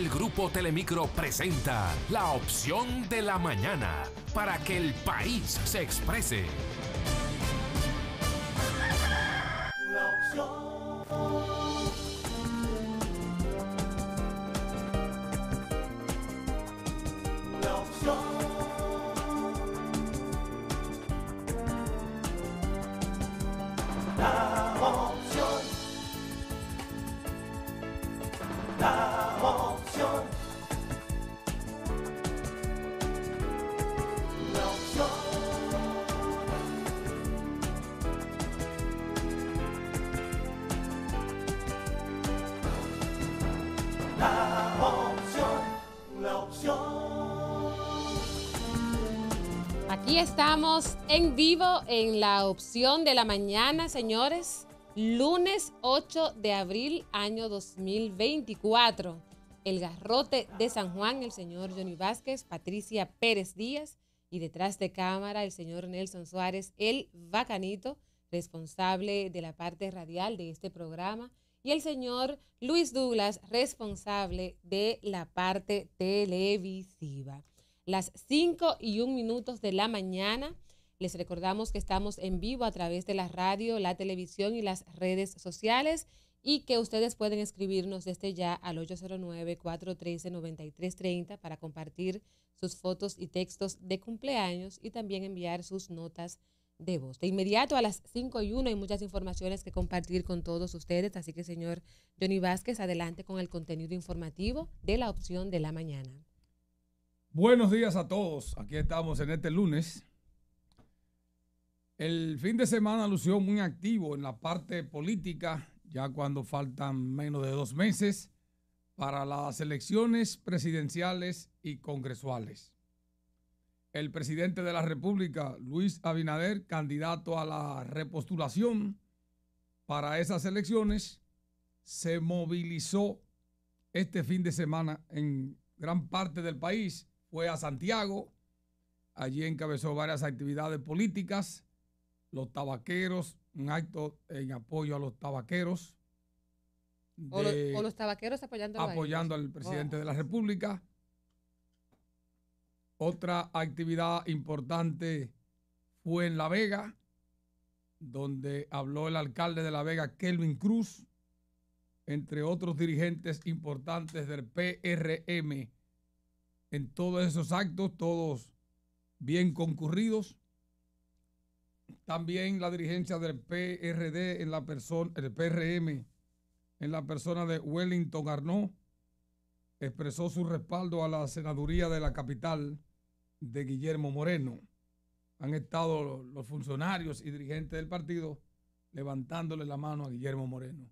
el Grupo Telemicro presenta la opción de la mañana para que el país se exprese. en vivo en la opción de la mañana, señores. Lunes 8 de abril, año 2024. El garrote de San Juan, el señor Johnny Vázquez, Patricia Pérez Díaz y detrás de cámara el señor Nelson Suárez, el bacanito, responsable de la parte radial de este programa, y el señor Luis Douglas, responsable de la parte televisiva. Las 5 y 1 minutos de la mañana. Les recordamos que estamos en vivo a través de la radio, la televisión y las redes sociales y que ustedes pueden escribirnos desde ya al 809-413-9330 para compartir sus fotos y textos de cumpleaños y también enviar sus notas de voz. De inmediato a las 5 y 1 hay muchas informaciones que compartir con todos ustedes, así que señor Johnny Vázquez, adelante con el contenido informativo de la opción de la mañana. Buenos días a todos, aquí estamos en este lunes el fin de semana lució muy activo en la parte política, ya cuando faltan menos de dos meses para las elecciones presidenciales y congresuales. El presidente de la República, Luis Abinader, candidato a la repostulación para esas elecciones, se movilizó este fin de semana en gran parte del país. Fue a Santiago, allí encabezó varias actividades políticas los tabaqueros, un acto en apoyo a los tabaqueros. o, los tabaqueros apoyando apoyando al presidente de la oh. República. Otra actividad importante fue en La Vega, donde habló el alcalde de La Vega, Kelvin Cruz, entre otros dirigentes importantes del PRM. En todos esos actos, todos bien concurridos. También la dirigencia del PRD en la persona, el PRM, en la persona de Wellington Arnau expresó su respaldo a la senaduría de la capital de Guillermo Moreno. Han estado los funcionarios y dirigentes del partido levantándole la mano a Guillermo Moreno.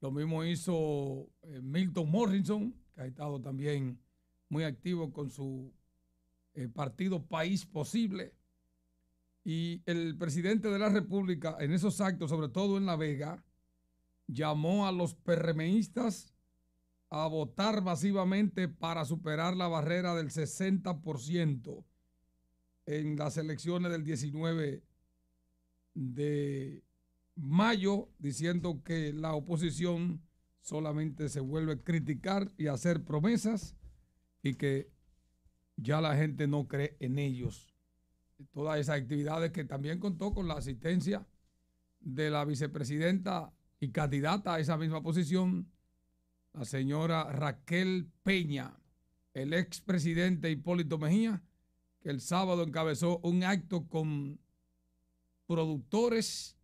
Lo mismo hizo eh, Milton Morrison, que ha estado también muy activo con su eh, partido País Posible. Y el presidente de la República, en esos actos, sobre todo en La Vega, llamó a los perremeístas a votar masivamente para superar la barrera del 60% en las elecciones del 19 de mayo, diciendo que la oposición solamente se vuelve a criticar y hacer promesas y que ya la gente no cree en ellos todas esas actividades que también contó con la asistencia de la vicepresidenta y candidata a esa misma posición, la señora Raquel Peña, el expresidente Hipólito Mejía, que el sábado encabezó un acto con productores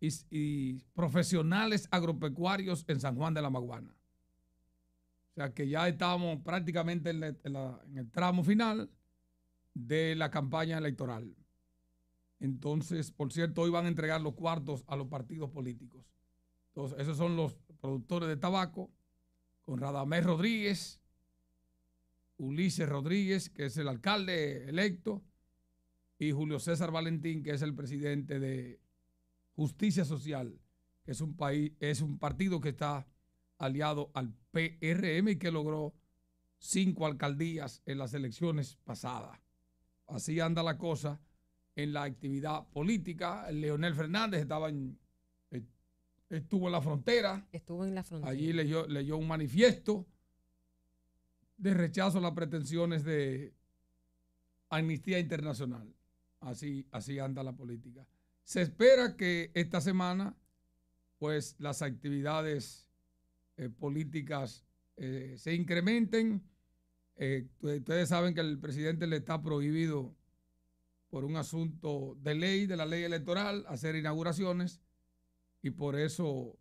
y, profesionales agropecuarios en San Juan de la Maguana. O sea que ya estamos prácticamente en el tramo final de la campaña electoral. Entonces, por cierto, hoy van a entregar los cuartos a los partidos políticos. Entonces, esos son los productores de tabaco, con Radamés Rodríguez, Ulises Rodríguez, que es el alcalde electo, y Julio César Valentín, que es el presidente de Justicia Social, que es un, país, es un partido que está aliado al PRM y que logró cinco alcaldías en las elecciones pasadas. Así anda la cosa en la actividad política. Leonel Fernández estaba eh, estuvo en la frontera. Estuvo en la frontera. Allí leyó, leyó un manifiesto de rechazo a las pretensiones de Amnistía Internacional. Así, así anda la política. Se espera que esta semana, pues las actividades eh, políticas eh, se incrementen eh, ustedes saben que el presidente le está prohibido por un asunto de ley, de la ley electoral, hacer inauguraciones y por eso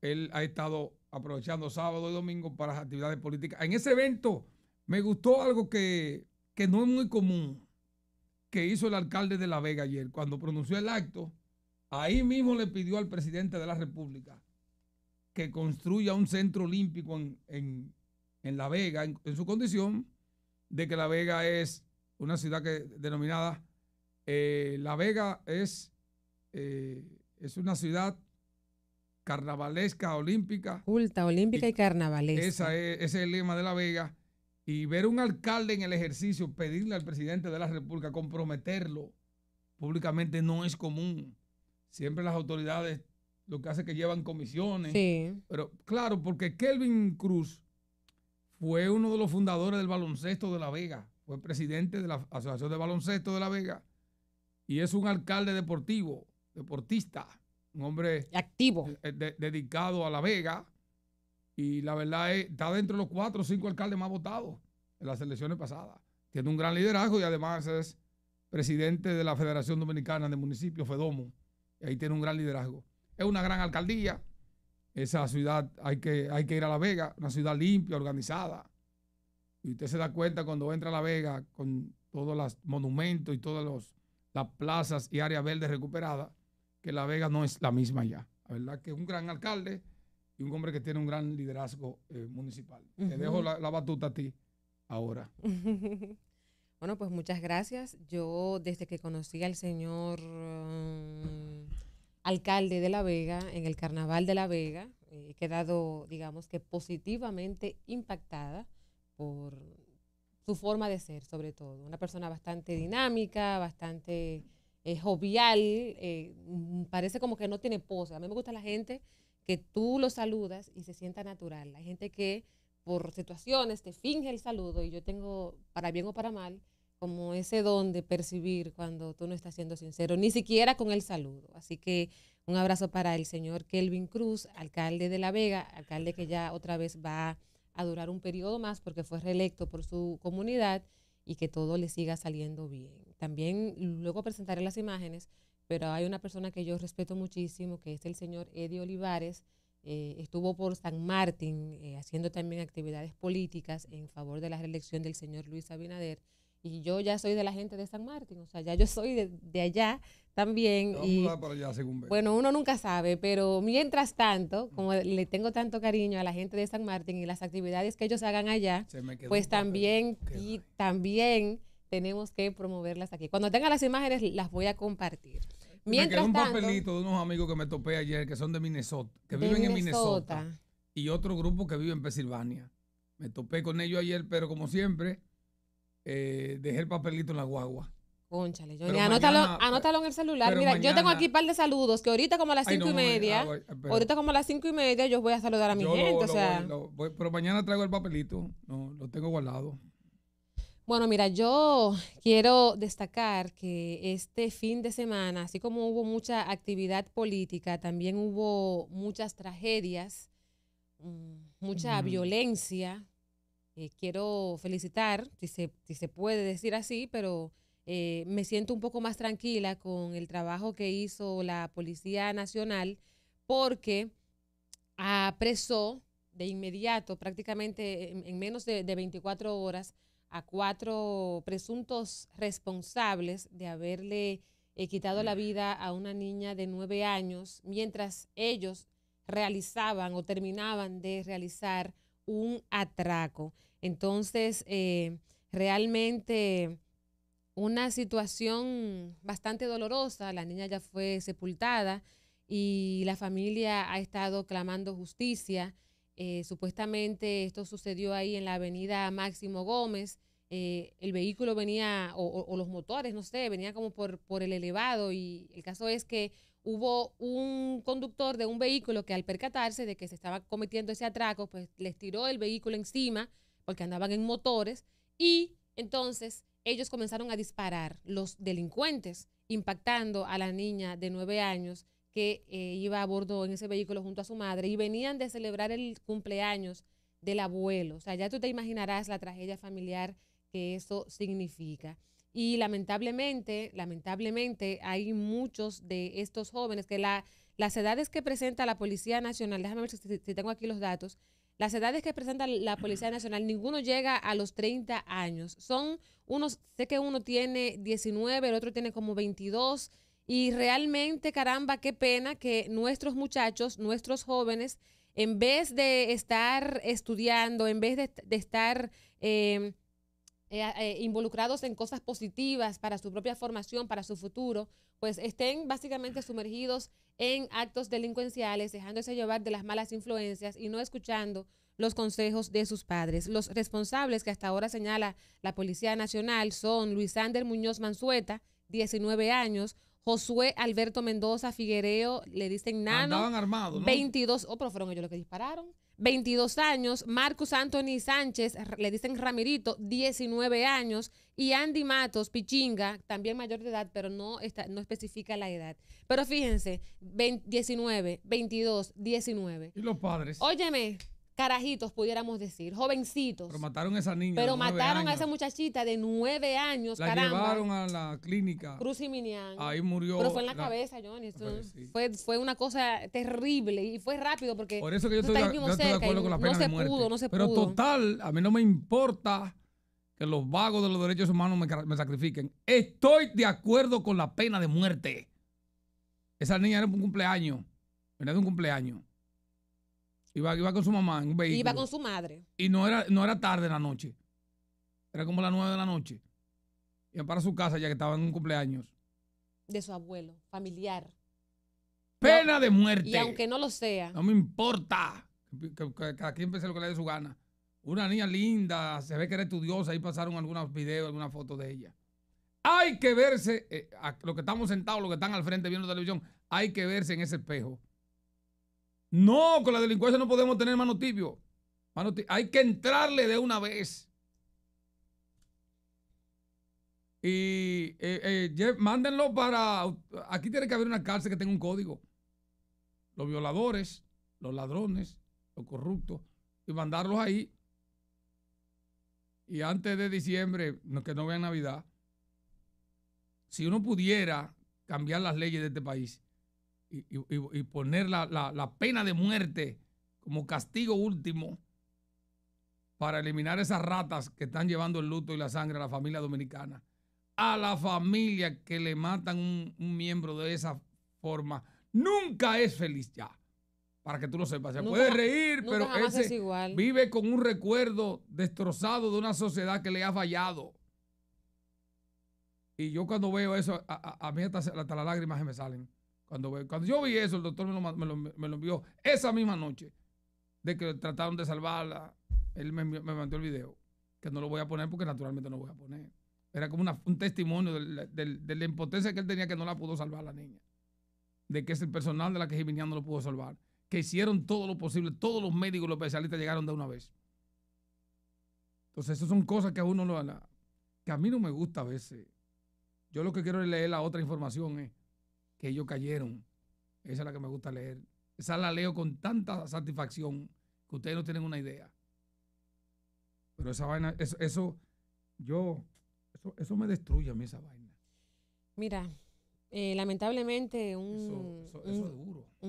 él ha estado aprovechando sábado y domingo para las actividades políticas. En ese evento me gustó algo que, no es muy común que hizo el alcalde de La Vega ayer. Cuando pronunció el acto, ahí mismo le pidió al presidente de la República que construya un centro olímpico en en La Vega, en, su condición de que La Vega es una ciudad que, denominada eh, La Vega es, eh, es una ciudad carnavalesca, olímpica. Culta, olímpica y, carnavalesca. ese es el lema de La Vega. Y ver un alcalde en el ejercicio, pedirle al presidente de la República, comprometerlo públicamente no es común. Siempre las autoridades lo que hace es que llevan comisiones. Sí. Pero claro, porque Kelvin Cruz fue uno de los fundadores del baloncesto de La Vega, fue presidente de la Asociación de Baloncesto de La Vega y es un alcalde deportivo, deportista, un hombre activo, eh, eh, dedicado a La Vega y la verdad es, está dentro de los cuatro o cinco alcaldes más votados en las elecciones pasadas. Tiene un gran liderazgo y además es presidente de la Federación Dominicana de Municipios, FEDOMO, y ahí tiene un gran liderazgo. Es una gran alcaldía, esa ciudad hay que, hay que ir a La Vega, una ciudad limpia, organizada. Y usted se da cuenta cuando entra a La Vega con todos los monumentos y todas las plazas y áreas verdes recuperadas, que La Vega no es la misma ya. La verdad que es un gran alcalde y un hombre que tiene un gran liderazgo eh, municipal. Te dejo la, batuta a ti ahora. Bueno, pues muchas gracias. Yo desde que conocí al señor um, alcalde de La Vega, en el Carnaval de La Vega. He eh, quedado, digamos que positivamente impactada por su forma de ser, sobre todo. Una persona bastante dinámica, bastante eh, jovial, eh, parece como que no tiene pose. A mí me gusta la gente que tú lo saludas y se sienta natural. Hay gente que por situaciones te finge el saludo y yo tengo, para bien o para mal, como ese don de percibir cuando tú no estás siendo sincero, ni siquiera con el saludo. Así que un abrazo para el señor Kelvin Cruz, alcalde de La Vega, alcalde que ya otra vez va a durar un periodo más porque fue reelecto por su comunidad y que todo le siga saliendo bien. También luego presentaré las imágenes, pero hay una persona que yo respeto muchísimo, que es el señor Eddie Olivares. Eh, estuvo por San Martín eh, haciendo también actividades políticas en favor de la reelección del señor Luis Abinader y yo ya soy de la gente de San Martín, o sea, ya yo soy de, allá también. Vamos para allá, según bueno, uno nunca sabe, pero mientras tanto, como mm. le tengo tanto cariño a la gente de San Martín y las actividades que ellos hagan allá, pues también, y también tenemos que promoverlas aquí. Cuando tenga las imágenes, las voy a compartir. Mientras me quedó un papelito de unos amigos que me topé ayer, que son de Minnesota, que viven en Minnesota, y otro grupo que vive en Pensilvania. Me topé con ellos ayer, pero como siempre, eh, dejé el papelito en la guagua. Cónchale, anótalo, anótalo, en el celular. Mira, yo tengo aquí un par de saludos que ahorita como a las cinco y media, ahorita como a las cinco y media yo voy a saludar a mi gente, pero mañana traigo el papelito, no, lo tengo guardado. Bueno, mira, yo quiero destacar que este fin de semana, así como hubo mucha actividad política, también hubo muchas tragedias, mm, mucha violencia, eh, quiero felicitar, si se, puede decir así, pero eh, me siento un poco más tranquila con el trabajo que hizo la Policía Nacional porque apresó de inmediato, prácticamente en, menos de, de 24 horas, a cuatro presuntos responsables de haberle eh, quitado la vida a una niña de nueve años mientras ellos realizaban o terminaban de realizar un atraco. Entonces, eh, realmente una situación bastante dolorosa. La niña ya fue sepultada y la familia ha estado clamando justicia. Eh, supuestamente esto sucedió ahí en la avenida Máximo Gómez. Eh, el vehículo venía, o, los motores, no sé, venía como por, por el elevado y el caso es que hubo un conductor de un vehículo que al percatarse de que se estaba cometiendo ese atraco, pues les tiró el vehículo encima porque andaban en motores, y entonces ellos comenzaron a disparar, los delincuentes, impactando a la niña de nueve años que eh, iba a bordo en ese vehículo junto a su madre y venían de celebrar el cumpleaños del abuelo. O sea, ya tú te imaginarás la tragedia familiar que eso significa. Y lamentablemente, lamentablemente hay muchos de estos jóvenes que las edades que presenta la Policía Nacional, déjame ver si tengo aquí los datos, las edades que presenta la Policía Nacional, ninguno llega a los 30 años. Son unos, sé que uno tiene 19, el otro tiene como 22. Y realmente, caramba, qué pena que nuestros muchachos, nuestros jóvenes, en vez de estar estudiando, en vez de, estar eh, eh, eh, involucrados en cosas positivas para su propia formación, para su futuro, pues estén básicamente sumergidos en actos delincuenciales, dejándose llevar de las malas influencias y no escuchando los consejos de sus padres. Los responsables que hasta ahora señala la Policía Nacional son Luis Ander Muñoz Mansueta, 19 años, Josué Alberto Mendoza Figuereo, le dicen Nano, 22, pero fueron ellos los que dispararon. 22 años, Marcos Anthony Sánchez, le dicen Ramirito, 19 años, y Andy Matos Pichinga, también mayor de edad, pero no, está, no especifica la edad. Pero fíjense, 19, 22, 19. ¿Y los padres? Óyeme, carajitos, pudiéramos decir, jovencitos. Pero mataron a esa niña. Pero mataron a esa muchachita de nueve años, la llevaron a la clínica. Cruz y Minian. Ahí murió. Pero fue en la, cabeza, Johnny. fue, fue una cosa terrible y fue rápido porque. Por eso que yo estoy, no se Pudo, no se pudo. Pero total, a mí no me importa que los vagos de los derechos humanos me, sacrifiquen. Estoy de acuerdo con la pena de muerte. Esa niña era un cumpleaños. Era de un cumpleaños Iba, con su mamá Iba con su madre. Y no era, no era tarde en la noche. Era como las 9 de la noche. Iba para su casa ya que estaba en un cumpleaños. De su abuelo, familiar. Pena de muerte. Y aunque no lo sea. No me importa. Que, a quien lo que le dé su gana. Una niña linda, se ve que era estudiosa. Ahí pasaron algunos videos, algunas fotos de ella. Hay que verse, eh, los que estamos sentados, los que están al frente viendo televisión, hay que verse en ese espejo no, con la delincuencia no podemos tener mano tibio. Hay que entrarle de una vez. Y eh, eh, mándenlo para... Aquí tiene que haber una cárcel que tenga un código. Los violadores, los ladrones, los corruptos. Y mandarlos ahí. Y antes de diciembre, que no vean Navidad. Si uno pudiera cambiar las leyes de este país y, poner la, pena de muerte como castigo último para eliminar esas ratas que están llevando el luto y la sangre a la familia dominicana. A la familia que le matan un, un miembro de esa forma, nunca es feliz ya. Para que tú lo sepas, se puede reír, pero ese vive con un recuerdo destrozado de una sociedad que le ha fallado. Y yo cuando veo eso, a, mí hasta, hasta las lágrimas se me salen. Cuando, cuando yo vi eso, el doctor me lo, envió esa misma noche de que trataron de salvarla. Él me, me, mandó el video, que no lo voy a poner porque naturalmente no lo voy a poner. Era como un testimonio de la impotencia que él tenía que no la pudo salvar la niña. De que es el personal de la que Jiménez no lo pudo salvar. Que hicieron todo lo posible, todos los médicos los especialistas llegaron de una vez. Entonces, esas son cosas que a uno lo, que a mí no me gusta a veces. Yo lo que quiero es leer la otra información, es, eh que ellos cayeron. Esa es la que me gusta leer. Esa la leo con tanta satisfacción que ustedes no tienen una idea. Pero esa vaina, eso, eso yo, eso, eso, me destruye a mí esa vaina. Mira, eh, lamentablemente un,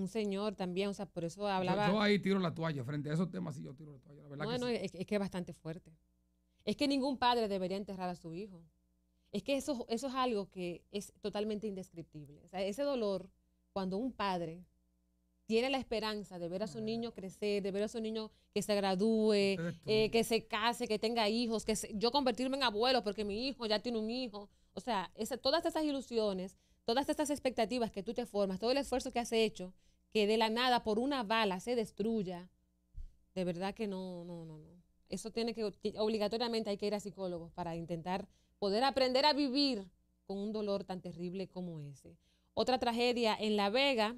señor también, o sea, por eso hablaba... Yo, ahí tiro la toalla, frente a esos temas y yo tiro la toalla, la no, es que es bastante fuerte. Es que ningún padre debería enterrar a su hijo. Es que eso, eso es algo que es totalmente indescriptible. ese dolor, cuando un padre tiene la esperanza de ver a su niño crecer, de ver a su niño que se gradúe, eh, que se case, que tenga hijos, que yo convertirme en abuelo porque mi hijo ya tiene un hijo. O sea, todas esas ilusiones, todas estas expectativas que tú te formas, todo el esfuerzo que has hecho, que de la nada por una bala se destruya, de verdad que no, no, no, no. Eso tiene que, obligatoriamente hay que ir a psicólogos para intentar poder aprender a vivir con un dolor tan terrible como ese. Otra tragedia en La Vega,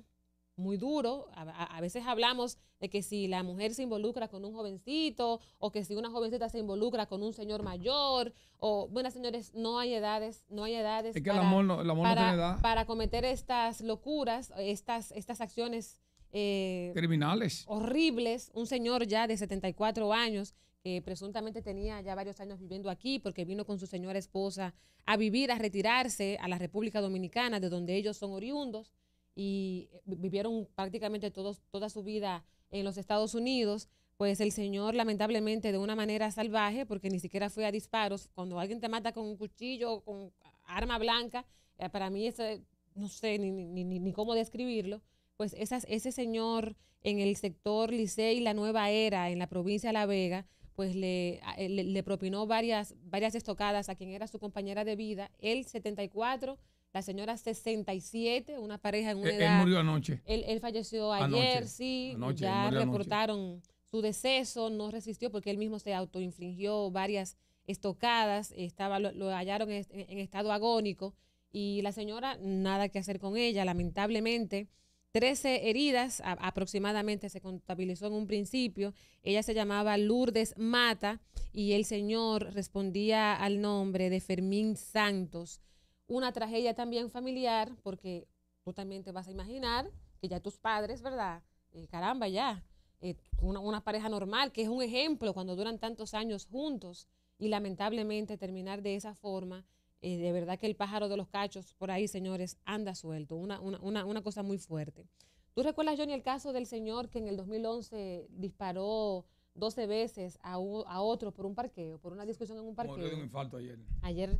muy duro, a, veces hablamos de que si la mujer se involucra con un jovencito o que si una jovencita se involucra con un señor mayor, o buenas señores, no hay edades, no hay edades para, para cometer estas locuras, estas, estas acciones eh, criminales horribles. Un señor ya de 74 años que presuntamente tenía ya varios años viviendo aquí porque vino con su señora esposa a vivir, a retirarse a la República Dominicana, de donde ellos son oriundos, y eh, vivieron prácticamente toda su vida en los Estados Unidos, pues el señor lamentablemente de una manera salvaje, porque ni siquiera fue a disparos, cuando alguien te mata con un cuchillo o con arma blanca, eh, para mí eso, eh, no sé ni, cómo describirlo, pues esas, ese señor en el sector Licey La Nueva Era, en la provincia de La Vega, pues eh, le, le, propinó varias, varias estocadas a quien era su compañera de vida, él 74, la señora 67, una pareja en una él, edad... Él murió anoche. Él, falleció ayer, sí, ya reportaron su deceso, no resistió porque él mismo se autoinfligió varias estocadas, estaba, lo, hallaron en estado agónico y la señora nada que hacer con ella, lamentablemente. 13 heridas aproximadamente se contabilizó en un principio. Ella se llamaba Lourdes Mata y el señor respondía al nombre de Fermín Santos. Una tragedia también familiar, porque tú también te vas a imaginar que ya tus padres, ¿verdad? Eh, caramba, ya. Eh, una, una pareja normal, que es un ejemplo cuando duran tantos años juntos y lamentablemente terminar de esa forma de verdad que el pájaro de los cachos por ahí, señores, anda suelto, una, una, una, cosa muy fuerte. ¿Tú recuerdas, Johnny, el caso del señor que en el 2011 disparó 12 veces a, otro por un parqueo, por una discusión en un parqueo? dio un infarto ayer. Ayer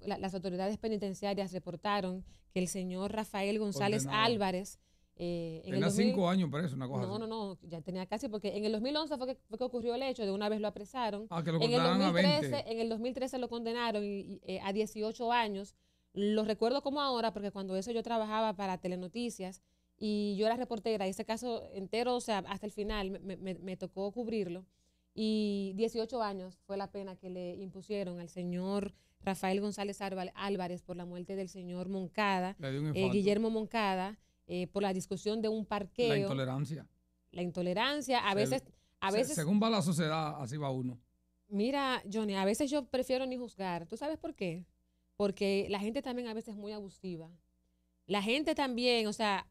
las autoridades penitenciarias reportaron que el señor Rafael González Álvarez eh, tenía cinco años parece una cosa. No, no, no, ya tenía casi, porque en el 2011 fue que, ocurrió el hecho, de una vez lo apresaron. Ah, que lo en el 2013, En el 2013 lo condenaron eh, a 18 años. Lo recuerdo como ahora, porque cuando eso yo trabajaba para Telenoticias y yo era reportera, y ese caso entero, o sea, hasta el final me, tocó cubrirlo. Y 18 años fue la pena que le impusieron al señor Rafael González Álvarez por la muerte del señor Moncada, eh, Guillermo Moncada. Eh, por la discusión de un parqueo. La intolerancia. La intolerancia, a veces... a veces según va la sociedad, así va uno. Mira, Johnny, a veces yo prefiero ni juzgar. ¿Tú sabes por qué? Porque la gente también a veces es muy abusiva. La gente también, o sea,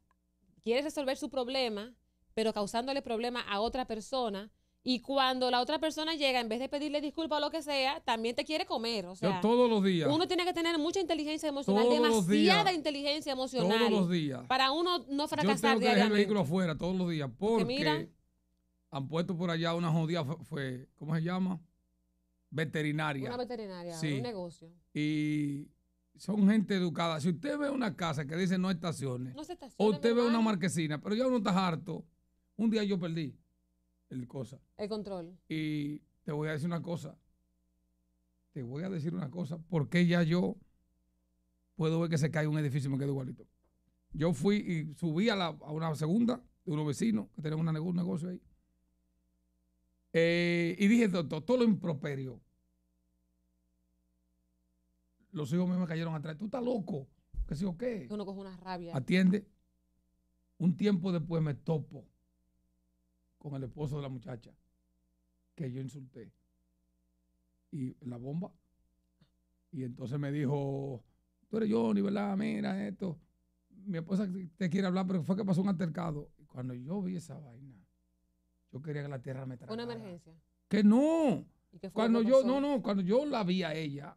quiere resolver su problema, pero causándole problema a otra persona y cuando la otra persona llega, en vez de pedirle disculpas o lo que sea, también te quiere comer. O sea, todos los días. Uno tiene que tener mucha inteligencia emocional, demasiada inteligencia emocional. Todos los días. Para uno no fracasar Yo tengo que dejar el vehículo afuera todos los días porque, han puesto por allá una jodida, fue, ¿cómo se llama? Veterinaria. Una veterinaria, un negocio. Y son gente educada. Si usted ve una casa que dice no estaciones, no se o usted ve una marquesina, pero ya uno está harto. Un día yo perdí el cosa. El control. Y te voy a decir una cosa. Te voy a decir una cosa. porque ya yo puedo ver que se cae un edificio y me quedo igualito? Yo fui y subí a, una segunda de unos vecinos que tenemos un negocio ahí. Eh, y dije, doctor, todo lo improperio. Los hijos míos me cayeron atrás. Tú estás loco. ¿Qué sé yo qué? Uno coge una rabia. Atiende. Un tiempo después me topo con el esposo de la muchacha que yo insulté. Y la bomba. Y entonces me dijo, tú eres Johnny, ¿verdad? Mira esto. Mi esposa te quiere hablar, pero fue que pasó un altercado. Y cuando yo vi esa vaina, yo quería que la tierra me tragara. ¿Una emergencia? Que no. cuando yo, no, no, cuando yo la vi a ella,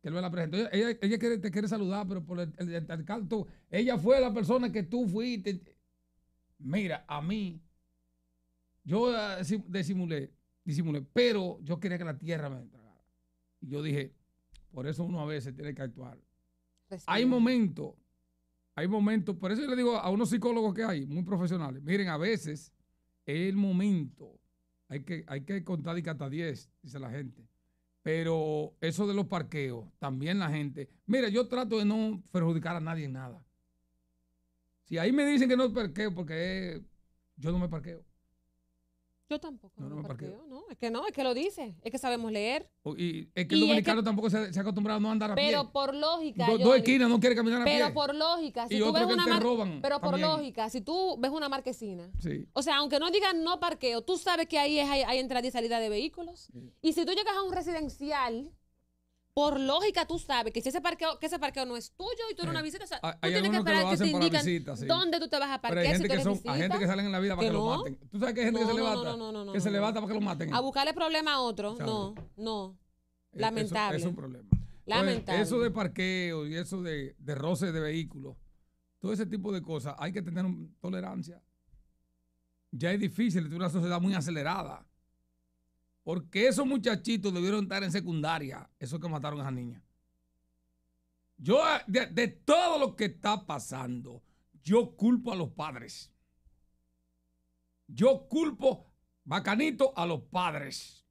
que lo la presentó, ella, ella, te quiere saludar, pero por el, altercado, ella fue la persona que tú fuiste. Mira, a mí yo ah, disimulé, disimulé, pero yo quería que la tierra me entregara. Y yo dije, por eso uno a veces tiene que actuar. Hay momentos, hay momentos, por eso yo le digo a unos psicólogos que hay, muy profesionales, miren, a veces es el momento, hay que, hay que contar y que hasta 10, dice la gente. Pero eso de los parqueos, también la gente. Mira, yo trato de no perjudicar a nadie en nada. Si ahí me dicen que no parqueo, porque eh, yo no me parqueo. Yo tampoco. No, no, parqueo. No, es que no, es que lo dice. Es que sabemos leer. Y es que el dominicano tampoco se, ha acostumbrado a no andar a pie. Pero por lógica. dos esquinas no quiere caminar a pie. Pero por lógica. Si tú ves una Pero por lógica. Si tú ves una marquesina. O sea, aunque no digan no parqueo, tú sabes que ahí es, hay, entrada y salida de vehículos. Y si tú llegas a un residencial por lógica tú sabes que si ese parqueo, que ese parqueo no es tuyo y tú eres una visita, o sea, tú tienes que esperar que, que te indiquen dónde tú te vas a parquear hay gente si tú eres que gente que salen en la vida para que, lo maten. ¿Tú sabes que hay gente que se levanta? que se levanta para que lo maten. A buscarle problema a otro. No, no. Lamentable. Eso, es un problema. Lamentable. eso de parqueo y eso de, de roces de vehículos, todo ese tipo de cosas, hay que tener tolerancia. Ya es difícil, es una sociedad muy acelerada porque esos muchachitos debieron estar en secundaria, esos que mataron a esa niña. Yo, ah, de, todo lo que está pasando, yo culpo a los padres. Yo culpo bacanito a los padres.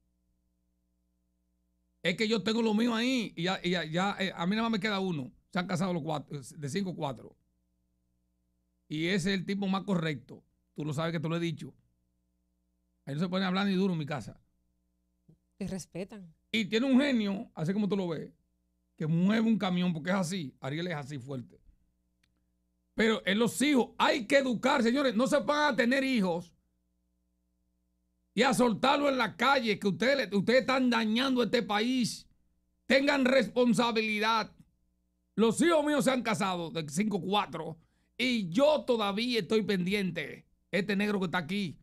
Es que yo tengo lo mío ahí y ya, ya, eh, a mí nada más me queda uno. Se han casado los cuatro, eh, de cinco cuatro. Y ese es el tipo más correcto. Tú lo sabes que te lo he dicho. Ahí no se pone a hablar ni duro en mi casa. Te respetan. Y tiene un genio, así como tú lo ves, que mueve un camión, porque es así. Ariel es así fuerte. Pero en los hijos hay que educar, señores. No se van a tener hijos y a soltarlo en la calle, que ustedes, están dañando este país. Tengan responsabilidad. Los hijos míos se han casado de 5-4 y yo todavía estoy pendiente. Este negro que está aquí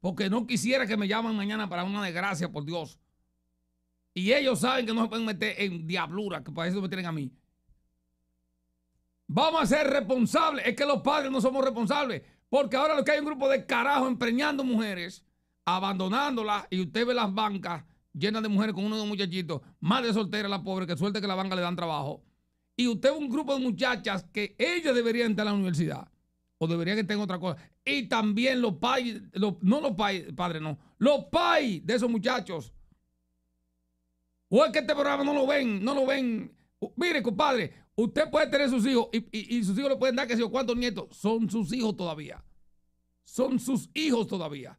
porque no quisiera que me llamen mañana para una desgracia, por Dios. Y ellos saben que no se pueden meter en diablura, que para eso me tienen a mí. Vamos a ser responsables. Es que los padres no somos responsables. Porque ahora lo que hay es un grupo de carajo empreñando mujeres, abandonándolas, y usted ve las bancas llenas de mujeres con uno de los muchachitos, madre soltera la pobre, que suerte que la banca le dan trabajo. Y usted ve un grupo de muchachas que ellas deberían entrar a la universidad. O deberían que en otra cosa y también los pais, no los pais, padre, no, los pais de esos muchachos. O es que este programa no lo ven, no lo ven. Mire, compadre, usted puede tener sus hijos y, sus hijos le pueden dar que si o cuántos nietos. Son sus hijos todavía. Son sus hijos todavía.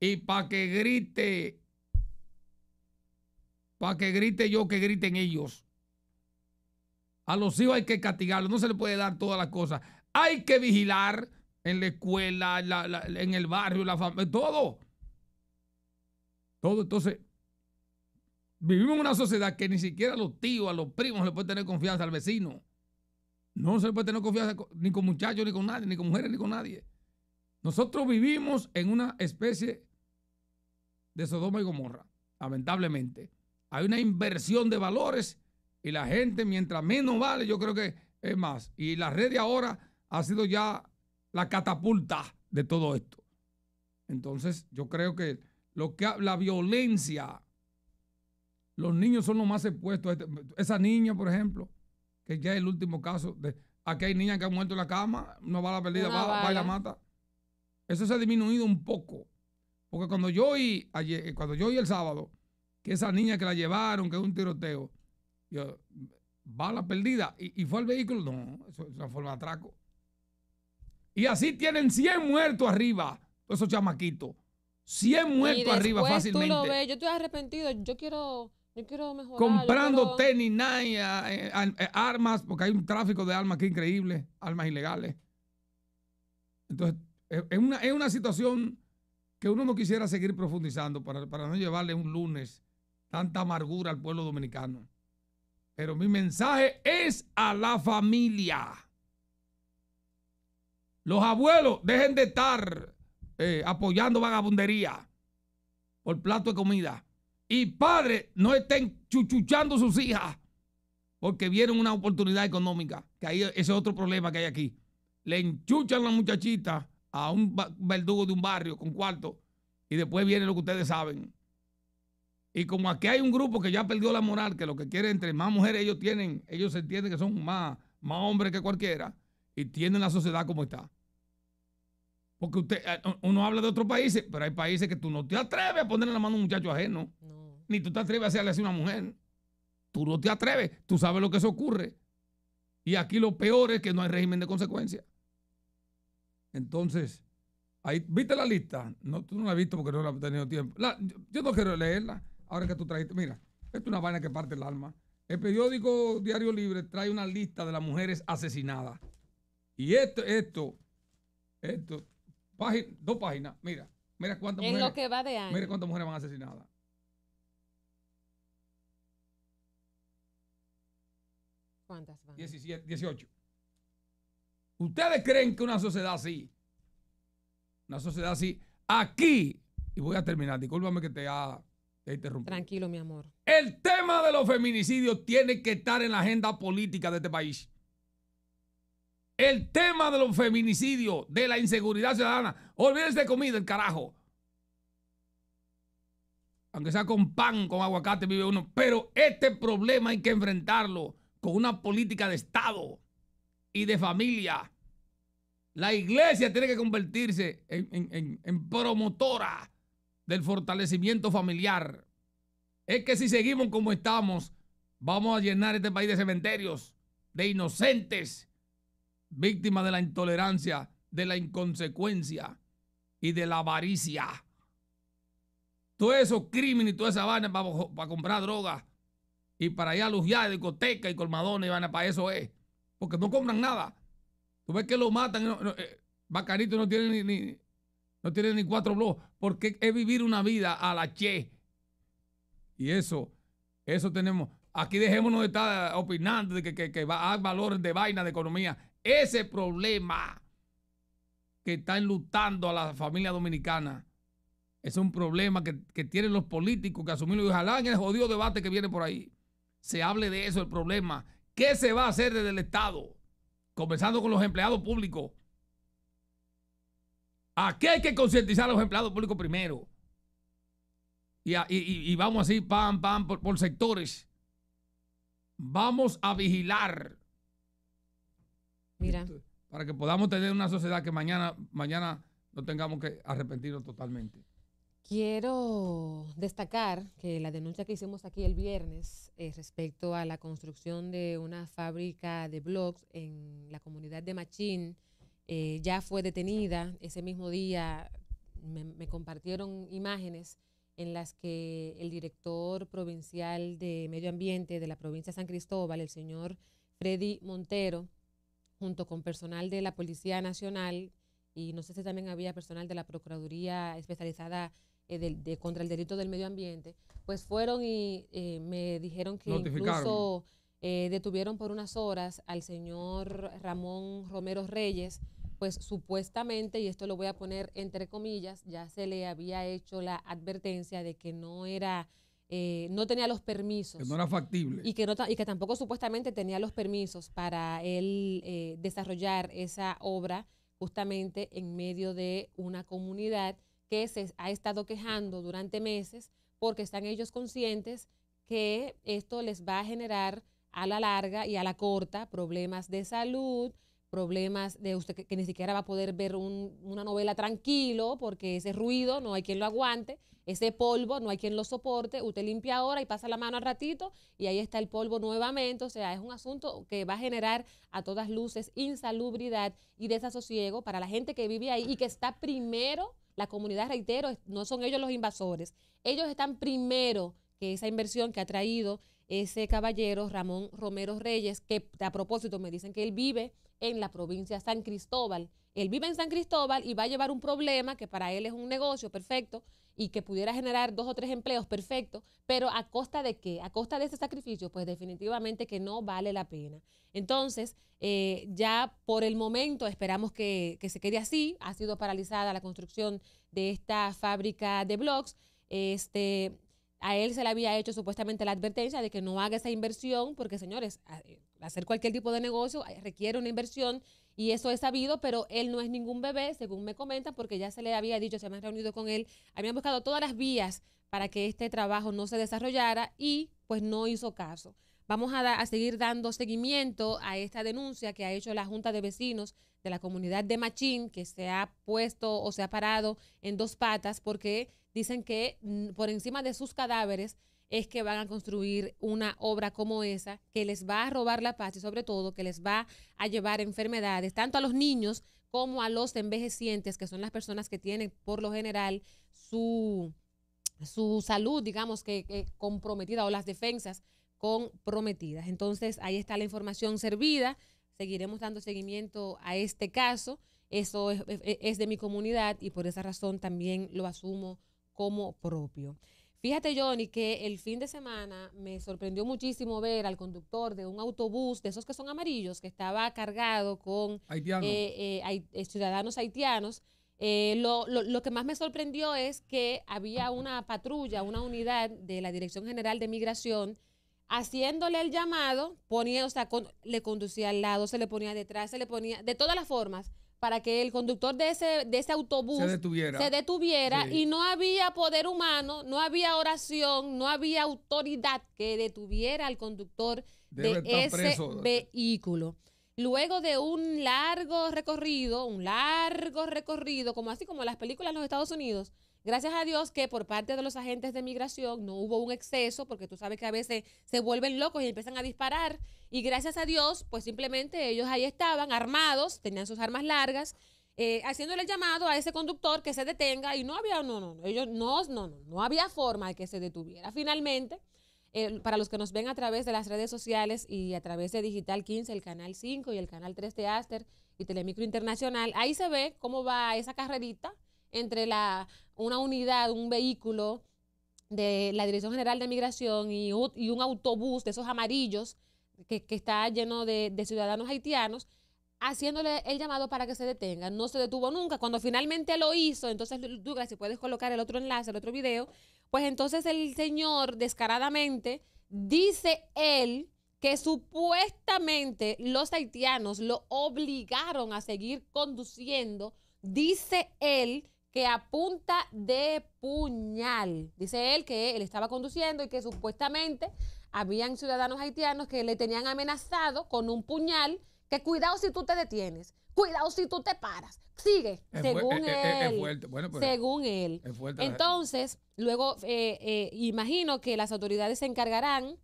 Y para que grite, para que grite yo, que griten ellos. A los hijos hay que castigarlos, no se le puede dar todas las cosas. Hay que vigilar en la escuela, en, la, en el barrio, la familia, todo. Todo. Entonces, vivimos en una sociedad que ni siquiera a los tíos, a los primos le puede tener confianza al vecino. No se le puede tener confianza ni con muchachos, ni con nadie, ni con mujeres, ni con nadie. Nosotros vivimos en una especie de Sodoma y Gomorra, lamentablemente. Hay una inversión de valores y la gente, mientras menos vale, yo creo que es más. Y la red de ahora ha sido ya la catapulta de todo esto. Entonces, yo creo que lo que la violencia, los niños son los más expuestos. Este, esa niña, por ejemplo, que ya es el último caso, de, aquí hay niñas que han muerto en la cama, no bala perdida, va, va y la mata. Eso se ha disminuido un poco. Porque cuando yo oí, eh, cuando yo el sábado, que esa niña que la llevaron, que es un tiroteo, yo, bala perdida, y, y fue al vehículo, no, eso es una forma de atraco. Y así tienen 100 muertos arriba, esos chamaquitos. 100 muertos arriba fácilmente. Tú lo ves, yo estoy arrepentido, yo quiero, yo quiero mejorar. Comprando tenis, eh, eh, armas, porque hay un tráfico de armas que increíble, armas ilegales. Entonces, es una, situación que uno no quisiera seguir profundizando para, para no llevarle un lunes tanta amargura al pueblo dominicano. Pero mi mensaje es a la familia. Los abuelos, dejen de estar eh, apoyando vagabundería por plato de comida. Y padres, no estén chuchuchando sus hijas porque vieron una oportunidad económica. Que ahí ese es otro problema que hay aquí. Le enchuchan la muchachita a un verdugo de un barrio con cuarto y después viene lo que ustedes saben. Y como aquí hay un grupo que ya perdió la moral, que lo que quiere entre más mujeres ellos tienen, ellos entienden que son más, más hombres que cualquiera, y tienen la sociedad como está. Porque usted, eh, uno habla de otros países, pero hay países que tú no te atreves a ponerle la mano a un muchacho ajeno. Ni tú te atreves a hacerle así a una mujer. Tú no te atreves. Tú sabes lo que se ocurre. Y aquí lo peor es que no hay régimen de consecuencia. Entonces, ahí, ¿viste la lista? No, tú no la has visto porque no la has tenido tiempo. yo no quiero leerla. Ahora que tú trajiste, mira, esto es una vaina que parte el alma. El periódico Diario Libre trae una lista de las mujeres asesinadas. Y esto, esto, esto, dos páginas, mira, mira cuántas mujeres. Lo cuántas mujeres van asesinadas. ¿Cuántas van? 17, 18. ¿Ustedes creen que una sociedad así, una sociedad así, aquí, y voy a terminar, discúlpame que te haya interrumpido. Tranquilo, mi amor. El tema de los feminicidios tiene que estar en la agenda política de este país. El tema de los feminicidios, de la inseguridad ciudadana. Olvídense de comida, el carajo. Aunque sea con pan, con aguacate, vive uno. Pero este problema hay que enfrentarlo con una política de Estado y de familia. La iglesia tiene que convertirse en, en promotora del fortalecimiento familiar. Es que si seguimos como estamos, vamos a llenar este país de cementerios, de inocentes víctima de la intolerancia, de la inconsecuencia y de la avaricia. Todo esos crímenes y toda esa vaina para, comprar drogas y para allá a de discotecas y colmadones, y vaina, para eso es. Porque no compran nada. Tú ves que lo matan. Eh, bacanito no tiene ni, no tiene ni cuatro blogs. Porque es vivir una vida a la che. Y eso, eso tenemos. Aquí dejémonos de estar opinando de que, va, hay valores de vaina de economía ese problema que está enlutando a la familia dominicana es un problema que, tienen los políticos que asumirlo y ojalá en el jodido debate que viene por ahí se hable de eso, el problema. ¿Qué se va a hacer desde el Estado? Comenzando con los empleados públicos. ¿A qué hay que concientizar a los empleados públicos primero? Y, a, y, vamos así, pam, pam, por sectores. Vamos a vigilar para que podamos tener una sociedad que mañana, mañana no tengamos que arrepentirnos totalmente. Quiero destacar que la denuncia que hicimos aquí el viernes eh, respecto a la construcción de una fábrica de blogs en la comunidad de Machín eh, ya fue detenida. Ese mismo día me, me compartieron imágenes en las que el director provincial de Medio Ambiente de la provincia de San Cristóbal, el señor Freddy Montero, junto con personal de la Policía Nacional y no sé si también había personal de la Procuraduría especializada eh, de, contra el delito del medio ambiente, pues fueron y eh, me dijeron que incluso eh, detuvieron por unas horas al señor Ramón Romero Reyes, pues supuestamente, y esto lo voy a poner entre comillas, ya se le había hecho la advertencia de que no era eh, no tenía los permisos. Que no era factible. Y que, y que tampoco supuestamente tenía los permisos para él eh, desarrollar esa obra justamente en medio de una comunidad que se ha estado quejando durante meses porque están ellos conscientes que esto les va a generar a la larga y a la corta problemas de salud, problemas de usted que, ni siquiera va a poder ver una novela tranquilo porque ese ruido no hay quien lo aguante, ese polvo no hay quien lo soporte, usted limpia ahora y pasa la mano al ratito y ahí está el polvo nuevamente, o sea, es un asunto que va a generar a todas luces insalubridad y desasosiego para la gente que vive ahí y que está primero, la comunidad, reitero, no son ellos los invasores, ellos están primero que esa inversión que ha traído ese caballero Ramón Romero Reyes, que a propósito me dicen que él vive en la provincia de San Cristóbal. Él vive en San Cristóbal y va a llevar un problema que para él es un negocio perfecto y que pudiera generar dos o tres empleos perfecto, pero a costa de qué? A costa de ese sacrificio, pues definitivamente que no vale la pena. Entonces, eh, ya por el momento esperamos que, que se quede así. Ha sido paralizada la construcción de esta fábrica de blogs. Este, a él se le había hecho supuestamente la advertencia de que no haga esa inversión, porque señores, eh, hacer cualquier tipo de negocio eh, requiere una inversión y eso es sabido, pero él no es ningún bebé, según me comentan, porque ya se le había dicho, se habían reunido con él, habían buscado todas las vías para que este trabajo no se desarrollara y pues no hizo caso. Vamos a, a, seguir dando seguimiento a esta denuncia que ha hecho la Junta de Vecinos de la comunidad de Machín, que se ha puesto o se ha parado en dos patas porque dicen que mm, por encima de sus cadáveres es que van a construir una obra como esa, que les va a robar la paz y sobre todo que les va a llevar enfermedades, tanto a los niños como a los envejecientes, que son las personas que tienen por lo general su, su salud, digamos que, comprometida o las defensas comprometidas. Entonces, ahí está la información servida. Seguiremos dando seguimiento a este caso. Eso es e, e, de mi comunidad y por esa razón también lo asumo como propio. Fíjate, Johnny, que el fin de semana me sorprendió muchísimo ver al conductor de un autobús, de esos que son amarillos, que estaba cargado con eh, eh, eh, ciudadanos haitianos. lo, lo, que más me sorprendió es que había una patrulla, una unidad de la Dirección General de Migración haciéndole el llamado, ponía, o le conducía al lado, se le ponía detrás, se le ponía, de todas las formas, para que el conductor de ese, de ese autobús se detuviera, y no había poder humano, no había oración, no había autoridad que detuviera al conductor de ese vehículo. Luego de un largo recorrido, un largo recorrido, como así como las películas en los Estados Unidos, Gracias a Dios que por parte de los agentes de migración no hubo un exceso, porque tú sabes que a veces se vuelven locos y empiezan a disparar. Y gracias a Dios, pues simplemente ellos ahí estaban armados, tenían sus armas largas, eh, haciéndole el llamado a ese conductor que se detenga. Y no había, no, no, ellos no, no, no, había forma de que se detuviera. Finalmente, para los que nos ven a través de las redes sociales y a través de Digital 15, el canal 5 y el canal 3 de Aster y Telemicro Internacional, ahí se ve cómo va esa carrerita entre la una unidad, un vehículo de la Dirección General de Migración y, un autobús de esos amarillos que, está lleno de, ciudadanos haitianos, haciéndole el llamado para que se detenga. No se detuvo nunca. Cuando finalmente lo hizo, entonces, Douglas, si puedes colocar el otro enlace, el otro video, pues entonces el señor descaradamente dice él que supuestamente los haitianos lo obligaron a seguir conduciendo, dice él que apunta de puñal. Dice él que él estaba conduciendo y que supuestamente habían ciudadanos haitianos que le tenían amenazado con un puñal, que cuidado si tú te detienes, cuidado si tú te paras. Sigue, eh, eh, según él. según él. Entonces, luego eh, imagino que las autoridades se encargarán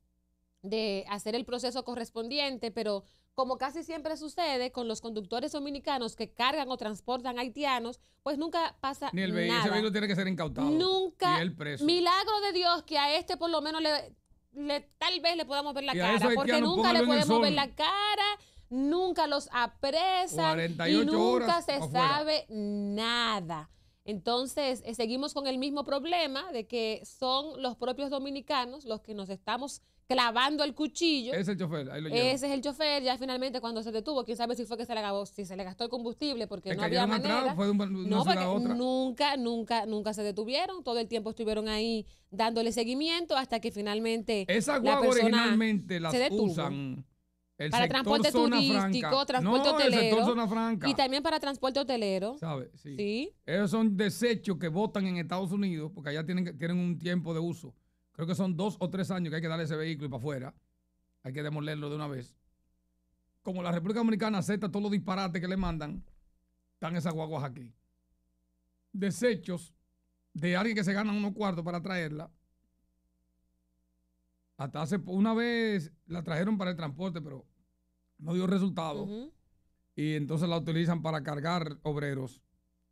de hacer el proceso correspondiente, pero como casi siempre sucede con los conductores dominicanos que cargan o transportan haitianos, pues nunca pasa Ni el vehículo tiene que ser incautado. Nunca. el Milagro de Dios que a este por lo menos le, tal vez le podamos ver la cara, porque nunca le podemos ver la cara nunca los apresan y nunca se sabe nada. Entonces, eh, seguimos con el mismo problema de que son los propios dominicanos los que nos estamos clavando el cuchillo. Ese es el chofer, ahí lo llevo. Ese es el chofer, ya finalmente cuando se detuvo, quién sabe si fue que se le, acabó, si se le gastó el combustible porque no había manera. fue de un, no, porque nunca, nunca, nunca se detuvieron, todo el tiempo estuvieron ahí dándole seguimiento hasta que finalmente Esa guagua la originalmente la usan el para transporte turístico, transporte hotelero. Y también para transporte hotelero. ¿Sabes? Sí. Esos son desechos que botan en Estados Unidos porque allá tienen, tienen un tiempo de uso. Creo que son dos o tres años que hay que darle ese vehículo y para afuera. Hay que demolerlo de una vez. Como la República Dominicana acepta todos los disparates que le mandan, están esas guaguas aquí. Desechos de alguien que se gana unos cuartos para traerla. Hasta hace una vez la trajeron para el transporte, pero no dio resultado. Y entonces la utilizan para cargar obreros,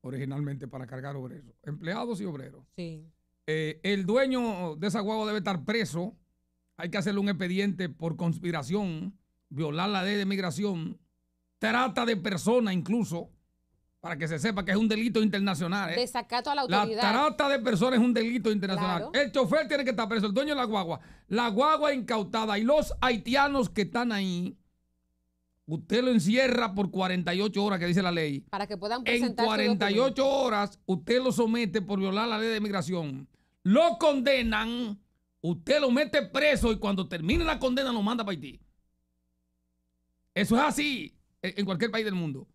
originalmente para cargar obreros, empleados y obreros. Sí. Eh, el dueño de esa guagua debe estar preso. Hay que hacerle un expediente por conspiración, violar la ley de migración, trata de persona incluso, para que se sepa que es un delito internacional. ¿eh? Desacato a la autoridad. La trata de personas es un delito internacional. El chofer tiene que estar preso, el dueño de la guagua, la guagua incautada y los haitianos que están ahí. Usted lo encierra por 48 horas, que dice la ley. Para que puedan presentar En 48 horas, usted lo somete por violar la ley de migración lo condenan, usted lo mete preso y cuando termine la condena lo manda para Haití. Eso es así e-, en cualquier país del mundo.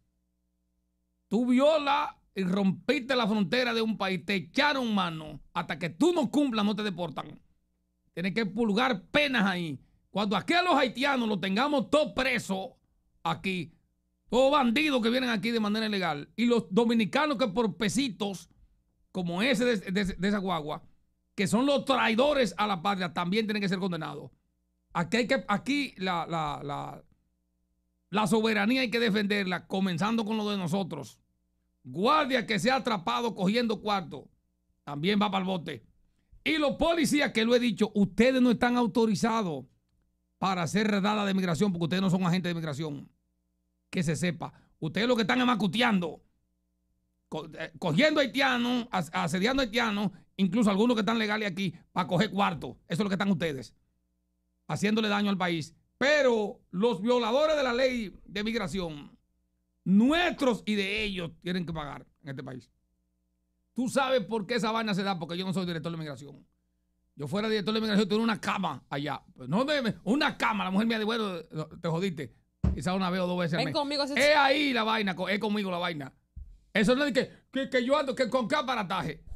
Tú violas y rompiste la frontera de un país, te echaron mano. Hasta que tú no cumplas, no te deportan. Tienes que pulgar penas ahí. Cuando aquí a los haitianos lo tengamos todos presos aquí, todos bandidos que vienen aquí de manera ilegal, y los dominicanos que por pesitos, como ese de esa guagua, que son los traidores a la patria, también tienen que ser condenados. Aquí, aquí la, soberanía hay que defenderla, comenzando con lo de nosotros. Guardia que se ha atrapado cogiendo cuarto, también va para el bote. Y los policías, que lo he dicho, ustedes no están autorizados para hacer redada de migración, porque ustedes no son agentes de migración. Que se sepa. Ustedes lo que están es eh, cogiendo haitianos, asediando haitianos incluso algunos que están legales aquí, para coger cuarto. Eso es lo que están ustedes, haciéndole daño al país. Pero los violadores de la ley de migración, nuestros y de ellos, tienen que pagar en este país. Tú sabes por qué esa vaina se da, porque yo no soy director de migración. Yo fuera director de migración, tuve una cama allá. Pues no me una cama. La mujer me de bueno, te jodiste. Quizá una vez o dos veces. Ven conmigo. Es ahí la vaina, es conmigo la vaina. Eso no es que que, yo ando, que con qué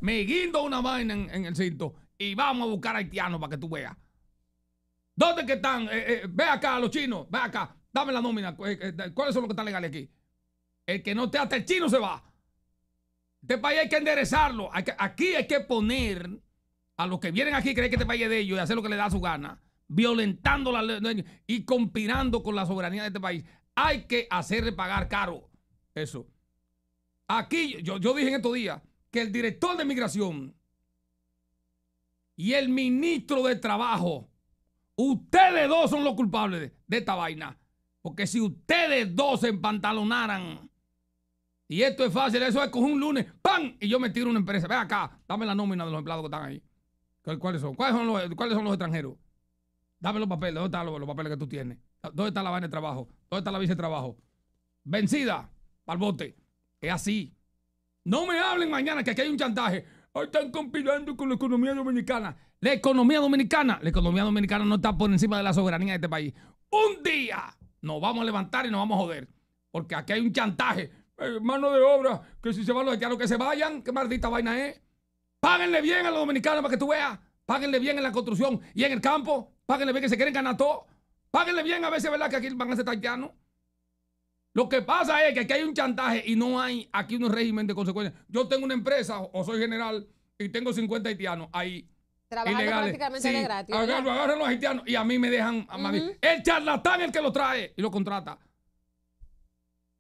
Me guindo una vaina en, el cinto y vamos a buscar haitianos para que tú veas. ¿Dónde que están? Eh, eh, ve acá, a los chinos, ve acá. Dame la nómina. Eh, ¿Cuáles son los que están legales aquí? El que no te hasta el chino se va. Este país hay que enderezarlo. aquí hay que poner a los que vienen aquí creen que este país es de ellos y hacer lo que les da su gana, violentando la y conspirando con la soberanía de este país. Hay que hacerle pagar caro eso. Aquí, yo, yo dije en estos días que el director de migración y el ministro de Trabajo, ustedes dos son los culpables de, esta vaina. Porque si ustedes dos se empantalonaran, y esto es fácil, eso es con un lunes, ¡pam! Y yo me tiro una empresa. Ve acá, dame la nómina de los empleados que están ahí. ¿Cuáles son? ¿Cuáles son los, ¿cuáles son los extranjeros? Dame los papeles, ¿dónde están los, papeles que tú tienes? ¿Dónde está la vaina de trabajo? ¿Dónde está la visa de trabajo? Vencida, al bote así. No me hablen mañana que aquí hay un chantaje. Hoy están compilando con la economía dominicana. La economía dominicana, la economía dominicana no está por encima de la soberanía de este país. Un día nos vamos a levantar y nos vamos a joder. Porque aquí hay un chantaje. Eh, mano de obra, que si se van los haitianos, que se vayan. Qué maldita vaina es. Páguenle bien a los dominicanos para que tú veas. Páguenle bien en la construcción y en el campo. Páguenle bien que se quieren ganar todo. Páguenle bien a veces, ¿verdad? Que aquí van a ser haitianos. Lo que pasa es que aquí hay un chantaje y no hay aquí un régimen de consecuencias. Yo tengo una empresa o soy general y tengo 50 haitianos ahí. Trabajando prácticamente de gratis. Agarran los haitianos y a mí me dejan. El charlatán es el que lo trae y lo contrata.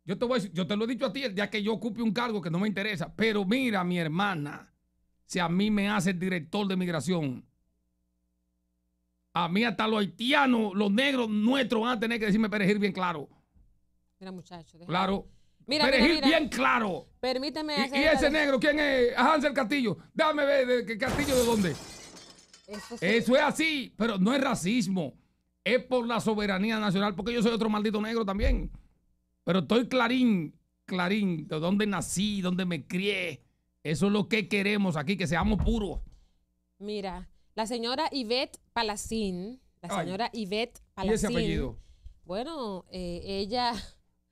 Yo te yo te lo he dicho a ti ya que yo ocupe un cargo que no me interesa. Pero mira, mi hermana, si a mí me hace el director de migración, a mí hasta los haitianos, los negros nuestros van a tener que decirme perejil bien claro. Mira, muchacho. Claro. Mira, bien claro. Permíteme y, y ese negro, ¿quién es? Ah, Hansel Castillo. dame ver de qué castillo de dónde. Eso, es así, pero no es racismo. Es por la soberanía nacional, porque yo soy otro maldito negro también. Pero estoy clarín, clarín, de dónde nací, dónde me crié. Eso es lo que queremos aquí, que seamos puros. Mira, la señora Yvette Palacín, la señora Ivette Yvette ese apellido? Bueno, eh, ella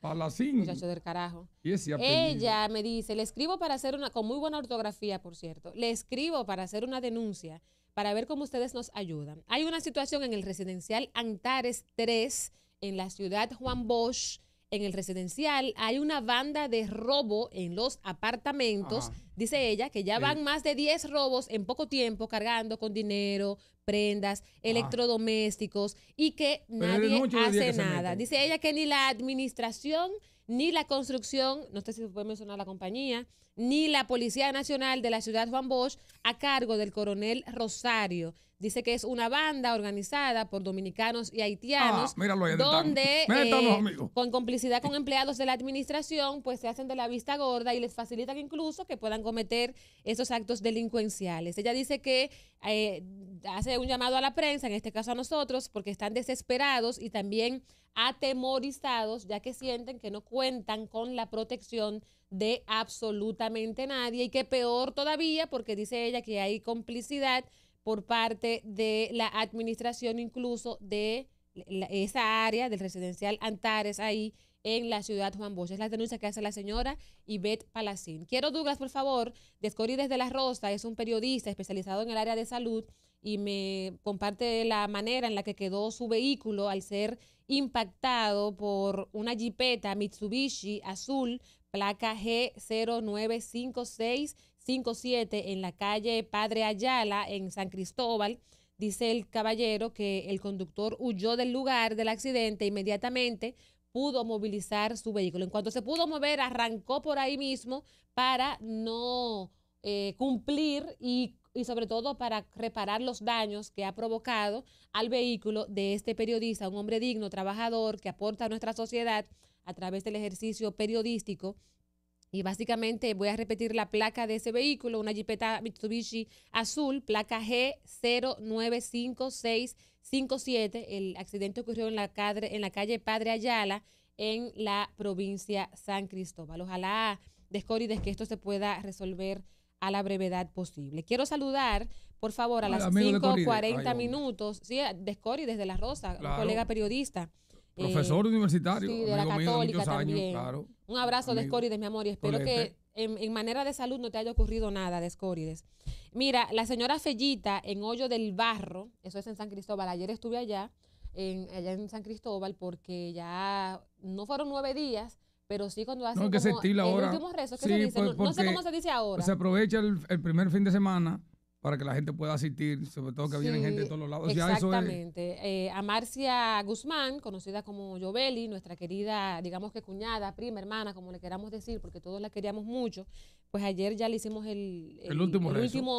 Palacín. Muchacho del carajo. Ella me dice, le escribo para hacer una, con muy buena ortografía, por cierto, le escribo para hacer una denuncia, para ver cómo ustedes nos ayudan. Hay una situación en el residencial Antares 3, en la ciudad Juan Bosch, en el residencial hay una banda de robo en los apartamentos. Dice ella que ya van más de 10 robos en poco tiempo, cargando con dinero, prendas, ah. electrodomésticos y que nadie hace nada. Dice ella que ni la administración ni la construcción, no sé si puede mencionar la compañía, ni la Policía Nacional de la ciudad Juan Bosch a cargo del coronel Rosario. Dice que es una banda organizada por dominicanos y haitianos, ah, donde eh, con complicidad con empleados de la administración, pues se hacen de la vista gorda y les facilitan incluso que puedan cometer esos actos delincuenciales. Ella dice que eh, hace un llamado a la prensa, en este caso a nosotros, porque están desesperados y también atemorizados, ya que sienten que no cuentan con la protección de absolutamente nadie y que peor todavía porque dice ella que hay complicidad por parte de la administración incluso de esa área del residencial Antares ahí en la ciudad Juan Bosch. Es la denuncia que hace la señora Yvette Palacín. Quiero, dudas por favor, descubrir desde La Rosa, es un periodista especializado en el área de salud y me comparte la manera en la que quedó su vehículo al ser impactado por una jipeta Mitsubishi azul placa G095657 en la calle Padre Ayala en San Cristóbal. Dice el caballero que el conductor huyó del lugar del accidente e inmediatamente pudo movilizar su vehículo. En cuanto se pudo mover, arrancó por ahí mismo para no eh, cumplir y, y, sobre todo para reparar los daños que ha provocado al vehículo de este periodista, un hombre digno, trabajador, que aporta a nuestra sociedad a través del ejercicio periodístico. Y básicamente voy a repetir la placa de ese vehículo, una Jeepeta Mitsubishi azul, placa G095657. El accidente ocurrió en la, cadre, en la calle Padre Ayala, en la provincia San Cristóbal. Ojalá, Descorides, que esto se pueda resolver a la brevedad posible. Quiero saludar, por favor, a las las 5.40 minutos, sí, Descorides de la Rosa, colega periodista. Profesor eh, universitario. de la Católica Un abrazo de escórides, mi amor, y espero este que en, manera de salud no te haya ocurrido nada de escórides. Mira, la señora Fellita en Hoyo del Barro, eso es en San Cristóbal, ayer estuve allá, en, allá en San Cristóbal, porque ya no fueron nueve días, pero sí cuando hace. como rezo, se no, sé cómo se dice ahora. Se aprovecha el primer fin de semana para que la gente pueda asistir, sobre todo que vienen gente de todos los lados. Exactamente. Eh, a Marcia Guzmán, conocida como Yoveli, nuestra querida, digamos que cuñada, prima, hermana, como le queramos decir, porque todos la queríamos mucho, pues ayer ya le hicimos el, último,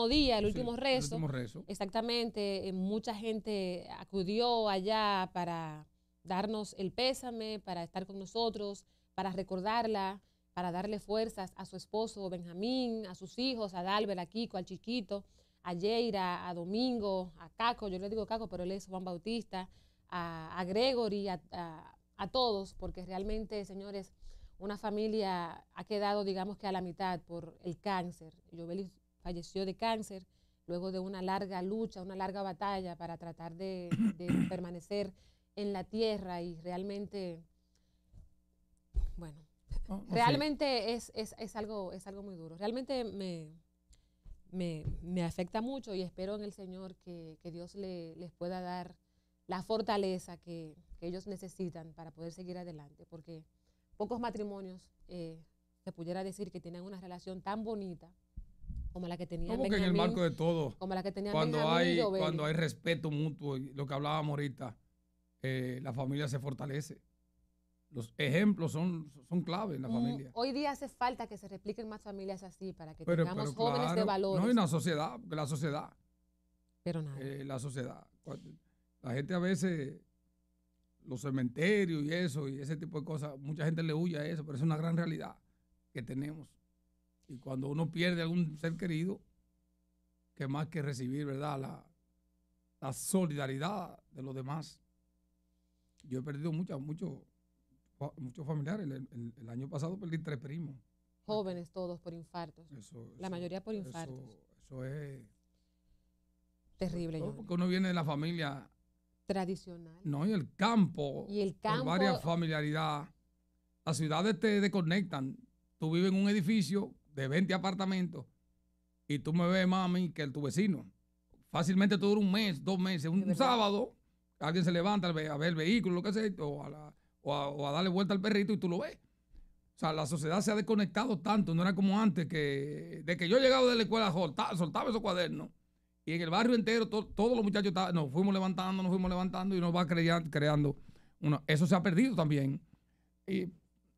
día, el último rezo. El último Exactamente. Eh, mucha gente acudió allá para darnos el pésame, para estar con nosotros, para recordarla para darle fuerzas a su esposo Benjamín, a sus hijos, a Dalbert, a Kiko, al chiquito, a Yeira, a Domingo, a Caco, yo le digo Caco, pero él es Juan Bautista, a, Gregory, a, todos, porque realmente, señores, una familia ha quedado, digamos que a la mitad por el cáncer. Yobeli falleció de cáncer luego de una larga lucha, una larga batalla para tratar de, permanecer en la tierra y realmente, bueno, oh, realmente es, es, es, algo, es algo muy duro. Realmente me, me, afecta mucho y espero en el Señor que, Dios les pueda dar la fortaleza que, ellos necesitan para poder seguir adelante, porque pocos matrimonios eh, se pudiera decir que tienen una relación tan bonita como la que tenían Como en el marco de todo, como la que cuando hay cuando hay respeto mutuo, lo que hablábamos ahorita, eh, la familia se fortalece los ejemplos son, son clave en la mm, familia. Hoy día hace falta que se repliquen más familias así para que tengamos jóvenes de valores. No, hay una sociedad, la sociedad. Pero nada. Eh, la sociedad. La gente a veces, los cementerios y eso, y ese tipo de cosas, mucha gente le huye a eso, pero es una gran realidad que tenemos. Y cuando uno pierde algún ser querido, que más que recibir, ¿verdad? La, la solidaridad de los demás. Yo he perdido muchas, muchos muchos familiares. El, año pasado perdí tres primos. Jóvenes todos por infartos. la mayoría por infartos. Eso, es... Terrible. porque uno viene de la familia... Tradicional. No, y el campo. Y el campo... varias familiaridad. Las ciudades te desconectan. Tú vives en un edificio de 20 apartamentos y tú me ves, a mami, que el tu vecino. Fácilmente tú duras un mes, dos meses. Un, sábado, alguien se levanta a ver el vehículo, lo que sea, o a la o a, darle vuelta al perrito y tú lo ves. O sea, la sociedad se ha desconectado tanto, no era como antes, que de que yo llegaba de la escuela soltaba, esos cuadernos y en el barrio entero todos los muchachos nos fuimos levantando, nos fuimos levantando y nos va creando. Uno, eso se ha perdido también. Y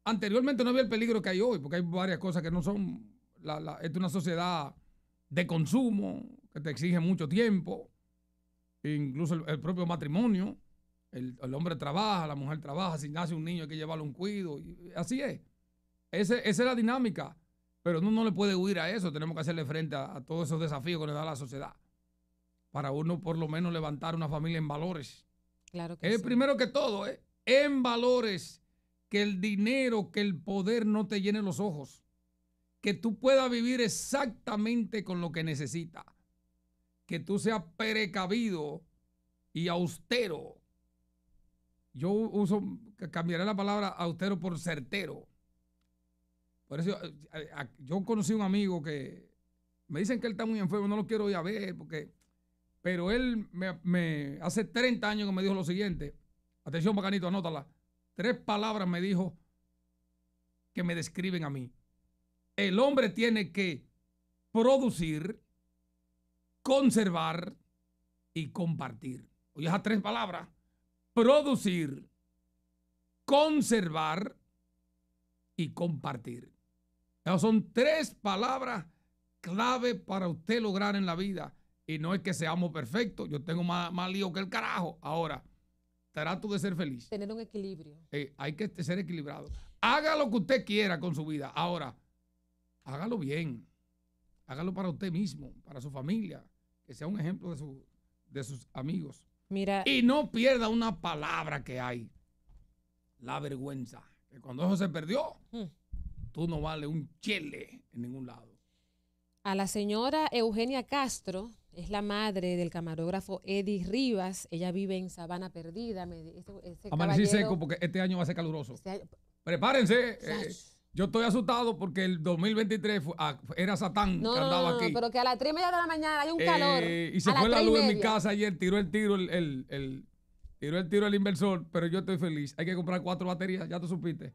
anteriormente no había el peligro que hay hoy, porque hay varias cosas que no son... Esta es una sociedad de consumo que te exige mucho tiempo, incluso el propio matrimonio. El, hombre trabaja, la mujer trabaja, si nace un niño hay que llevarlo un cuido. Y así es. esa es la dinámica. Pero uno no le puede huir a eso. Tenemos que hacerle frente a, todos esos desafíos que le da la sociedad. Para uno por lo menos levantar una familia en valores. Claro que sí. Primero que todo, ¿eh? en valores. Que el dinero, que el poder no te llene los ojos. Que tú puedas vivir exactamente con lo que necesitas. Que tú seas precavido y austero yo uso, cambiaré la palabra austero por certero. Por eso, eh, yo conocí un amigo que me dicen que él está muy enfermo, no lo quiero ir a ver, porque, pero él me, hace 30 años que me dijo lo siguiente. Atención, bacanito, anótala. Tres palabras me dijo que me describen a mí. El hombre tiene que producir, conservar y compartir. Oye, esas tres palabras producir, conservar y compartir. son tres palabras clave para usted lograr en la vida. Y no es que seamos perfectos, yo tengo más, lío que el carajo. Ahora, trato de ser feliz. Tener un equilibrio. Eh, hay que ser equilibrado. Haga lo que usted quiera con su vida. Ahora, hágalo bien. Hágalo para usted mismo, para su familia, que sea un ejemplo de, de sus amigos. Y no pierda una palabra que hay. La vergüenza. Que cuando eso se perdió, hmm. tú no vale un chile en ningún lado. A la señora Eugenia Castro, es la madre del camarógrafo Eddie Rivas. Ella vive en Sabana Perdida. Amanecí seco porque este año va a ser caluroso. Este Prepárense. Eh, yo estoy asustado porque el 2023 ah, era Satán no, que andaba no, no, aquí. pero que a las 3 y media de la mañana hay un calor. Eh, y se fue la luz en mi casa ayer, tiró el tiro el, el, el, tiró el tiro el inversor, pero yo estoy feliz. Hay que comprar cuatro baterías, ya te supiste.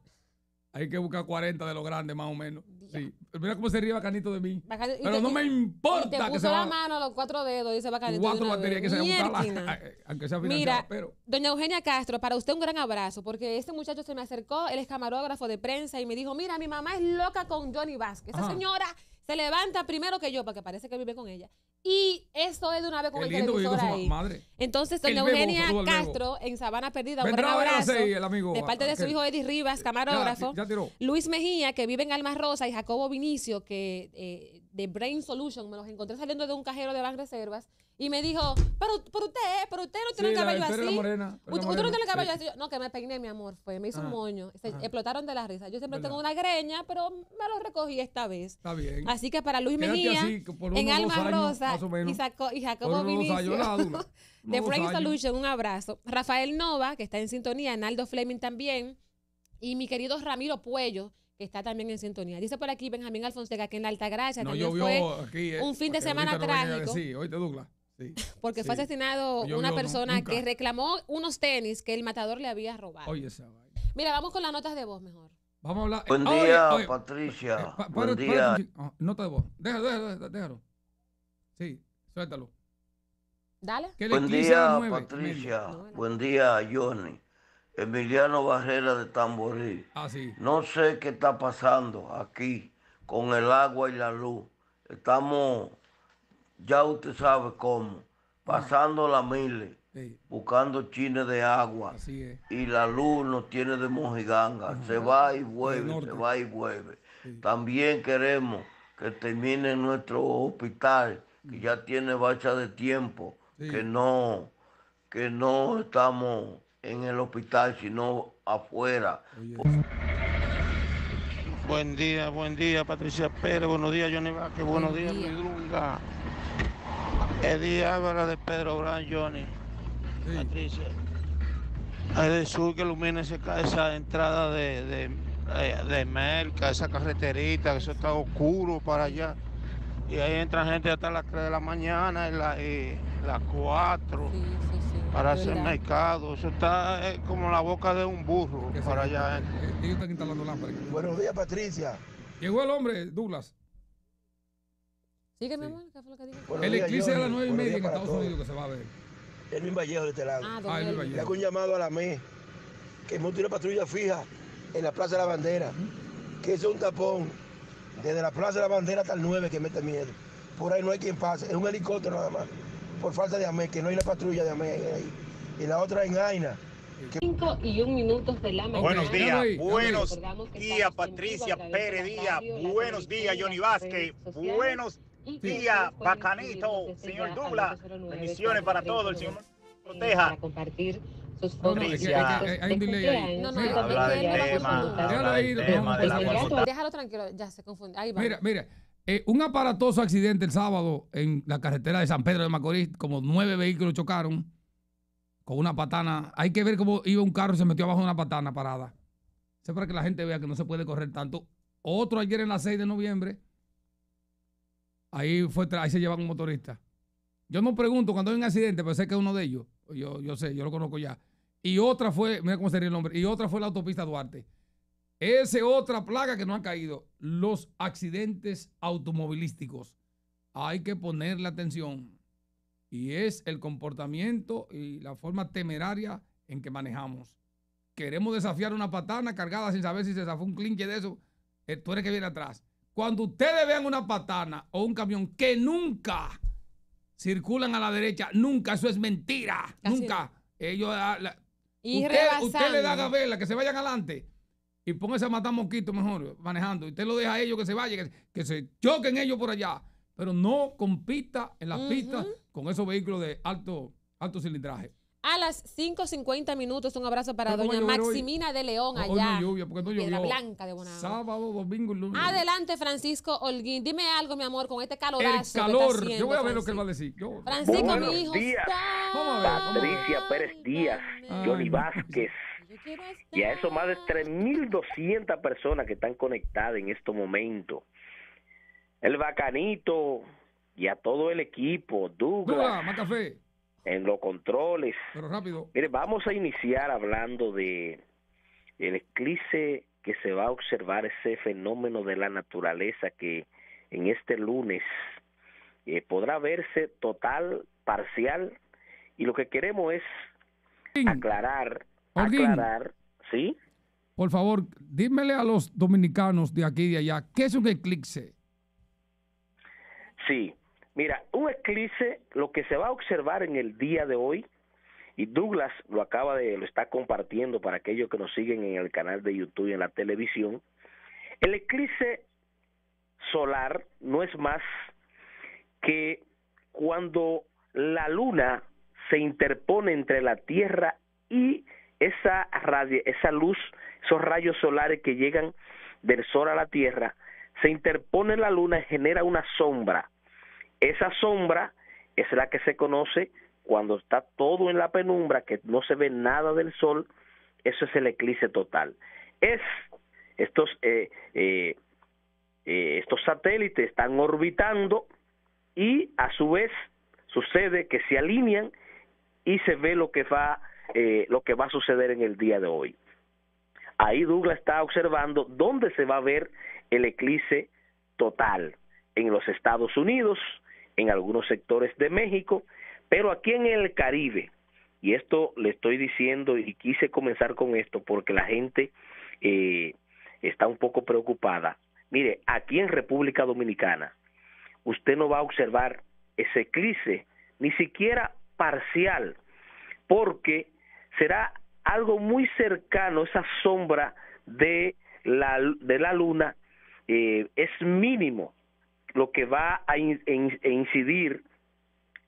Hay que buscar 40 de los grandes, más o menos. Sí. Mira cómo se ríe Bacanito de mí. Pero no me importa. Y te puso la mano los cuatro dedos, dice Bacanito. Cuatro baterías que se aunque sea Mira, pero... doña Eugenia Castro, para usted un gran abrazo, porque este muchacho se me acercó, él es camarógrafo de prensa, y me dijo, mira, mi mamá es loca con Johnny Vázquez. Esa señora se levanta primero que yo, porque parece que vive con ella. Y eso es de una vez con el televisor ahí. Madre. Entonces, doña Eugenia Castro, en Sabana Perdida, un gran abrazo. de parte ah, de su hijo Eddie Rivas, camarógrafo. Luis Mejía, que vive en Alma Rosa, y Jacobo Vinicio, que eh, de Brain Solution, me los encontré saliendo de un cajero de las reservas y me dijo, pero, usted, pero usted no tiene el cabello así. usted, no tiene el cabello así. No, que me peiné, mi amor, fue, me hizo un moño. Se explotaron de la risa. Yo siempre tengo una greña, pero me lo recogí esta vez. Está bien. Así que para Luis Mejía, en Alma Rosa y, sacó y, Jacobo Vinicio, de Brain Solution, un abrazo. Rafael Nova, que está en sintonía, Naldo Fleming también, y mi querido Ramiro Puello, que está también en sintonía. Dice por aquí Benjamín Alfonseca que en Altagracia también fue eh, un fin de semana trágico. sí, hoy te porque fue asesinado una persona que reclamó unos tenis que el matador le había robado. Oye, Mira, vamos con las notas de voz mejor. Vamos a hablar. Buen día, Patricia. Buen día. nota de voz. Déjalo, déjalo, déjalo. Sí, suéltalo. Dale. Buen día, Patricia. Buen día, Johnny. Emiliano Barrera de Tamboril. Ah, no sé qué está pasando aquí con el agua y la luz. Estamos, ya usted sabe cómo, pasando la mile, buscando chines de agua. Y la luz no tiene de mojiganga. Se va y vuelve, se va y vuelve. También queremos que termine nuestro hospital, que mm. ya tiene bacha de tiempo, que no, que no estamos en el hospital, sino afuera. Buen día, buen día, Patricia Pérez. Buenos días, Johnny Vázquez. Buenos días, día. Eddie Álvarez de Pedro Gran Johnny. Patricia. Patricia. del sur que ilumina esa entrada de, de, Merca, esa carreterita, eso está oscuro para allá. Y ahí entra gente hasta las 3 de la mañana y las cuatro. 4 para hacer mercado. Eso está eh, como la boca de un burro para allá. Eh. Eh, ellos están instalando lámparas. Buenos días, Patricia. Llegó el hombre, Douglas. Sígueme, amor, ¿qué fue lo que dijo? El eclipse a las 9 y media en Estados Unidos que se va a ver. Elvin Vallejo de este lado. Ah, el Ah, Le hago un llamado a la ME que monte una patrulla fija en la Plaza de la Bandera, que es un tapón desde la Plaza de la Bandera hasta el 9 que mete miedo. Por ahí no hay quien pase, es un helicóptero nada más por falta de AME, que no hay la patrulla de AME ahí. Y la otra en Aina. 5 y 1 minutos de la mañana. Buenos días, buenos días, Patricia Pérez Díaz. Buenos días, Johnny Vázquez. Buenos días, Bacanito, señor Dubla. Bendiciones para todos, el señor eh, proteja. Para compartir sus No, no, Habla del tema. Déjalo tranquilo, ya se confunde. Ahí va. Mira, mira. Eh, un aparatoso accidente el sábado en la carretera de San Pedro de Macorís, como nueve vehículos chocaron con una patana. Hay que ver cómo iba un carro y se metió abajo de una patana parada. Es para que la gente vea que no se puede correr tanto. Otro ayer en la 6 de noviembre, ahí, fue ahí se llevan un motorista. Yo no pregunto cuando hay un accidente, pero sé que es uno de ellos. Yo, yo sé, yo lo conozco ya. Y otra fue, mira cómo sería el nombre, y otra fue la autopista Duarte. Esa otra plaga que no ha caído. Los accidentes automovilísticos. Hay que ponerle atención. Y es el comportamiento y la forma temeraria en que manejamos. Queremos desafiar una patana cargada sin saber si se zafó un clinche de eso. Eh, tú eres que viene atrás. Cuando ustedes vean una patana o un camión que nunca circulan a la derecha, nunca, eso es mentira. nunca. Ellos. Ah, y le da a verla, que se vayan adelante y póngase a matar mosquitos mejor manejando. Y usted lo deja a ellos que se vayan, que, se choquen ellos por allá. Pero no compita en las pistas con esos vehículos de alto, alto cilindraje. A las 5.50 minutos, un abrazo para doña Maximina de León, allá. Hoy no lluvia, porque no Piedra Blanca de Bonao. Sábado, domingo, lunes. Adelante, Francisco Holguín. Dime algo, mi amor, con este calorazo. El calor. Yo voy a ver lo que él va a decir. Francisco, mi hijo. Días. Está... Patricia Pérez Díaz, Johnny Vázquez. Y a eso más de 3.200 personas que están conectadas en este momento El bacanito y a todo el equipo, Douglas, en los controles. Mire, vamos a iniciar hablando de el eclipse que se va a observar, ese fenómeno de la naturaleza que en este lunes eh, podrá verse total, parcial, y lo que queremos es aclarar por aclarar, ¿sí? Por favor, dímele a los dominicanos de aquí y de allá, ¿qué es un eclipse? Sí, mira, un eclipse, lo que se va a observar en el día de hoy, y Douglas lo acaba de, lo está compartiendo para aquellos que nos siguen en el canal de YouTube y en la televisión, el eclipse solar no es más que cuando la luna se interpone entre la Tierra y esa radio, esa luz, esos rayos solares que llegan del sol a la Tierra, se interpone en la luna y genera una sombra. Esa sombra es la que se conoce cuando está todo en la penumbra, que no se ve nada del sol, eso es el eclipse total. Es estos, eh, eh, eh estos satélites están orbitando y a su vez sucede que se alinean y se ve lo que va eh, lo que va a suceder en el día de hoy. Ahí Douglas está observando dónde se va a ver el eclipse total, en los Estados Unidos, en algunos sectores de México, pero aquí en el Caribe. Y esto le estoy diciendo y quise comenzar con esto porque la gente eh, está un poco preocupada. Mire, aquí en República Dominicana, usted no va a observar ese eclipse, ni siquiera parcial, porque será algo muy cercano, esa sombra de la, de la luna eh, es mínimo lo que va a, e incidir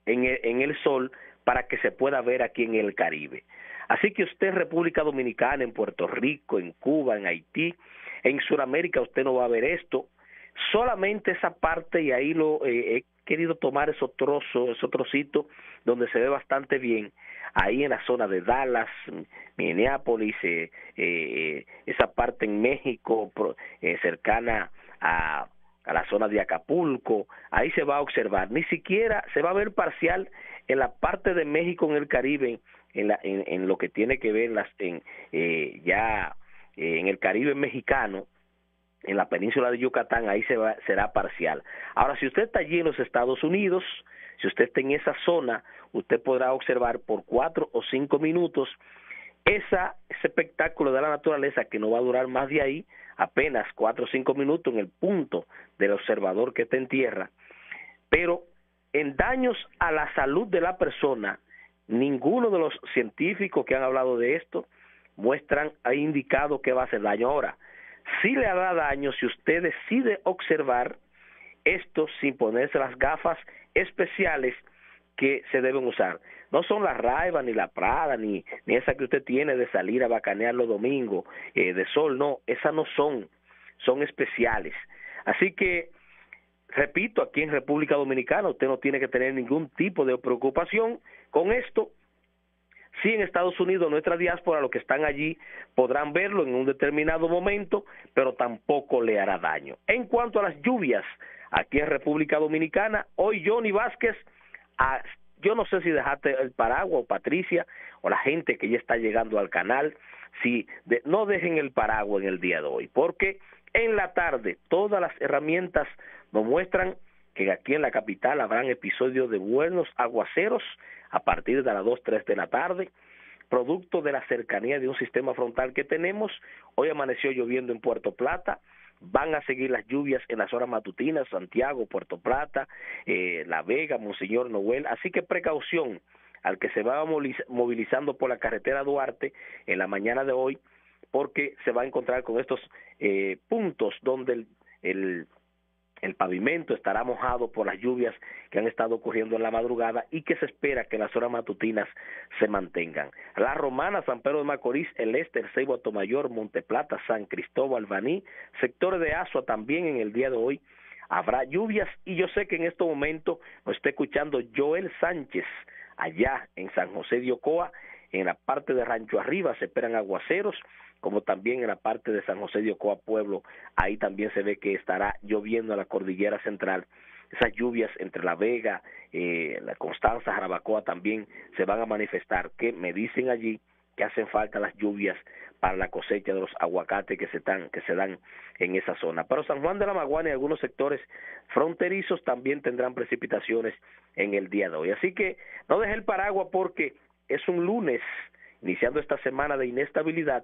en el, en el sol para que se pueda ver aquí en el Caribe. Así que usted República Dominicana, en Puerto Rico, en Cuba, en Haití, en Sudamérica, usted no va a ver esto. Solamente esa parte, y ahí lo eh, he querido tomar ese trozo ese trocito donde se ve bastante bien, ahí en la zona de Dallas, Minneapolis, eh, eh, esa parte en México eh, cercana a, a la zona de Acapulco, ahí se va a observar, ni siquiera se va a ver parcial en la parte de México en el Caribe, en, la, en, lo que tiene que ver las, en, ya en el Caribe mexicano, en la península de Yucatán, ahí se va, será parcial. Ahora, si usted está allí en los Estados Unidos, si usted está en esa zona, usted podrá observar por cuatro o cinco minutos ese espectáculo de la naturaleza que no va a durar más de ahí, apenas cuatro o cinco minutos en el punto del observador que está en tierra. Pero en daños a la salud de la persona, ninguno de los científicos que han hablado de esto muestran, ha indicado que va a hacer daño. Ahora, sí le hará daño si usted decide observar esto sin ponerse las gafas especiales que se deben usar. No son la Raiva ni la Prada ni, ni esa que usted tiene de salir a bacanear los domingos eh, de sol, no, esas no son, son especiales. Así que, repito, aquí en República Dominicana usted no tiene que tener ningún tipo de preocupación con esto Sí, en Estados Unidos, nuestra diáspora, los que están allí podrán verlo en un determinado momento, pero tampoco le hará daño. En cuanto a las lluvias, aquí en República Dominicana, hoy Johnny Vázquez, ah, yo no sé si dejaste el paraguas o Patricia o la gente que ya está llegando al canal, si no dejen el paraguas en el día de hoy, porque en la tarde todas las herramientas nos muestran que aquí en la capital habrán episodios de buenos aguaceros a partir de las 2, 3 de la tarde, producto de la cercanía de un sistema frontal que tenemos. Hoy amaneció lloviendo en Puerto Plata, van a seguir las lluvias en las horas matutinas, Santiago, Puerto Plata, eh, La Vega, Monseñor Noel, así que precaución al que se va movilizando por la carretera Duarte en la mañana de hoy, porque se va a encontrar con estos eh, puntos donde el el pavimento estará mojado por las lluvias que han estado ocurriendo en la madrugada y que se espera que las horas matutinas se mantengan. La Romana, San Pedro de Macorís, El Este, El Seibo, Atomayor, Monteplata, San Cristóbal, Baní, sector de Asua también en el día de hoy habrá lluvias y yo sé que en este momento nos está escuchando Joel Sánchez allá en San José de Ocoa, en la parte de Rancho Arriba se esperan aguaceros como también en la parte de San José de Ocoa Pueblo, ahí también se ve que estará lloviendo a la cordillera central. Esas lluvias entre La Vega, eh, la Constanza, Jarabacoa también se van a manifestar, que me dicen allí que hacen falta las lluvias para la cosecha de los aguacates que se, dan, que se dan en esa zona. Pero San Juan de la Maguana y algunos sectores fronterizos también tendrán precipitaciones en el día de hoy. Así que no deje el paraguas porque es un lunes, iniciando esta semana de inestabilidad,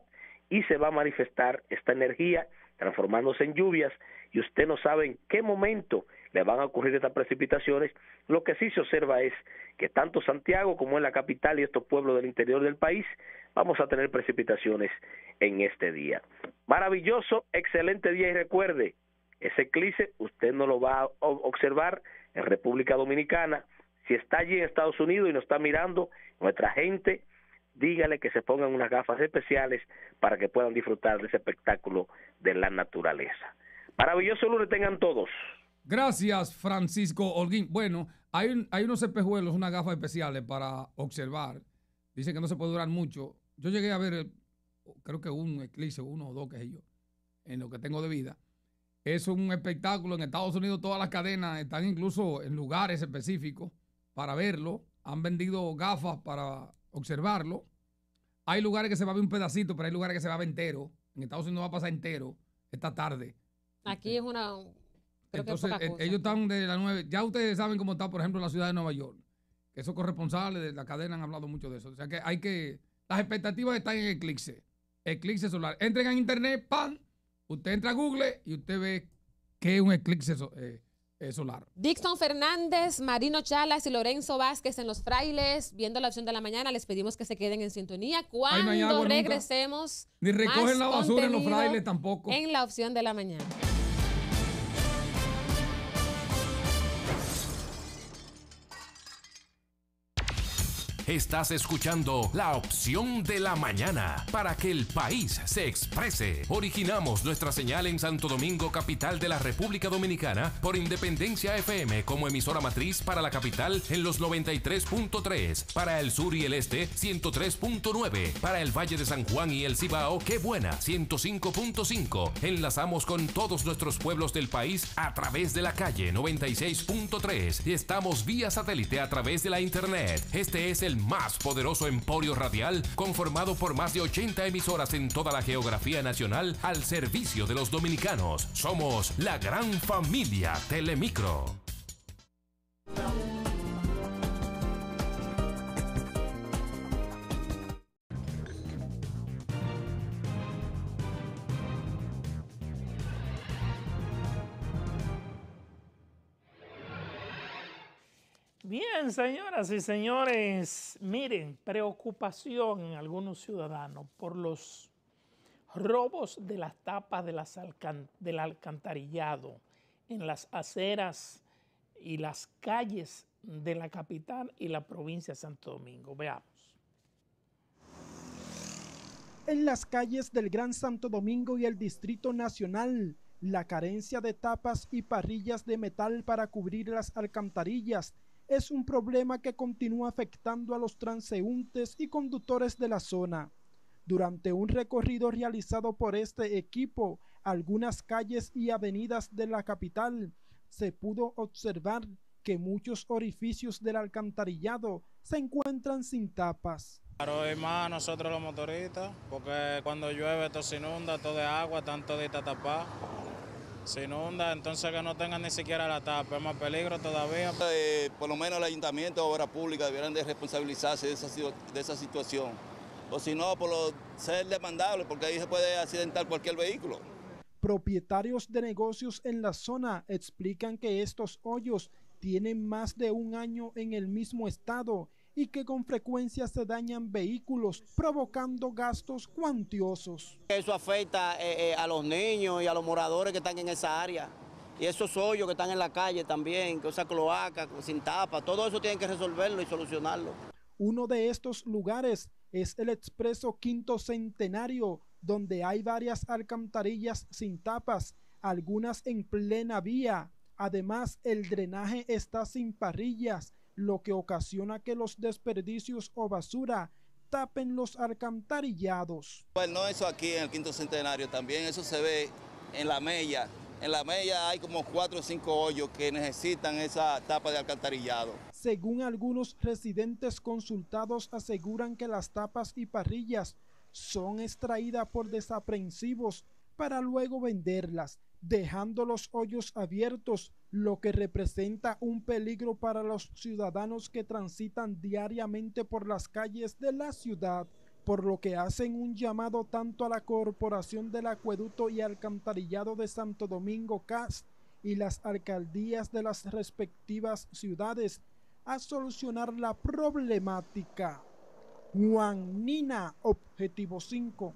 y se va a manifestar esta energía transformándose en lluvias y usted no sabe en qué momento le van a ocurrir estas precipitaciones. Lo que sí se observa es que tanto Santiago como en la capital y estos pueblos del interior del país vamos a tener precipitaciones en este día. Maravilloso, excelente día y recuerde, ese eclipse usted no lo va a observar en República Dominicana. Si está allí en Estados Unidos y nos está mirando, nuestra gente dígale que se pongan unas gafas especiales para que puedan disfrutar de ese espectáculo de la naturaleza. Maravilloso lunes tengan todos. Gracias, Francisco Holguín. Bueno, hay, unos espejuelos, unas gafas especiales para observar. Dicen que no se puede durar mucho. Yo llegué a ver, creo que un eclipse, uno o dos, que sé yo, en lo que tengo de vida. Es un espectáculo. En Estados Unidos todas las cadenas están incluso en lugares específicos para verlo. Han vendido gafas para observarlo. Hay lugares que se va a ver un pedacito, pero hay lugares que se va a ver entero. En Estados Unidos va a pasar entero esta tarde. Aquí eh, es una... Entonces, eh, ellos están de la 9. Ya ustedes saben cómo está, por ejemplo, la ciudad de Nueva York. esos corresponsales de la cadena han hablado mucho de eso. O sea que hay que... Las expectativas están en eclipse. Eclipse solar. Entren a internet, pan. Usted entra a Google y usted ve qué es un eclipse solar. Eh, Dixon Fernández, Marino Chalas y Lorenzo Vázquez en Los Frailes, viendo la opción de la mañana, les pedimos que se queden en sintonía. Cuando regresemos, ni recogen la basura en Los Frailes tampoco. En la opción de la mañana. Estás escuchando La Opción de la Mañana para que el país se exprese. Originamos nuestra señal en Santo Domingo, capital de la República Dominicana, por Independencia FM como emisora matriz para la capital en los 93.3, para el sur y el este 103.9, para el Valle de San Juan y el Cibao, qué buena 105.5. Enlazamos con todos nuestros pueblos del país a través de la calle 96.3 y estamos vía satélite a través de la internet. Este es el más poderoso emporio radial conformado por más de 80 emisoras en toda la geografía nacional al servicio de los dominicanos. Somos la gran familia Telemicro. Bien, señoras y señores, miren, preocupación en algunos ciudadanos por los robos de las tapas de las del alcantarillado en las aceras y las calles de la capital y la provincia de Santo Domingo. Veamos. En las calles del Gran Santo Domingo y el Distrito Nacional, la carencia de tapas y parrillas de metal para cubrir las alcantarillas es un problema que continúa afectando a los transeúntes y conductores de la zona. Durante un recorrido realizado por este equipo, algunas calles y avenidas de la capital, se pudo observar que muchos orificios del alcantarillado se encuentran sin tapas. Claro, y nosotros los motoristas, porque cuando llueve todo se inunda, todo de agua, tanto de tapa se inunda, entonces que no tengan ni siquiera la tapa, es más peligro todavía. Eh, por lo menos el ayuntamiento o obra pública deberían de responsabilizarse de esa, situación, o si no, por ser demandable, porque ahí se puede accidentar cualquier vehículo. Propietarios de negocios en la zona explican que estos hoyos tienen más de un año en el mismo estado y que con frecuencia se dañan vehículos, provocando gastos cuantiosos. Eso afecta eh, eh, a los niños y a los moradores que están en esa área. Y esos hoyos que están en la calle también, que esa cloaca sin tapa, todo eso tienen que resolverlo y solucionarlo. Uno de estos lugares es el expreso Quinto Centenario, donde hay varias alcantarillas sin tapas, algunas en plena vía. Además, el drenaje está sin parrillas lo que ocasiona que los desperdicios o basura tapen los alcantarillados. Bueno, eso aquí en el quinto centenario también, eso se ve en la mella. En la mella hay como cuatro o cinco hoyos que necesitan esa tapa de alcantarillado. Según algunos residentes consultados aseguran que las tapas y parrillas son extraídas por desaprensivos para luego venderlas, dejando los hoyos abiertos lo que representa un peligro para los ciudadanos que transitan diariamente por las calles de la ciudad, por lo que hacen un llamado tanto a la Corporación del Acueducto y Alcantarillado de Santo Domingo CAST y las alcaldías de las respectivas ciudades a solucionar la problemática. Juan Nina, Objetivo 5.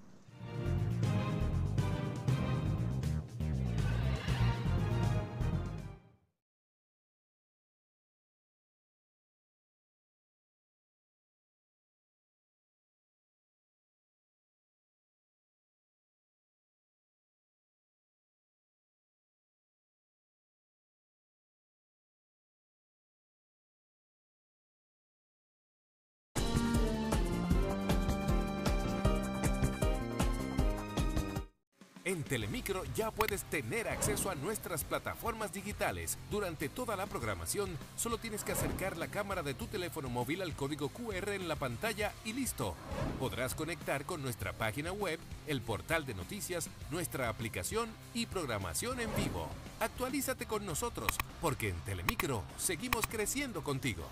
En Telemicro ya puedes tener acceso a nuestras plataformas digitales. Durante toda la programación, solo tienes que acercar la cámara de tu teléfono móvil al código QR en la pantalla y listo. Podrás conectar con nuestra página web, el portal de noticias, nuestra aplicación y programación en vivo. Actualízate con nosotros, porque en Telemicro seguimos creciendo contigo.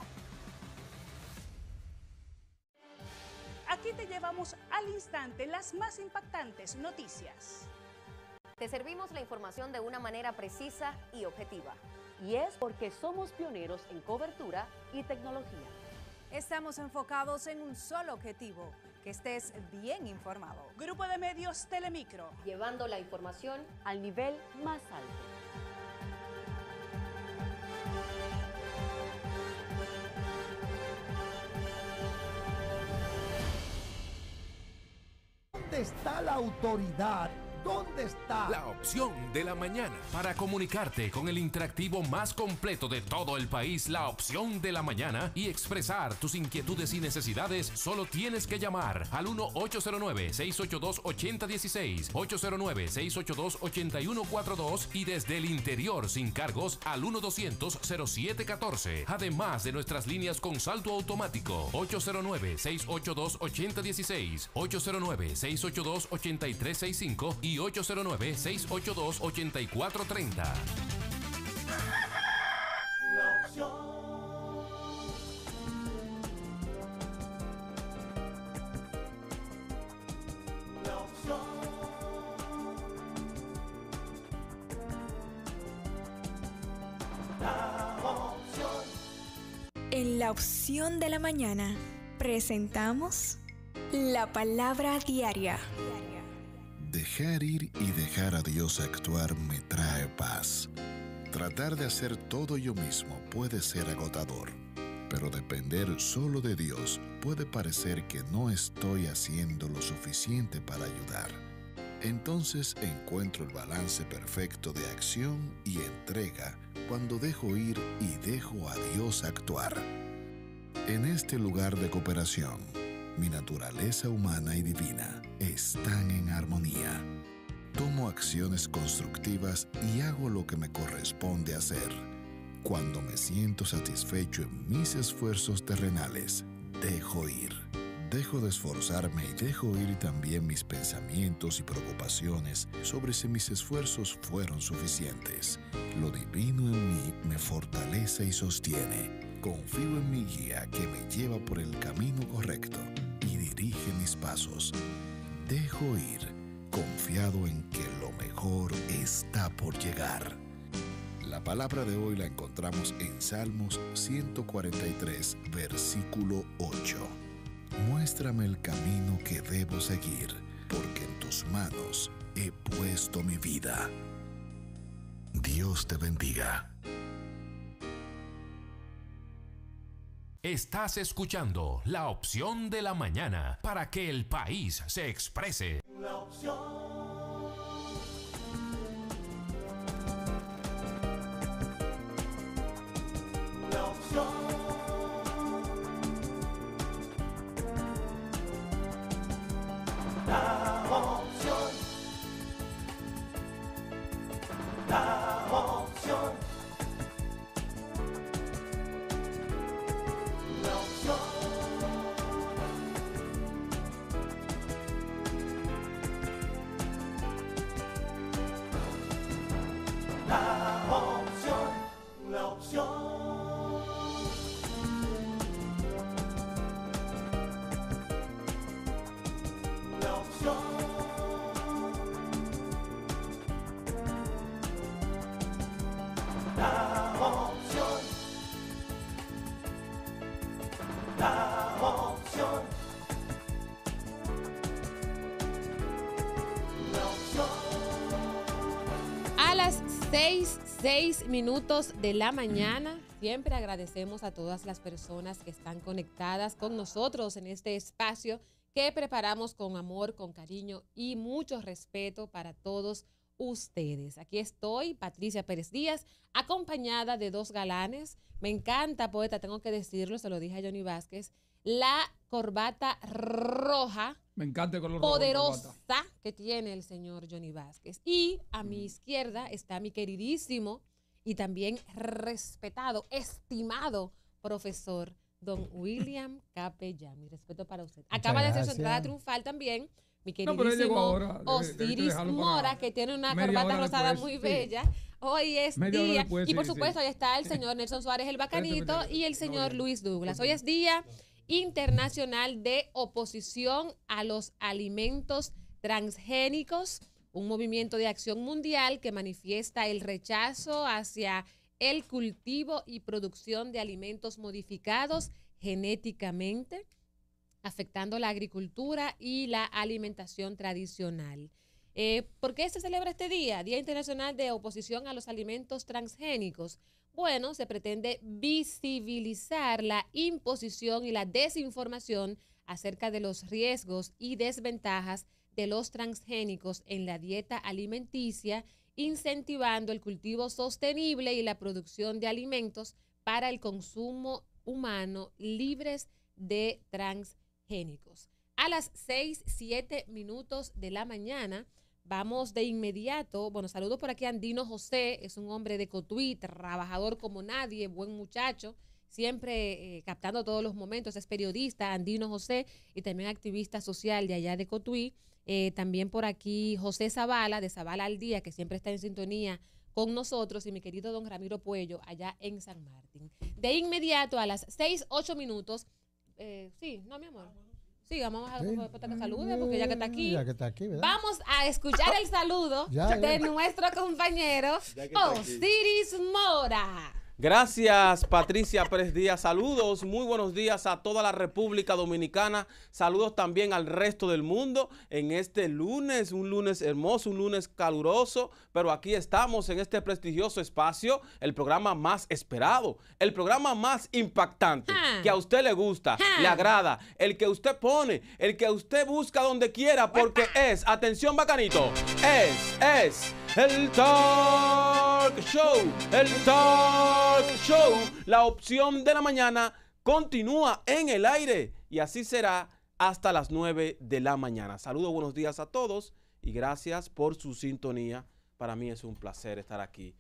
Aquí te llevamos al instante las más impactantes noticias. Te servimos la información de una manera precisa y objetiva. Y es porque somos pioneros en cobertura y tecnología. Estamos enfocados en un solo objetivo, que estés bien informado. Grupo de Medios Telemicro. Llevando la información al nivel más alto. ¿Dónde está la autoridad ¿Dónde está? La opción de la mañana. Para comunicarte con el interactivo más completo de todo el país, la opción de la mañana, y expresar tus inquietudes y necesidades, solo tienes que llamar al 1-809-682-8016, 809-682-8142 y desde el interior sin cargos al 1-200-0714. Además de nuestras líneas con salto automático, 809-682-8016, 809-682-8365 y 809-682-8430. En la opción de la mañana presentamos la palabra diaria. Dejar ir y dejar a Dios actuar me trae paz. Tratar de hacer todo yo mismo puede ser agotador, pero depender solo de Dios puede parecer que no estoy haciendo lo suficiente para ayudar. Entonces encuentro el balance perfecto de acción y entrega cuando dejo ir y dejo a Dios actuar. En este lugar de cooperación, mi naturaleza humana y divina están en armonía. Tomo acciones constructivas y hago lo que me corresponde hacer. Cuando me siento satisfecho en mis esfuerzos terrenales, dejo ir. Dejo de esforzarme y dejo ir también mis pensamientos y preocupaciones sobre si mis esfuerzos fueron suficientes. Lo divino en mí me fortalece y sostiene. Confío en mi guía que me lleva por el camino correcto y dirige mis pasos dejo ir, confiado en que lo mejor está por llegar. La palabra de hoy la encontramos en Salmos 143, versículo 8. Muéstrame el camino que debo seguir, porque en tus manos he puesto mi vida. Dios te bendiga. Estás escuchando la opción de la mañana para que el país se exprese. La opción. Seis, seis minutos de la mañana. Siempre agradecemos a todas las personas que están conectadas con nosotros en este espacio que preparamos con amor, con cariño y mucho respeto para todos ustedes. Aquí estoy, Patricia Pérez Díaz, acompañada de dos galanes. Me encanta, poeta, tengo que decirlo, se lo dije a Johnny Vázquez, la corbata roja me encanta el color poderosa que tiene el señor Johnny Vázquez. Y a mi mm. izquierda está mi queridísimo y también respetado, estimado profesor don William Capellán. Mi respeto para usted. Acaba de hacer su entrada triunfal también. Mi queridísimo Osiris Mora, que tiene una corbata rosada muy bella. Hoy es día. y por supuesto, ya ahí está el señor Nelson Suárez, el este bacanito, y el señor Luis Douglas. Hoy es día. Internacional de Oposición a los Alimentos Transgénicos, un movimiento de acción mundial que manifiesta el rechazo hacia el cultivo y producción de alimentos modificados genéticamente, afectando la agricultura y la alimentación tradicional. Eh, ¿Por qué se celebra este día? Día Internacional de Oposición a los Alimentos Transgénicos. Bueno, se pretende visibilizar la imposición y la desinformación acerca de los riesgos y desventajas de los transgénicos en la dieta alimenticia, incentivando el cultivo sostenible y la producción de alimentos para el consumo humano libres de transgénicos. A las 6, 7 minutos de la mañana, Vamos de inmediato. Bueno, saludo por aquí a Andino José, es un hombre de Cotuí, trabajador como nadie, buen muchacho, siempre eh, captando todos los momentos. Es periodista, Andino José, y también activista social de allá de Cotuí. Eh, también por aquí José Zavala, de Zavala al Día, que siempre está en sintonía con nosotros y mi querido don Ramiro Puello allá en San Martín. De inmediato a las seis ocho minutos. Eh, sí, no, mi amor. Sí, vamos a sí. después que salude, porque ya que está aquí. Ya que está aquí ¿verdad? Vamos a escuchar el saludo de nuestro compañero Osiris Mora. Gracias, Patricia Pérez Díaz. Saludos, muy buenos días a toda la República Dominicana. Saludos también al resto del mundo en este lunes, un lunes hermoso, un lunes caluroso, pero aquí estamos en este prestigioso espacio, el programa más esperado, el programa más impactante, ah. que a usted le gusta, ah. le agrada, el que usted pone, el que usted busca donde quiera, porque es, atención bacanito, es, es el top. Show. El Talk Show. La opción de la mañana continúa en el aire y así será hasta las 9 de la mañana. Saludos, buenos días a todos y gracias por su sintonía. Para mí es un placer estar aquí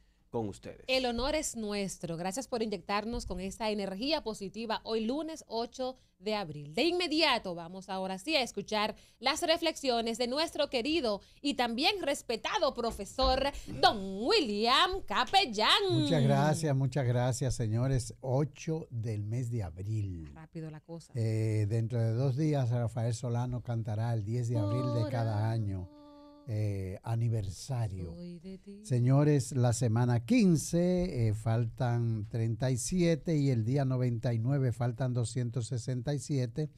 el honor es nuestro. Gracias por inyectarnos con esta energía positiva hoy lunes 8 de abril. De inmediato vamos ahora sí a escuchar las reflexiones de nuestro querido y también respetado profesor don William Capellán. Muchas gracias, muchas gracias señores. 8 del mes de abril. Ah, rápido la cosa. Eh, dentro de dos días Rafael Solano cantará el 10 de abril de cada año eh, aniversario. Señores, la semana 15 eh, faltan 37 y el día 99 faltan 267.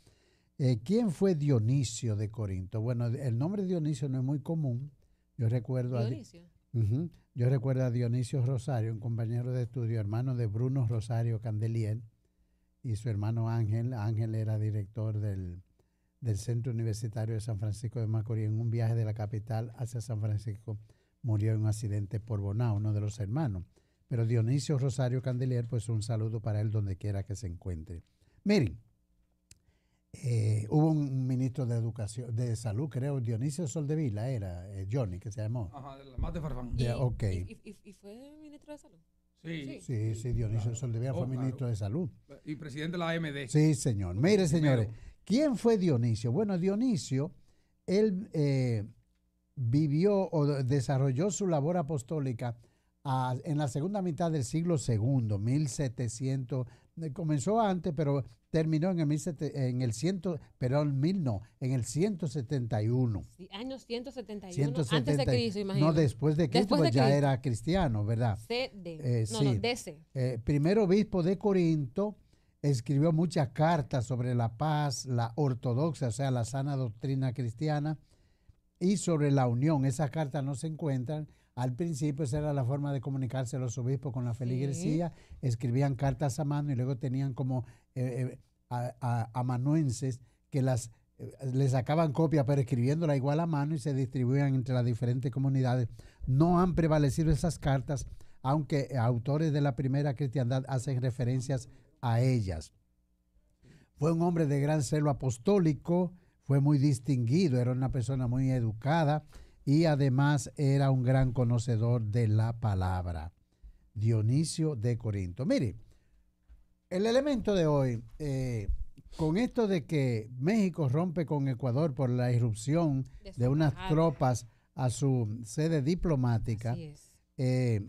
Eh, ¿Quién fue Dionisio de Corinto? Bueno, el nombre Dionisio no es muy común. Yo recuerdo a, Yo recuerdo a Dionisio Rosario, un compañero de estudio, hermano de Bruno Rosario Candelier y su hermano Ángel. Ángel era director del del Centro Universitario de San Francisco de Macorís en un viaje de la capital hacia San Francisco murió en un accidente por Bonao, uno de los hermanos. Pero Dionisio Rosario Candelier, pues un saludo para él donde quiera que se encuentre. Miren, eh, hubo un ministro de Educación, de Salud, creo, Dionisio Soldevila, era eh, Johnny, que se llamó. Ajá, de la Mate Farfán. Y, y, fue ministro de Salud. Sí, sí, sí, Dionisio Soldevila fue oh, ministro de Salud. Y presidente de la AMD. Sí, señor. Mire, señores, ¿Quién fue Dionisio? Bueno, Dionisio, él eh, vivió o desarrolló su labor apostólica en la segunda mitad del siglo II, 1700. Eh, comenzó antes, pero terminó en el, en el ciento, mil no, en el 171. Sí, año 171, antes de Cristo, imagino. No, después de Cristo, pues ya era cristiano, ¿verdad? C eh, no, sí. no, DC. primer obispo de Corinto, escribió muchas cartas sobre la paz, la ortodoxia, o sea, la sana doctrina cristiana, y sobre la unión. Esas cartas no se encuentran. Al principio esa era la forma de comunicarse los obispos con la feligresía. Escribían cartas a mano y luego tenían como eh, eh, a, amanuenses que las eh, sacaban copia, pero escribiéndola igual a mano y se distribuían entre las diferentes comunidades. No han prevalecido esas cartas, aunque autores de la primera cristiandad hacen referencias a ellas. Fue un hombre de gran celo apostólico, fue muy distinguido, era una persona muy educada y además era un gran conocedor de la palabra. Dionisio de Corinto. Mire, el elemento de hoy, eh, con esto de que México rompe con Ecuador por la irrupción de, unas tropas a su sede diplomática, eh,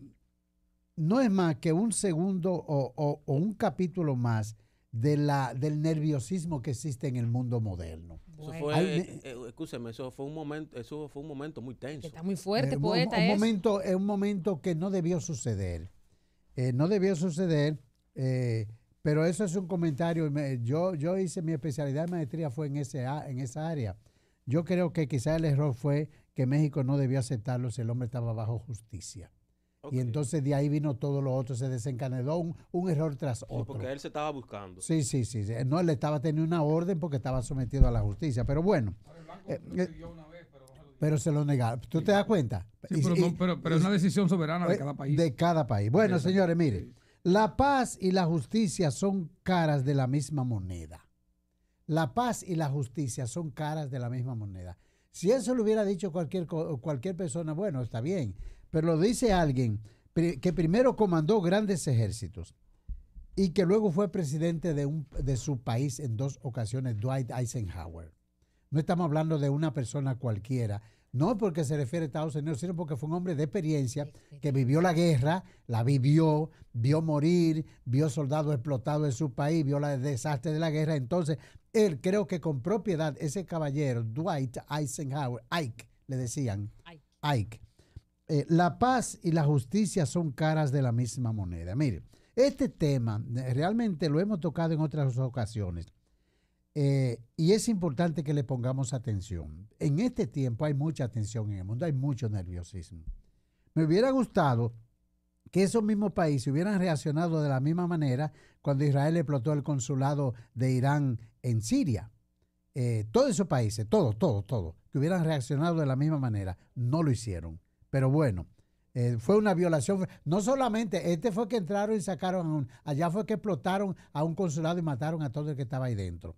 no es más que un segundo o, un capítulo más de la, del nerviosismo que existe en el mundo moderno. Eso fue, eh, eh, escúcheme, eso fue un momento, eso fue un momento muy tenso. Está muy fuerte, eh, poeta. momento, es un momento que no debió suceder. no debió suceder, pero eso es un comentario. Yo, yo hice mi especialidad de maestría fue en, ese, en esa área. Yo creo que quizás el error fue que México no debió aceptarlo si el hombre estaba bajo justicia. Y entonces de ahí vino todo lo otro, se desencadenó un, error tras otro. porque él se estaba buscando. Sí, sí, sí. No, él estaba teniendo una orden porque estaba sometido a la justicia. Pero bueno. Eh, eh, pero, se lo negaron. ¿Tú te das cuenta? pero, es una decisión soberana de eh, cada país. De cada país. Bueno, señores, miren la paz y la justicia son caras de la misma moneda. La paz y la justicia son caras de la misma moneda. Si eso lo hubiera dicho cualquier, cualquier persona, bueno, está bien pero lo dice alguien que primero comandó grandes ejércitos y que luego fue presidente de, un, de su país en dos ocasiones, Dwight Eisenhower. No estamos hablando de una persona cualquiera, no porque se refiere a Estados Unidos, sino porque fue un hombre de experiencia que vivió la guerra, la vivió, vio morir, vio soldados explotados en su país, vio el desastre de la guerra. Entonces, él creo que con propiedad, ese caballero, Dwight Eisenhower, Ike, le decían, Ike eh, la paz y la justicia son caras de la misma moneda. Mire, este tema eh, realmente lo hemos tocado en otras ocasiones eh, y es importante que le pongamos atención. En este tiempo hay mucha tensión en el mundo, hay mucho nerviosismo. Me hubiera gustado que esos mismos países hubieran reaccionado de la misma manera cuando Israel explotó el consulado de Irán en Siria. todos esos países, todo, todo, todo, que hubieran reaccionado de la misma manera, no lo hicieron. Pero bueno, eh, fue una violación. No solamente, este fue que entraron y sacaron a un, allá fue que explotaron a un consulado y mataron a todo el que estaba ahí dentro.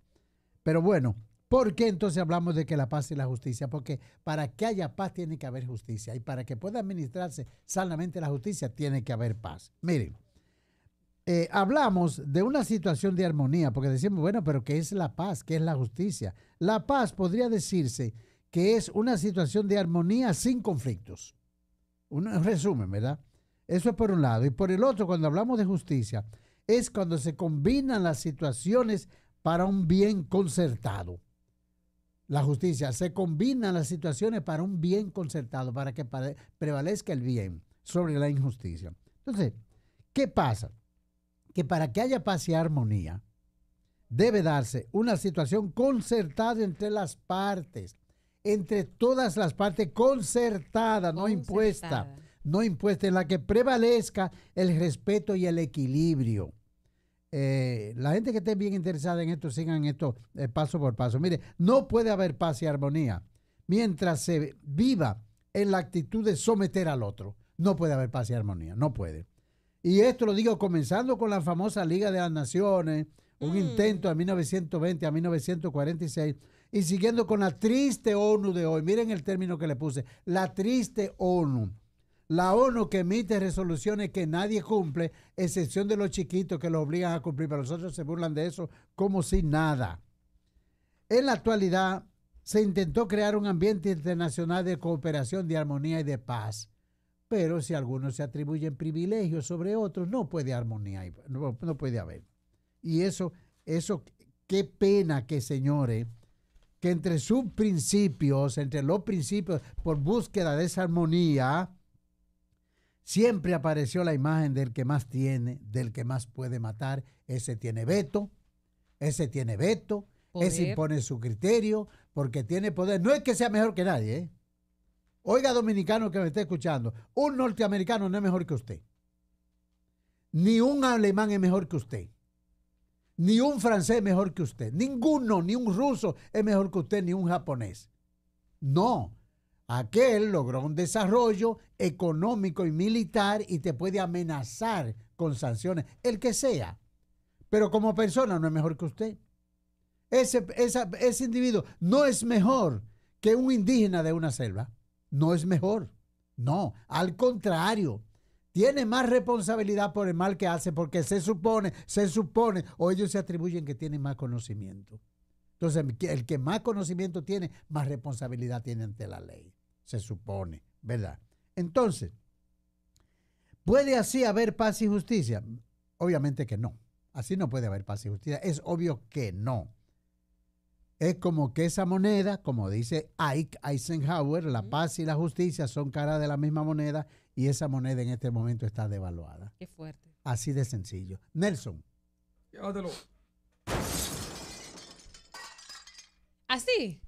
Pero bueno, ¿por qué entonces hablamos de que la paz y la justicia? Porque para que haya paz tiene que haber justicia y para que pueda administrarse sanamente la justicia tiene que haber paz. Miren, eh, hablamos de una situación de armonía, porque decimos, bueno, pero ¿qué es la paz? ¿Qué es la justicia? La paz podría decirse que es una situación de armonía sin conflictos un resumen, ¿verdad? Eso es por un lado. Y por el otro, cuando hablamos de justicia, es cuando se combinan las situaciones para un bien concertado. La justicia, se combinan las situaciones para un bien concertado, para que prevalezca el bien sobre la injusticia. Entonces, ¿qué pasa? Que para que haya paz y armonía, debe darse una situación concertada entre las partes entre todas las partes, concertada, no impuesta, no impuesta, en la que prevalezca el respeto y el equilibrio. Eh, la gente que esté bien interesada en esto, sigan esto eh, paso por paso. Mire, no puede haber paz y armonía mientras se viva en la actitud de someter al otro. No puede haber paz y armonía, no puede. Y esto lo digo comenzando con la famosa Liga de las Naciones, un mm. intento de 1920 a 1946 y siguiendo con la triste ONU de hoy, miren el término que le puse, la triste ONU. La ONU que emite resoluciones que nadie cumple, excepción de los chiquitos que lo obligan a cumplir, pero los otros se burlan de eso como si nada. En la actualidad se intentó crear un ambiente internacional de cooperación, de armonía y de paz. Pero si algunos se atribuyen privilegios sobre otros, no puede armonía, no, no puede haber. Y eso, eso, qué pena que señores que entre sus principios, entre los principios, por búsqueda de esa armonía, siempre apareció la imagen del que más tiene, del que más puede matar. Ese tiene veto, ese tiene veto, ese impone su criterio, porque tiene poder. No es que sea mejor que nadie. ¿eh? Oiga, dominicano que me esté escuchando, un norteamericano no es mejor que usted. Ni un alemán es mejor que usted. Ni un francés es mejor que usted. Ninguno, ni un ruso es mejor que usted, ni un japonés. No. Aquel logró un desarrollo económico y militar y te puede amenazar con sanciones, el que sea. Pero como persona no es mejor que usted. Ese, ese individuo no es mejor que un indígena de una selva. No es mejor. No, al contrario, tiene más responsabilidad por el mal que hace porque se supone, se supone, o ellos se atribuyen que tienen más conocimiento. Entonces, el que más conocimiento tiene, más responsabilidad tiene ante la ley, se supone, ¿verdad? Entonces, ¿puede así haber paz y justicia? Obviamente que no. Así no puede haber paz y justicia. Es obvio que no. Es como que esa moneda, como dice Ike Eisenhower, la paz y la justicia son cara de la misma moneda y esa moneda en este momento está devaluada. Qué fuerte. Así de sencillo. Nelson. Llévatelo. Así.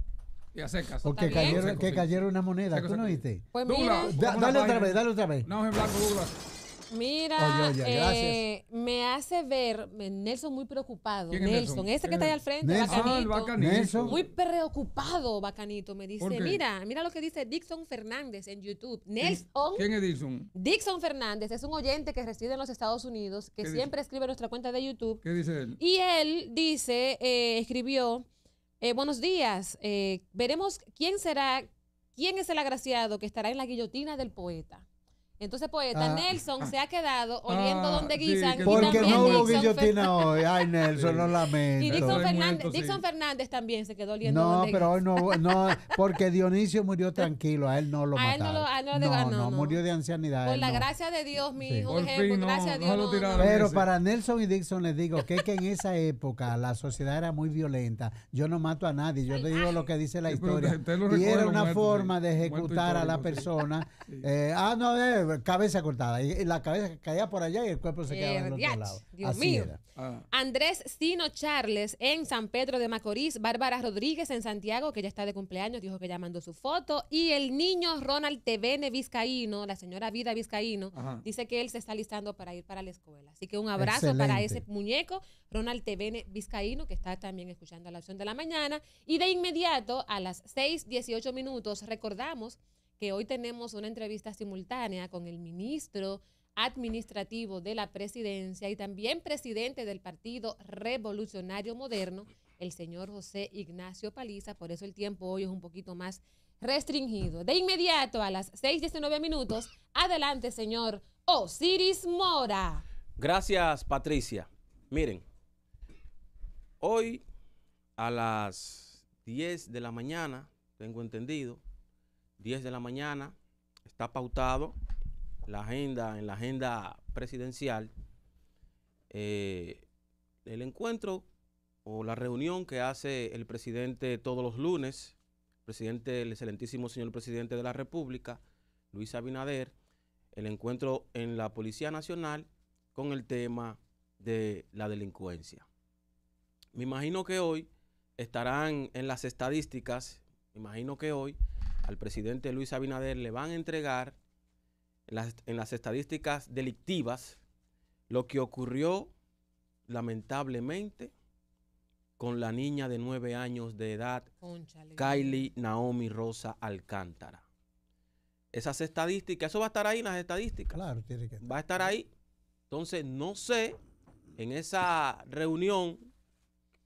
Y hacer caso. Porque que una moneda. ¿Tú no viste? Pues mira. dale otra vez, dale otra vez. No, en blanco, Douglas. Mira, eh, me hace ver eh, Nelson muy preocupado. Nelson? ese que está ahí al frente, bacanito, ah, Muy preocupado, Bacanito. Me dice, mira, mira lo que dice Dixon Fernández en YouTube. Nelson. ¿Quién es Dixon? Dixon Fernández es un oyente que reside en los Estados Unidos, que siempre escribe nuestra cuenta de YouTube. ¿Qué dice él? Y él dice, eh, escribió, buenos días, veremos quién será, quién es el agraciado que estará en la guillotina del poeta. Entonces, poeta pues, ah. Nelson se ha quedado oliendo ah, donde guisan. porque no hubo guillotina hoy. Ay, Nelson, lo lamento. Y Dixon Fernández, Fernández también se quedó oliendo no, donde pero hoy no, no, porque Dionisio murió tranquilo. A él no lo mataron. A él no lo, no, murió de ancianidad. Por la gracia de Dios, mi hijo. gracias a Dios. pero para Nelson y Dixon les digo que, que en esa época la sociedad era muy violenta. Yo no mato a nadie. Yo te digo lo que dice la historia. Y era una forma de ejecutar a la persona. Eh, ah, no, debe. Eh, cabeza cortada. Y la cabeza caía por allá y el cuerpo se quedaba en otro lado. Dios mío. Ah. Andrés Sino Charles en San Pedro de Macorís. Bárbara Rodríguez en Santiago, que ya está de cumpleaños, dijo que ya mandó su foto. Y el niño Ronald TVN Vizcaíno, la señora Vida Vizcaíno, dice que él se está listando para ir para la escuela. Así que un abrazo para ese muñeco, Ronald TVN Vizcaíno, que está también escuchando la opción de la mañana. Y de inmediato, a las 6:18 minutos, recordamos que hoy tenemos una entrevista simultánea con el ministro administrativo de la presidencia y también presidente del Partido Revolucionario Moderno, el señor José Ignacio Paliza. Por eso el tiempo hoy es un poquito más restringido. De inmediato a las 6.19 minutos, adelante señor Osiris Mora. Gracias Patricia. Miren, hoy a las 10 de la mañana, tengo entendido, 10 de la mañana, está pautado la agenda, en la agenda presidencial, eh, el encuentro o la reunión que hace el presidente todos los lunes, presidente, el excelentísimo señor presidente de la República, Luis Abinader, el encuentro en la Policía Nacional con el tema de la delincuencia. Me imagino que hoy estarán en las estadísticas, imagino que hoy al presidente Luis Abinader le van a entregar en las, estadísticas delictivas lo que ocurrió lamentablemente con la niña de nueve años de edad, Kylie Naomi Rosa Alcántara. Esas estadísticas, eso va a estar ahí en las estadísticas. Claro, tiene que estar. Va a estar ahí. Entonces, no sé, en esa reunión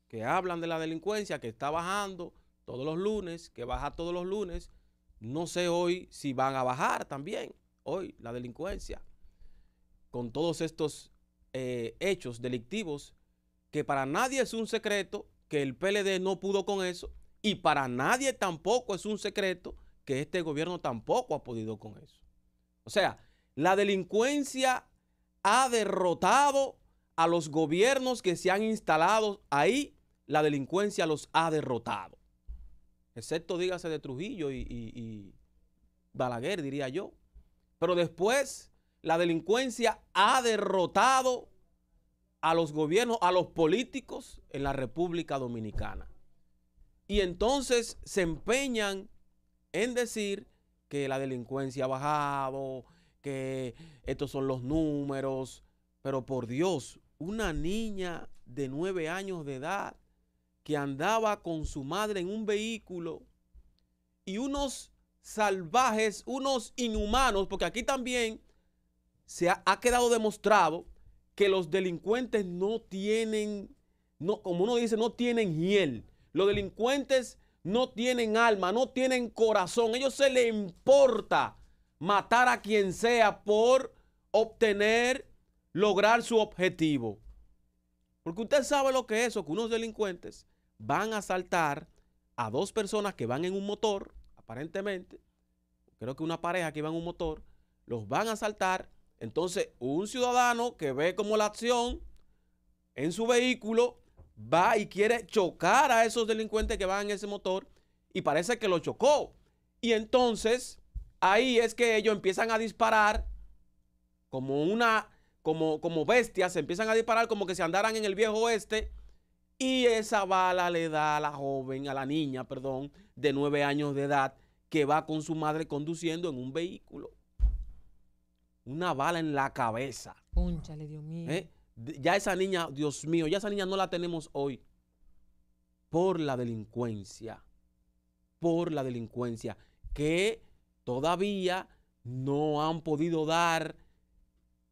que hablan de la delincuencia, que está bajando todos los lunes, que baja todos los lunes, no sé hoy si van a bajar también, hoy, la delincuencia, con todos estos eh, hechos delictivos, que para nadie es un secreto que el PLD no pudo con eso, y para nadie tampoco es un secreto que este gobierno tampoco ha podido con eso. O sea, la delincuencia ha derrotado a los gobiernos que se han instalado ahí, la delincuencia los ha derrotado excepto dígase de Trujillo y, y Balaguer, diría yo. Pero después la delincuencia ha derrotado a los gobiernos, a los políticos en la República Dominicana. Y entonces se empeñan en decir que la delincuencia ha bajado, que estos son los números, pero por Dios, una niña de nueve años de edad que andaba con su madre en un vehículo y unos salvajes, unos inhumanos, porque aquí también se ha, quedado demostrado que los delincuentes no tienen, no, como uno dice, no tienen hiel. Los delincuentes no tienen alma, no tienen corazón. Ellos se les importa matar a quien sea por obtener, lograr su objetivo. Porque usted sabe lo que es eso, que unos delincuentes van a asaltar a dos personas que van en un motor, aparentemente, creo que una pareja que iba en un motor, los van a asaltar. Entonces, un ciudadano que ve como la acción en su vehículo va y quiere chocar a esos delincuentes que van en ese motor y parece que lo chocó. Y entonces, ahí es que ellos empiezan a disparar como una como, como bestias, se empiezan a disparar como que se andaran en el viejo oeste y esa bala le da a la joven, a la niña, perdón, de nueve años de edad, que va con su madre conduciendo en un vehículo. Una bala en la cabeza. Pónchale, Dios mío. ¿Eh? Ya esa niña, Dios mío, ya esa niña no la tenemos hoy. Por la delincuencia. Por la delincuencia. Que todavía no han podido dar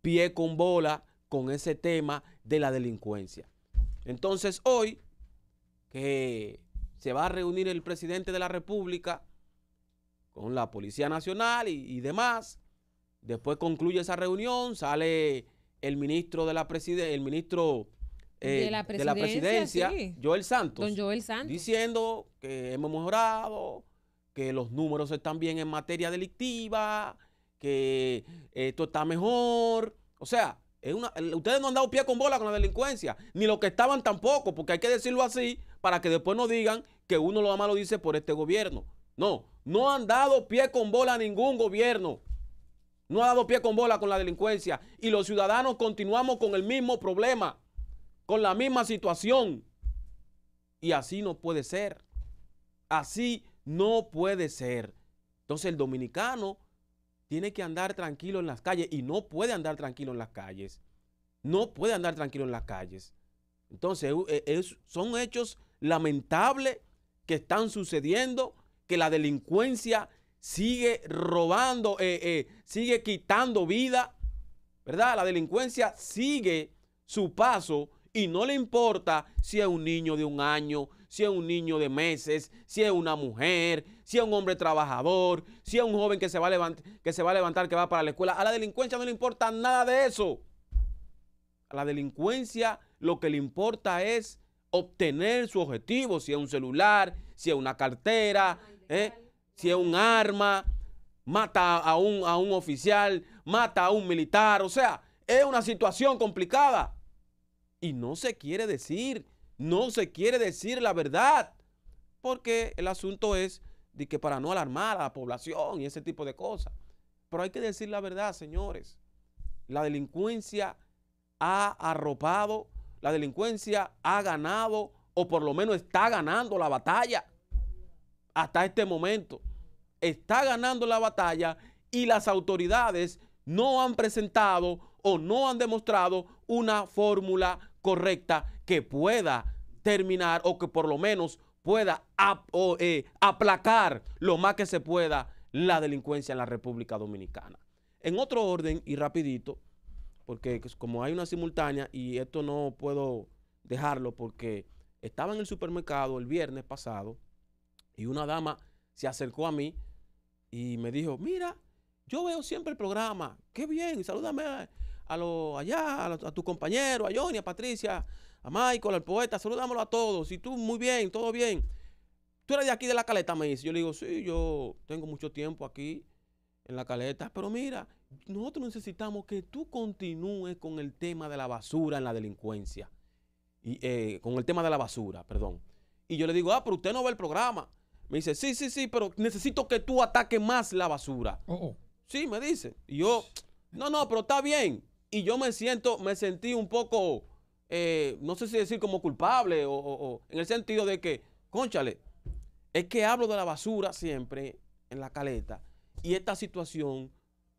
pie con bola con ese tema de la delincuencia. Entonces hoy, que se va a reunir el presidente de la República con la Policía Nacional y, demás, después concluye esa reunión, sale el ministro de la presidencia, el ministro eh, de la presidencia, Santos, Joel Santos, diciendo que hemos mejorado, que los números están bien en materia delictiva, que esto está mejor. O sea, ustedes no han dado pie con bola con la delincuencia, ni los que estaban tampoco, porque hay que decirlo así para que después no digan que uno lo ama lo dice por este gobierno. No, no han dado pie con bola a ningún gobierno. No ha dado pie con bola con la delincuencia. Y los ciudadanos continuamos con el mismo problema, con la misma situación. Y así no puede ser. Así no puede ser. Entonces el dominicano tiene que andar tranquilo en las calles y no puede andar tranquilo en las calles. No puede andar tranquilo en las calles. Entonces, e, son hechos lamentables que están sucediendo, que la delincuencia sigue robando, eh, eh, sigue quitando vida, ¿verdad? La delincuencia sigue su paso y no le importa si es un niño de un año, si es un niño de meses, si es una mujer, si es un hombre trabajador, si es un joven que se va a, que, se va a levantar, que va para la escuela. A la delincuencia no le importa nada de eso. A la delincuencia lo que le importa es obtener su objetivo, si es un celular, si es una cartera, ¿eh? si es un arma, mata a un, a un oficial, mata a un militar, o sea, es una situación complicada. Y no se quiere decir no se quiere decir la verdad, porque el asunto es de que para no alarmar a la población y ese tipo de cosas. Pero hay que decir la verdad, señores. La delincuencia ha arropado, la delincuencia ha ganado o por lo menos está ganando la batalla hasta este momento. Está ganando la batalla y las autoridades no han presentado o no han demostrado una fórmula correcta que pueda terminar o que por lo menos pueda eh, aplacar lo más que se pueda la delincuencia en la República Dominicana. En otro orden y rapidito, porque como hay una simultánea y esto no puedo dejarlo porque estaba en el supermercado el viernes pasado y una dama se acercó a mí y me dijo, mira, yo veo siempre el programa, qué bien, salúdame a, a allá, a, a tu compañero, a Johnny, a Patricia, a Michael, al poeta, saludámoslo a todos. Y tú, muy bien, todo bien. Tú eres de aquí de la caleta, me dice. Yo le digo, sí, yo tengo mucho tiempo aquí en la caleta, pero mira, nosotros necesitamos que tú continúes con el tema de la basura en la delincuencia. Y, eh, con el tema de la basura, perdón. Y yo le digo, ah, pero usted no ve el programa. Me dice, sí, sí, sí, pero necesito que tú ataque más la basura. Oh, oh. Sí, me dice. Y yo, no, no, pero está bien. Y yo me siento, me sentí un poco eh, no sé si decir como culpable o, en el sentido de que, conchale, es que hablo de la basura siempre en la caleta y esta situación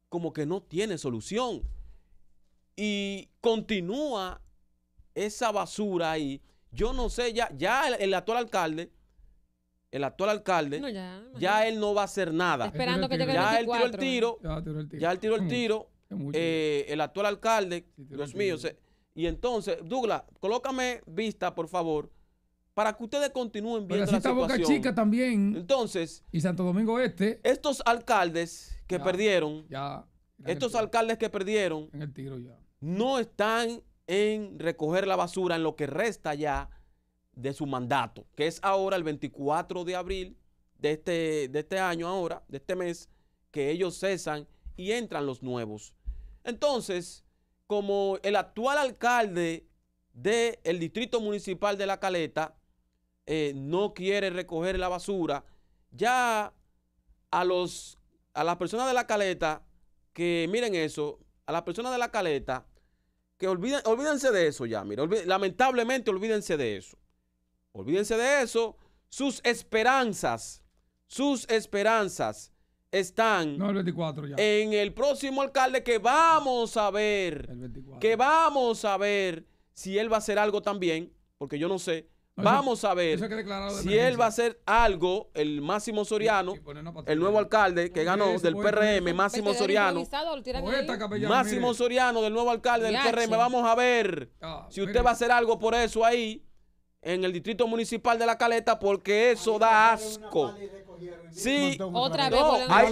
como que no tiene solución. Y continúa esa basura ahí. Yo no sé, ya, ya el, actual alcalde, el actual alcalde, ya, él no va a hacer nada. ya él tiró el tiro, ya él tiró el tiro. Eh, el actual alcalde, Dios mío, se, y entonces, Douglas, colócame vista, por favor, para que ustedes continúen viendo la situación. Boca Chica también. Entonces. Y Santo Domingo Este. Estos alcaldes que perdieron. Ya. Estos alcaldes que perdieron. En el tiro ya. No están en recoger la basura en lo que resta ya de su mandato, que es ahora el 24 de abril de este, de este año, ahora, de este mes, que ellos cesan y entran los nuevos. Entonces, como el actual alcalde del distrito municipal de La Caleta eh, no quiere recoger la basura, ya a, los, a las personas de La Caleta, que miren eso, a las personas de La Caleta, que olviden, olvídense de eso ya, mira, lamentablemente olvídense de eso. Olvídense de eso, sus esperanzas, sus esperanzas están en el próximo alcalde que vamos a ver. Que vamos a ver si él va a hacer algo también, porque yo no sé. vamos a ver si él va a hacer algo, el Máximo Soriano, el nuevo alcalde que ganó del PRM, Máximo Soriano. Máximo Soriano, del nuevo alcalde del PRM. Vamos a ver ah, si usted va a hacer algo por eso ahí en el distrito municipal de La Caleta, porque eso da asco. Sí, otra vez.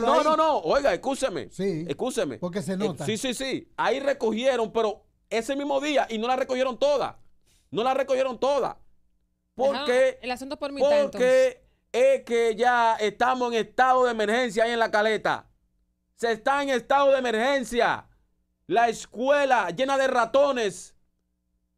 No, no, no, oiga, escúcheme. Sí. Escúcheme. Porque se eh, nota. Sí, sí, sí. Ahí recogieron, pero ese mismo día y no la recogieron toda. No la recogieron toda. Porque. el asunto por mi Porque es que ya estamos en estado de emergencia ahí en la caleta. Se está en estado de emergencia. La escuela llena de ratones.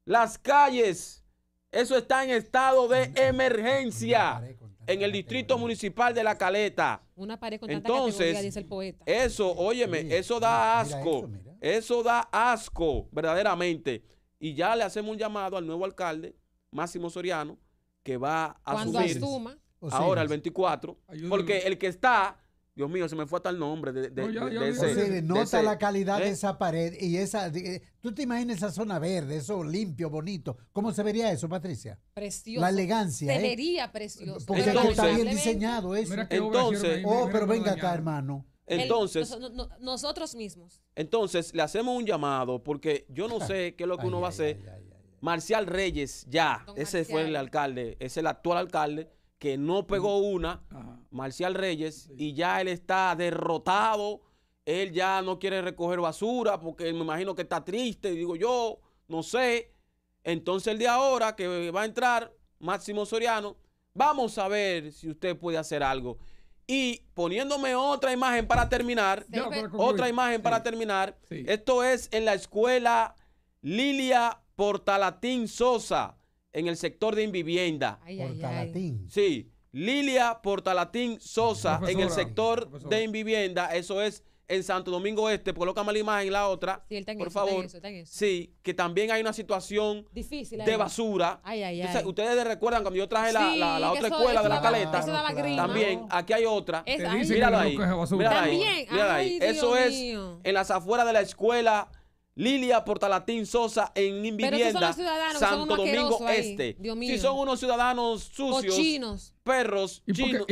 Las calles. Eso está en estado de emergencia en el distrito municipal de La Caleta. Una pared con tanta Entonces, el poeta. Eso, óyeme, eso da asco. eso, da asco, verdaderamente. Y ya le hacemos un llamado al nuevo alcalde, Máximo Soriano, que va a Cuando asuma. ahora el 24, porque el que está Dios mío, se me fue hasta el nombre de, Se la calidad de ¿eh? esa pared y esa. Eh, tú te imaginas esa zona verde, eso limpio, bonito. ¿Cómo se vería eso, Patricia? Precioso. La elegancia. Se ¿eh? vería precioso. Porque está bien diseñado eso. Entonces. Oh, pero venga acá, hermano. Entonces. nosotros mismos. Entonces, le hacemos un llamado porque yo no sé qué es lo que uno va a hacer. Marcial Reyes, ya. ese fue el alcalde, es el actual alcalde que no pegó una. Ajá Marcial Reyes, y ya él está derrotado, él ya no quiere recoger basura porque me imagino que está triste, digo yo, no sé. Entonces el de ahora que va a entrar, Máximo Soriano, vamos a ver si usted puede hacer algo. Y poniéndome otra imagen para terminar, otra imagen para terminar, esto es en la escuela Lilia Portalatín Sosa, en el sector de Invivienda. Portalatín. Sí. Lilia Portalatín Sosa en el sector de Invivienda, eso es en Santo Domingo Este, colócame la imagen, la otra, por favor. sí, que también hay una situación Difícil, de basura. Ustedes recuerdan cuando yo traje la, otra escuela de la caleta. también, aquí hay otra. Míralo ahí. ahí. ahí. eso es en las afueras de la escuela. Lilia Portalatín Sosa en Invivienda, Santo Domingo Este. Si son unos ciudadanos sucios, perros ¿Y cochinos,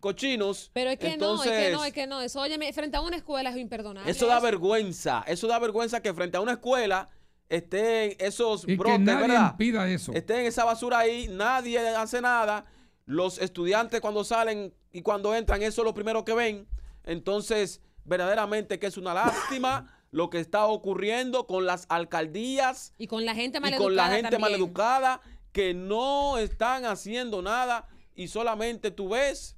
Cochinos. Pero es que no, es que no, es que no. Eso, oye, frente a una escuela es imperdonable. Eso da vergüenza. Eso da vergüenza que frente a una escuela estén esos y brotes, que nadie eso. Estén esa basura ahí, nadie hace nada. Los estudiantes cuando salen y cuando entran, eso es lo primero que ven. Entonces, verdaderamente que es una lástima. lo que está ocurriendo con las alcaldías y con la gente maleducada. Y con la gente maleducada que no están haciendo nada y solamente tú ves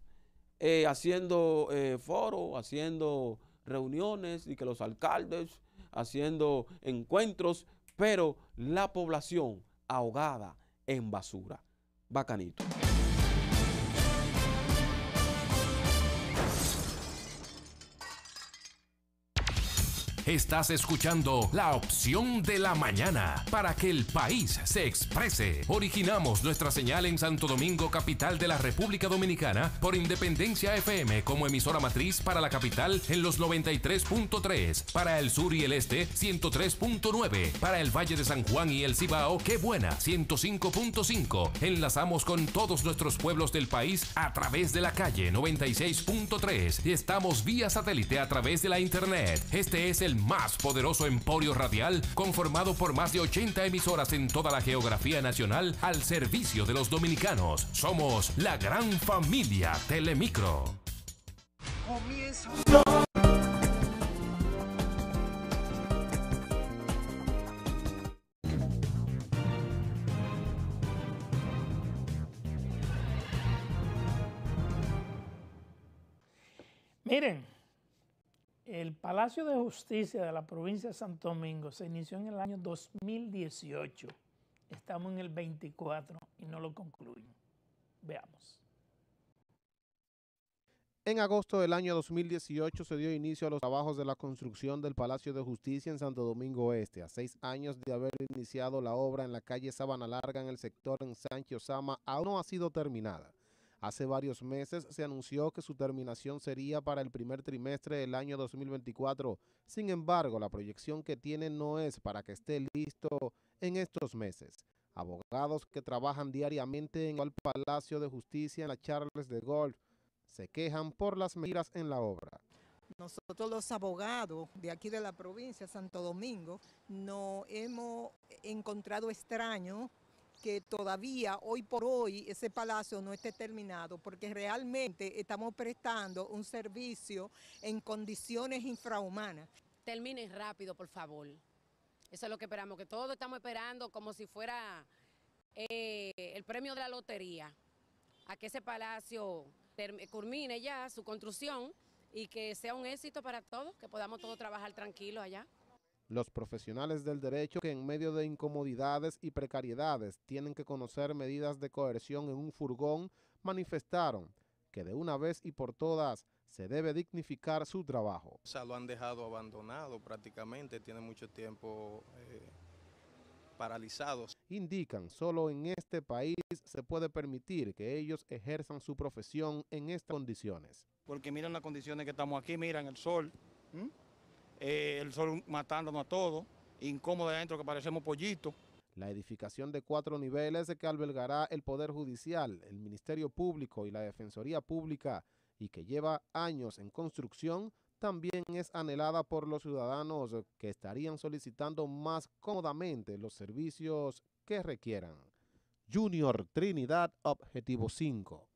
eh, haciendo eh, foros, haciendo reuniones y que los alcaldes haciendo encuentros, pero la población ahogada en basura. Bacanito. Estás escuchando La Opción de la Mañana para que el país se exprese. Originamos nuestra señal en Santo Domingo, capital de la República Dominicana, por Independencia FM como emisora matriz para la capital en los 93.3, para el sur y el este 103.9, para el Valle de San Juan y el Cibao, qué buena 105.5. Enlazamos con todos nuestros pueblos del país a través de la calle 96.3 y estamos vía satélite a través de la internet. Este es el más poderoso emporio radial conformado por más de 80 emisoras en toda la geografía nacional al servicio de los dominicanos. Somos la gran familia Telemicro. Miren, el Palacio de Justicia de la provincia de Santo Domingo se inició en el año 2018. Estamos en el 24 y no lo concluyen. Veamos. En agosto del año 2018 se dio inicio a los trabajos de la construcción del Palacio de Justicia en Santo Domingo Oeste, a seis años de haber iniciado la obra en la calle Sabana Larga en el sector en Sancho Osama, aún no ha sido terminada. Hace varios meses se anunció que su terminación sería para el primer trimestre del año 2024. Sin embargo, la proyección que tiene no es para que esté listo en estos meses. Abogados que trabajan diariamente en el Palacio de Justicia en la Charles de Gaulle se quejan por las medidas en la obra. Nosotros los abogados de aquí de la provincia, Santo Domingo, nos hemos encontrado extraño que todavía hoy por hoy ese palacio no esté terminado, porque realmente estamos prestando un servicio en condiciones infrahumanas. Termine rápido, por favor. Eso es lo que esperamos, que todos estamos esperando como si fuera eh, el premio de la lotería, a que ese palacio culmine ya su construcción y que sea un éxito para todos, que podamos todos trabajar tranquilos allá. Los profesionales del derecho que en medio de incomodidades y precariedades tienen que conocer medidas de coerción en un furgón manifestaron que de una vez y por todas se debe dignificar su trabajo. O sea, lo han dejado abandonado prácticamente, tiene mucho tiempo eh, paralizados. Indican, solo en este país se puede permitir que ellos ejerzan su profesión en estas condiciones. Porque miren las condiciones que estamos aquí, miran el sol, eh, el sol matándonos a todos, incómodo adentro que parecemos pollitos. La edificación de cuatro niveles que albergará el Poder Judicial, el Ministerio Público y la Defensoría Pública y que lleva años en construcción, también es anhelada por los ciudadanos que estarían solicitando más cómodamente los servicios que requieran. Junior Trinidad Objetivo 5.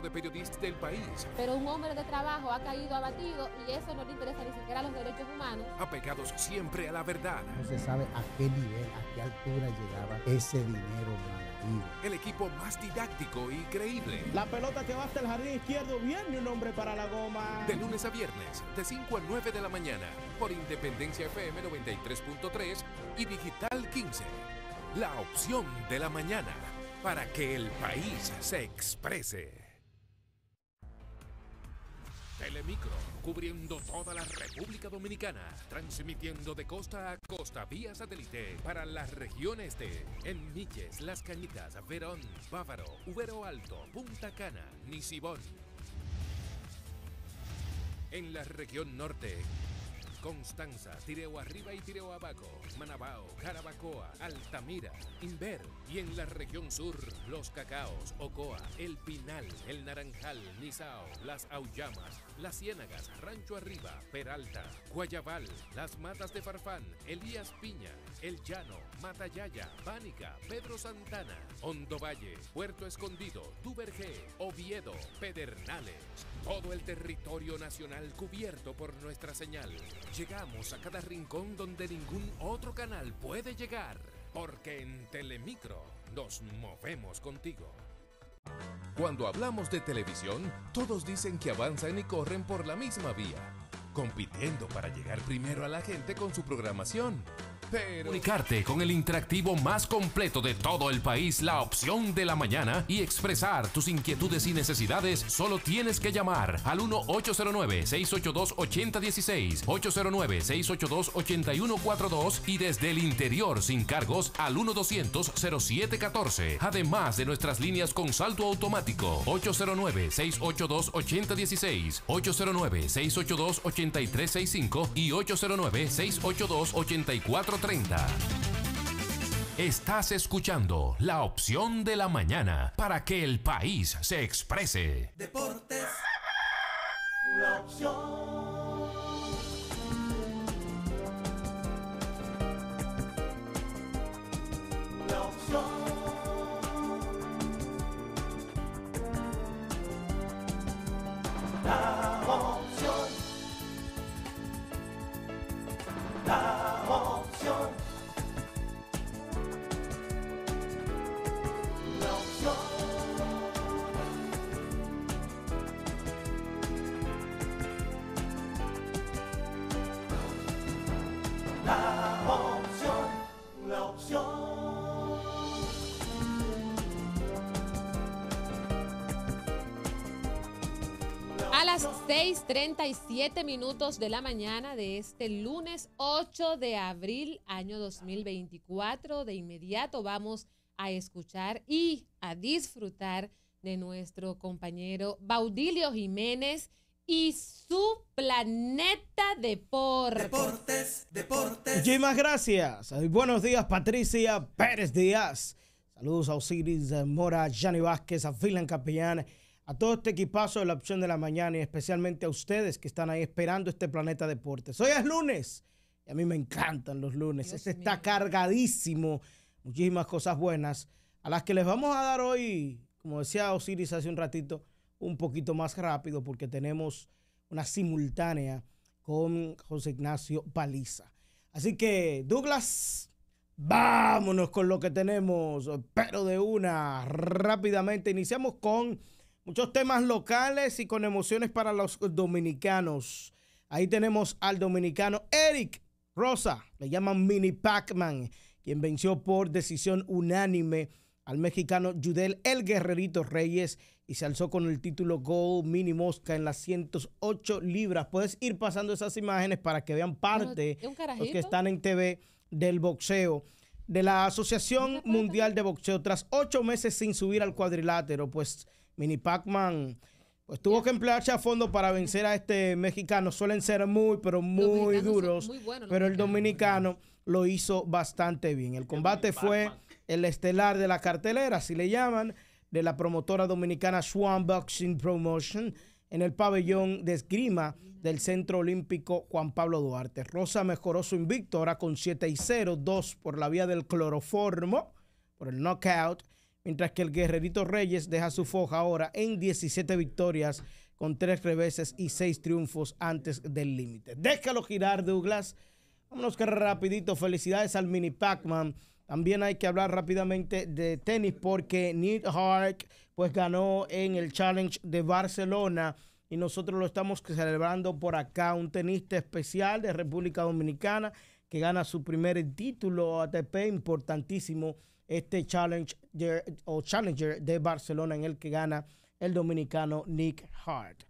de periodistas del país. Pero un hombre de trabajo ha caído abatido y eso no le interesa ni siquiera a los derechos humanos. Apegados siempre a la verdad. No se sabe a qué nivel, a qué altura llegaba ese dinero maldito. El equipo más didáctico y creíble. La pelota que va hasta el jardín izquierdo viene un hombre para la goma. De lunes a viernes, de 5 a 9 de la mañana, por Independencia FM 93.3 y Digital 15. La opción de la mañana para que el país se exprese. Telemicro, cubriendo toda la República Dominicana, transmitiendo de costa a costa vía satélite para las regiones de en Miches, Las Cañitas, Verón, Bávaro, Ubero Alto, Punta Cana, Nisibón. En la región norte, Constanza, Tireo Arriba y Tireo Abajo, Manabao, Carabacoa, Altamira, Inver y en la región sur, Los Cacaos, Ocoa, El Pinal, El Naranjal, Nizao, Las Auyamas, Las Ciénagas, Rancho Arriba, Peralta, Guayabal, Las Matas de Farfán, Elías Piña, El Llano, Matayaya, Pánica, Pedro Santana, Hondo Valle, Puerto Escondido, Tubergé, Oviedo, Pedernales. Todo el territorio nacional cubierto por nuestra señal. Llegamos a cada rincón donde ningún otro canal puede llegar, porque en Telemicro nos movemos contigo. Cuando hablamos de televisión, todos dicen que avanzan y corren por la misma vía, compitiendo para llegar primero a la gente con su programación. Comunicarte con el interactivo más completo de todo el país, la opción de la mañana, y expresar tus inquietudes y necesidades, solo tienes que llamar al 1-809-682-8016, 809-682-8142 y desde el interior sin cargos al 1-200-0714. Además de nuestras líneas con salto automático, 809-682-8016, 809-682-8365 y 809 682 84 30 Estás escuchando la opción de la mañana para que el país se exprese. Deportes. La opción. La opción. La opción. 6:37 minutos de la mañana de este lunes 8 de abril, año 2024. De inmediato vamos a escuchar y a disfrutar de nuestro compañero Baudilio Jiménez y su planeta deportes. Deportes, deportes. Muchísimas gracias. Buenos días, Patricia Pérez Díaz. Saludos a Osiris Mora, Gianni Vázquez, a Filan Capellán a todo este equipazo de la opción de la mañana y especialmente a ustedes que están ahí esperando este planeta deportes. Hoy es lunes y a mí me encantan los lunes. este está cargadísimo, muchísimas cosas buenas a las que les vamos a dar hoy, como decía Osiris hace un ratito, un poquito más rápido porque tenemos una simultánea con José Ignacio Paliza. Así que, Douglas, vámonos con lo que tenemos, pero de una, rápidamente iniciamos con Muchos temas locales y con emociones para los dominicanos. Ahí tenemos al dominicano Eric Rosa, le llaman Mini Pac-Man, quien venció por decisión unánime al mexicano Judel El Guerrerito Reyes y se alzó con el título Gold Mini Mosca en las 108 libras. Puedes ir pasando esas imágenes para que vean parte los que están en TV del boxeo de la Asociación Mundial de Boxeo tras ocho meses sin subir al cuadrilátero, pues Mini Pac-Man pues tuvo que emplearse a fondo para vencer a este mexicano. Suelen ser muy, pero muy duros. pero el dominicano lo hizo bastante bien. El combate fue el estelar de la cartelera, si le llaman, de la promotora dominicana Swan Boxing Promotion en el pabellón de esgrima del Centro Olímpico Juan Pablo Duarte. Rosa mejoró su invicto ahora con 7 y 0, 2 por la vía del cloroformo, por el knockout, mientras que el Guerrerito Reyes deja su foja ahora en 17 victorias con 3 reveses y 6 triunfos antes del límite. Déjalo girar, Douglas. Vámonos que rapidito. Felicidades al Mini Pac-Man. También hay que hablar rápidamente de tenis porque Need Hark pues ganó en el Challenge de Barcelona y nosotros lo estamos celebrando por acá. Un tenista especial de República Dominicana que gana su primer título ATP importantísimo este challenger o challenger de Barcelona en el que gana el dominicano Nick Hart.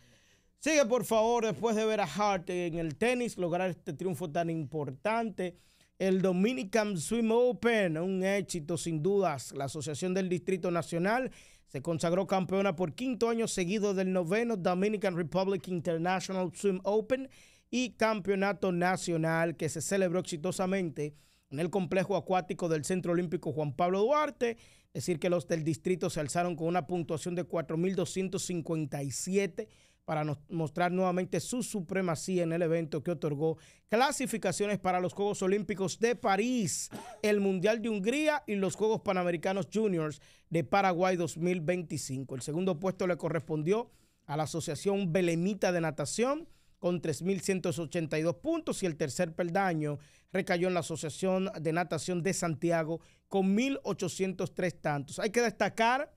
Sigue por favor después de ver a Hart en el tenis lograr este triunfo tan importante. El Dominican Swim Open, un éxito sin dudas. La Asociación del Distrito Nacional se consagró campeona por quinto año seguido del noveno Dominican Republic International Swim Open y Campeonato Nacional que se celebró exitosamente en el complejo acuático del Centro Olímpico Juan Pablo Duarte. Decir que los del distrito se alzaron con una puntuación de 4.257 para mostrar nuevamente su supremacía en el evento que otorgó clasificaciones para los Juegos Olímpicos de París, el Mundial de Hungría y los Juegos Panamericanos Juniors de Paraguay 2025. El segundo puesto le correspondió a la Asociación Belemita de Natación con 3.182 puntos y el tercer peldaño recayó en la Asociación de Natación de Santiago con 1.803 tantos. Hay que destacar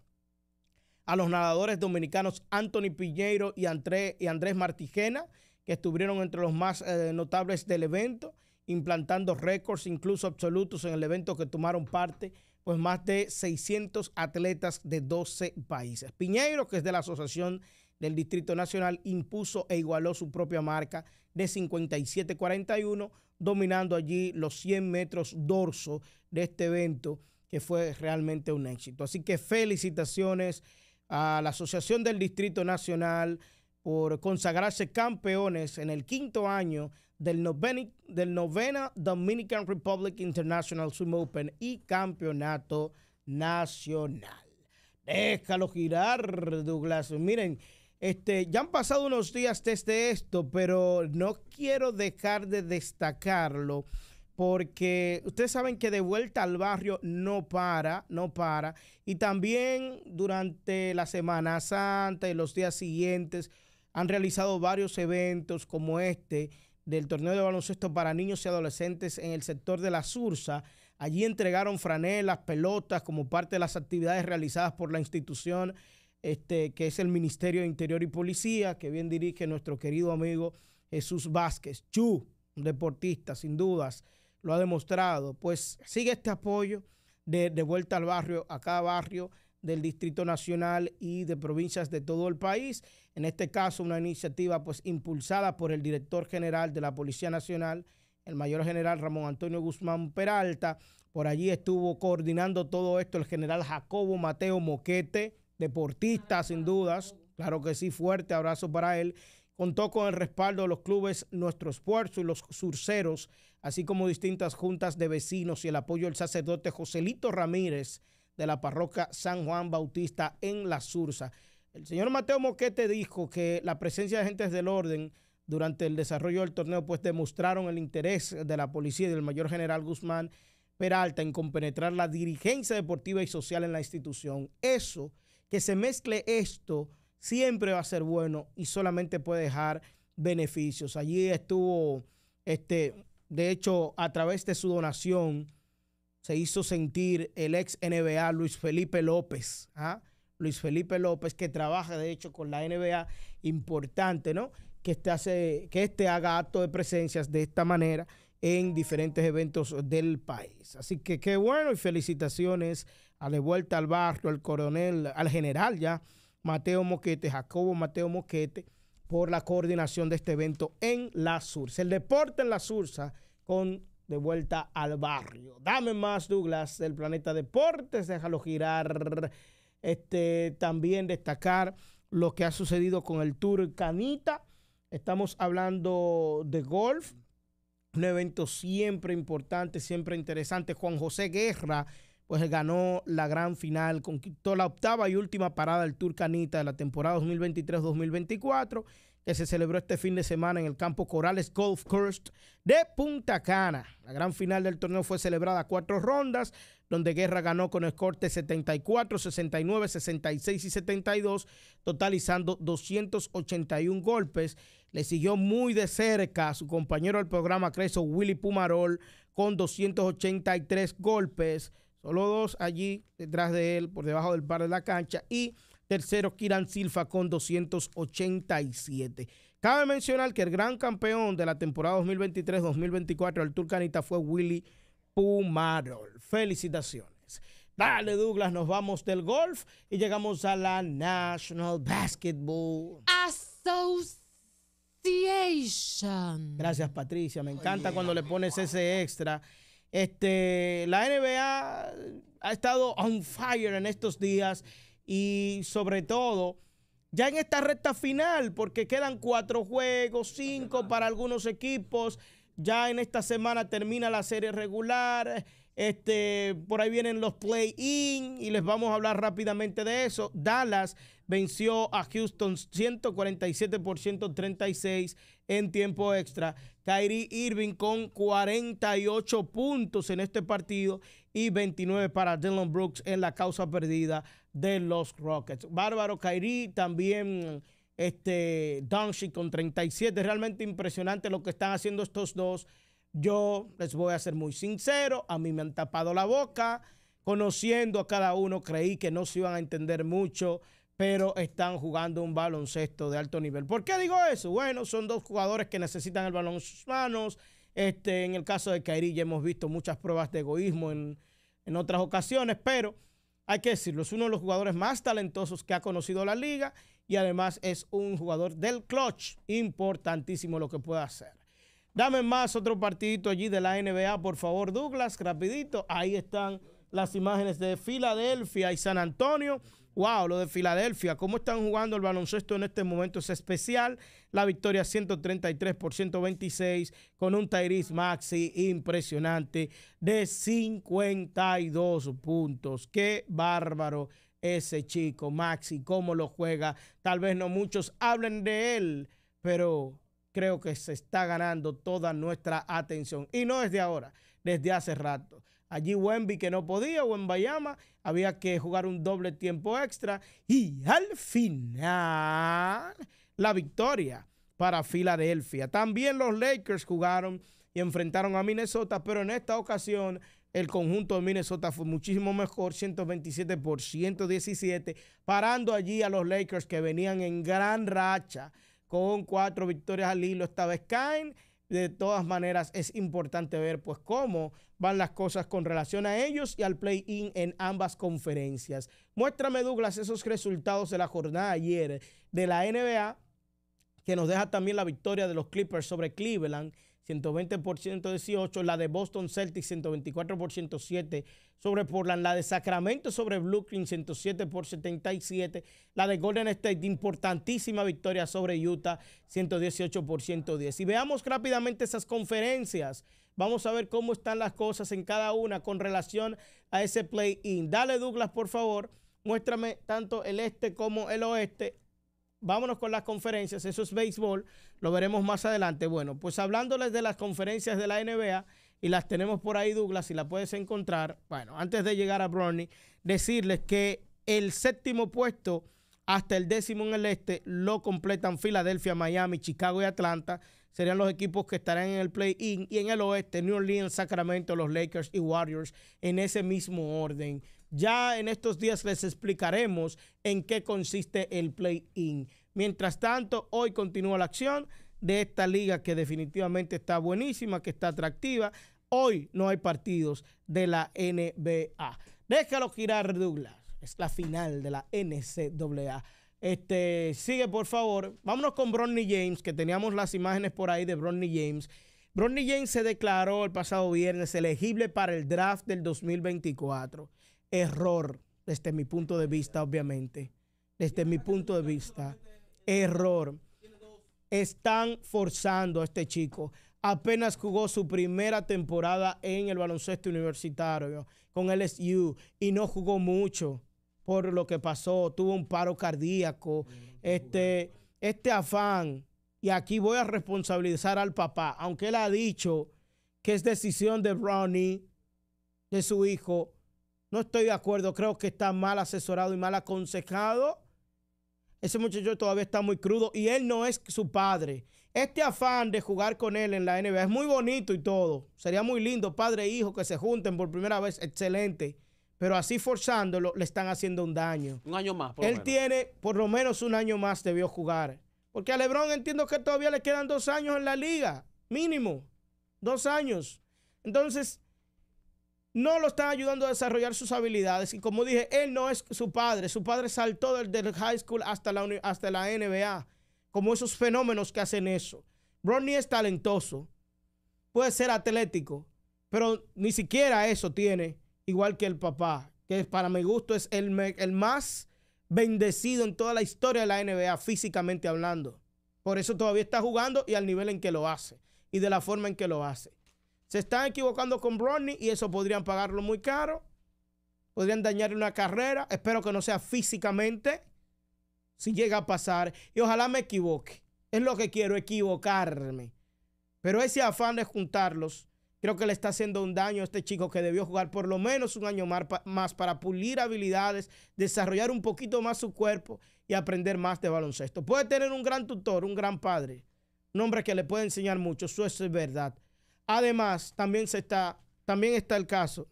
a los nadadores dominicanos Anthony Piñeiro y, Andrés Martigena, que estuvieron entre los más eh, notables del evento, implantando récords incluso absolutos en el evento que tomaron parte pues más de 600 atletas de 12 países. Piñeiro, que es de la Asociación del Distrito Nacional impuso e igualó su propia marca de 57-41, dominando allí los 100 metros dorso de este evento que fue realmente un éxito. Así que felicitaciones a la Asociación del Distrito Nacional por consagrarse campeones en el quinto año del, del novena Dominican Republic International Swim Open y Campeonato Nacional. Déjalo girar, Douglas. Miren, este, ya han pasado unos días desde esto, pero no quiero dejar de destacarlo porque ustedes saben que de vuelta al barrio no para, no para. Y también durante la Semana Santa y los días siguientes han realizado varios eventos como este del torneo de baloncesto para niños y adolescentes en el sector de la Sursa. Allí entregaron franelas, pelotas como parte de las actividades realizadas por la institución este, que es el Ministerio de Interior y Policía, que bien dirige nuestro querido amigo Jesús Vázquez. Chu, un deportista, sin dudas, lo ha demostrado. Pues sigue este apoyo de, vuelta al barrio, a cada barrio del Distrito Nacional y de provincias de todo el país. En este caso, una iniciativa pues impulsada por el director general de la Policía Nacional, el mayor general Ramón Antonio Guzmán Peralta. Por allí estuvo coordinando todo esto el general Jacobo Mateo Moquete, deportista sin dudas, claro que sí, fuerte abrazo para él. Contó con el respaldo de los clubes Nuestro Esfuerzo y los Surceros, así como distintas juntas de vecinos y el apoyo del sacerdote Joselito Ramírez de la parroquia San Juan Bautista en La Sursa. El señor Mateo Moquete dijo que la presencia de agentes del orden durante el desarrollo del torneo pues demostraron el interés de la policía y del mayor general Guzmán Peralta en compenetrar la dirigencia deportiva y social en la institución. Eso que se mezcle esto siempre va a ser bueno y solamente puede dejar beneficios. Allí estuvo, este, de hecho, a través de su donación, se hizo sentir el ex NBA Luis Felipe López. ¿ah? Luis Felipe López, que trabaja de hecho con la NBA, importante, ¿no? Que este, hace, que este haga acto de presencias de esta manera en diferentes eventos del país. Así que qué bueno y felicitaciones de vuelta al barrio, al coronel, al general ya, Mateo Moquete, Jacobo Mateo Moquete, por la coordinación de este evento en la Sursa. El deporte en la Sursa con de vuelta al barrio. Dame más, Douglas, del Planeta Deportes, déjalo girar. Este, también destacar lo que ha sucedido con el Tour Canita. Estamos hablando de golf, un evento siempre importante, siempre interesante. Juan José Guerra pues eh, ganó la gran final, conquistó la octava y última parada del Tour Canita de la temporada 2023-2024, que se celebró este fin de semana en el campo Corales Golf Course de Punta Cana. La gran final del torneo fue celebrada a cuatro rondas, donde Guerra ganó con el corte 74, 69, 66 y 72, totalizando 281 golpes. Le siguió muy de cerca a su compañero del programa Creso, Willy Pumarol, con 283 golpes. Solo dos allí detrás de él, por debajo del par de la cancha. Y tercero, Kiran Silva con 287. Cabe mencionar que el gran campeón de la temporada 2023-2024 del Tour Canita fue Willy Pumarol. Felicitaciones. Dale, Douglas, nos vamos del golf y llegamos a la National Basketball Association. Gracias, Patricia. Me encanta cuando le pones ese extra. Este, la NBA ha estado on fire en estos días y sobre todo ya en esta recta final, porque quedan cuatro juegos, cinco para algunos equipos. Ya en esta semana termina la serie regular. Este, por ahí vienen los play-in y les vamos a hablar rápidamente de eso. Dallas venció a Houston 147 por 136 en tiempo extra. Kyrie Irving con 48 puntos en este partido y 29 para Dylan Brooks en la causa perdida de los Rockets. Bárbaro Kyrie también este con 37, realmente impresionante lo que están haciendo estos dos yo les voy a ser muy sincero, a mí me han tapado la boca, conociendo a cada uno creí que no se iban a entender mucho, pero están jugando un baloncesto de alto nivel. ¿Por qué digo eso? Bueno, son dos jugadores que necesitan el balón en sus manos. Este, en el caso de Kairi ya hemos visto muchas pruebas de egoísmo en, en otras ocasiones, pero hay que decirlo, es uno de los jugadores más talentosos que ha conocido la liga y además es un jugador del clutch, importantísimo lo que puede hacer. Dame más otro partidito allí de la NBA, por favor, Douglas, rapidito. Ahí están las imágenes de Filadelfia y San Antonio. Wow, lo de Filadelfia, cómo están jugando el baloncesto en este momento es especial. La victoria 133 por 126 con un Tyrese Maxi impresionante de 52 puntos. Qué bárbaro ese chico Maxi, cómo lo juega. Tal vez no muchos hablen de él, pero creo que se está ganando toda nuestra atención. Y no desde ahora, desde hace rato. Allí Wemby que no podía o en había que jugar un doble tiempo extra. Y al final, la victoria para Filadelfia. También los Lakers jugaron y enfrentaron a Minnesota, pero en esta ocasión el conjunto de Minnesota fue muchísimo mejor, 127 por 117, parando allí a los Lakers que venían en gran racha con cuatro victorias al hilo esta vez caen. De todas maneras, es importante ver pues cómo van las cosas con relación a ellos y al play-in en ambas conferencias. Muéstrame, Douglas, esos resultados de la jornada ayer de la NBA, que nos deja también la victoria de los Clippers sobre Cleveland 120% 18, la de Boston Celtics 124% 107, sobre Portland, la de Sacramento sobre Brooklyn 107 por 77, la de Golden State, importantísima victoria sobre Utah 118 por 110. Y veamos rápidamente esas conferencias. Vamos a ver cómo están las cosas en cada una con relación a ese play-in. Dale Douglas, por favor, muéstrame tanto el este como el oeste vámonos con las conferencias, eso es béisbol, lo veremos más adelante. Bueno, pues hablándoles de las conferencias de la NBA, y las tenemos por ahí, Douglas, si la puedes encontrar. Bueno, antes de llegar a Bronny, decirles que el séptimo puesto hasta el décimo en el este lo completan Filadelfia, Miami, Chicago y Atlanta. Serían los equipos que estarán en el play-in. Y en el oeste, New Orleans, Sacramento, los Lakers y Warriors en ese mismo orden. Ya en estos días les explicaremos en qué consiste el play-in. Mientras tanto, hoy continúa la acción de esta liga que definitivamente está buenísima, que está atractiva. Hoy no hay partidos de la NBA. Déjalo girar, Douglas. Es la final de la NCAA. Este, sigue, por favor. Vámonos con Bronny James, que teníamos las imágenes por ahí de Bronny James. Bronny James se declaró el pasado viernes elegible para el draft del 2024 error, desde mi punto de vista, obviamente, desde mi punto de vista, error. Están forzando a este chico. Apenas jugó su primera temporada en el baloncesto universitario con LSU y no jugó mucho por lo que pasó. Tuvo un paro cardíaco. Este, este afán, y aquí voy a responsabilizar al papá, aunque él ha dicho que es decisión de Brownie, de su hijo, no estoy de acuerdo, creo que está mal asesorado y mal aconsejado. Ese muchacho todavía está muy crudo y él no es su padre. Este afán de jugar con él en la NBA es muy bonito y todo. Sería muy lindo, padre e hijo, que se junten por primera vez, excelente. Pero así forzándolo le están haciendo un daño. Un año más, Él tiene por lo menos un año más debió jugar. Porque a Lebron entiendo que todavía le quedan dos años en la liga, mínimo. Dos años. Entonces, no lo están ayudando a desarrollar sus habilidades. Y como dije, él no es su padre. Su padre saltó del, high school hasta la, hasta la NBA. Como esos fenómenos que hacen eso. Bronny es talentoso. Puede ser atlético. Pero ni siquiera eso tiene. Igual que el papá. Que para mi gusto es el, el más bendecido en toda la historia de la NBA. Físicamente hablando. Por eso todavía está jugando y al nivel en que lo hace. Y de la forma en que lo hace se están equivocando con Bronny y eso podrían pagarlo muy caro. Podrían dañarle una carrera. Espero que no sea físicamente. Si llega a pasar. Y ojalá me equivoque. Es lo que quiero, equivocarme. Pero ese afán de juntarlos, creo que le está haciendo un daño a este chico que debió jugar por lo menos un año más para pulir habilidades, desarrollar un poquito más su cuerpo y aprender más de baloncesto. Puede tener un gran tutor, un gran padre, un hombre que le puede enseñar mucho, eso es verdad. Además, también, se está, también está el caso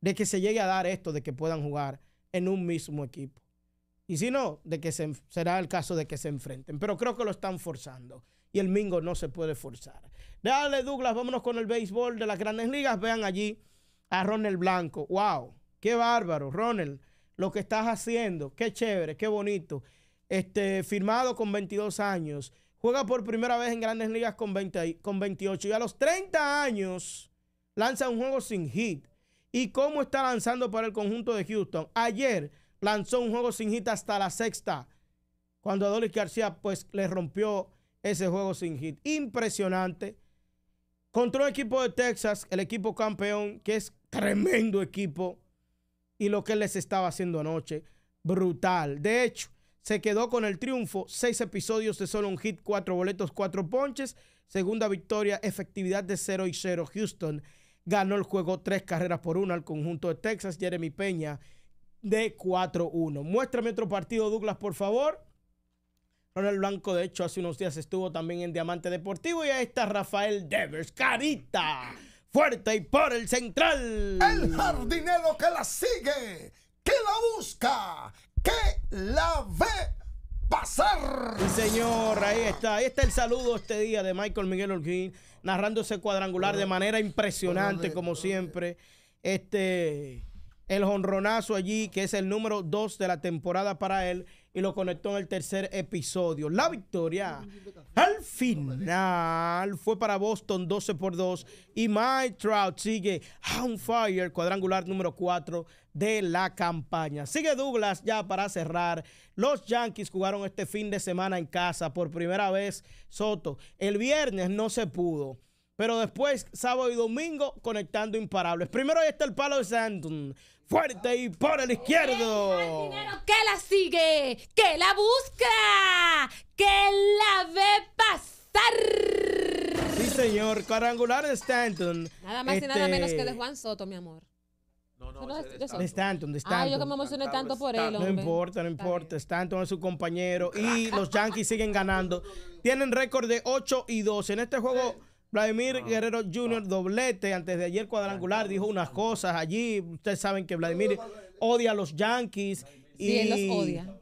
de que se llegue a dar esto, de que puedan jugar en un mismo equipo. Y si no, de que será el caso de que se enfrenten. Pero creo que lo están forzando. Y el Mingo no se puede forzar. Dale, Douglas, vámonos con el béisbol de las grandes ligas. Vean allí a Ronald Blanco. ¡Wow! ¡Qué bárbaro, Ronald! Lo que estás haciendo. ¡Qué chévere! ¡Qué bonito! Este, firmado con 22 años. Juega por primera vez en grandes ligas con, con 28 y a los 30 años lanza un juego sin hit. ¿Y cómo está lanzando para el conjunto de Houston? Ayer lanzó un juego sin hit hasta la sexta, cuando Adolis García pues le rompió ese juego sin hit. Impresionante. Contra un equipo de Texas, el equipo campeón, que es tremendo equipo, y lo que les estaba haciendo anoche, brutal. De hecho, se quedó con el triunfo. Seis episodios de solo un hit, cuatro boletos, cuatro ponches. Segunda victoria, efectividad de 0 y 0. Houston ganó el juego tres carreras por una al conjunto de Texas. Jeremy Peña de 4-1. Muéstrame otro partido, Douglas, por favor. Ronald Blanco, de hecho, hace unos días estuvo también en Diamante Deportivo y ahí está Rafael Devers. Carita, fuerte y por el central. El jardinero que la sigue, que la busca, que la ve pasar. Sí, señor, ahí está. Ahí está el saludo este día de Michael Miguel Holguín, narrándose cuadrangular de manera impresionante, como siempre. Este, el jonronazo allí, que es el número dos de la temporada para él y lo conectó en el tercer episodio. La victoria al final fue para Boston 12 por 2 y Mike Trout sigue on fire, cuadrangular número 4 de la campaña. Sigue Douglas ya para cerrar. Los Yankees jugaron este fin de semana en casa por primera vez Soto. El viernes no se pudo. Pero después, sábado y domingo, conectando imparables. Primero ahí está el palo de Sandton fuerte y por el izquierdo. que la sigue, que la busca, que la ve pasar. Sí, señor, cuadrangular de Stanton. Nada más y nada este, menos que de Juan Soto, mi amor. No, no, no de Stanton. de Stanton. yo que me emocioné tanto por él. Hombre. No importa, no importa. Stanton es su compañero y los Yankees siguen ganando. Tienen récord de 8 y 12 En este juego Vladimir Guerrero Jr., doblete, antes de ayer cuadrangular, dijo unas cosas allí. Ustedes saben que Vladimir odia a los Yankees. Y,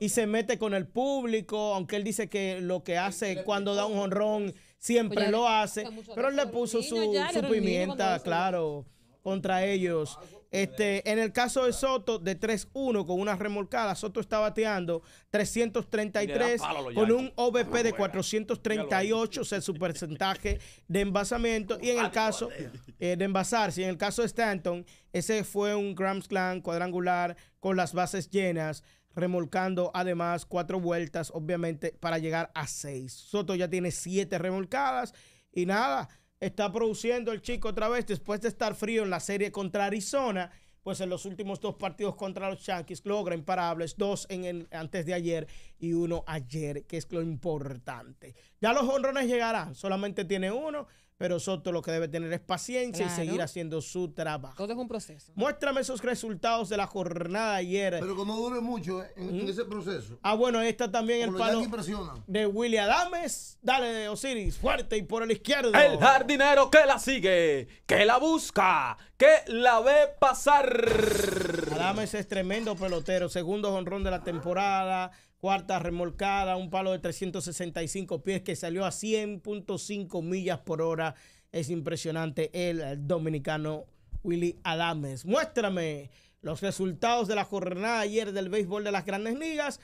y se mete con el público, aunque él dice que lo que hace cuando da un honrón pues siempre lo hace, pero él le puso su, su pimienta, claro, contra ellos. Este, en el caso de Soto, de 3-1 con una remolcada, Soto está bateando 333 con un OBP de 438, o sea, su porcentaje de envasamiento. Y en el caso eh, de envasarse, en el caso de Stanton, ese fue un Grand Slam cuadrangular con las bases llenas remolcando además cuatro vueltas, obviamente, para llegar a seis. Soto ya tiene siete remolcadas y nada, está produciendo el chico otra vez después de estar frío en la serie contra Arizona. Pues en los últimos dos partidos contra los Yankees logra imparables, dos en el, antes de ayer y uno ayer, que es lo importante. Ya los honrones llegarán, solamente tiene uno. Pero Soto lo que debe tener es paciencia y seguir haciendo su trabajo. Todo es un proceso. Muéstrame esos resultados de la jornada ayer. Pero como no dure mucho ¿eh? en, ese proceso. Ah, bueno, está también el palo de Willy Adames. Dale, Osiris, fuerte y por la izquierda. El jardinero que la sigue, que la busca, que la ve pasar. Adames es tremendo pelotero. Segundo jonrón de la temporada cuarta remolcada, un palo de 365 pies que salió a 100.5 millas por hora. Es impresionante el dominicano Willy Adames. Muéstrame los resultados de la jornada ayer del béisbol de las grandes ligas.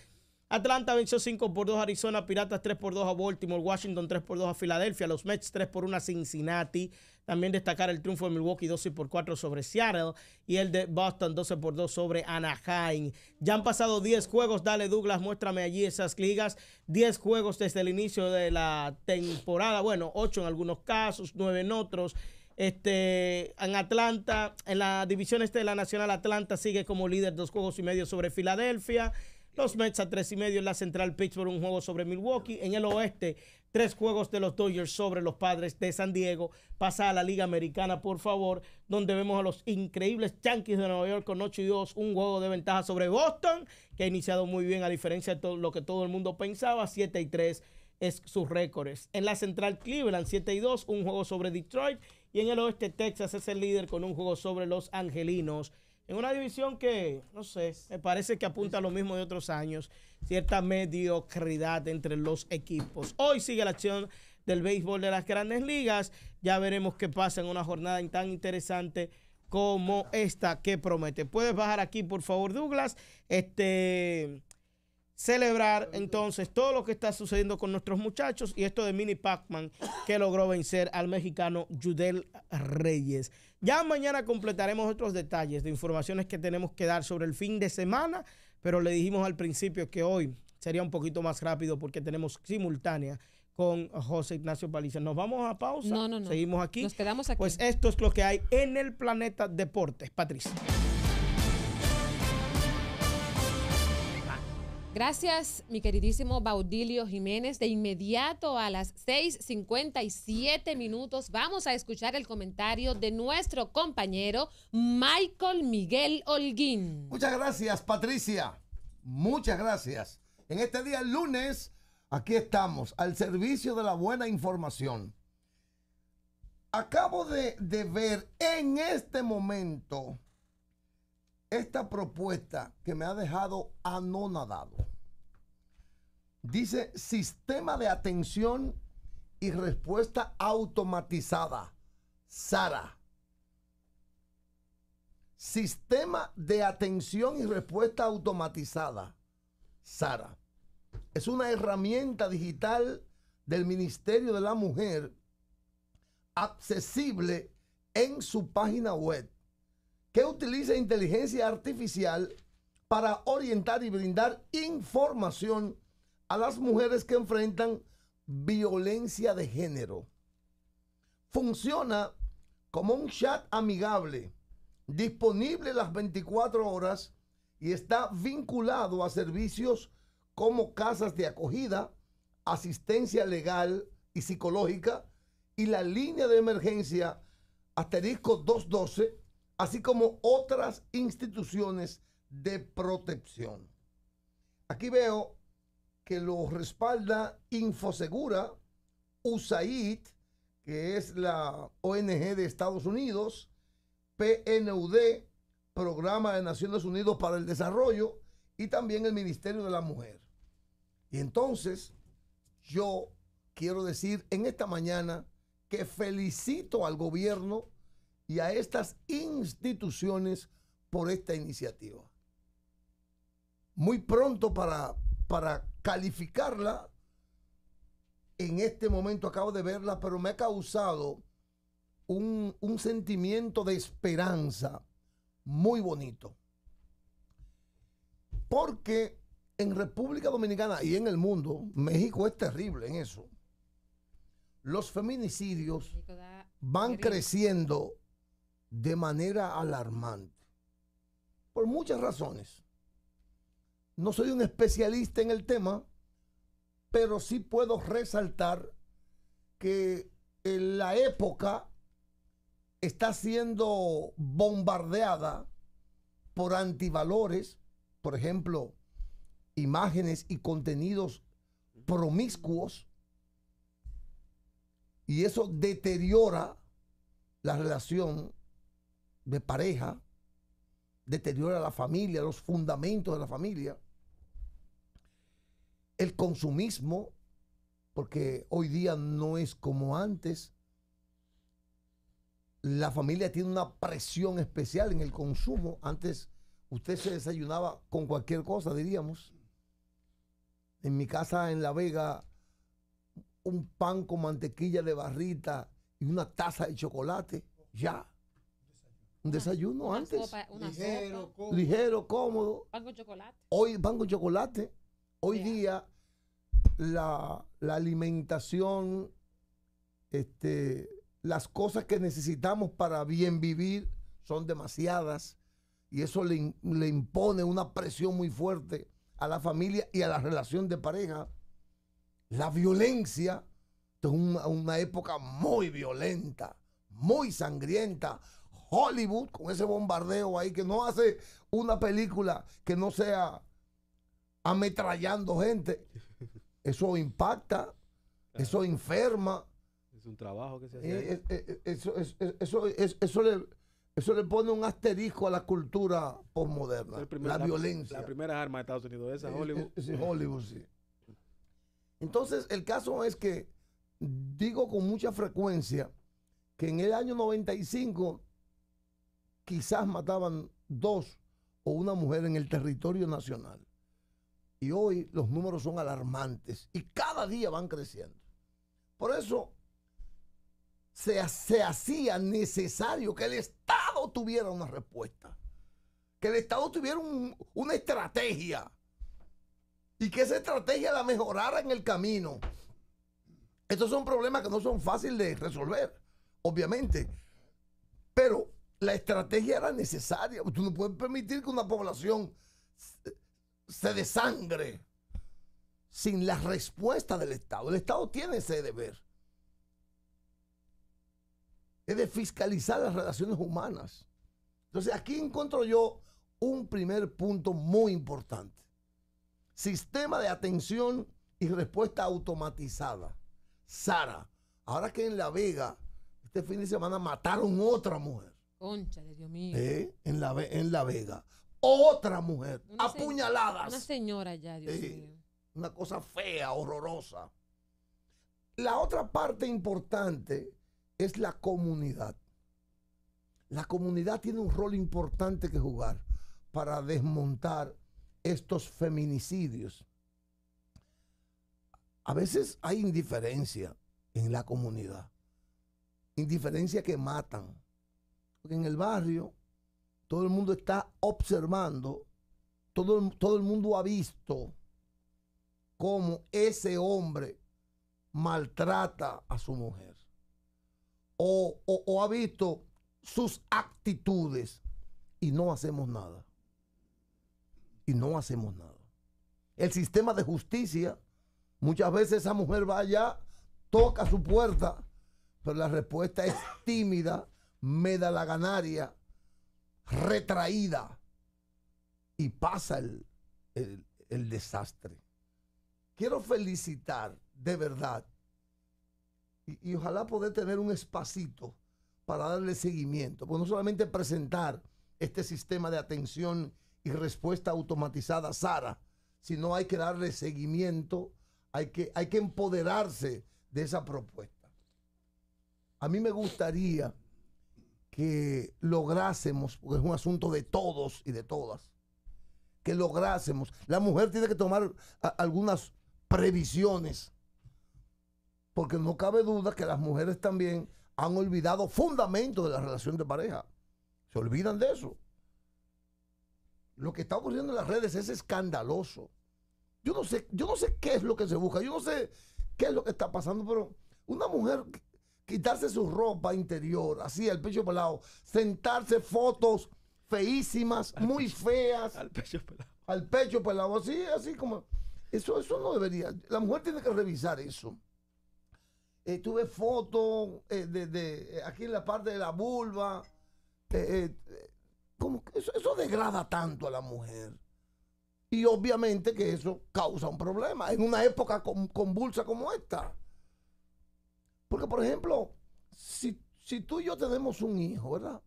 Atlanta venció 5 por 2 a Arizona, Piratas 3 por 2 a Baltimore, Washington 3 por 2 a Filadelfia, los Mets 3 por 1 a Cincinnati. También destacar el triunfo de Milwaukee 12 por 4 sobre Seattle y el de Boston 12 por 2 sobre Anaheim. Ya han pasado 10 juegos. Dale, Douglas, muéstrame allí esas ligas. 10 juegos desde el inicio de la temporada. Bueno, 8 en algunos casos, 9 en otros. Este, en Atlanta, en la división este de la Nacional, Atlanta sigue como líder dos juegos y medio sobre Filadelfia. Los Mets a tres y medio en la Central Pittsburgh, un juego sobre Milwaukee. En el oeste, tres juegos de los Dodgers sobre los padres de San Diego. Pasa a la Liga Americana, por favor, donde vemos a los increíbles Yankees de Nueva York con 8 y 2, un juego de ventaja sobre Boston, que ha iniciado muy bien, a diferencia de todo lo que todo el mundo pensaba, 7 y 3 es sus récords. En la central Cleveland 7 y 2, un juego sobre Detroit. Y en el oeste Texas es el líder con un juego sobre los Angelinos en una división que, no sé, me parece que apunta a lo mismo de otros años, cierta mediocridad entre los equipos. Hoy sigue la acción del béisbol de las grandes ligas, ya veremos qué pasa en una jornada tan interesante como esta que promete. Puedes bajar aquí, por favor, Douglas, este, celebrar entonces todo lo que está sucediendo con nuestros muchachos y esto de Mini Pacman que logró vencer al mexicano Judel Reyes. Ya mañana completaremos otros detalles de informaciones que tenemos que dar sobre el fin de semana, pero le dijimos al principio que hoy sería un poquito más rápido porque tenemos simultánea con José Ignacio Paliza. Nos vamos a pausa. No, no, no. Seguimos aquí. Nos quedamos aquí. Pues esto es lo que hay en el planeta deportes. Patricia. Gracias, mi queridísimo Baudilio Jiménez. De inmediato a las 6:57 minutos vamos a escuchar el comentario de nuestro compañero Michael Miguel Holguín. Muchas gracias, Patricia. Muchas gracias. En este día, lunes, aquí estamos, al servicio de la buena información. Acabo de ver en este momento esta propuesta que me ha dejado anonadado. Dice sistema de atención y respuesta automatizada. Sara. Sistema de atención y respuesta automatizada. Sara. Es una herramienta digital del Ministerio de la Mujer accesible en su página web que utiliza inteligencia artificial para orientar y brindar información a las mujeres que enfrentan violencia de género. Funciona como un chat amigable, disponible las 24 horas y está vinculado a servicios como casas de acogida, asistencia legal y psicológica y la línea de emergencia asterisco 212 así como otras instituciones de protección. Aquí veo que lo respalda Infosegura, USAID, que es la ONG de Estados Unidos, PNUD, Programa de Naciones Unidas para el Desarrollo, y también el Ministerio de la Mujer. Y entonces, yo quiero decir en esta mañana que felicito al gobierno y a estas instituciones por esta iniciativa. Muy pronto para, para calificarla, en este momento acabo de verla, pero me ha causado un, un sentimiento de esperanza muy bonito. Porque en República Dominicana y en el mundo, México es terrible en eso. Los feminicidios van creciendo de manera alarmante. Por muchas razones. No soy un especialista en el tema, pero sí puedo resaltar que en la época está siendo bombardeada por antivalores, por ejemplo, imágenes y contenidos promiscuos, y eso deteriora la relación de pareja, deteriora la familia, los fundamentos de la familia, el consumismo, porque hoy día no es como antes, la familia tiene una presión especial en el consumo, antes usted se desayunaba con cualquier cosa, diríamos. En mi casa en La Vega, un pan con mantequilla de barrita y una taza de chocolate, ya un desayuno antes. ligero, Cómodo. chocolate. Hoy pan con chocolate. Hoy día la, alimentación, este, las cosas que necesitamos para bien vivir son demasiadas y eso le, impone una presión muy fuerte a la familia y a la relación de pareja. La violencia, es una época muy violenta, muy sangrienta, Hollywood, con ese bombardeo ahí, que no hace una película que no sea ametrallando gente. Eso impacta, eso enferma. Es un trabajo que se hace. eso, le, pone un asterisco a la cultura postmoderna, la, violencia. La primera arma de Estados Unidos, esa eh, eh, Hollywood. Es, eh, Hollywood. Hollywood, sí. Entonces, el caso es que digo con mucha frecuencia que en el año 95 quizás mataban dos o una mujer en el territorio nacional. Y hoy los números son alarmantes y cada día van creciendo. Por eso se, se hacía necesario que el Estado tuviera una respuesta, que el Estado tuviera una estrategia y que esa estrategia la mejorara en el camino. Estos son problemas que no son fáciles de resolver, obviamente. Pero la estrategia era necesaria. Tú no puedes permitir que una población se desangre sin la respuesta del Estado. El Estado tiene ese deber. Es de fiscalizar las relaciones humanas. Entonces aquí encuentro yo un primer punto muy importante. Sistema de atención y respuesta automatizada. Sara, ahora que en La Vega, este fin de semana mataron otra mujer. Concha de Dios mío. ¿Eh? En, la, en La Vega. Otra mujer, apuñalada, apuñaladas. una señora ya, Dios Una cosa fea, horrorosa. La otra parte importante es la comunidad. La comunidad tiene un rol importante que jugar para desmontar estos feminicidios. A veces hay indiferencia en la comunidad. Indiferencia que matan en el barrio todo el mundo está observando, todo el, todo el mundo ha visto cómo ese hombre maltrata a su mujer. o ha visto sus actitudes y no hacemos nada. Y no hacemos nada. El sistema de justicia, muchas veces esa mujer va allá, toca su puerta, pero la respuesta es tímida me la ganaria, retraída, y pasa el, el, desastre. Quiero felicitar de verdad y, ojalá poder tener un espacito para darle seguimiento, pues no solamente presentar este sistema de atención y respuesta automatizada SARA, sino hay que darle seguimiento, hay que, hay que empoderarse de esa propuesta. A mí me gustaría que lográsemos, porque es un asunto de todos y de todas, que lográsemos. La mujer tiene que tomar algunas previsiones, porque no cabe duda que las mujeres también han olvidado fundamentos de la relación de pareja. Se olvidan de eso. Lo que está ocurriendo en las redes es escandaloso. Yo no sé, yo no sé qué es lo que se busca, yo no sé qué es lo que está pasando, pero una mujer quitarse su ropa interior, así al pecho pelado, sentarse fotos feísimas, muy feas. Al pecho pelado. Al pecho pelado, así, así como. Eso, eso no debería. La mujer tiene que revisar eso. Eh, tuve fotos eh, de, eh, aquí en la parte de la vulva. como que eso, degrada tanto a la mujer. Y obviamente que eso causa un problema en una época convulsa como esta. Porque, por ejemplo, si, tú y yo tenemos un hijo, ¿verdad?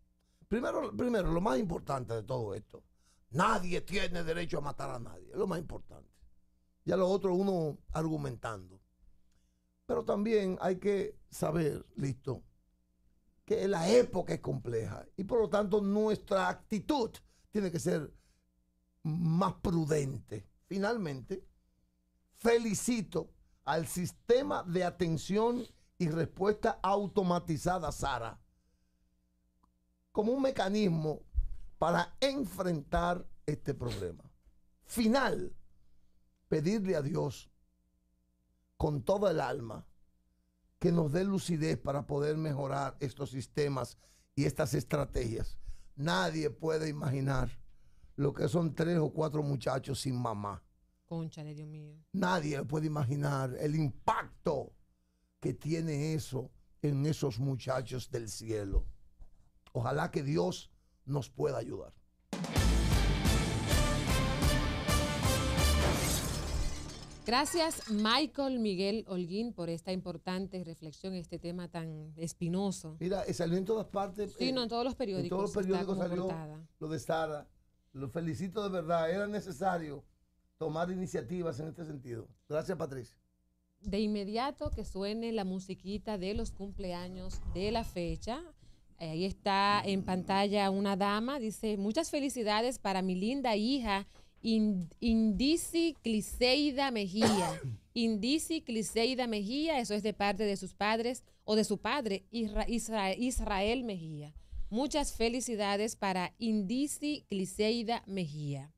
Primero, primero, lo más importante de todo esto, nadie tiene derecho a matar a nadie, es lo más importante. Ya lo otro uno argumentando. Pero también hay que saber, listo, que la época es compleja y por lo tanto nuestra actitud tiene que ser más prudente. Finalmente, felicito al sistema de atención y respuesta automatizada, Sara, como un mecanismo para enfrentar este problema. Final, pedirle a Dios con toda el alma que nos dé lucidez para poder mejorar estos sistemas y estas estrategias. Nadie puede imaginar lo que son tres o cuatro muchachos sin mamá. un Dios mío. Nadie puede imaginar el impacto que tiene eso en esos muchachos del cielo. Ojalá que Dios nos pueda ayudar. Gracias Michael Miguel Holguín por esta importante reflexión, este tema tan espinoso. Mira, eh, salió en todas partes. Sí, no, en eh, todos los periódicos. En todos los periódicos salió lo de Sara. Lo felicito de verdad. Era necesario tomar iniciativas en este sentido. Gracias Patricia de inmediato que suene la musiquita de los cumpleaños de la fecha. Ahí está en pantalla una dama, dice, muchas felicidades para mi linda hija Indici Cliseida Mejía. Indici Cliseida Mejía, eso es de parte de sus padres o de su padre, Israel Mejía. Muchas felicidades para Indici Cliseida Mejía.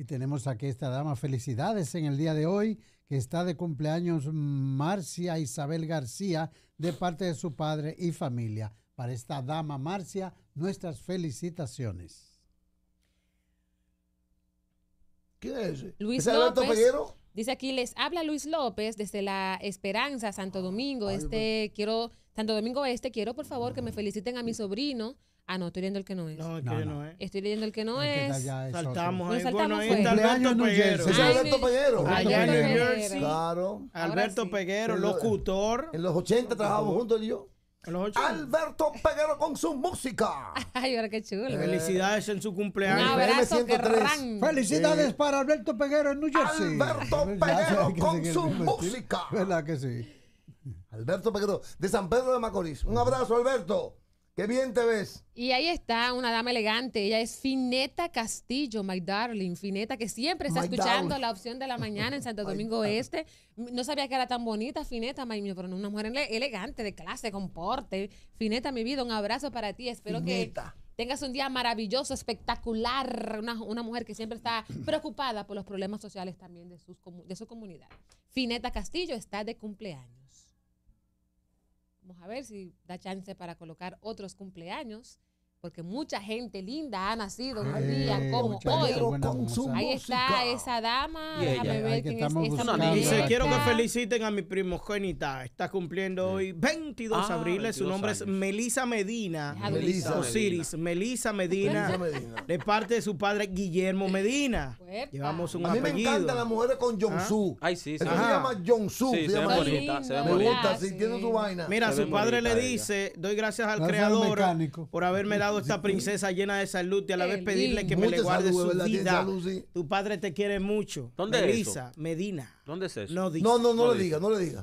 Y tenemos aquí esta dama. Felicidades en el día de hoy, que está de cumpleaños Marcia Isabel García, de parte de su padre y familia. Para esta dama Marcia, nuestras felicitaciones. ¿Qué es? Luis ¿Es López. Dice aquí, les habla Luis López desde La Esperanza, Santo ah, Domingo. Este, quiero, Santo Domingo Este, quiero por favor que me feliciten a mi sobrino Ah, no, estoy leyendo el que no es. No, que no, es. Estoy leyendo el que no es. saltamos ahí. Bueno, saltamos ahí está Alberto Peguero. Es Alberto Peguero. Allá en Claro. Alberto Peguero, locutor. En los 80 trabajamos juntos y yo. Alberto Peguero con su música. Ay, ahora qué chulo. Eh, felicidades en su cumpleaños. Un abrazo Felicidades para Alberto Peguero en New Jersey. Alberto Peguero con su música. ¿Verdad que sí? Alberto Peguero de San Pedro de Macorís. Un abrazo, Alberto. Qué bien te ves. Y ahí está una dama elegante. Ella es Fineta Castillo, my darling. Fineta, que siempre está escuchando la opción de la mañana en Santo Domingo Este. No sabía que era tan bonita, Fineta, my pero una mujer elegante, de clase, con porte. Fineta, mi vida, un abrazo para ti. Espero que tengas un día maravilloso, espectacular. Una, mujer que siempre está preocupada por los problemas sociales también de, sus, de su comunidad. Fineta Castillo está de cumpleaños. Vamos a ver si da chance para colocar otros cumpleaños porque mucha gente linda ha nacido en un día como hoy. Ahí está esa dama. Déjame ver quién es Dice, quiero que feliciten a mi primogénita. Está cumpliendo hoy 22 de ah, abril. Su nombre es Melisa Medina. Osiris. Melisa Medina. De parte de su padre Guillermo Medina. Llevamos un A mí me encantan las mujeres con Jonsu. ¿Ah? Ay, sí. Se llama Jonsu. Se llama bonita. Me gusta, si tiene su vaina. Mira, su padre le dice, doy gracias al creador por haberme dado esta princesa llena de salud y a la vez pedirle que me le guarde su vida. Tu padre te quiere mucho. ¿Dónde es Melissa, Medina. ¿Dónde es eso? No, no, no, le diga, no le diga.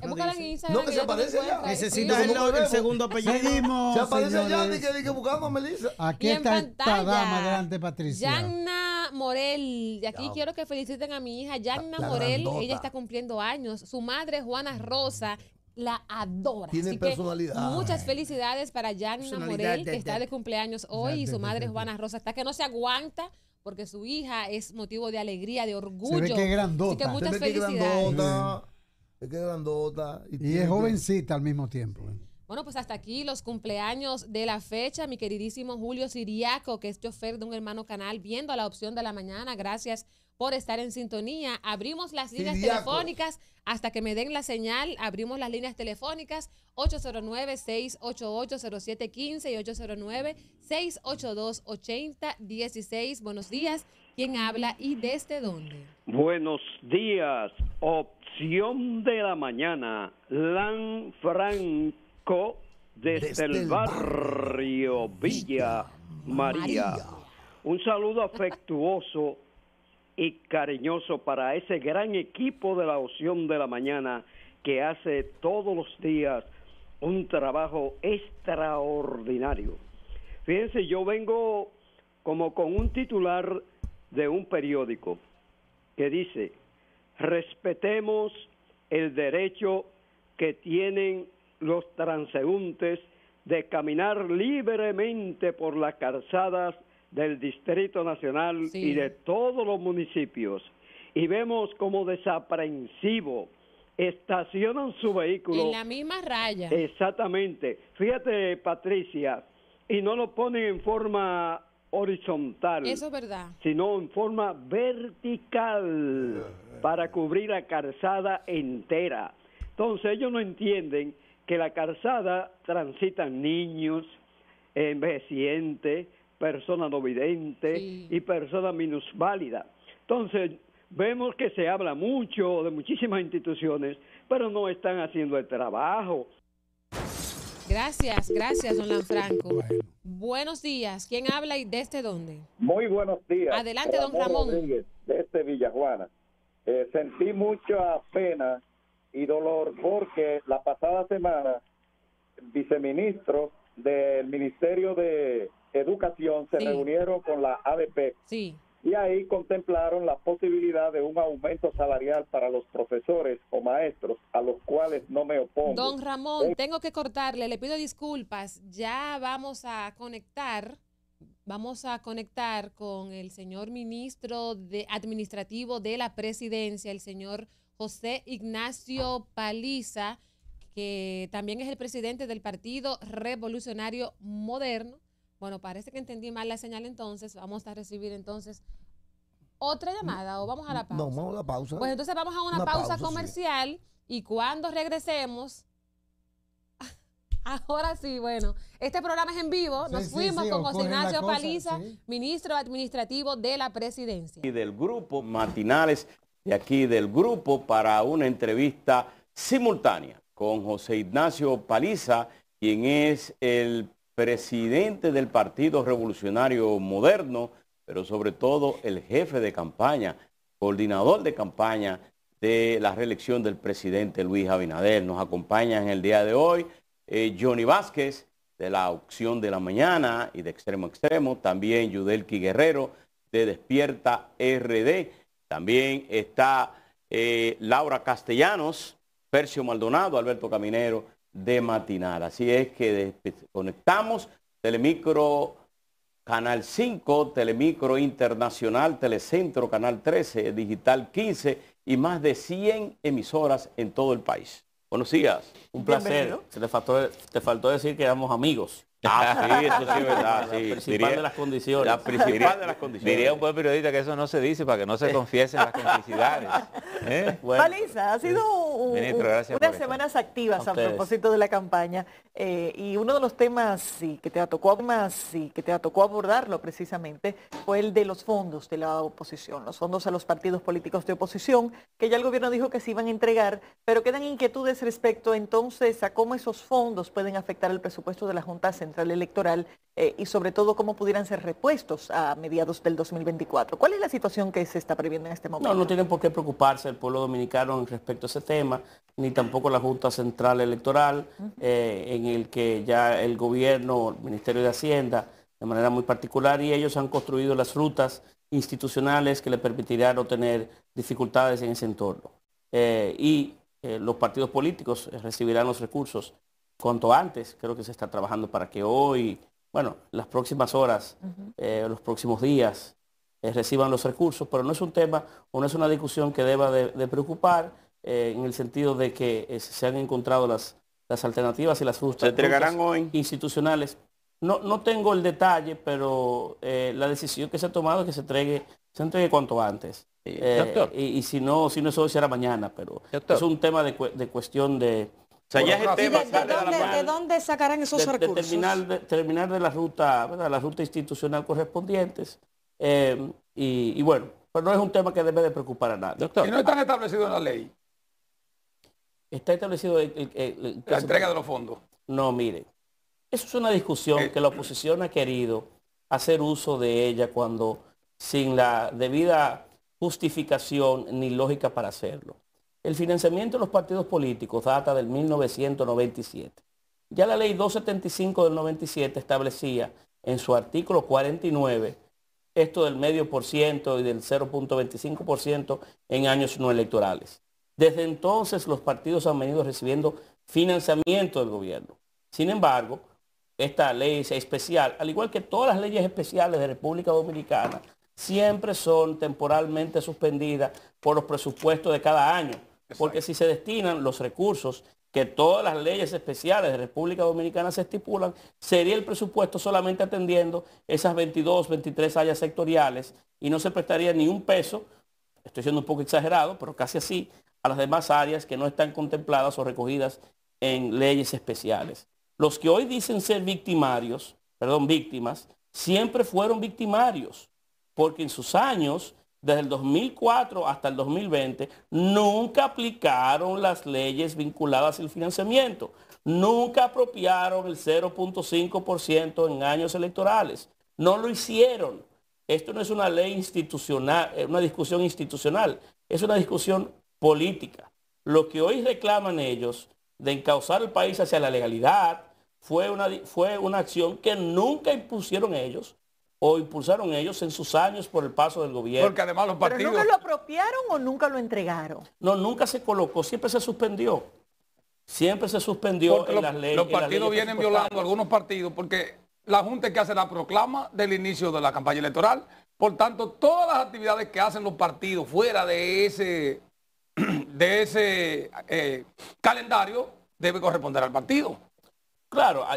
No, que se aparece Necesitas el, segundo apellido. se aparece ya ni que, diga a Melissa. Aquí está esta dama delante, Patricia. Yanna Morel. Y aquí quiero que feliciten a mi hija, Yanna Morel. Ella está cumpliendo años. Su madre, Juana Rosa, la adora. Tiene personalidad. muchas felicidades para Jan Morel, que está de cumpleaños hoy, y su madre Juana Rosa está que no se aguanta porque su hija es motivo de alegría, de orgullo. Qué grandota. Así muchas felicidades. grandota, es que grandota. Y, es jovencita al mismo tiempo. ¿eh? Bueno, pues hasta aquí los cumpleaños de la fecha. Mi queridísimo Julio Siriaco, que es chofer de un hermano canal, viendo la opción de la mañana. Gracias por estar en sintonía. Abrimos las líneas telefónicas hasta que me den la señal, abrimos las líneas telefónicas 809-688-0715 y 809-682-8016. Buenos días. ¿Quién habla y desde dónde? Buenos días. Opción de la mañana. Lan Franco desde, el barrio Villa, María. Un saludo afectuoso y cariñoso para ese gran equipo de la opción de la mañana que hace todos los días un trabajo extraordinario. Fíjense, yo vengo como con un titular de un periódico que dice, respetemos el derecho que tienen los transeúntes de caminar libremente por las calzadas del Distrito Nacional y de todos los municipios y vemos como desaprensivo estacionan su vehículo. En la misma raya. Exactamente. Fíjate, Patricia, y no lo ponen en forma horizontal. Eso es verdad. Sino en forma vertical para cubrir la calzada entera. Entonces ellos no entienden que la calzada transitan niños, envejecientes, persona no vidente y persona minusválida. Entonces, vemos que se habla mucho de muchísimas instituciones, pero no están haciendo el trabajo. Gracias, gracias, don Lanfranco. Buenos días. ¿Quién habla y desde este dónde? Muy buenos días. Adelante, don Ramón. desde este Villajuana. Eh, sentí mucha pena y dolor porque la pasada semana, viceministro del Ministerio de Educación se reunieron con la ADP. Y ahí contemplaron la posibilidad de un aumento salarial para los profesores o maestros, a los cuales no me opongo. Don Ramón, eh, tengo que cortarle, le pido disculpas. Ya vamos a conectar vamos a conectar con el señor ministro de administrativo de la presidencia, el señor José Ignacio Paliza, que también es el presidente del Partido Revolucionario Moderno. Bueno, parece que entendí mal la señal entonces. Vamos a recibir entonces otra llamada o vamos a la pausa. No, vamos a la pausa. Pues entonces vamos a una, pausa, comercial y cuando regresemos... Ahora sí, bueno, este programa es en vivo. Nos fuimos con José Ignacio Paliza, ministro administrativo de la presidencia. Y del grupo Matinales, de aquí del grupo, para una entrevista simultánea con José Ignacio Paliza, quien es el presidente del Partido Revolucionario Moderno, pero sobre todo el jefe de campaña, coordinador de campaña de la reelección del presidente Luis Abinader. Nos acompaña en el día de hoy eh, Johnny Vázquez de la opción de la mañana y de extremo a extremo, también Yudelki Guerrero de Despierta RD, también está eh, Laura Castellanos, Percio Maldonado, Alberto Caminero de matinal Así es que conectamos Telemicro Canal 5, Telemicro Internacional, Telecentro Canal 13, Digital 15 y más de 100 emisoras en todo el país. Buenos días. Un placer. te faltó, te faltó decir que éramos amigos. Ah, sí, eso sí es verdad. La principal de las condiciones. diría, un buen periodista que eso no se dice para que no se confiesen las complicidades. ¿Eh? ha sido unas semanas activas a, propósito de la campaña eh, y uno de los temas que, te tocó, más, sí, que te tocó abordarlo precisamente fue el de los fondos de la oposición, los fondos a los partidos políticos de oposición, que ya el gobierno dijo que se iban a entregar, pero quedan inquietudes respecto entonces a cómo esos fondos pueden afectar el presupuesto de la Junta Central Electoral eh, y sobre todo cómo pudieran ser repuestos a mediados del 2024. ¿Cuál es la situación que se está previendo en este momento? No, no tienen por qué preocuparse el pueblo dominicano respecto a ese tema, ni tampoco la Junta Central Electoral, eh, en el que ya el gobierno, el Ministerio de Hacienda, de manera muy particular, y ellos han construido las rutas institucionales que le permitirán no tener dificultades en ese entorno. Eh, y los partidos políticos recibirán los recursos cuanto antes. Creo que se está trabajando para que hoy, bueno, las próximas horas, eh, los próximos días, eh, reciban los recursos, pero no es un tema o no es una discusión que deba de, preocupar eh, en el sentido de que se han encontrado las, alternativas y las justas. ¿Se entregarán hoy? Institucionales. No, no tengo el detalle, pero la decisión que se ha tomado es que se entregue, se entregue cuanto antes. Y, si no, si no eso será mañana, pero es un tema de cuestión de, o De, dónde, sacarán esos recursos? Terminar de, la ruta, la ruta institucional correspondientes. Eh, y, bueno, pero no es un tema que debe de preocupar a nadie. y no están ah. establecido en la ley. Está establecido la entrega de los fondos. No, miren. Eso es una discusión eh. que la oposición ha querido hacer uso de ella cuando sin la debida justificación ni lógica para hacerlo. El financiamiento de los partidos políticos data del 1997. Ya la ley 275 del 97 establecía en su artículo 49 esto del medio por ciento y del 0.25% en años no electorales. Desde entonces los partidos han venido recibiendo financiamiento del gobierno. Sin embargo, esta ley especial, al igual que todas las leyes especiales de República Dominicana, siempre son temporalmente suspendidas por los presupuestos de cada año. Porque si se destinan los recursos que todas las leyes especiales de República Dominicana se estipulan, sería el presupuesto solamente atendiendo esas 22, 23 áreas sectoriales y no se prestaría ni un peso, estoy siendo un poco exagerado, pero casi así, a las demás áreas que no están contempladas o recogidas en leyes especiales. Los que hoy dicen ser victimarios, perdón, víctimas, siempre fueron victimarios, porque en sus años desde el 2004 hasta el 2020, nunca aplicaron las leyes vinculadas al financiamiento, nunca apropiaron el 0.5% en años electorales, no lo hicieron. Esto no es una ley institucional, eh, una discusión institucional, es una discusión política. Lo que hoy reclaman ellos de encauzar el país hacia la legalidad fue una, fue una acción que nunca impusieron ellos, o impulsaron ellos en sus años por el paso del gobierno. Porque además los partidos... nunca lo apropiaron o nunca lo entregaron? No, nunca se colocó, siempre se suspendió. Siempre se suspendió en las leyes. Los partidos vienen violando algunos partidos porque la Junta es que hace la proclama del inicio de la campaña electoral. Por tanto, todas las actividades que hacen los partidos fuera de ese, de ese eh, calendario debe corresponder al partido. Claro, ha,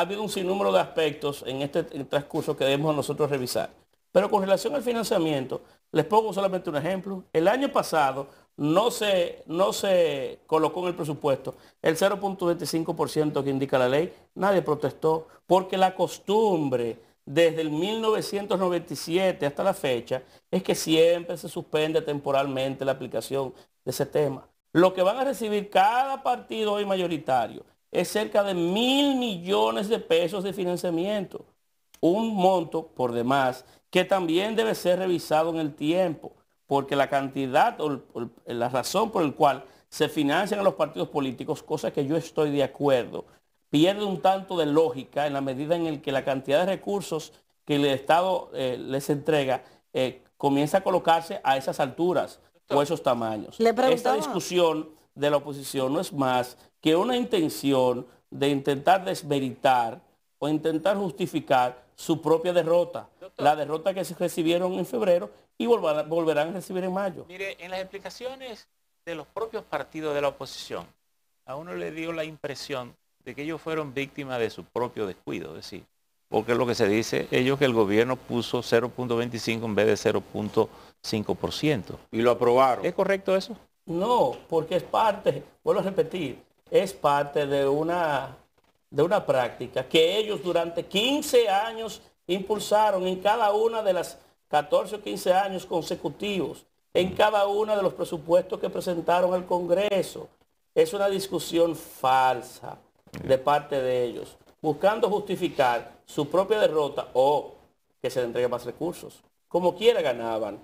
habido un sinnúmero de aspectos en este transcurso que debemos nosotros revisar. Pero con relación al financiamiento, les pongo solamente un ejemplo. El año pasado no se, no se colocó en el presupuesto el 0.25% que indica la ley. Nadie protestó porque la costumbre desde el 1997 hasta la fecha es que siempre se suspende temporalmente la aplicación de ese tema. Lo que van a recibir cada partido hoy mayoritario es cerca de mil millones de pesos de financiamiento. Un monto, por demás, que también debe ser revisado en el tiempo, porque la cantidad o la razón por la cual se financian a los partidos políticos, cosa que yo estoy de acuerdo, pierde un tanto de lógica en la medida en la que la cantidad de recursos que el Estado eh, les entrega eh, comienza a colocarse a esas alturas o esos tamaños. Esta discusión de la oposición no es más que una intención de intentar desmeritar o intentar justificar su propia derrota, la derrota que se recibieron en febrero y volverán, a recibir en mayo. Mire, en las explicaciones de los propios partidos de la oposición, a uno le dio la impresión de que ellos fueron víctimas de su propio descuido, es decir, porque lo que se dice ellos que el gobierno puso 0.25 en vez de 0.5%. Y lo aprobaron. ¿Es correcto eso? No, porque es parte, vuelvo a repetir, es parte de una, de una práctica que ellos durante 15 años impulsaron en cada una de las 14 o 15 años consecutivos, en cada uno de los presupuestos que presentaron al Congreso. Es una discusión falsa de parte de ellos, buscando justificar su propia derrota o que se le entreguen más recursos. Como quiera ganaban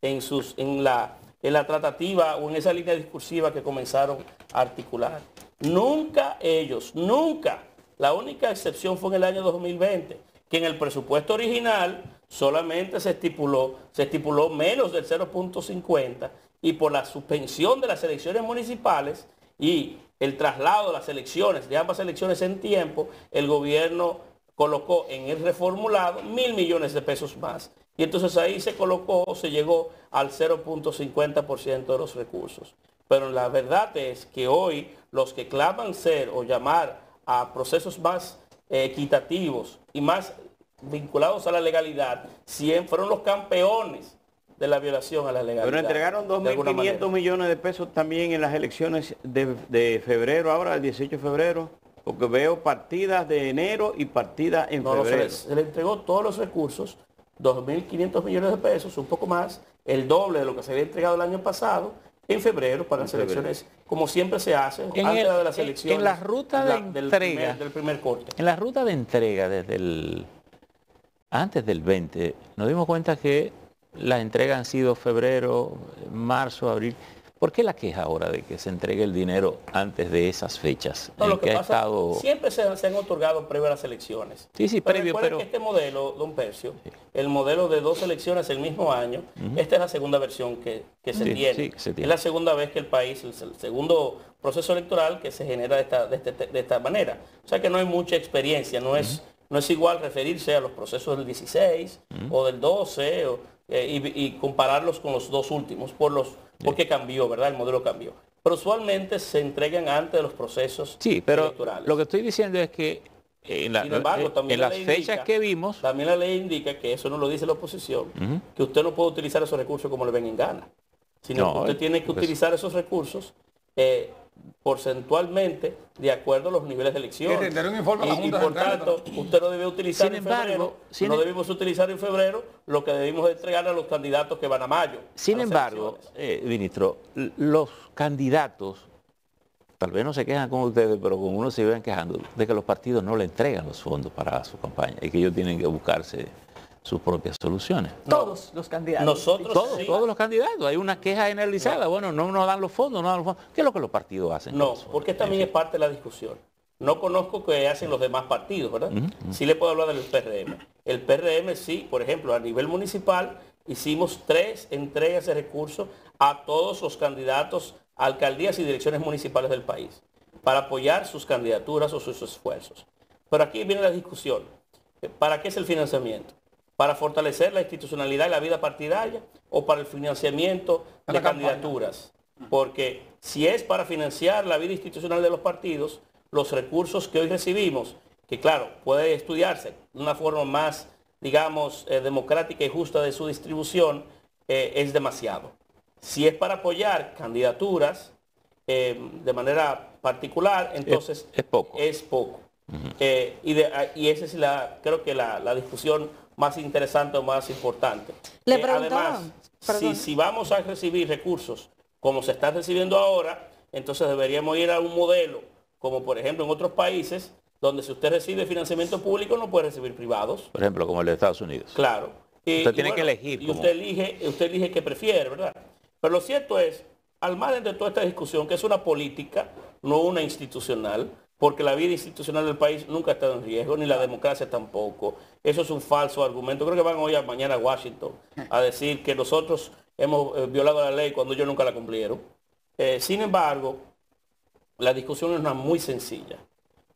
en, sus, en la en la tratativa o en esa línea discursiva que comenzaron a articular. Nunca ellos, nunca. La única excepción fue en el año 2020, que en el presupuesto original solamente se estipuló, se estipuló menos del 0.50 y por la suspensión de las elecciones municipales y el traslado de las elecciones, de ambas elecciones en tiempo, el gobierno colocó en el reformulado mil millones de pesos más y entonces ahí se colocó, se llegó al 0.50% de los recursos. Pero la verdad es que hoy los que claman ser o llamar a procesos más eh, equitativos y más vinculados a la legalidad, siempre fueron los campeones de la violación a la legalidad. Pero entregaron 2.500 millones de pesos también en las elecciones de, febrero, ahora el 18 de febrero, porque veo partidas de enero y partidas en febrero. se, le entregó todos los recursos 2.500 millones de pesos, un poco más, el doble de lo que se había entregado el año pasado, en febrero para las elecciones, como siempre se hace, antes de las elecciones. En la ruta de entrega. Del primer, corte. En la ruta de entrega desde el. Antes del 20, nos dimos cuenta que las entregas han sido febrero, marzo, abril. ¿Por qué la queja ahora de que se entregue el dinero antes de esas fechas? lo que, ha estado... siempre se, han otorgado previo a las elecciones. Sí, sí, pero previo, pero... Que este modelo, don Percio, el modelo de dos elecciones el mismo año, esta es la segunda versión que, se, tiene. Es la segunda vez que el país, el, segundo proceso electoral que se genera este, de esta, manera. O sea que no hay mucha experiencia, no es... No es igual referirse a los procesos del 16 o del 12 o, eh, y, compararlos con los dos últimos, por los, porque cambió, ¿verdad? El modelo cambió. Pero usualmente se entregan antes de los procesos sí, pero Lo que estoy diciendo es que eh, en, eh, también las fechas que vimos... También la ley indica que eso no lo dice la oposición, que usted no puede utilizar esos recursos como le ven en gana, sino que usted tiene que pues, utilizar esos recursos eh, porcentualmente de acuerdo a los niveles de elección. y, por tanto, usted no debe utilizar en febrero, no em- debimos utilizar en febrero lo que debimos entregar a los candidatos que van a mayo. Sin embargo, eh, ministro, los candidatos, tal vez no se quejan con ustedes, pero con uno se iban quejando de que los partidos no le entregan los fondos para su campaña y que ellos tienen que buscarse sus propias soluciones. Todos los candidatos. Nosotros todos, todos los candidatos. Hay una queja generalizada. Bueno, no nos dan los fondos, no dan ¿Qué es lo que los partidos hacen? No, porque también es parte de la discusión. No conozco qué hacen los demás partidos, ¿verdad? Sí le puedo hablar del PRM. El PRM sí, por ejemplo, a nivel municipal hicimos tres entregas de recursos a todos los candidatos alcaldías y direcciones municipales del país para apoyar sus candidaturas o sus esfuerzos. Pero aquí viene la discusión. ¿Para qué es el financiamiento? para fortalecer la institucionalidad y la vida partidaria o para el financiamiento de candidaturas. Porque si es para financiar la vida institucional de los partidos, los recursos que hoy recibimos, que claro, puede estudiarse de una forma más, digamos, eh, democrática y justa de su distribución, eh, es demasiado. Si es para apoyar candidaturas eh, de manera particular, entonces es, poco. y, de, ah, y, esa es la, creo que la discusión más interesante o más importante. Eh, además, si, vamos a recibir recursos como se están recibiendo ahora, entonces deberíamos ir a un modelo, como por ejemplo en otros países, donde si usted recibe financiamiento público no puede recibir privados. Por ejemplo, como el de Estados Unidos. Claro. usted eh, tiene que elegir. Y usted elige, usted elige que prefiere, ¿verdad? Pero lo cierto es, al margen de toda esta discusión, que es una política, no una institucional, porque la vida institucional del país nunca está en riesgo, ni la democracia tampoco. Eso es un falso argumento. Creo que van hoy a mañana a Washington a decir que nosotros hemos eh, violado la ley cuando ellos nunca la cumplieron. Eh, sin embargo, la discusión es una muy sencilla.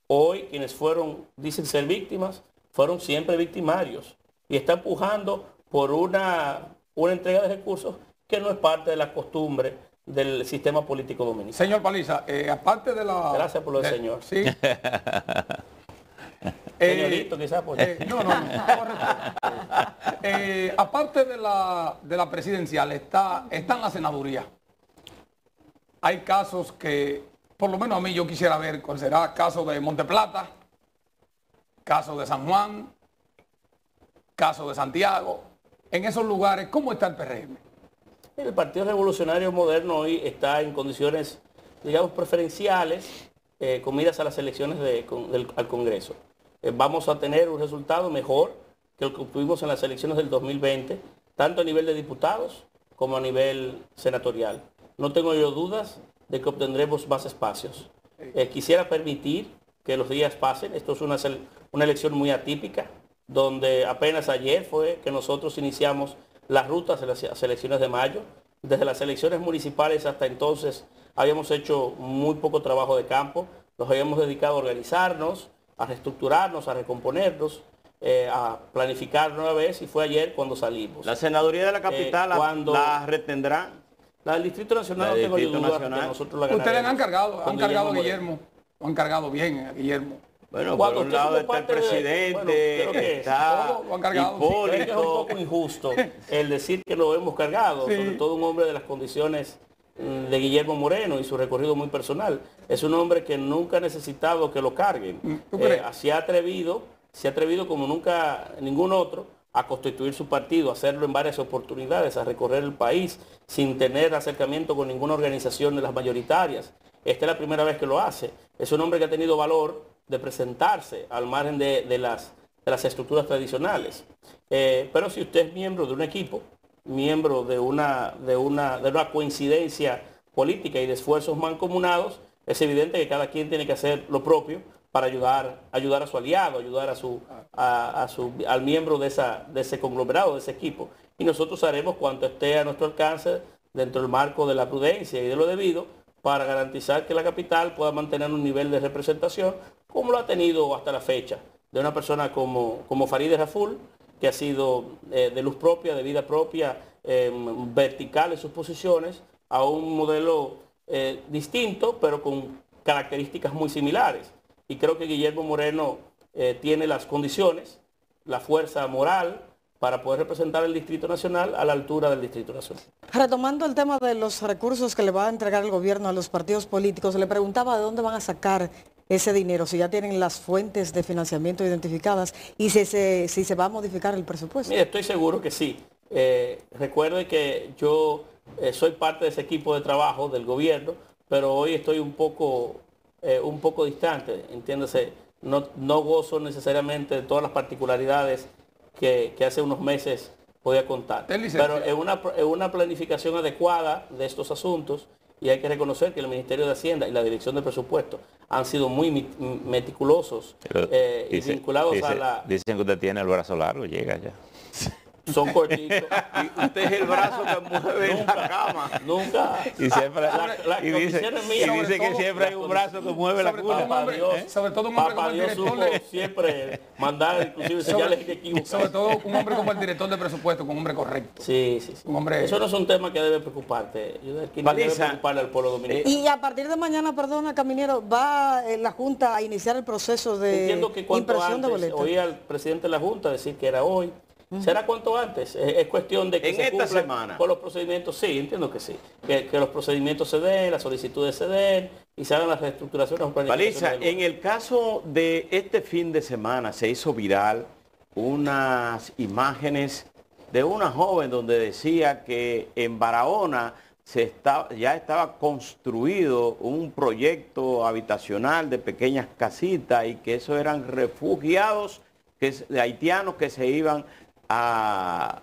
Hoy quienes fueron, dicen ser víctimas, fueron siempre victimarios y están pujando por una, una entrega de recursos que no es parte de la costumbre del sistema político dominicano. Señor Paliza, eh, aparte de la... Gracias por lo del señor. Eh, Señorito, quizás. Eh, no, no, aparte de la, presidencial, está, está en la senaduría. Hay casos que, por lo menos a mí, yo quisiera ver cuál será. Caso de Monteplata, caso de San Juan, caso de Santiago. En esos lugares, ¿cómo está el PRM? el Partido Revolucionario Moderno hoy está en condiciones, digamos, preferenciales, eh, comidas a las elecciones al Congreso. Eh, vamos a tener un resultado mejor que el que tuvimos en las elecciones del 2020, tanto a nivel de diputados como a nivel senatorial. No tengo yo dudas de que obtendremos más espacios. Eh, quisiera permitir que los días pasen. Esto es una, una elección muy atípica, donde apenas ayer fue que nosotros iniciamos las rutas en las elecciones de mayo. Desde las elecciones municipales hasta entonces habíamos hecho muy poco trabajo de campo, nos habíamos dedicado a organizarnos, a reestructurarnos, a recomponernos, eh, a planificar nueva vez y fue ayer cuando salimos. ¿La senaduría de la eh, capital la retendrá? La del Distrito Nacional no tengo Distrito nosotros la Ustedes han cargado, han cargado Guillermo, Guillermo han cargado bien a Guillermo. Bueno, por un lado está el presidente, está Hipólito. Es injusto el decir que lo hemos cargado, sobre todo un hombre de las condiciones mm, de Guillermo Moreno y su recorrido muy personal. Es un hombre que nunca ha necesitado que lo carguen. Mm, se eh, ha atrevido, se ha atrevido como nunca ningún otro a constituir su partido, a hacerlo en varias oportunidades, a recorrer el país sin tener acercamiento con ninguna organización de las mayoritarias. Esta es la primera vez que lo hace. Es un hombre que ha tenido valor de presentarse al margen de, de, las, las, estructuras tradicionales. Eh, pero si usted es miembro de un equipo, miembro de una, de, una, de una coincidencia política y de esfuerzos mancomunados, es evidente que cada quien tiene que hacer lo propio para ayudar, ayudar a su aliado, ayudar a su, al miembro de, esa, de ese conglomerado, de ese equipo. Y nosotros haremos cuanto esté a nuestro alcance dentro del marco de la prudencia y de lo debido para garantizar que la capital pueda mantener un nivel de representación como lo ha tenido hasta la fecha, de una persona como, como Farideh Raful, que ha sido eh, de luz propia, de vida propia, em, vertical en sus posiciones, a un modelo eh, distinto, pero con características muy similares. Y creo que Guillermo Moreno eh, tiene las condiciones, la fuerza moral, para poder representar el Distrito Nacional a la altura del Distrito Nacional. Retomando el tema de los recursos que le va a entregar el gobierno a los partidos políticos, le preguntaba de dónde van a sacar ese dinero, si ya tienen las fuentes de financiamiento identificadas y si se, va a modificar el presupuesto. estoy seguro que sí. Eh, recuerde que yo eh, soy parte de ese equipo de trabajo del gobierno, pero hoy estoy un poco, eh, un poco distante, entiéndase, no gozo necesariamente de todas las particularidades que, hace unos meses podía contar. Pero es una, una planificación adecuada de estos asuntos y hay que reconocer que el Ministerio de Hacienda y la Dirección de Presupuesto han sido muy meticulosos eh, y vinculados a la... Dicen que usted tiene el brazo largo, llega ya. son cortitos. y usted es el brazo que mueve nunca, cama. Nunca. Y siempre la, y dice, que siempre hay un brazo que mueve la cuna. Dios, sobre todo un hombre como director siempre mandar inclusive señales Sobre todo un hombre como el director de presupuesto, con un hombre correcto. Sí, sí, sí. Eso no es un tema que debe preocuparte. Y a partir de mañana, perdona, Caminero, va eh, la Junta a iniciar el proceso de impresión de boletos Oí al presidente de la Junta decir que era hoy. Será cuanto antes. Es, cuestión de que se esta semana. con los procedimientos. Sí, entiendo que sí. Que, los procedimientos se den, las solicitudes se den y se hagan las reestructuraciones. Paliza, en el caso de este fin de semana se hizo viral unas imágenes de una joven donde decía que en Barahona se ya estaba construido un proyecto habitacional de pequeñas casitas y que esos eran refugiados haitianos que se iban a,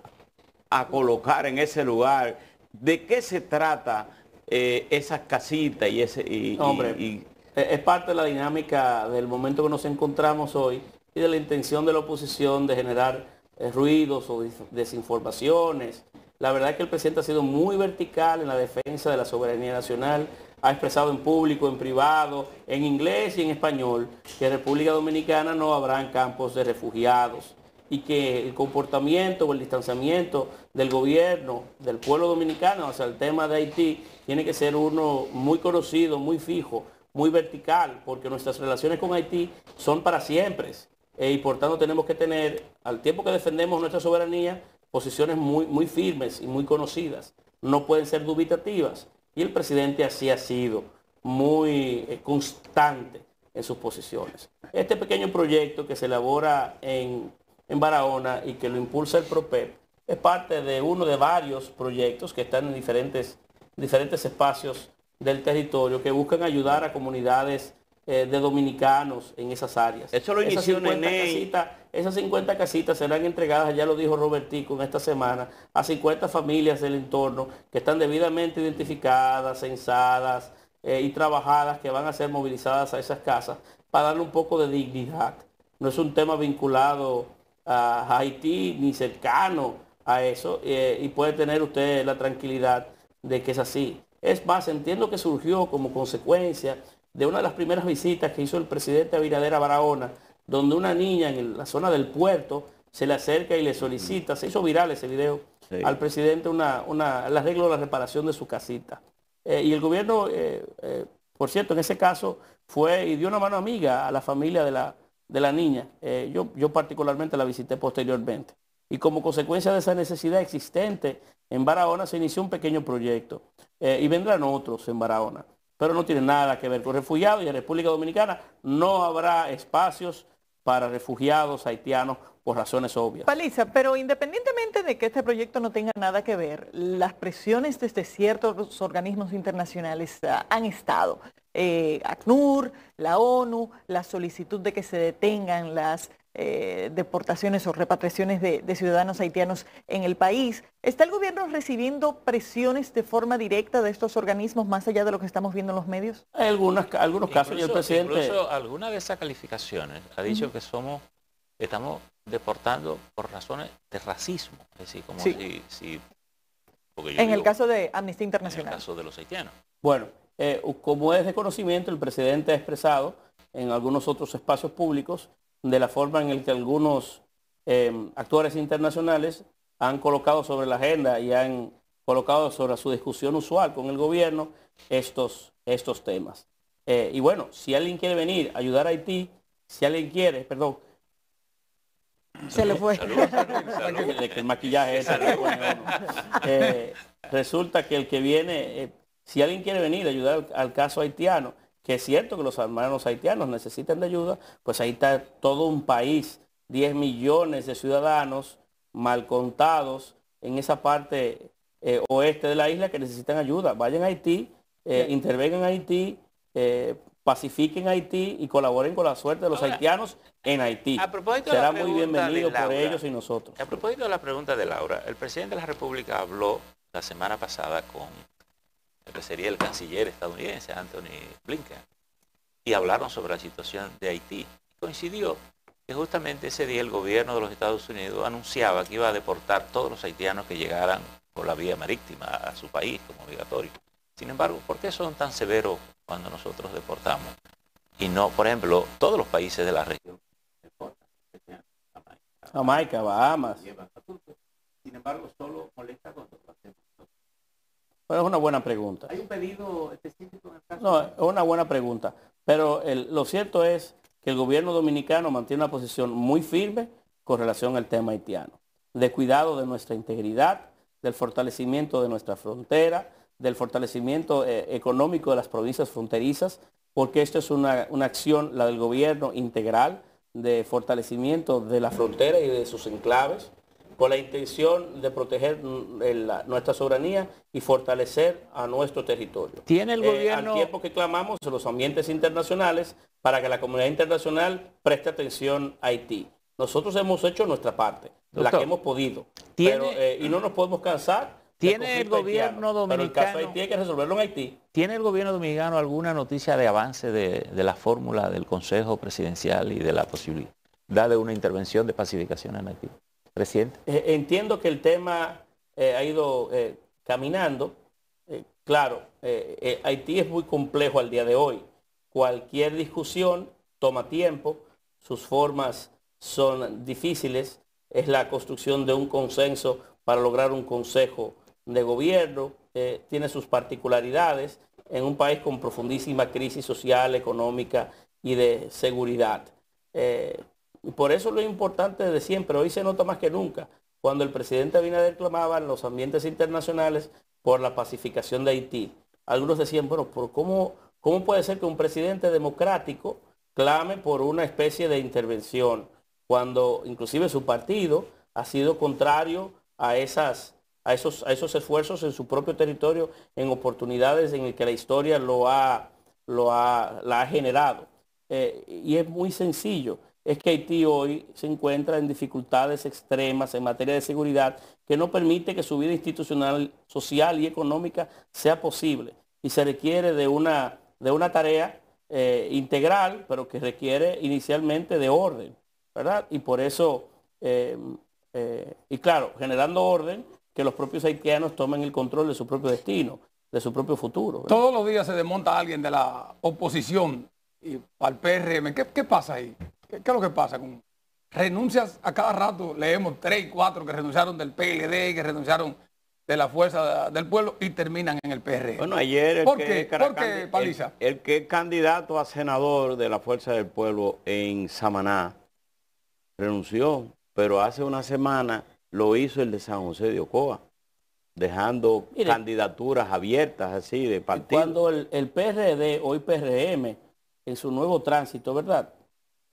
colocar en ese lugar? ¿De qué se trata eh, esa esas casitas y ese... E-, es parte de la dinámica del momento que nos encontramos hoy y de la intención de la oposición de generar eh, ruidos o desinformaciones. La verdad es que el presidente ha sido muy vertical en la defensa de la soberanía nacional, ha expresado en público, en privado, en inglés y en español, que en República Dominicana no habrán campos de refugiados y que el comportamiento o el distanciamiento del gobierno, del pueblo dominicano hacia el tema de Haití, tiene que ser uno muy conocido, muy fijo, muy vertical, porque nuestras relaciones con Haití son para siempre. Eh, y por tanto tenemos que tener, al tiempo que defendemos nuestra soberanía, posiciones muy, muy firmes y muy conocidas. No pueden ser dubitativas. Y el presidente así ha sido, muy eh, constante en sus posiciones. Este pequeño proyecto que se elabora en en Barahona y que lo impulsa el PROPEP, es parte de uno de varios proyectos que están en diferentes, diferentes espacios del territorio que buscan ayudar a comunidades eh, de dominicanos en esas áreas. Eso lo inició esas 50 Casitas, esas 50 casitas serán entregadas, ya lo dijo Robertico en esta semana, a 50 familias del entorno que están debidamente identificadas, censadas eh, y trabajadas, que van a ser movilizadas a esas casas para darle un poco de dignidad. No es un tema vinculado a Haití ni cercano a eso eh, y puede tener usted la tranquilidad de que es así. Es más, entiendo que surgió como consecuencia de una de las primeras visitas que hizo el presidente a Viradera Barahona, donde una niña en la zona del puerto se le acerca y le solicita, se hizo viral ese video, al presidente una, una, el arreglo de la reparación de su casita. Eh, y el gobierno, eh, por cierto, en ese caso fue y dio una mano amiga a la familia de la de la niña, eh, yo, yo particularmente la visité posteriormente. Y como consecuencia de esa necesidad existente, en Barahona se inició un pequeño proyecto eh, y vendrán otros en Barahona, pero no tiene nada que ver con refugiados y en República Dominicana no habrá espacios para refugiados haitianos por razones obvias. Paliza, pero independientemente de que este proyecto no tenga nada que ver, las presiones desde ciertos organismos internacionales ah, han estado. Eh, ACNUR, la ONU, la solicitud de que se detengan las eh, deportaciones o repatriaciones de, ciudadanos haitianos en el país. ¿Está el gobierno recibiendo presiones de forma directa de estos organismos más allá de lo que estamos viendo en los medios? Algunas, algunos casos, incluso, presidente. alguna de esas calificaciones ha dicho que somos, estamos deportando por razones de racismo. Es decir, en el caso de Amnistía Internacional. En el caso de los haitianos. Bueno. Eh, como es de conocimiento, el presidente ha expresado en algunos otros espacios públicos de la forma en la que algunos em, actores internacionales han colocado sobre la agenda y han colocado sobre su discusión usual con el gobierno estos, estos temas. Eh, y bueno, si alguien quiere venir a ayudar a Haití, si alguien quiere, perdón, se le fue. El, maquillaje es. Eh, resulta que el que viene si alguien quiere venir a ayudar al, caso haitiano, que es cierto que los hermanos haitianos necesitan de ayuda, pues ahí está todo un país, 10 millones de ciudadanos mal contados en esa parte eh, oeste de la isla que necesitan ayuda. Vayan a Haití, eh, intervengan en Haití, eh, pacifiquen Haití y colaboren con la suerte de los haitianos en Haití. Será muy bienvenido por ellos y nosotros. A propósito de la pregunta de Laura, el presidente de la República habló la semana pasada con que sería el canciller estadounidense, Anthony Blinken, y hablaron sobre la situación de Haití. Coincidió que justamente ese día el gobierno de los Estados Unidos anunciaba que iba a deportar todos los haitianos que llegaran por la vía marítima a su país como obligatorio. Sin embargo, ¿por qué son tan severos cuando nosotros deportamos? Y no, por ejemplo, todos los países de la región deportan. Jamaica, Bahamas. Sin embargo, solo molesta cuando lo hacemos es una buena pregunta. ¿Hay un pedido específico en el caso? No, es una buena pregunta. Pero lo cierto es que el gobierno dominicano mantiene una posición muy firme con relación al tema haitiano, de cuidado de nuestra integridad, del fortalecimiento de nuestra frontera, del fortalecimiento eh, económico de las provincias fronterizas, porque esto es una, una acción, la del gobierno integral, de fortalecimiento de la frontera y de sus enclaves con la intención de proteger mm, nuestra soberanía y fortalecer a nuestro territorio. Tiene el eh, gobierno... al tiempo que clamamos los ambientes internacionales para que la comunidad internacional preste atención a Haití. Nosotros hemos hecho nuestra parte, la que hemos podido. Eh, y no nos podemos cansar ¿Tiene el gobierno dominicano? Pero el caso de Haití hay que resolverlo en Haití. ¿Tiene el gobierno dominicano alguna noticia de avance de, de la fórmula del Consejo Presidencial y de la posibilidad de una intervención de pacificación en Haití? Presidente. Eh, entiendo que el tema eh, ha ido eh, caminando. claro, Haití es muy complejo al día de hoy. Cualquier discusión toma tiempo, sus formas son difíciles, es la construcción de un consenso para lograr un consejo de gobierno, tiene sus particularidades en un país con profundísima crisis social, económica y de seguridad. Y por eso lo importante de siempre, hoy se nota más que nunca, cuando el presidente Abinader clamaba en los ambientes internacionales por la pacificación de Haití. Algunos decían, bueno, ¿por cómo, ¿cómo puede ser que un presidente democrático clame por una especie de intervención cuando inclusive su partido ha sido contrario a, esas, a, esos, a esos esfuerzos en su propio territorio en oportunidades en las que la historia lo la ha generado? Eh, y es muy sencillo es que Haití hoy se encuentra en dificultades extremas en materia de seguridad que no permite que su vida institucional, social y económica sea posible. Y se requiere de una, de una tarea eh, integral, pero que requiere inicialmente de orden, ¿verdad? Y por eso, em, eh, y claro, generando orden, que los propios haitianos tomen el control de su propio destino, de su propio futuro. Todos los días se desmonta alguien de la oposición y al PRM. qué pasa ahí? ¿Qué, es lo que pasa con renuncias a cada rato? Leemos tres, cuatro que renunciaron del PLD, que renunciaron de la fuerza del pueblo y terminan en el PRD. E. Bueno, ayer el, que, El, que es candidato a senador de la fuerza del pueblo en Samaná renunció, pero hace una semana lo hizo el de San José de Ocoa dejando candidaturas abiertas así de partido. Cuando el PRD, e hoy PRM, en su nuevo tránsito, ¿verdad?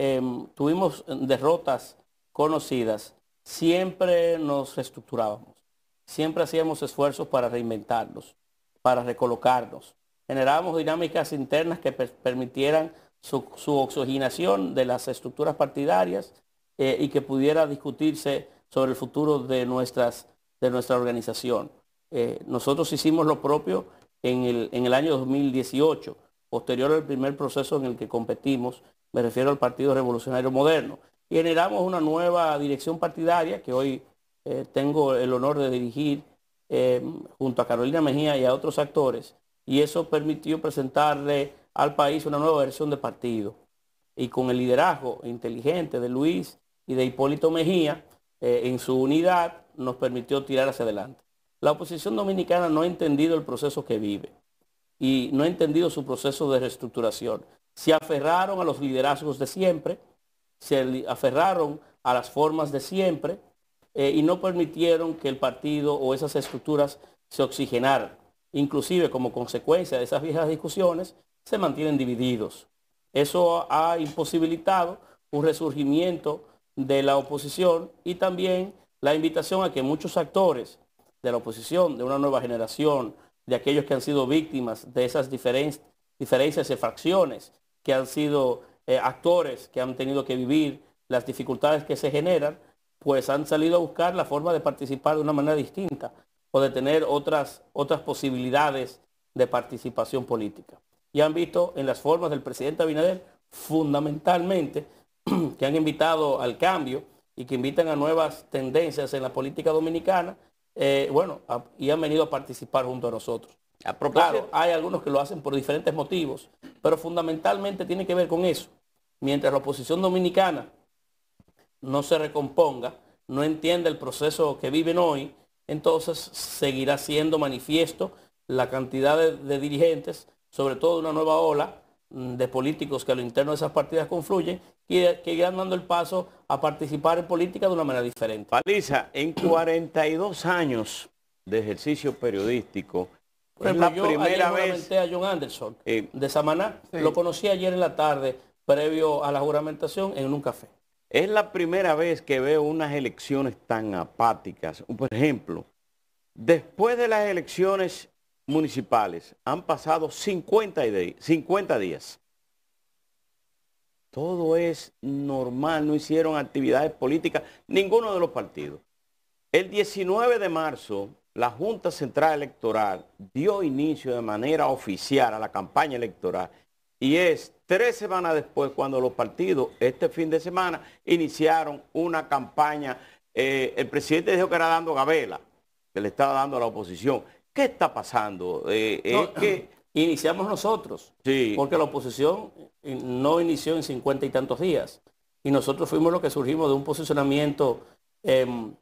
Em, tuvimos derrotas conocidas, siempre nos reestructurábamos, siempre hacíamos esfuerzos para reinventarnos, para recolocarnos. Generábamos dinámicas internas que permitieran su, oxigenación de las estructuras partidarias eh, y que pudiera discutirse sobre el futuro de, nuestras, de nuestra organización. Eh, nosotros hicimos lo propio en el, en el año 2018, posterior al primer proceso en el que competimos me refiero al Partido Revolucionario Moderno. generamos una nueva dirección partidaria que hoy eh, tengo el honor de dirigir eh, junto a Carolina Mejía y a otros actores. Y eso permitió presentarle al país una nueva versión de partido. Y con el liderazgo inteligente de Luis y de Hipólito Mejía, eh, en su unidad, nos permitió tirar hacia adelante. La oposición dominicana no ha entendido el proceso que vive y no ha entendido su proceso de reestructuración se aferraron a los liderazgos de siempre, se aferraron a las formas de siempre eh, y no permitieron que el partido o esas estructuras se oxigenaran. Inclusive como consecuencia de esas viejas discusiones, se mantienen divididos. Eso ha imposibilitado un resurgimiento de la oposición y también la invitación a que muchos actores de la oposición, de una nueva generación, de aquellos que han sido víctimas de esas diferencias y fracciones que han sido eh, actores, que han tenido que vivir las dificultades que se generan, pues han salido a buscar la forma de participar de una manera distinta o de tener otras, otras posibilidades de participación política. Y han visto en las formas del presidente Abinader, fundamentalmente, que han invitado al cambio y que invitan a nuevas tendencias en la política dominicana, eh, bueno, y han venido a participar junto a nosotros claro, hay algunos que lo hacen por diferentes motivos, pero fundamentalmente tiene que ver con eso. Mientras la oposición dominicana no se recomponga, no entienda el proceso que viven hoy, entonces seguirá siendo manifiesto la cantidad de, dirigentes, sobre todo una nueva ola de políticos que a lo interno de esas partidas confluyen, que, que irán dando el paso a participar en política de una manera diferente. en 42 años de ejercicio periodístico, la yo primera vez. a John Anderson eh, de Samaná. Lo conocí ayer en la tarde, previo a la juramentación, en un café. Es la primera vez que veo unas elecciones tan apáticas. Por ejemplo, después de las elecciones municipales han pasado 50, de, 50 días. Todo es normal, no hicieron actividades políticas ninguno de los partidos. El 19 de marzo la Junta Central Electoral dio inicio de manera oficial a la campaña electoral y es tres semanas después cuando los partidos, este fin de semana, iniciaron una campaña. Eh, el presidente dijo que era dando gabela, que le estaba dando a la oposición. ¿Qué está pasando? Eh, es que iniciamos nosotros, porque la oposición eh, no inició en cincuenta y tantos días. Y nosotros fuimos los que surgimos de un posicionamiento em,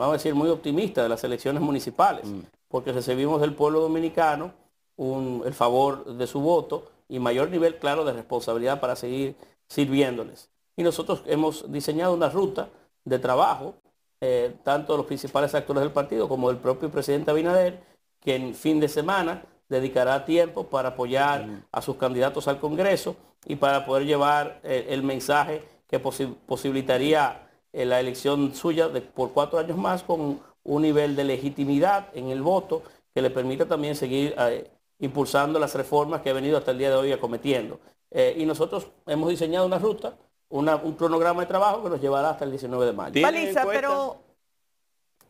vamos a decir, muy optimista de las elecciones municipales, mm. porque recibimos del pueblo dominicano el favor de su voto y mayor nivel, claro, de responsabilidad para seguir sirviéndoles. Y nosotros hemos diseñado una ruta de trabajo, eh, tanto de los principales actores del partido como del propio presidente Abinader, que en fin de semana dedicará tiempo para apoyar mm. a sus candidatos al Congreso y para poder llevar eh, el mensaje que posibilitaría eh, la elección suya por cuatro años más con un nivel de legitimidad en el voto que le permita también seguir eh, impulsando las reformas que ha venido hasta el día de hoy acometiendo. Eh, y nosotros hemos diseñado una ruta, un cronograma de trabajo que nos llevará hasta el 19 de mayo. pero...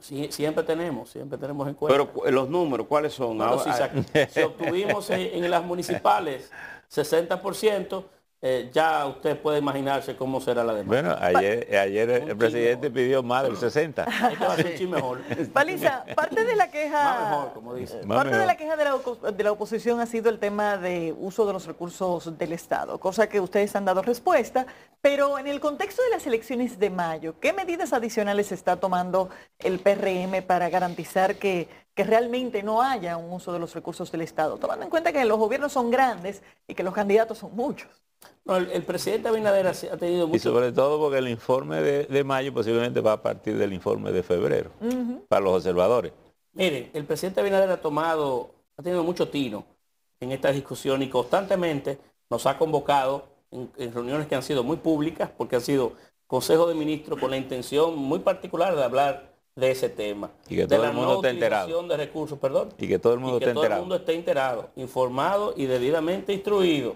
siempre tenemos, siempre tenemos en cuenta. Pero los números, ¿cuáles son? Ah, ah. si, obtuvimos en las municipales 60%, Eh, ya usted puede imaginarse cómo será la demanda. Bueno, ayer, eh, ayer el presidente pidió más del 60. Esto va a ser mejor. Paliza, parte de la queja, de la de la, oposición ha sido el tema de uso de los recursos del Estado, cosa que ustedes han dado respuesta, pero en el contexto de las elecciones de mayo, ¿qué medidas adicionales está tomando el PRM para garantizar que que realmente no haya un uso de los recursos del Estado, tomando en cuenta que los gobiernos son grandes y que los candidatos son muchos. el, presidente Abinader ha, tenido mucho... Y sobre todo porque el informe de, mayo posiblemente va a partir del informe de febrero, para los observadores. Miren, el presidente Abinader ha tomado, ha tenido mucho tino en esta discusión y constantemente nos ha convocado en, reuniones que han sido muy públicas, porque han sido consejo de ministros con la intención muy particular de hablar de ese tema. de la no esté De recursos, perdón. Y que todo el mundo esté enterado. informado y debidamente instruido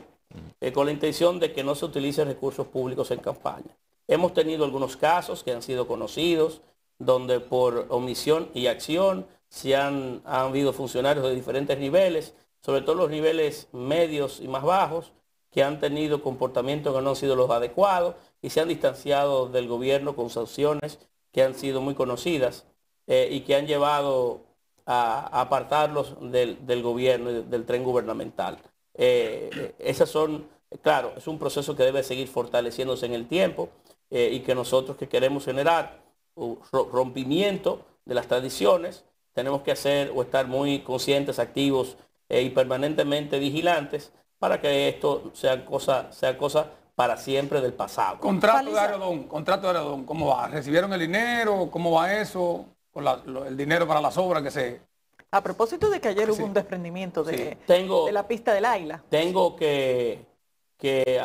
eh, con la intención de que no se utilicen recursos públicos en campaña. Hemos tenido algunos casos que han sido conocidos, donde por omisión y acción se han, han habido funcionarios de diferentes niveles, sobre todo los niveles medios y más bajos, que han tenido comportamientos que no han sido los adecuados y se han distanciado del gobierno con sanciones que han sido muy conocidas eh, y que han llevado a, apartarlos del, gobierno del tren gubernamental. Eh, esas son, claro, es un proceso que debe seguir fortaleciéndose en el tiempo eh, y que nosotros que queremos generar un rompimiento de las tradiciones, tenemos que hacer o estar muy conscientes, activos y permanentemente vigilantes para que esto sea cosa, sea cosa para siempre del pasado. Contrato de Aerodón, contrato de ¿cómo va? ¿Recibieron el dinero? ¿Cómo va eso? Con el dinero para las obras que se... A propósito de que ayer hubo un desprendimiento de, la pista del aila. Tengo que, eh,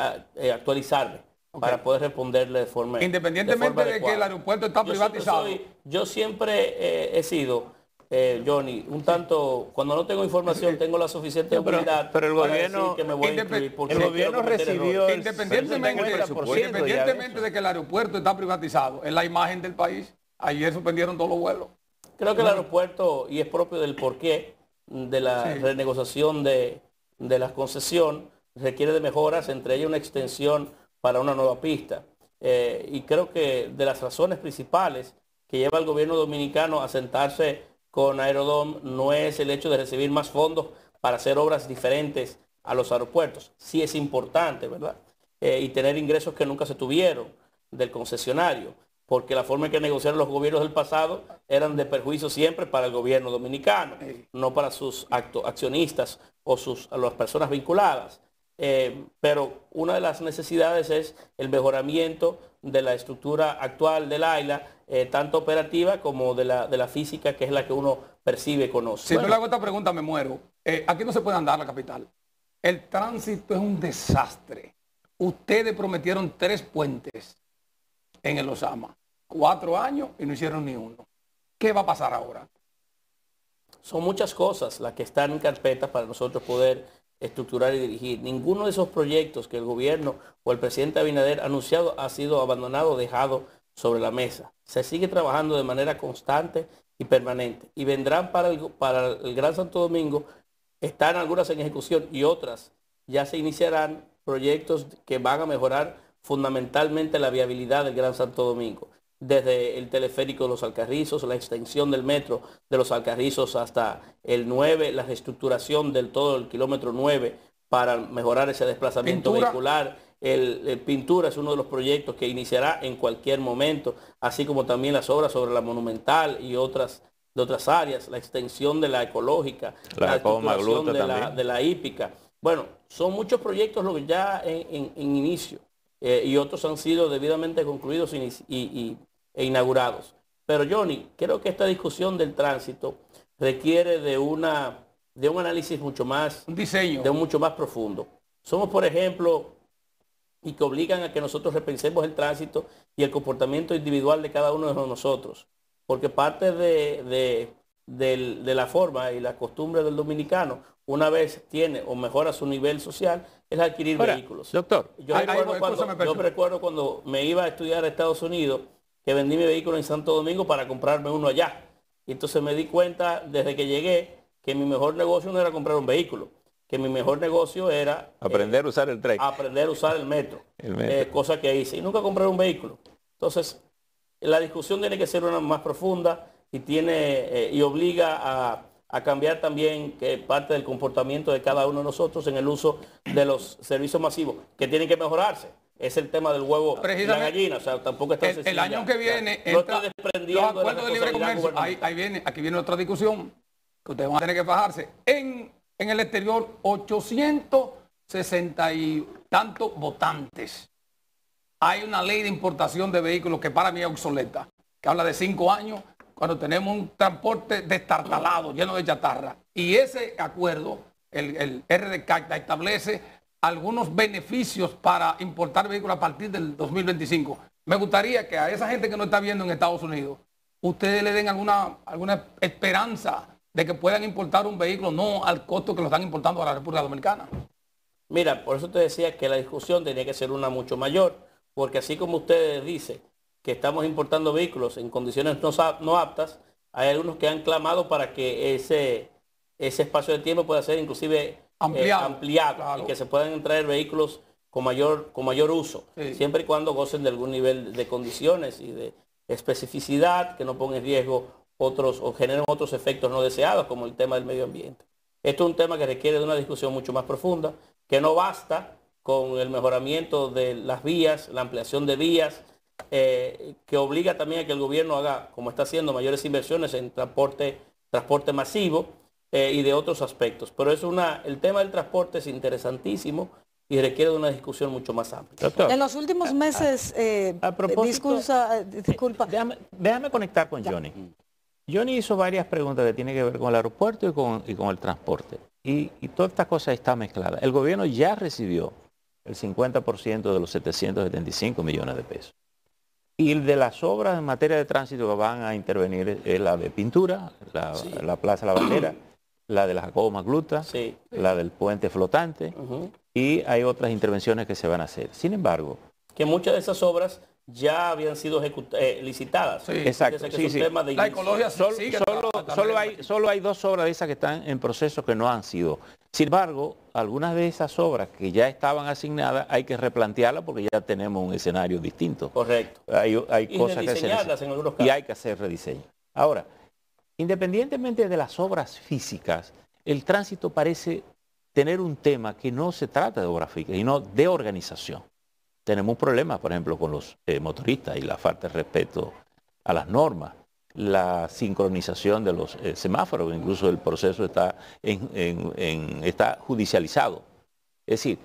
actualizarle para poder responderle de forma... Independientemente de, que el aeropuerto está privatizado. yo siempre eh, he sido eh, Johnny, un tanto, cuando no tengo información, tengo la suficiente autoridad pero, el gobierno, el gobierno recibió independientemente, independientemente de que el aeropuerto está privatizado, es la imagen del país. Ayer suspendieron todos los vuelos. Creo que el aeropuerto, y es propio del porqué de la renegociación de, de la concesión, requiere de mejoras, entre ellas una extensión para una nueva pista. Eh, y creo que de las razones principales que lleva al gobierno dominicano a sentarse con Aerodom no es el hecho de recibir más fondos para hacer obras diferentes a los aeropuertos. Sí es importante, ¿verdad? Eh, y tener ingresos que nunca se tuvieron del concesionario, porque la forma en que negociaron los gobiernos del pasado eran de perjuicio siempre para el gobierno dominicano, no para sus accionistas o sus, las personas vinculadas. Eh, pero una de las necesidades es el mejoramiento de la estructura actual del AILA, eh, tanto operativa como de la, física, que es la que uno percibe, conoce. Si no yo le hago esta pregunta, me muero. Eh, aquí no se puede andar la capital. El tránsito es un desastre. Ustedes prometieron tres puentes en el Osama. Cuatro años y no hicieron ni uno. ¿Qué va a pasar ahora? Son muchas cosas las que están en carpeta para nosotros poder estructurar y dirigir. Ninguno de esos proyectos que el gobierno o el presidente Abinader ha anunciado ha sido abandonado dejado sobre la mesa. Se sigue trabajando de manera constante y permanente. Y vendrán para el, para el Gran Santo Domingo, están algunas en ejecución y otras ya se iniciarán proyectos que van a mejorar fundamentalmente la viabilidad del Gran Santo Domingo desde el teleférico de los Alcarrizos, la extensión del metro de los Alcarrizos hasta el 9, la reestructuración del todo el kilómetro 9 para mejorar ese desplazamiento vehicular. El, pintura es uno de los proyectos que iniciará en cualquier momento, así como también las obras sobre la monumental y otras de otras áreas, la extensión de la ecológica, la, construcción de, la, de, hípica. Bueno, son muchos proyectos los ya en, inicio eh, y otros han sido debidamente concluidos y e inaugurados. Pero Johnny, creo que esta discusión del tránsito requiere de una de un análisis mucho más un diseño de un mucho más profundo. Somos, por ejemplo, y que obligan a que nosotros repensemos el tránsito y el comportamiento individual de cada uno de nosotros, porque parte de, de, la forma y la costumbre del dominicano, una vez tiene o mejora su nivel social, es adquirir vehículos. Doctor, yo, recuerdo cuando, yo recuerdo cuando me iba a estudiar a Estados Unidos, vendí mi vehículo en Santo Domingo para comprarme uno allá. Y entonces me di cuenta desde que llegué que mi mejor negocio no era comprar un vehículo, que mi mejor negocio era... Eh, aprender a usar el tren. Aprender a usar el metro. Eh, cosa que hice. Y nunca compré un vehículo. Entonces, la discusión tiene que ser una más profunda y, tiene, eh, y obliga a, a cambiar también que parte del comportamiento de cada uno de nosotros en el uso de los servicios masivos, que tienen que mejorarse es el tema del huevo de la gallina. O sea, tampoco está El, el año que viene, desprendiendo de, libre comercio. viene, aquí viene otra discusión que ustedes van a tener que bajarse. En, el exterior, 860 y tantos votantes. Hay una ley de importación de vehículos que para mí es obsoleta, que habla de cinco años, cuando tenemos un transporte destartalado, lleno de chatarra. Y ese acuerdo, el, el RDCACTA, establece algunos beneficios para importar vehículos a partir del 2025. Me gustaría que a esa gente que no está viendo en Estados Unidos, ustedes le den alguna, alguna esperanza de que puedan importar un vehículo, no al costo que lo están importando a la República Dominicana. Mira, por eso te decía que la discusión tenía que ser una mucho mayor, porque así como ustedes dicen que estamos importando vehículos en condiciones no, no aptas, hay algunos que han clamado para que ese, ese espacio de tiempo pueda ser inclusive eh, ampliado, y que se puedan traer vehículos con mayor, con mayor uso, siempre y cuando gocen de algún nivel de condiciones y de especificidad que no ponga en riesgo otros o generen otros efectos no deseados, como el tema del medio ambiente. Esto es un tema que requiere de una discusión mucho más profunda, que no basta con el mejoramiento de las vías, la ampliación de vías, eh, que obliga también a que el gobierno haga, como está haciendo, mayores inversiones en transporte, transporte masivo, eh, y de otros aspectos. Pero es una, el tema del transporte es interesantísimo y requiere de una discusión mucho más amplia. en los últimos meses, eh, disculpa. Eh, déjame, conectar con Johnny. Johnny hizo varias preguntas que tienen que ver con el aeropuerto y con, el transporte. Y, toda esta cosa está mezclada. El gobierno ya recibió el 50% de los 775 millones de pesos. Y de las obras en materia de tránsito que van a intervenir es la de pintura, la, la Plaza La Bandera la de la Jacobo Magluta, la del puente flotante y hay otras intervenciones que se van a hacer. Sin embargo... Que muchas de esas obras ya habían sido eh, licitadas. Exacto. la ecología solo, solo, hay, dos obras de esas que están en proceso que no han sido. Sin embargo, algunas de esas obras que ya estaban asignadas hay que replantearlas porque ya tenemos un escenario distinto. Correcto. Hay, hay cosas que se en algunos casos. Y hay que hacer rediseño. Ahora, Independientemente de las obras físicas, el tránsito parece tener un tema que no se trata de obras físicas, sino de organización. Tenemos un problema, por ejemplo, con los eh, motoristas y la falta de respeto a las normas, la sincronización de los eh, semáforos, incluso el proceso está, judicializado. Es decir,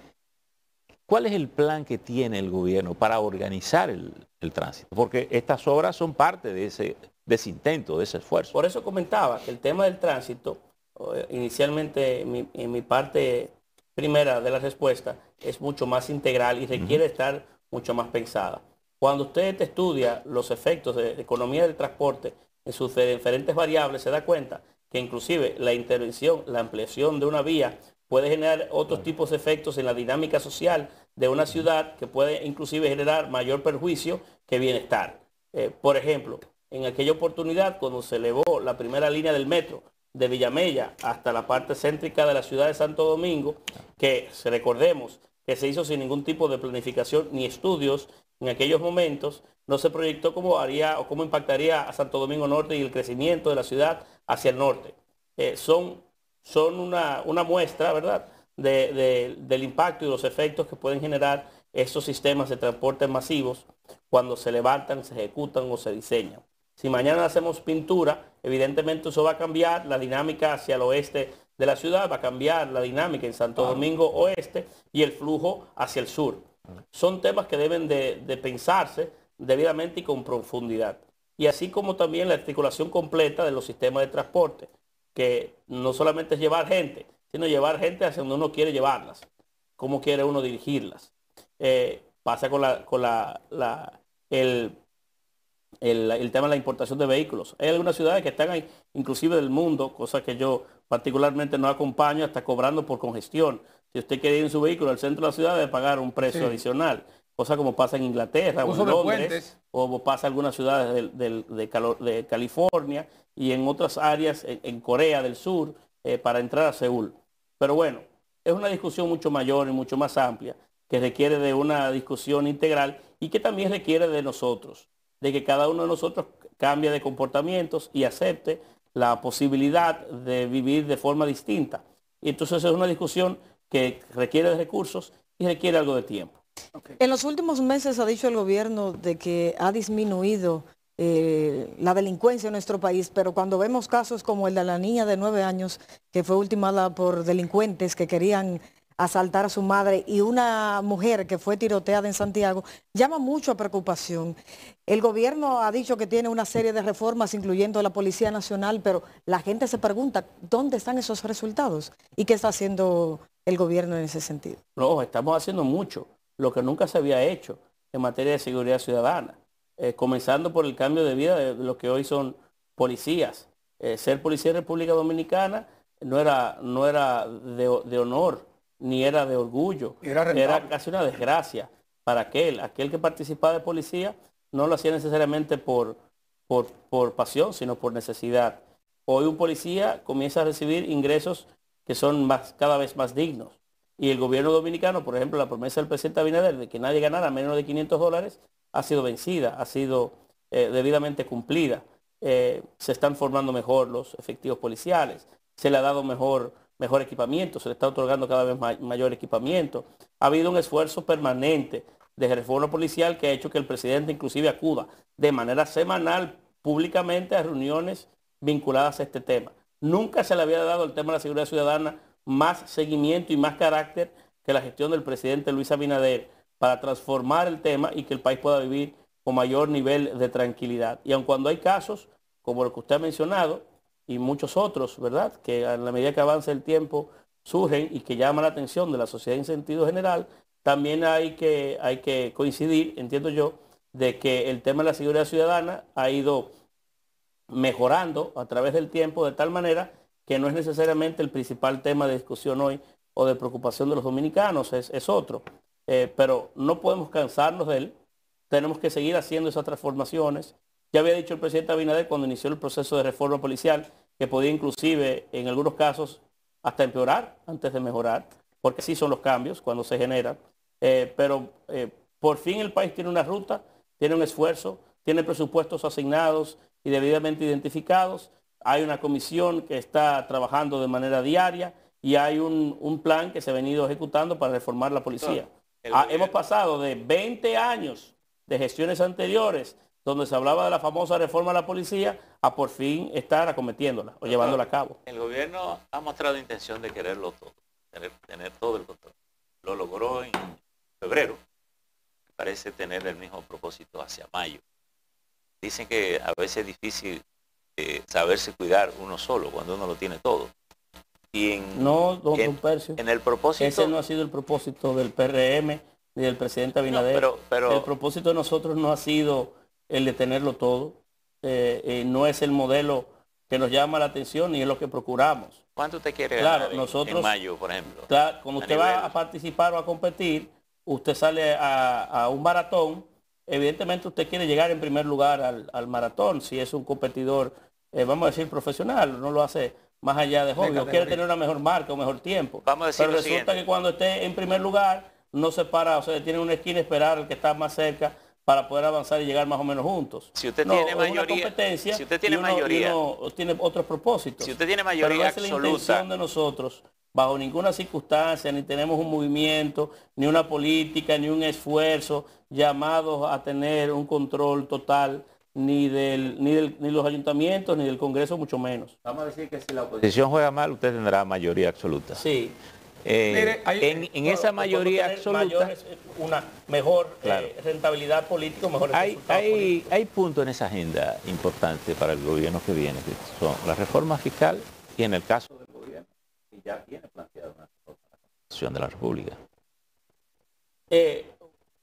¿cuál es el plan que tiene el gobierno para organizar el tránsito? Porque estas obras son parte de ese desintento, de ese esfuerzo. Por eso comentaba que el tema del tránsito, eh, inicialmente en mi, parte primera de la respuesta, es mucho más integral y requiere estar mucho más pensada. Cuando usted estudia los efectos de economía del transporte en sus diferentes variables, se da cuenta que inclusive la intervención, la ampliación de una vía puede generar otros tipos de efectos en la dinámica social de una ciudad que puede inclusive generar mayor perjuicio que bienestar. Eh, por ejemplo, en aquella oportunidad cuando se elevó la primera línea del metro de Villamella hasta la parte céntrica de la ciudad de Santo Domingo, que recordemos que se hizo sin ningún tipo de planificación ni estudios en aquellos momentos, no se proyectó cómo haría o cómo impactaría a Santo Domingo Norte y el crecimiento de la ciudad hacia el norte. Eh, son son una, muestra, ¿verdad?, del impacto y los efectos que pueden generar estos sistemas de transporte masivos cuando se levantan, se ejecutan o se diseñan. Si mañana hacemos pintura, evidentemente eso va a cambiar la dinámica hacia el oeste de la ciudad, va a cambiar la dinámica en Santo Domingo Oeste y el flujo hacia el sur. Son temas que deben de, pensarse debidamente y con profundidad. Y así como también la articulación completa de los sistemas de transporte, que no solamente es llevar gente, sino llevar gente hacia donde uno quiere llevarlas, cómo quiere uno dirigirlas. Eh, pasa con la, la el el, tema de la importación de vehículos. Hay algunas ciudades que están ahí, inclusive del mundo, cosa que yo particularmente no acompaño, hasta cobrando por congestión. Si usted quiere ir en su vehículo al centro de la ciudad, debe pagar un precio adicional. Cosa como pasa en Inglaterra o, en Londres, o pasa en algunas ciudades de, California y en otras áreas, en, Corea del Sur, eh, para entrar a Seúl. Pero bueno, es una discusión mucho mayor y mucho más amplia, que requiere de una discusión integral y que también requiere de nosotros de que cada uno de nosotros cambie de comportamientos y acepte la posibilidad de vivir de forma distinta. Y entonces es una discusión que requiere de recursos y requiere algo de tiempo. En los últimos meses ha dicho el gobierno de que ha disminuido eh, la delincuencia en nuestro país, pero cuando vemos casos como el de la niña de nueve años que fue ultimada por delincuentes que querían asaltar a su madre y una mujer que fue tiroteada en Santiago, llama mucho a preocupación. El gobierno ha dicho que tiene una serie de reformas, incluyendo la Policía Nacional, pero la gente se pregunta dónde están esos resultados y qué está haciendo el gobierno en ese sentido. No, estamos haciendo mucho, lo que nunca se había hecho en materia de seguridad ciudadana, eh, comenzando por el cambio de vida de lo que hoy son policías. Eh, ser policía en República Dominicana no era, no era de honor ni era de orgullo, era, casi una desgracia para aquel. Aquel que participaba de policía no lo hacía necesariamente por, por, pasión, sino por necesidad. Hoy un policía comienza a recibir ingresos que son más, cada vez más dignos. Y el gobierno dominicano, por ejemplo, la promesa del presidente Abinader de que nadie ganara menos de 500 dólares, ha sido vencida, ha sido eh, debidamente cumplida. Eh, se están formando mejor los efectivos policiales, se le ha dado mejor mejor equipamiento, se le está otorgando cada vez mayor equipamiento. Ha habido un esfuerzo permanente de reforma policial que ha hecho que el presidente inclusive acuda de manera semanal públicamente a reuniones vinculadas a este tema. Nunca se le había dado al tema de la seguridad ciudadana más seguimiento y más carácter que la gestión del presidente Luis Abinader para transformar el tema y que el país pueda vivir con mayor nivel de tranquilidad. Y aun cuando hay casos, como lo que usted ha mencionado, y muchos otros, ¿verdad? Que a la medida que avanza el tiempo surgen y que llaman la atención de la sociedad en sentido general, también hay que, hay que coincidir, entiendo yo, de que el tema de la seguridad ciudadana ha ido mejorando a través del tiempo de tal manera que no es necesariamente el principal tema de discusión hoy o de preocupación de los dominicanos, es, otro. Eh, pero no podemos cansarnos de él, tenemos que seguir haciendo esas transformaciones, ya había dicho el presidente Abinader cuando inició el proceso de reforma policial que podía inclusive en algunos casos hasta empeorar antes de mejorar, porque sí son los cambios cuando se generan. Eh, pero eh, por fin el país tiene una ruta, tiene un esfuerzo, tiene presupuestos asignados y debidamente identificados. Hay una comisión que está trabajando de manera diaria y hay un, plan que se ha venido ejecutando para reformar la policía. Ah, hemos pasado de 20 años de gestiones anteriores donde se hablaba de la famosa reforma a la policía, a por fin estar acometiéndola o llevándola a cabo. El gobierno ha mostrado intención de quererlo todo, tener, todo el control. Lo logró en febrero. Parece tener el mismo propósito hacia mayo. Dicen que a veces es difícil eh, saberse cuidar uno solo cuando uno lo tiene todo. Y no, don en, en el propósito... Ese no ha sido el propósito del PRM ni del presidente Abinader. el propósito de nosotros no ha sido el de tenerlo todo. Eh, eh, no es el modelo que nos llama la atención ni es lo que procuramos. ¿Cuánto usted quiere claro, nosotros, en mayo, por ejemplo? cuando usted va a participar o a competir, usted sale a, un maratón, evidentemente usted quiere llegar en primer lugar al, maratón, si es un competidor, eh, vamos a decir, profesional, no lo hace más allá de hobby, o quiere tener una mejor marca o mejor tiempo. Vamos a decir Pero resulta que cuando esté en primer lugar, no se para, o sea, tiene una esquina esperar al que está más cerca para poder avanzar y llegar más o menos juntos. Si usted tiene mayoría, si usted tiene uno, mayoría, tiene otros propósitos. Si usted tiene mayoría pero no es la intención de nosotros bajo ninguna circunstancia, ni tenemos un movimiento, ni una política, ni un esfuerzo llamado a tener un control total ni del, ni del ni los ayuntamientos ni del Congreso mucho menos. Vamos a decir que si la oposición juega mal, usted tendrá mayoría absoluta. Sí. Eh, en, esa mayoría absoluta. Eh, una mejor eh, rentabilidad política, hay, hay, hay puntos en esa agenda importante para el gobierno que viene, son la reforma fiscal y en el caso del gobierno, que ya tiene planteada una reforma de la República.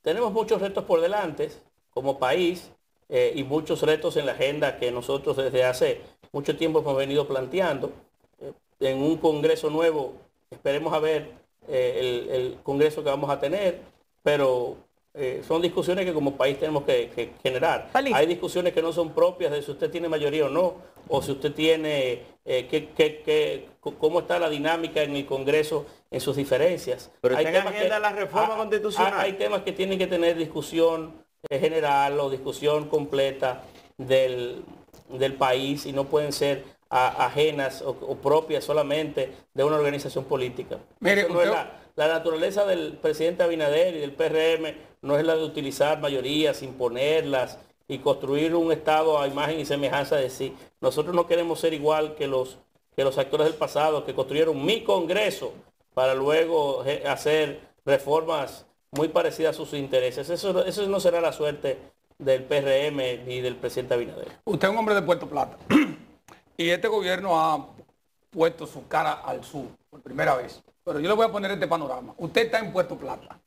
tenemos muchos retos por delante como país y muchos retos en la agenda que nosotros desde hace mucho tiempo hemos venido planteando. en un Congreso nuevo Esperemos a ver eh, el, Congreso que vamos a tener, pero eh, son discusiones que como país tenemos que, generar. Hay discusiones que no son propias de si usted tiene mayoría o no, o si usted tiene, eh, cómo está la dinámica en el Congreso en sus diferencias. Pero hay temas que, la reforma constitucional. hay temas que tienen que tener discusión general o discusión completa del, del país y no pueden ser ajenas o, propias solamente de una organización política. la, naturaleza del presidente Abinader y del PRM no es la de utilizar mayorías, imponerlas y construir un Estado a imagen y semejanza de sí. Nosotros no queremos ser igual que los, que los actores del pasado que construyeron mi Congreso para luego eh, hacer reformas muy parecidas a sus intereses. Eso, eso no será la suerte del PRM ni del presidente Abinader. Usted es un hombre de Puerto Plata. Y este gobierno ha puesto su cara al sur por primera vez. Pero yo le voy a poner este panorama. Usted está en Puerto Plata.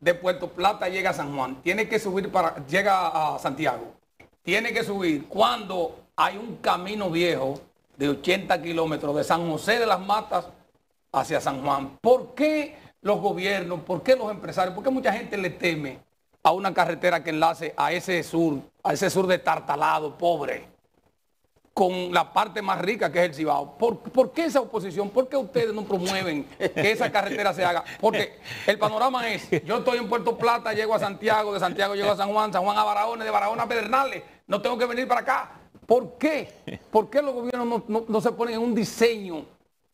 De Puerto Plata llega a San Juan. Tiene que subir para, llega a Santiago. Tiene que subir cuando hay un camino viejo de 80 kilómetros de San José de las Matas hacia San Juan. ¿Por qué los gobiernos, por qué los empresarios, por qué mucha gente le teme a una carretera que enlace a ese sur, a ese sur de tartalado, pobre? con la parte más rica que es el Cibao. ¿Por, qué esa oposición? ¿Por qué ustedes no promueven que esa carretera se haga? Porque el panorama es, yo estoy en Puerto Plata, llego a Santiago, de Santiago llego a San Juan, San Juan a Barahona, de Barahona a Pedernales, no tengo que venir para acá. ¿Por qué? ¿Por qué los gobiernos no, se ponen en un diseño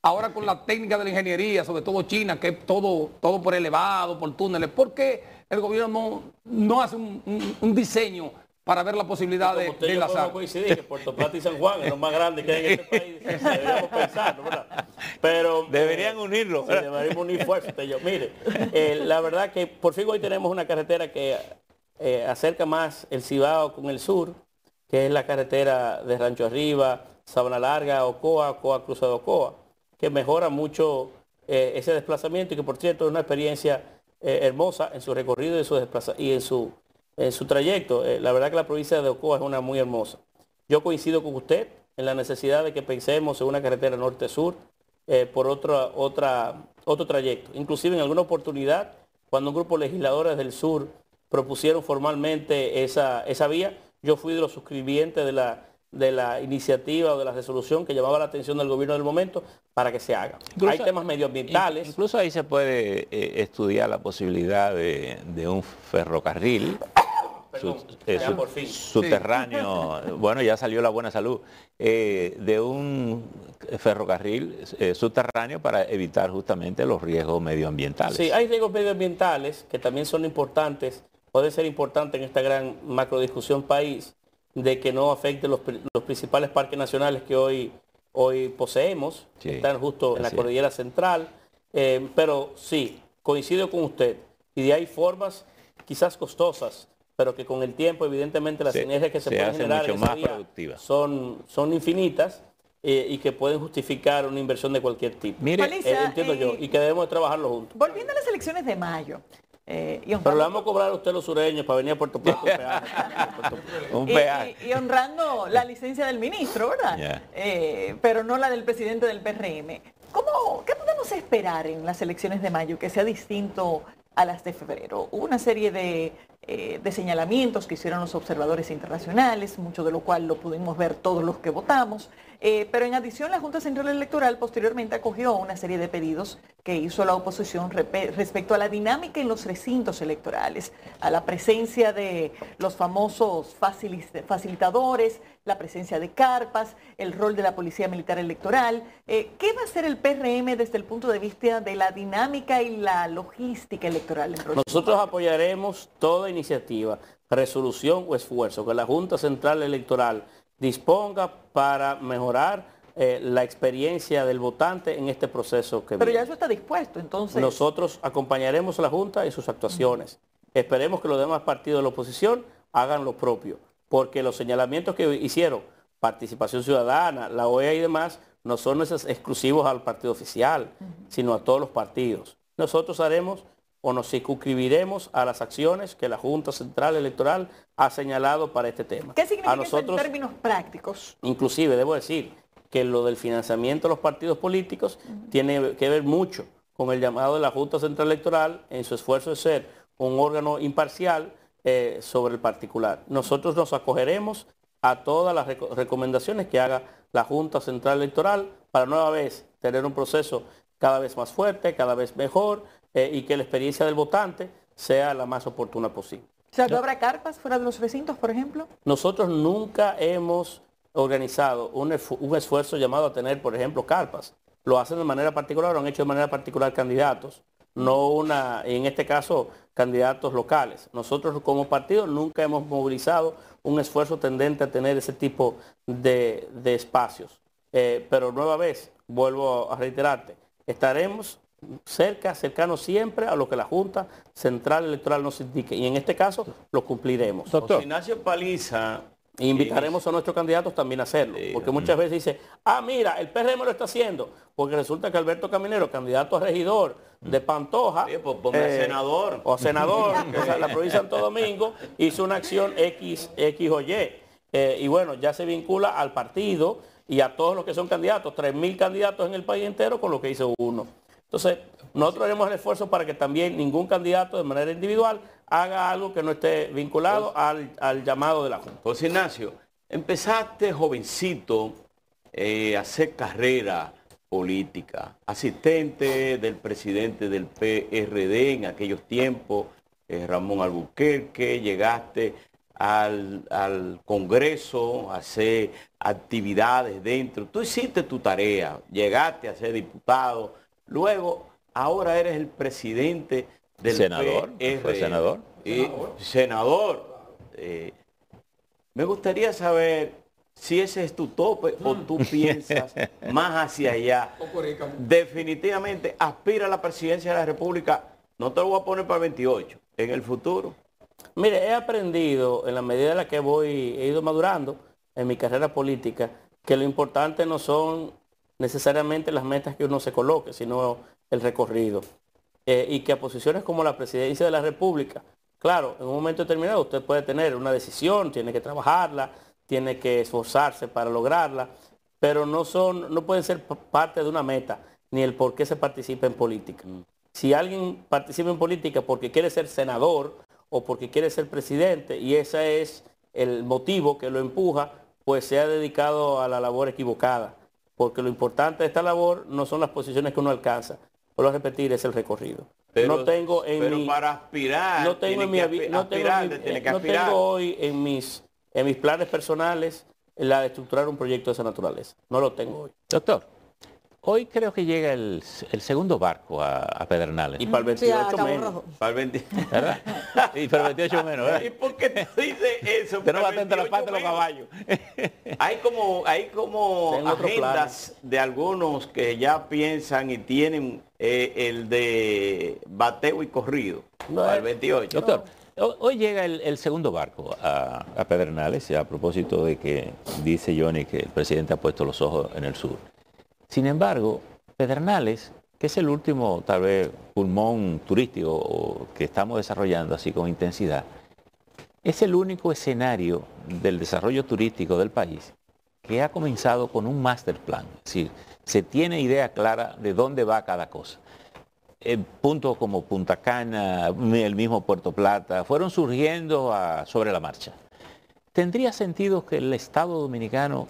ahora con la técnica de la ingeniería, sobre todo China, que es todo, todo por elevado, por túneles? ¿Por qué el gobierno no, hace un, un, un diseño para ver la posibilidad de, de enlazar. coincidir que Puerto Plata y San Juan es lo más grande que hay en este país. Deberíamos pensarlo, ¿verdad? Pero, deberían eh, unirlo. deberíamos unir fuerzas. Mire, eh, la verdad que por fin hoy tenemos una carretera que eh, acerca más el Cibao con el sur, que es la carretera de Rancho Arriba, Sabana Larga, Ocoa, Ocoa, Cruzado, Ocoa, que mejora mucho ese desplazamiento y que por cierto es una experiencia hermosa en su recorrido y, y en su en eh, su trayecto. Eh, la verdad que la provincia de Ocoa es una muy hermosa. Yo coincido con usted en la necesidad de que pensemos en una carretera norte-sur eh, por otra, otro trayecto. Inclusive en alguna oportunidad, cuando un grupo de legisladores del sur propusieron formalmente esa, esa vía, yo fui de los suscribientes de la, de la iniciativa o de la resolución que llamaba la atención del gobierno del momento para que se haga. Hay temas medioambientales. Incluso ahí se puede estudiar la posibilidad de un ferrocarril eh, subterráneo, bueno, ya salió la buena salud, eh, de un ferrocarril eh, subterráneo para evitar justamente los riesgos medioambientales. Sí, hay riesgos medioambientales que también son importantes, puede ser importante en esta gran macrodiscusión país, de que no afecte los, principales parques nacionales que hoy, hoy poseemos, que están justo en la cordillera central, pero sí, coincido con usted, y de ahí formas quizás costosas pero que con el tiempo, evidentemente, las energías que se, pueden generar más son, son infinitas eh, y que pueden justificar una inversión de cualquier tipo. Mire, eh, entiendo yo, eh, y que debemos de trabajarlo juntos. Volviendo a las elecciones de mayo. pero le vamos a cobrar a usted los sureños para venir a Puerto Plata un peaje. Y, honrando la licencia del ministro, ¿verdad? pero no la del presidente del PRM. ¿Cómo, ¿Qué podemos esperar en las elecciones de mayo que sea distinto a las de febrero? Una serie de eh, de señalamientos que hicieron los observadores internacionales, mucho de lo cual lo pudimos ver todos los que votamos. Eh, pero en adición, la Junta Central Electoral posteriormente acogió una serie de pedidos que hizo la oposición respecto a la dinámica en los recintos electorales, a la presencia de los famosos facilitadores, la presencia de carpas, el rol de la Policía Militar Electoral. Eh, ¿Qué va a hacer el PRM desde el punto de vista de la dinámica y la logística electoral? Nosotros apoyaremos todo toda iniciativa, resolución o esfuerzo que la Junta Central Electoral disponga para mejorar eh, la experiencia del votante en este proceso que Pero ya eso está dispuesto, entonces. Nosotros acompañaremos a la Junta y sus actuaciones. Esperemos que los demás partidos de la oposición hagan lo propio, porque los señalamientos que hicieron, participación ciudadana, la OEA y demás, no son exclusivos al partido oficial, sino a todos los partidos. Nosotros haremos o nos circunscribiremos a las acciones que la Junta Central Electoral ha señalado para este tema. ¿Qué significa en términos prácticos? Inclusive, debo decir que lo del financiamiento de los partidos políticos tiene que ver mucho con el llamado de la Junta Central Electoral en su esfuerzo de ser un órgano imparcial eh, sobre el particular. Nosotros nos acogeremos a todas las recomendaciones que haga la Junta Central Electoral para nueva vez tener un proceso cada vez más fuerte, cada vez mejor, eh, y que la experiencia del votante sea la más oportuna posible. O sea, ¿no habrá carpas fuera de los recintos, por ejemplo? Nosotros nunca hemos organizado un, esfuerzo llamado a tener, por ejemplo, carpas. Lo hacen de manera particular, lo han hecho de manera particular candidatos, no una, en este caso, candidatos locales. Nosotros como partido nunca hemos movilizado un esfuerzo tendente a tener ese tipo de, espacios. Eh, pero nueva vez, vuelvo a reiterarte, estaremos cerca, cercano siempre a lo que la Junta Central Electoral nos indique. Y en este caso lo cumpliremos. Doctor. Ignacio Paliza. E invitaremos a nuestros candidatos también a hacerlo. porque muchas veces dice, ah, mira, el PRM lo está haciendo. Porque resulta que Alberto Caminero, candidato a regidor de Pantoja. Pues, eh, senador. O senador, o la provincia de Santo Domingo, hizo una acción X, X o Y. Eh, y bueno, ya se vincula al partido y a todos los que son candidatos, 3.000 candidatos en el país entero con lo que hizo uno. Entonces, nosotros haremos el esfuerzo para que también ningún candidato de manera individual haga algo que no esté vinculado pues- al, llamado de la Junta. José pues, Ignacio, empezaste jovencito eh, a hacer carrera política, asistente del presidente del PRD en aquellos tiempos, eh, Ramón Albuquerque, llegaste al, al, Congreso, a hacer actividades dentro, tú hiciste tu tarea, llegaste a ser diputado Luego, ahora eres el presidente del senador, pues, senador, y senador. Eh, me gustaría saber si ese es tu tope o tú mm. piensas más hacia allá. Definitivamente aspira a la presidencia de la República. No te lo voy a poner para 28 en el futuro. Mire, he aprendido en la medida en la que voy, he ido madurando en mi carrera política, que lo importante no son necesariamente las metas que uno se coloque, sino el recorrido. Eh, y que a posiciones como la presidencia de la República, claro, en un momento determinado usted puede tener una decisión, tiene que trabajarla, tiene que esforzarse para lograrla, pero no, son, no pueden ser parte de una meta, ni el por qué se participa en política. Si alguien participa en política porque quiere ser senador o porque quiere ser presidente y ese es el motivo que lo empuja, pues se ha dedicado a la labor equivocada porque lo importante de esta labor no son las posiciones que uno alcanza. Vuelvo a repetir, es el recorrido. Pero, no tengo en para aspirar, no tengo en mi, no tengo, hoy en mis, en mis planes personales la de estructurar un proyecto de esa naturaleza. No lo tengo hoy. Doctor. Hoy creo que llega el, segundo barco a, Pedernales. Y para el 28 menos. ¿verdad? Y para el 28 menos, ¿Y por qué tú dices eso? Pero va tener la parte de los caballos. hay como, hay como agendas de algunos que ya piensan y tienen eh, el de bateo y corrido. No, para el 28. Doctor, Hoy llega el, segundo barco a, a, Pedernales, a propósito de que dice Johnny que el presidente ha puesto los ojos en el sur. Sin embargo, Pedernales, que es el último tal vez pulmón turístico que estamos desarrollando así con intensidad, es el único escenario del desarrollo turístico del país que ha comenzado con un master plan, es decir, se tiene idea clara de dónde va cada cosa. Eh, puntos como Punta Cana, el mismo Puerto Plata, fueron surgiendo ah, sobre la marcha. ¿Tendría sentido que el Estado dominicano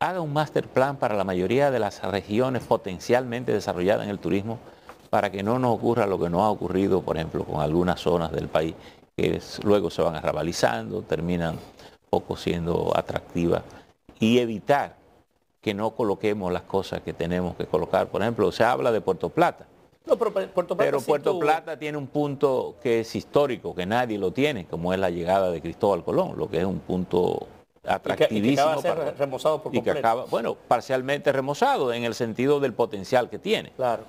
haga un master plan para la mayoría de las regiones potencialmente desarrolladas en el turismo para que no nos ocurra lo que no ha ocurrido, por ejemplo, con algunas zonas del país que luego se van arrabalizando, terminan poco siendo atractivas y evitar que no coloquemos las cosas que tenemos que colocar. Por ejemplo, se habla de Puerto Plata. pero Puerto Plata tiene un punto que es histórico, que nadie lo tiene, como es la llegada de Cristóbal Colón, lo que es un punto y que, acaba ser remozado por acaba, bueno, parcialmente remozado en el sentido del potencial que tiene. Claro.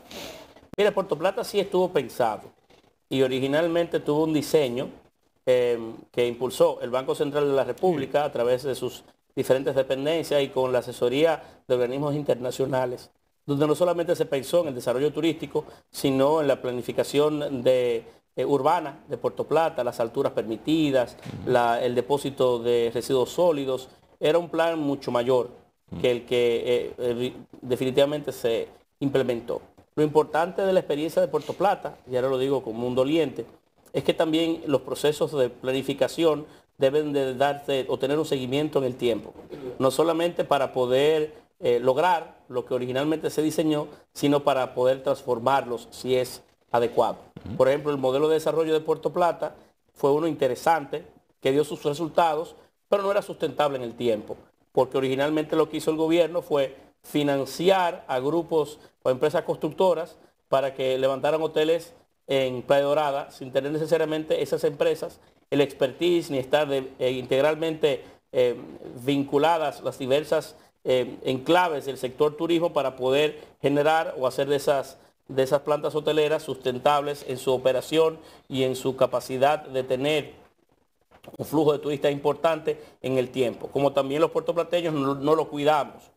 Mira, Puerto Plata sí estuvo pensado y originalmente tuvo un diseño em, que impulsó el Banco Central de la República a través de sus diferentes dependencias y con la asesoría de organismos internacionales, donde no solamente se pensó en el desarrollo turístico, sino en la planificación de eh, urbana de Puerto Plata, las alturas permitidas, el depósito de residuos sólidos. Era un plan mucho mayor que el que eh, eh, definitivamente se implementó. Lo importante de la experiencia de Puerto Plata, y ahora lo digo como un doliente, es que también los procesos de planificación deben de darse o tener un seguimiento en el tiempo. No solamente para poder lograr lo que originalmente se diseñó, sino para poder transformarlos si es adecuado. Por ejemplo, el modelo de desarrollo de Puerto Plata fue uno interesante que dio sus resultados, pero no era sustentable en el tiempo, porque originalmente lo que hizo el gobierno fue financiar a grupos o empresas constructoras para que levantaran hoteles en Playa Dorada sin tener necesariamente esas empresas el expertise ni estar eh, integralmente eh, vinculadas las diversas eh, enclaves del sector turismo para poder generar o hacer de esas de esas plantas hoteleras sustentables en su operación y en su capacidad de tener un flujo de turistas importante en el tiempo. Como también los puertoplateños no, no lo cuidamos.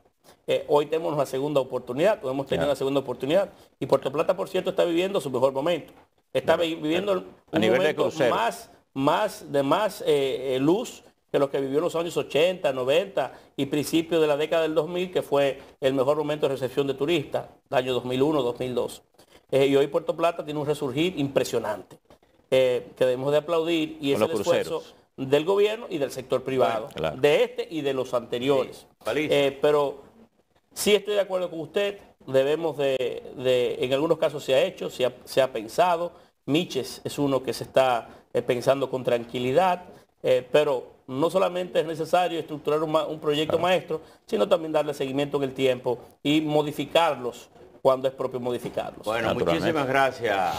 Eh, hoy tenemos la segunda oportunidad, podemos tener segunda oportunidad. Y Puerto Plata, por cierto, está viviendo su mejor momento. Está viviendo un nivel momento de más, más de más eh, eh, luz de lo que vivió en los años 80, 90 y principio de la década del 2000, que fue el mejor momento de recepción de turistas, año 2001, 2002. Eh, y hoy Puerto Plata tiene un resurgir impresionante, eh, que debemos de aplaudir, y es el esfuerzo del gobierno y del sector privado, de este y de los anteriores. Eh, pero sí estoy de acuerdo con usted, debemos de, en algunos casos se ha hecho, se se ha pensado, Miches es uno que se está pensando con tranquilidad, pero no solamente es necesario estructurar un, proyecto maestro, sino también darle seguimiento en el tiempo y modificarlos cuando es propio modificarlos. Bueno, muchísimas gracias,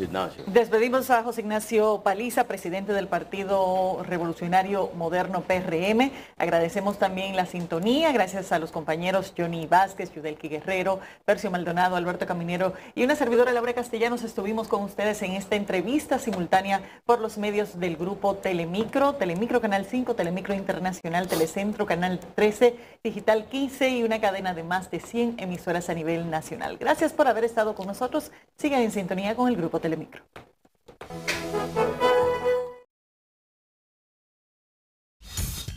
Ignacio. Despedimos a José Ignacio Paliza, presidente del Partido Revolucionario Moderno PRM. Agradecemos también la sintonía, gracias a los compañeros Johnny Vázquez, Yudelki Guerrero, Percio Maldonado, Alberto Caminero y una servidora Laura Castellanos. Estuvimos con ustedes en esta entrevista simultánea por los medios del grupo Telemicro, Telemicro Canal 5, Telemicro Internacional, Telecentro, Canal 13, Digital 15 y una cadena de más de 100 emisoras a nivel nacional. Gracias por haber estado con nosotros. Sigan en sintonía con el grupo. Telemicro.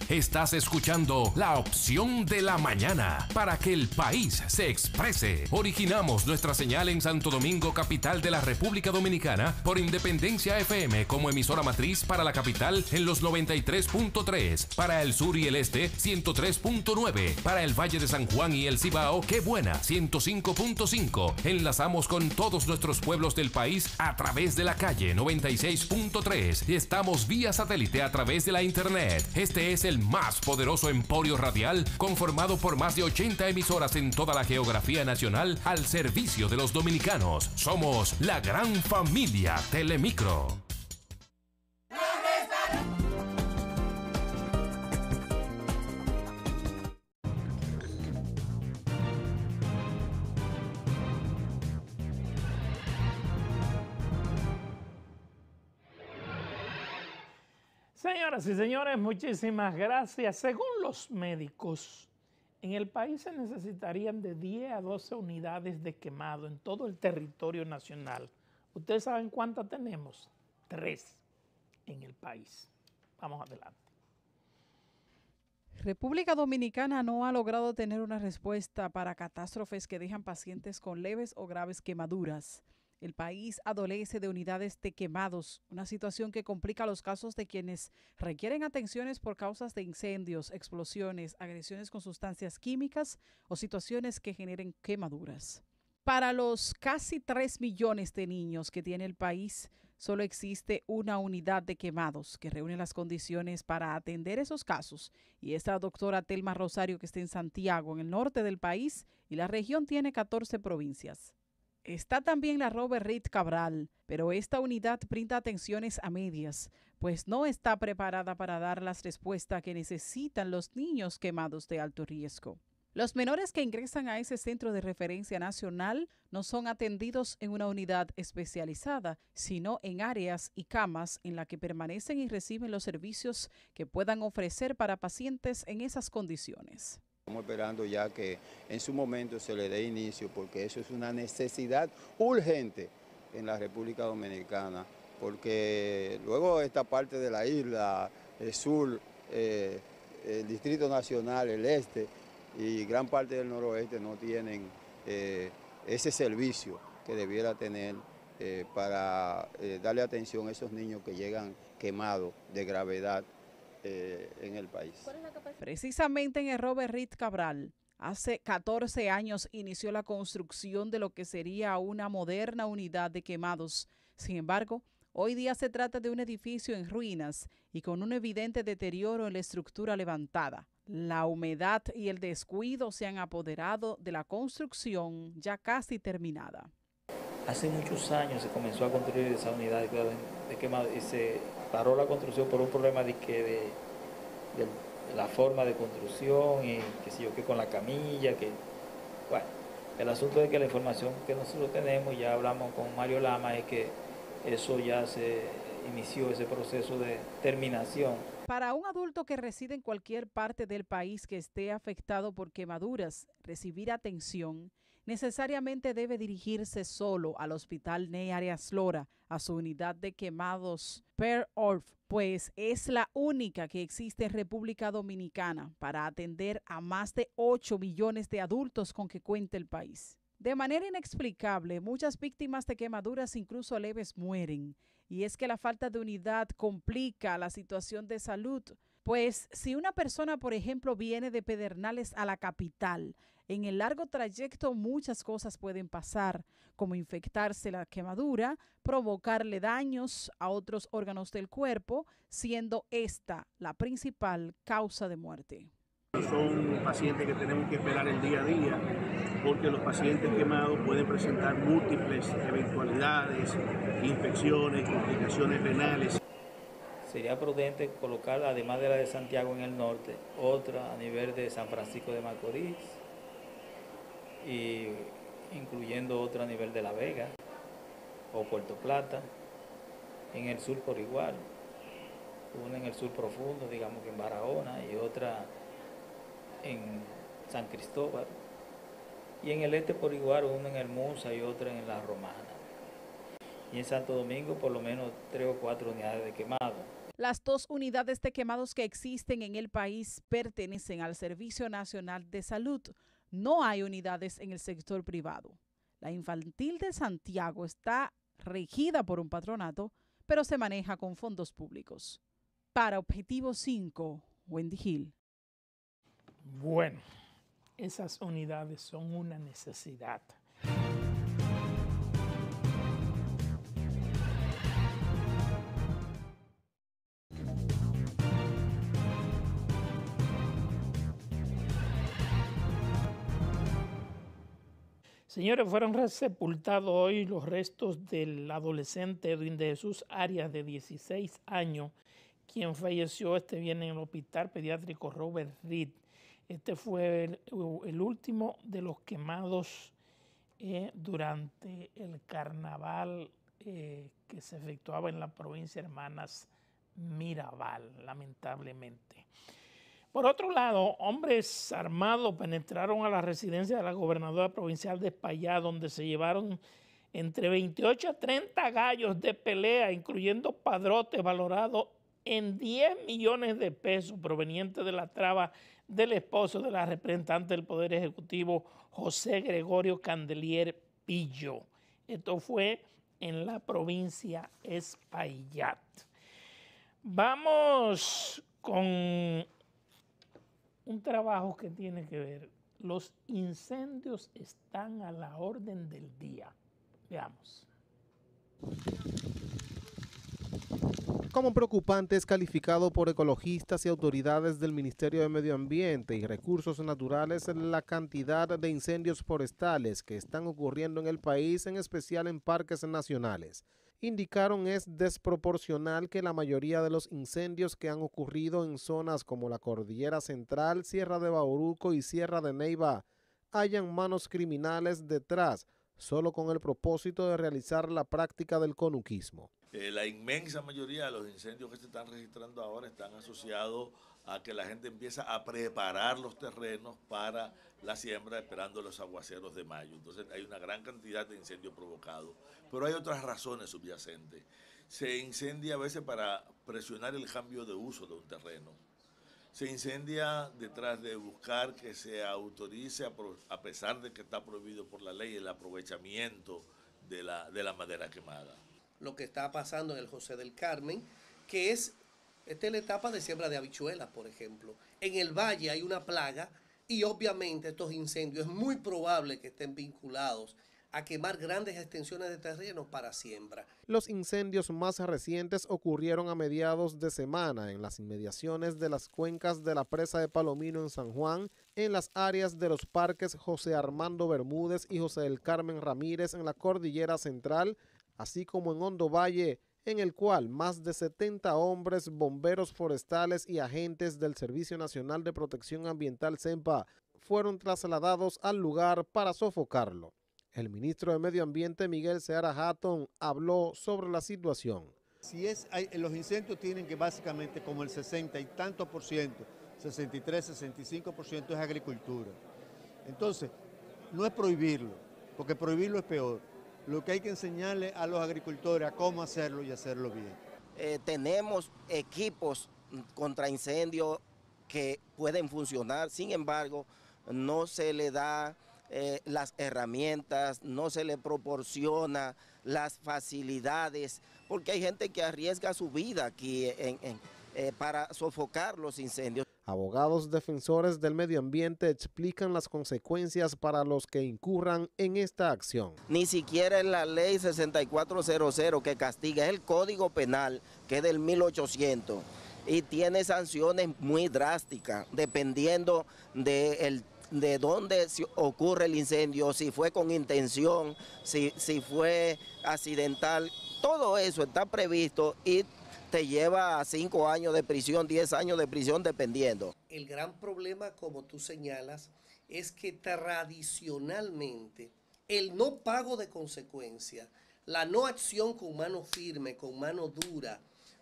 Estás escuchando La Opción de la Mañana para que el país se exprese. Originamos nuestra señal en Santo Domingo, capital de la República Dominicana, por Independencia FM como emisora matriz para la capital en los 93.3, para el sur y el este 103.9, para el Valle de San Juan y el Cibao, qué buena 105.5. Enlazamos con todos nuestros pueblos del país a través de la calle 96.3 y estamos vía satélite a través de la internet. Este es el más poderoso emporio radial conformado por más de 80 emisoras en toda la geografía nacional al servicio de los dominicanos. Somos la gran familia Telemicro. Señoras y señores, muchísimas gracias. Según los médicos, en el país se necesitarían de 10 a 12 unidades de quemado en todo el territorio nacional. ¿Ustedes saben cuántas tenemos? Tres en el país. Vamos adelante. República Dominicana no ha logrado tener una respuesta para catástrofes que dejan pacientes con leves o graves quemaduras. El país adolece de unidades de quemados, una situación que complica los casos de quienes requieren atenciones por causas de incendios, explosiones, agresiones con sustancias químicas o situaciones que generen quemaduras. Para los casi 3 millones de niños que tiene el país, solo existe una unidad de quemados que reúne las condiciones para atender esos casos. Y esta doctora Telma Rosario, que está en Santiago, en el norte del país, y la región tiene 14 provincias. Está también la Robert Reed Cabral, pero esta unidad brinda atenciones a medias, pues no está preparada para dar las respuestas que necesitan los niños quemados de alto riesgo. Los menores que ingresan a ese centro de referencia nacional no son atendidos en una unidad especializada, sino en áreas y camas en las que permanecen y reciben los servicios que puedan ofrecer para pacientes en esas condiciones. Estamos esperando ya que en su momento se le dé inicio, porque eso es una necesidad urgente en la República Dominicana, porque luego esta parte de la isla, el sur, eh, el Distrito Nacional, el este y gran parte del noroeste no tienen eh, ese servicio que debiera tener eh, para darle atención a esos niños que llegan quemados de gravedad eh, en el país. Precisamente en el Robert Reed Cabral, hace 14 años inició la construcción de lo que sería una moderna unidad de quemados. Sin embargo, hoy día se trata de un edificio en ruinas y con un evidente deterioro en la estructura levantada. La humedad y el descuido se han apoderado de la construcción ya casi terminada. Hace muchos años se comenzó a construir esa unidad de quemados y se paró la construcción por un problema de, que de, la forma de construcción y que yo, que con la camilla, que... Bueno, el asunto es que la información que nosotros tenemos, ya hablamos con Mario Lama, es que eso ya se inició ese proceso de terminación. Para un adulto que reside en cualquier parte del país que esté afectado por quemaduras, recibir atención necesariamente debe dirigirse solo al Hospital Ney Arias Lora, a su unidad de quemados Per Orf, pues es la única que existe en República Dominicana para atender a más de 8 millones de adultos con que cuenta el país. De manera inexplicable, muchas víctimas de quemaduras, incluso leves, mueren. Y es que la falta de unidad complica la situación de salud, pues si una persona, por ejemplo, viene de Pedernales a la capital, en el largo trayecto muchas cosas pueden pasar, como infectarse la quemadura, provocarle daños a otros órganos del cuerpo, siendo esta la principal causa de muerte. Son pacientes que tenemos que esperar el día a día porque los pacientes quemados pueden presentar múltiples eventualidades, infecciones, complicaciones renales. Sería prudente colocar, además de la de Santiago en el norte, otra a nivel de San Francisco de Macorís, y incluyendo otra a nivel de La Vega o Puerto Plata, en el sur por igual, una en el sur profundo, digamos que en Barahona, y otra en San Cristóbal, y en el este por igual, una en Hermosa y otra en La Romana. Y en Santo Domingo por lo menos tres o cuatro unidades de quemado. Las dos unidades de quemados que existen en el país pertenecen al Servicio Nacional de Salud no hay unidades en el sector privado. La infantil de Santiago está regida por un patronato, pero se maneja con fondos públicos. Para Objetivo 5, Wendy Hill. Bueno, esas unidades son una necesidad Señores, fueron sepultados hoy los restos del adolescente Edwin de Jesús Arias, de 16 años, quien falleció este viernes en el Hospital Pediátrico Robert Reed. Este fue el, último de los quemados eh, durante el carnaval eh, que se efectuaba en la provincia Hermanas Mirabal, lamentablemente. Por otro lado, hombres armados penetraron a la residencia de la gobernadora provincial de Espaillat, donde se llevaron entre 28 a 30 gallos de pelea, incluyendo padrotes valorados en 10 millones de pesos provenientes de la traba del esposo de la representante del Poder Ejecutivo, José Gregorio Candelier Pillo. Esto fue en la provincia Espaillat. Vamos con un trabajo que tiene que ver, los incendios están a la orden del día. Veamos. Como preocupante es calificado por ecologistas y autoridades del Ministerio de Medio Ambiente y Recursos Naturales la cantidad de incendios forestales que están ocurriendo en el país, en especial en parques nacionales indicaron es desproporcional que la mayoría de los incendios que han ocurrido en zonas como la Cordillera Central, Sierra de Bauruco y Sierra de Neiva hayan manos criminales detrás, solo con el propósito de realizar la práctica del conuquismo. Eh, la inmensa mayoría de los incendios que se están registrando ahora están asociados a que la gente empieza a preparar los terrenos para la siembra esperando los aguaceros de mayo. Entonces hay una gran cantidad de incendios provocados, pero hay otras razones subyacentes. Se incendia a veces para presionar el cambio de uso de un terreno. Se incendia detrás de buscar que se autorice, a, pesar de que está prohibido por la ley, el aprovechamiento de la, de la madera quemada. Lo que está pasando en el José del Carmen, que es esta es la etapa de siembra de habichuelas, por ejemplo. En el valle hay una plaga y obviamente estos incendios es muy probable que estén vinculados a quemar grandes extensiones de terreno para siembra. Los incendios más recientes ocurrieron a mediados de semana en las inmediaciones de las cuencas de la presa de Palomino en San Juan, en las áreas de los parques José Armando Bermúdez y José del Carmen Ramírez en la Cordillera Central, así como en Hondo Valle, en el cual más de 70 hombres, bomberos forestales y agentes del Servicio Nacional de Protección Ambiental CEMPA fueron trasladados al lugar para sofocarlo. El ministro de Medio Ambiente Miguel Seara Hatton habló sobre la situación. Si es, los incendios tienen que básicamente como el 60 y tanto por ciento, 63, 65 por ciento es agricultura. Entonces, no es prohibirlo, porque prohibirlo es peor. Lo que hay que enseñarle a los agricultores a cómo hacerlo y hacerlo bien. Eh, tenemos equipos contra incendios que pueden funcionar, sin embargo, no se le da eh, las herramientas, no se le proporciona las facilidades, porque hay gente que arriesga su vida aquí en eh, para sofocar los incendios. Abogados defensores del medio ambiente explican las consecuencias para los que incurran en esta acción. Ni siquiera en la ley 6400 que castiga, es el código penal que es del 1800 y tiene sanciones muy drásticas dependiendo de, de dónde ocurre el incendio, si fue con intención, si, si fue accidental, todo eso está previsto y te lleva a cinco años de prisión, diez años de prisión, dependiendo. El gran problema, como tú señalas, es que tradicionalmente el no pago de consecuencia, la no acción con mano firme, con mano dura,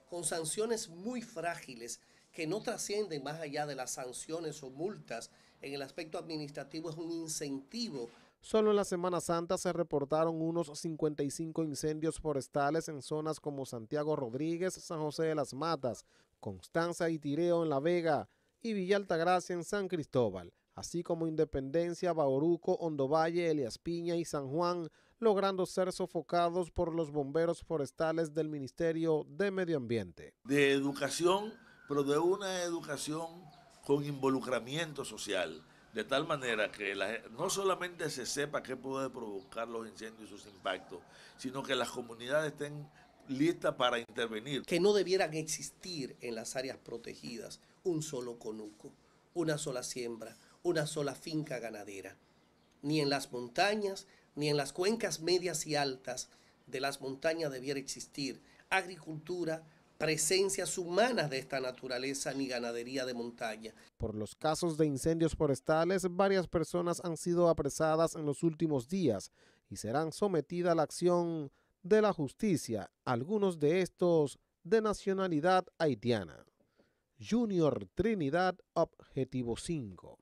con sanciones muy frágiles que no trascienden más allá de las sanciones o multas en el aspecto administrativo, es un incentivo Solo en la Semana Santa se reportaron unos 55 incendios forestales en zonas como Santiago Rodríguez, San José de las Matas, Constanza y Tireo en La Vega y Villa Altagracia en San Cristóbal, así como Independencia, Bauruco, Ondovalle, Elias Piña y San Juan, logrando ser sofocados por los bomberos forestales del Ministerio de Medio Ambiente. De educación, pero de una educación con involucramiento social de tal manera que no solamente se sepa qué puede provocar los incendios y sus impactos, sino que las comunidades estén listas para intervenir. Que no debieran existir en las áreas protegidas un solo conuco, una sola siembra, una sola finca ganadera, ni en las montañas, ni en las cuencas medias y altas de las montañas debiera existir agricultura, presencias humanas de esta naturaleza ni ganadería de montaña. Por los casos de incendios forestales, varias personas han sido apresadas en los últimos días y serán sometidas a la acción de la justicia, algunos de estos de nacionalidad haitiana. Junior Trinidad Objetivo 5.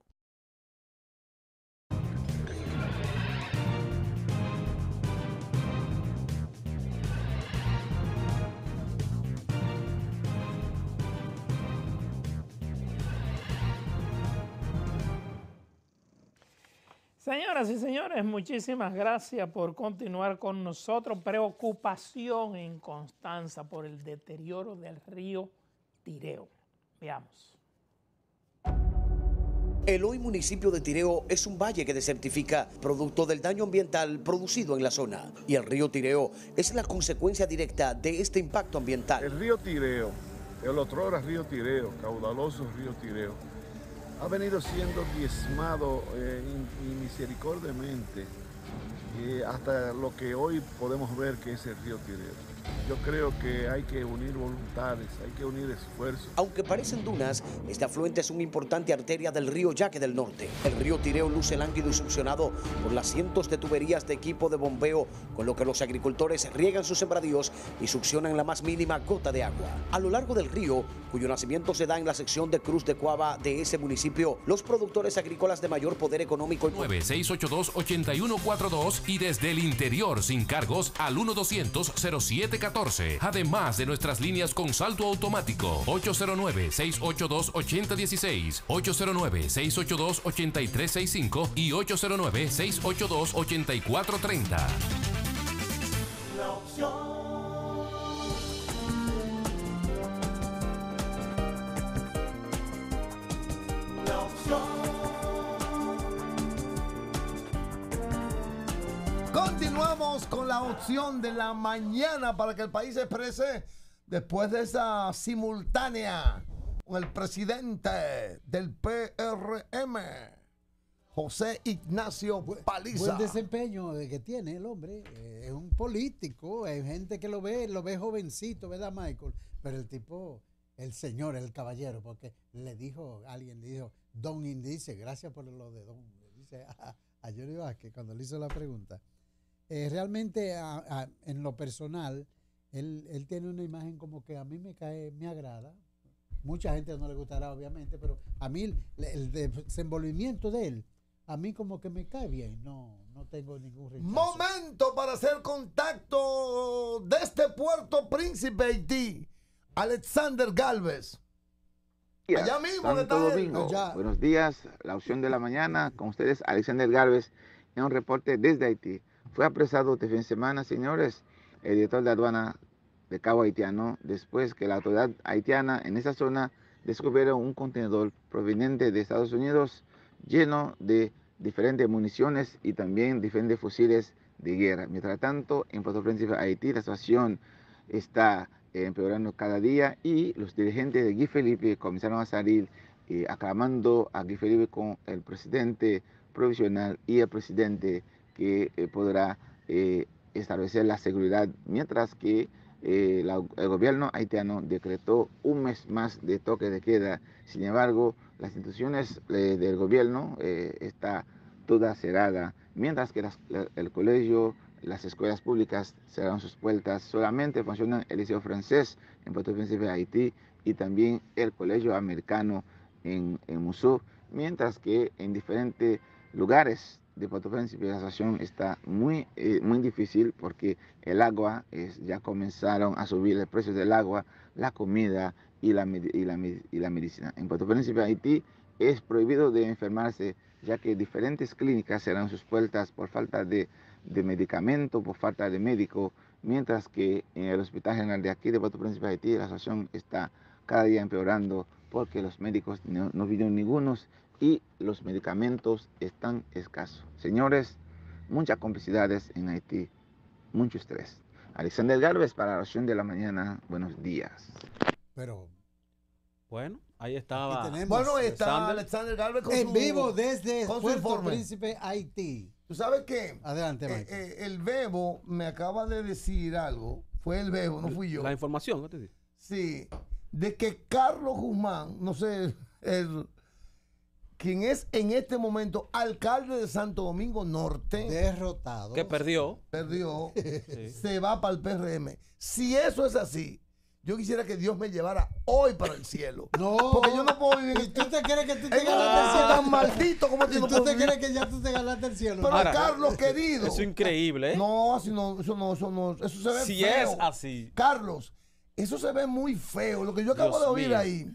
Señoras y señores, muchísimas gracias por continuar con nosotros. Preocupación en Constanza por el deterioro del río Tireo. Veamos. El hoy municipio de Tireo es un valle que desertifica producto del daño ambiental producido en la zona. Y el río Tireo es la consecuencia directa de este impacto ambiental. El río Tireo, el otro era río Tireo, caudaloso río Tireo ha venido siendo diezmado eh, y misericordiamente eh, hasta lo que hoy podemos ver que es el río Tireto. Yo creo que hay que unir voluntades, hay que unir esfuerzos. Aunque parecen dunas, este afluente es una importante arteria del río Yaque del Norte. El río Tireo luce lánguido y succionado por las cientos de tuberías de equipo de bombeo, con lo que los agricultores riegan sus sembradíos y succionan la más mínima gota de agua. A lo largo del río, cuyo nacimiento se da en la sección de Cruz de Cuava de ese municipio, los productores agrícolas de mayor poder económico... 9682-8142 y desde el interior, sin cargos, al 200 07 Además de nuestras líneas con salto automático 809-682-8016, 809-682-8365 y 809-682-8430. La opción. Continuamos con la opción de la mañana para que el país se exprese después de esa simultánea con el presidente del PRM, José Ignacio Paliza. Buen desempeño que tiene el hombre. Eh, es un político, hay gente que lo ve, lo ve jovencito, ¿verdad, Michael? Pero el tipo, el señor, el caballero, porque le dijo, alguien le dijo, Don Indice, gracias por lo de Don, dice a, a Johnny Vázquez cuando le hizo la pregunta eh, realmente en lo personal, él, tiene una imagen como que a mí me cae, me agrada. Mucha gente no le gustará, obviamente, pero a mí el, desenvolvimiento de él, a mí como que me cae bien, no, no tengo ningún Momento para hacer contacto De este Puerto Príncipe, Haití. Alexander Galvez. Allá mismo Domingo. Buenos días, la opción de la mañana con ustedes, Alexander Galvez, en un reporte desde Haití. Fue apresado este fin de semana, señores, el director de aduana de Cabo Haitiano, después que la autoridad haitiana en esa zona descubrieron un contenedor proveniente de Estados Unidos lleno de diferentes municiones y también diferentes fusiles de guerra. Mientras tanto, en Puerto Príncipe, Haití, la situación está eh, empeorando cada día y los dirigentes de Guy Felipe comenzaron a salir eh, aclamando a Guy Felipe con el presidente provisional y el presidente que eh, podrá eh, establecer la seguridad, mientras que eh, el gobierno haitiano decretó un mes más de toque de queda. Sin embargo, las instituciones del gobierno está toda cerrada, mientras que el colegio, las escuelas públicas cerraron sus puertas. Solamente funcionan el liceo francés en Puerto Príncipe, Haití, y también el colegio americano en, en mientras que en diferentes lugares de Puerto Príncipe está muy, eh, muy difícil porque el agua ya comenzaron a subir los precios del agua, la comida y la, y la, y la medicina. En Puerto Príncipe, Haití es prohibido de enfermarse ya que diferentes clínicas serán suspuestas por falta de, de medicamento, por falta de médico, mientras que en el Hospital General de aquí de Puerto Príncipe, Haití la situación está cada día empeorando porque los médicos no, no vinieron ningunos y los medicamentos están escasos. Señores, muchas complicidades en Haití, mucho estrés. Alexander Garbes para la oración de la mañana, buenos días. Pero, bueno, ahí estaba. Bueno, ahí está Alexander, Garbes en vivo desde Puerto Príncipe, Haití. ¿Tú sabes qué? Adelante, eh, eh, El Bebo me acaba de decir algo. Fue el Bebo, no fui yo. La información, ¿no te dije? Sí, de que Carlos Guzmán, no sé, el, quien es en este momento alcalde de Santo Domingo Norte. Derrotado. Que perdió. Perdió. Se va para el PRM. Si eso es así, yo quisiera que Dios me llevara hoy para el cielo. No. Porque yo no puedo vivir. ¿Y tú te quieres que tú te ganaste el cielo? tan maldito como ¿Y tú te crees que ya tú te ganaste el cielo? Pero Carlos, querido. Eso es increíble. ¿eh? No, así no, eso no, eso no. Eso se ve si feo. Si es así. Carlos, eso se ve muy feo. Lo que yo acabo de oír ahí.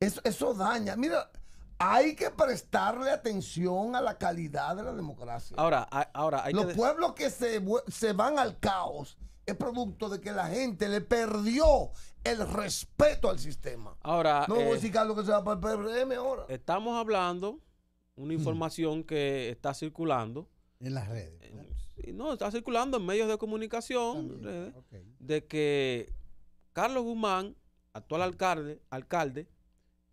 eso daña. Mira, hay que prestarle atención a la calidad de la democracia. Ahora, ahora hay los pueblos que se, se van al caos es producto de que la gente le perdió el respeto al sistema. Ahora, no voy a eh, decir lo que se va para el PRM ahora. Estamos hablando una mm. información que está circulando en las redes. no, está circulando en medios de comunicación eh, de que Carlos Guzmán, actual alcalde, alcalde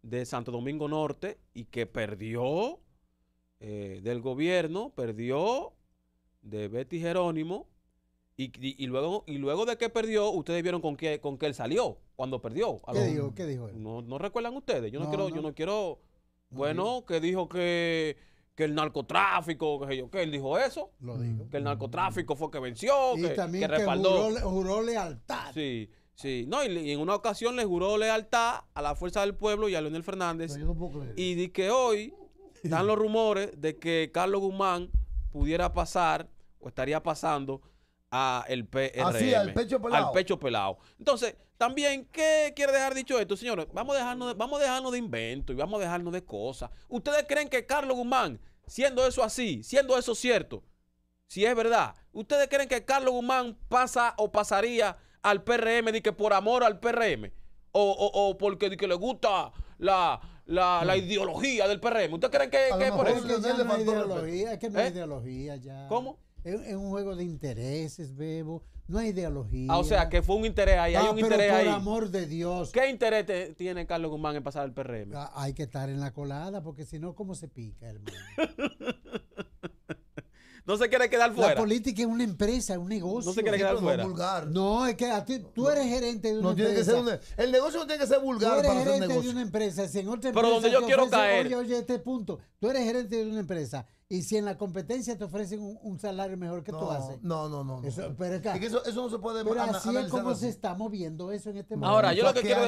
de Santo Domingo Norte y que perdió eh, del gobierno, perdió de Betty Jerónimo y, luego, y luego de que perdió, ustedes vieron con qué, con qué él salió cuando perdió. ¿Qué dijo? él? No, recuerdan ustedes. Yo no, quiero, yo no quiero. Bueno, que dijo que, que el narcotráfico, que yo, que él dijo eso. Lo digo. Que el narcotráfico fue que venció, que, también que, juró, juró, lealtad. Sí. Sí, no, y, en una ocasión le juró lealtad a la Fuerza del Pueblo y a Leonel Fernández. Y di que hoy dan los rumores de que Carlos Guzmán pudiera pasar o estaría pasando a el PRM, ah, al pecho pelado. Entonces, también, ¿qué quiere dejar dicho esto, señores? Vamos dejarnos de, vamos a dejarnos de invento y vamos a dejarnos de cosas. ¿Ustedes creen que Carlos Guzmán, siendo eso así, siendo eso cierto, si es verdad, ¿ustedes creen que Carlos Guzmán pasa o pasaría al PRM, de que por amor al PRM, o, porque que le gusta la, la, la, mm. ideología del PRM. ¿Usted creen que, por eso? Es que no hay ideología, es que ¿Eh? ya. ¿Cómo? Es, un juego de intereses, Bebo. No hay ideología. Ah, o sea, que fue un interés ahí. hay ah, un interés ahí por amor de Dios. ¿Qué interés tiene Carlos Guzmán en pasar al PRM? Ah, hay que estar en la colada, porque si no, ¿cómo se pica, hermano? no se quiere quedar fuera. La política es una empresa, es un negocio. No se quiere quedar fuera. Vulgar. No, es que a ti, tú eres gerente de una empresa. el negocio no tiene que ser vulgar. Tú eres para gerente hacer de una empresa. Si en otra empresa Pero donde yo quiero caer. Oye, oye, este punto. Tú eres gerente de una empresa. Y si en la competencia te ofrecen un, salario mejor que tú haces. No, no, no. Eso, Pero, es que eso, no se puede Pero así es como se está moviendo eso en este momento. Ahora yo, lo que quiero,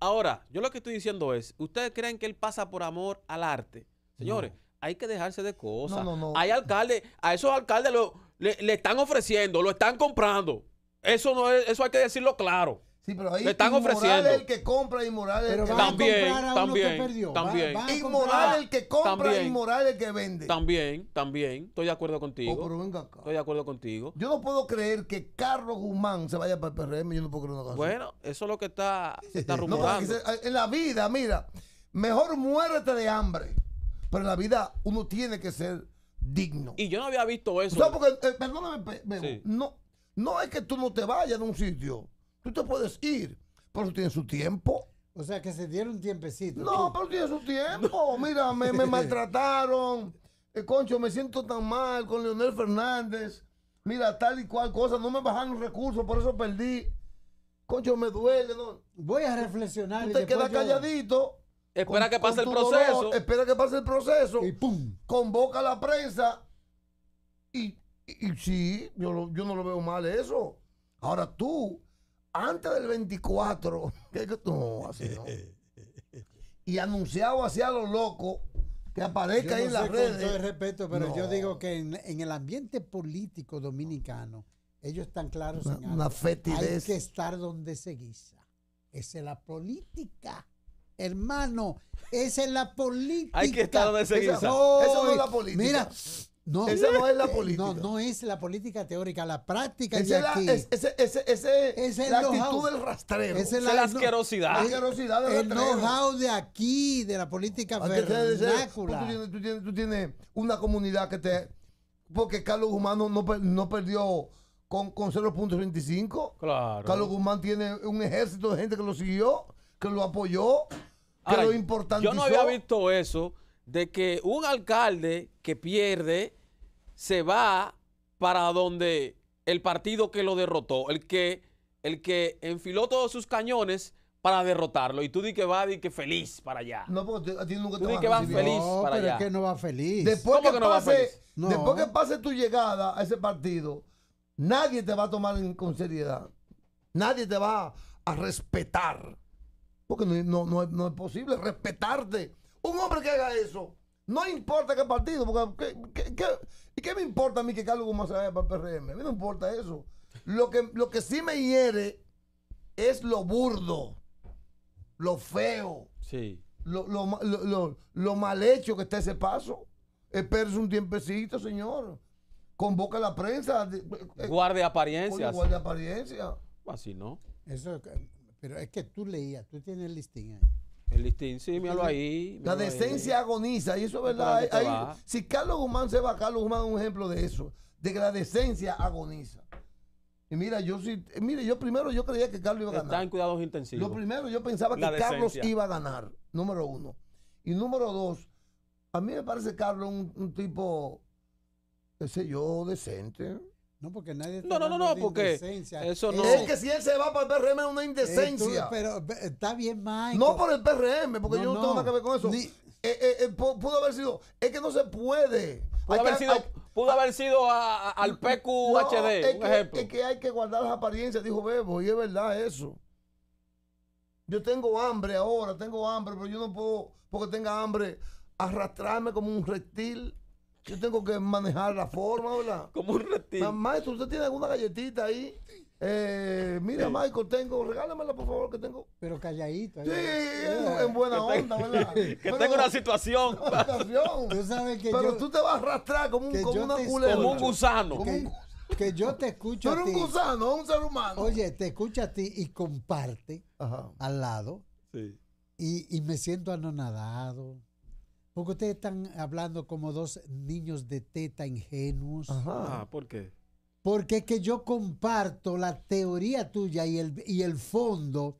ahora, yo lo que estoy diciendo es, ¿ustedes creen que él pasa por amor al arte? Señores, hay que dejarse de cosas. No, no, Hay alcaldes, a esos alcaldes lo, le, están ofreciendo, lo están comprando. Eso no es, eso hay que decirlo claro. Sí, pero ahí le están inmoral ofreciendo. el que compra, inmoral el que también, a también, que perdió. También. el que compra, también, el que vende. También, también. Estoy de acuerdo contigo. Oh, estoy de acuerdo contigo. Yo no puedo creer que Carlos Guzmán se vaya para el PRM. Yo no puedo Bueno, eso es lo que está, está en la vida, mira, mejor muérete de hambre. Pero en la vida uno tiene que ser digno. Y yo no había visto eso. Eh, no, porque, perdóname, no, es que tú no te vayas de un sitio. Tú te puedes ir, pero tú tienes su tiempo. O sea, que se dieron un tiempecito. No, pero tiene su tiempo. Mira, me, me maltrataron. Eh, concho, me siento tan mal con Leonel Fernández. Mira, tal y cual cosa. No me bajaron recursos, por eso perdí. Concho, me duele. No. Voy a reflexionar. te queda calladito. Espera que pase el proceso. espera que pase el proceso. Y pum. Convoca a la prensa. Y, y, sí, yo, yo no lo veo mal eso. Ahora tú, antes del 24, ¿qué que tú no así no? Y anunciado hacia los locos que aparezca ahí en las redes. Con todo el respeto, pero yo digo que en, el ambiente político dominicano, ellos están claros una, en Una fetidez. Hay que estar donde se guisa. Esa es la política hermano, esa es la política. Hay que estar Esa, no, es la política. Mira, no, esa no es la eh, política. No, no es la política teórica, la práctica ese es aquí. ese, es la actitud del rastrero. Esa es la, asquerosidad. el know-how de aquí, de la política vernácula. Tú tienes, tú, tienes, una comunidad que te... Porque Carlos Guzmán no, no perdió con, con 0.25. Carlos Guzmán tiene un ejército de gente que lo siguió, que lo apoyó, lo importante Yo no había visto eso de que un alcalde que pierde se va para donde el partido que lo derrotó, el que, el que enfiló todos sus cañones para derrotarlo. Y tú di que va, di que feliz para allá. No, porque que va feliz no, pero Es que no va feliz. Después que, pase, Después que pase tu llegada a ese partido, nadie te va a tomar en, con seriedad. Nadie te va a respetar. Porque no, no, es, posible respetarte. Un hombre que haga eso, no importa qué partido, porque y qué me importa a mí que Carlos Gómez vaya para el PRM? A mí no importa eso. Lo que, lo que sí me hiere es lo burdo, lo feo, sí. lo, mal hecho que está ese paso. Espérese un tiempecito, señor. Convoca a la prensa. Guarde apariencias. Guarde apariencias. Así no. Eso pero es que tú leías, tú tienes el listín ahí. El listín, sí, míralo ahí. la decencia agoniza, y eso es verdad. si Carlos Guzmán se va, Carlos Guzmán es un ejemplo de eso, de que la decencia agoniza. Y mira, yo sí, mire, yo primero yo creía que Carlos iba a ganar. Está en cuidados intensivos. Lo primero yo pensaba que Carlos iba a ganar, número uno. Y número dos, a mí me parece Carlos un, un tipo, qué sé yo, decente. No, porque nadie No, no, no, no, porque eso no. Es que si él se va para el PRM es una eh, indecencia. pero está bien, Mike. No por el PRM, porque yo no, tengo nada que ver con eso. Eh, eh, pudo haber sido. Es que no se puede. Pudo haber, sido, pudo haber sido, al PQHD, ejemplo. Es que hay que guardar las apariencias, dijo Bebo, y es verdad eso. Yo tengo hambre ahora, tengo hambre, pero yo no puedo, porque tenga hambre, arrastrarme como un reptil yo tengo que manejar la forma, ¿verdad? Como un reptil. Maestro, ¿usted tiene alguna galletita ahí? Eh, mira, Michael, tengo, regálamela por favor, que tengo. Pero calladito. Sí, en, buena onda, ¿verdad? Que tengo una situación. Una situación. que pero tú te vas a arrastrar como un, como una culebra. Como un gusano. que, yo te escucho. Pero un gusano, un ser humano. Oye, te escucha a ti y comparte al lado. Sí. Y, y me siento anonadado. Porque ustedes están hablando como dos niños de teta ingenuos. Ajá, ah, ¿por qué? Porque es que yo comparto la teoría tuya y el, y el fondo,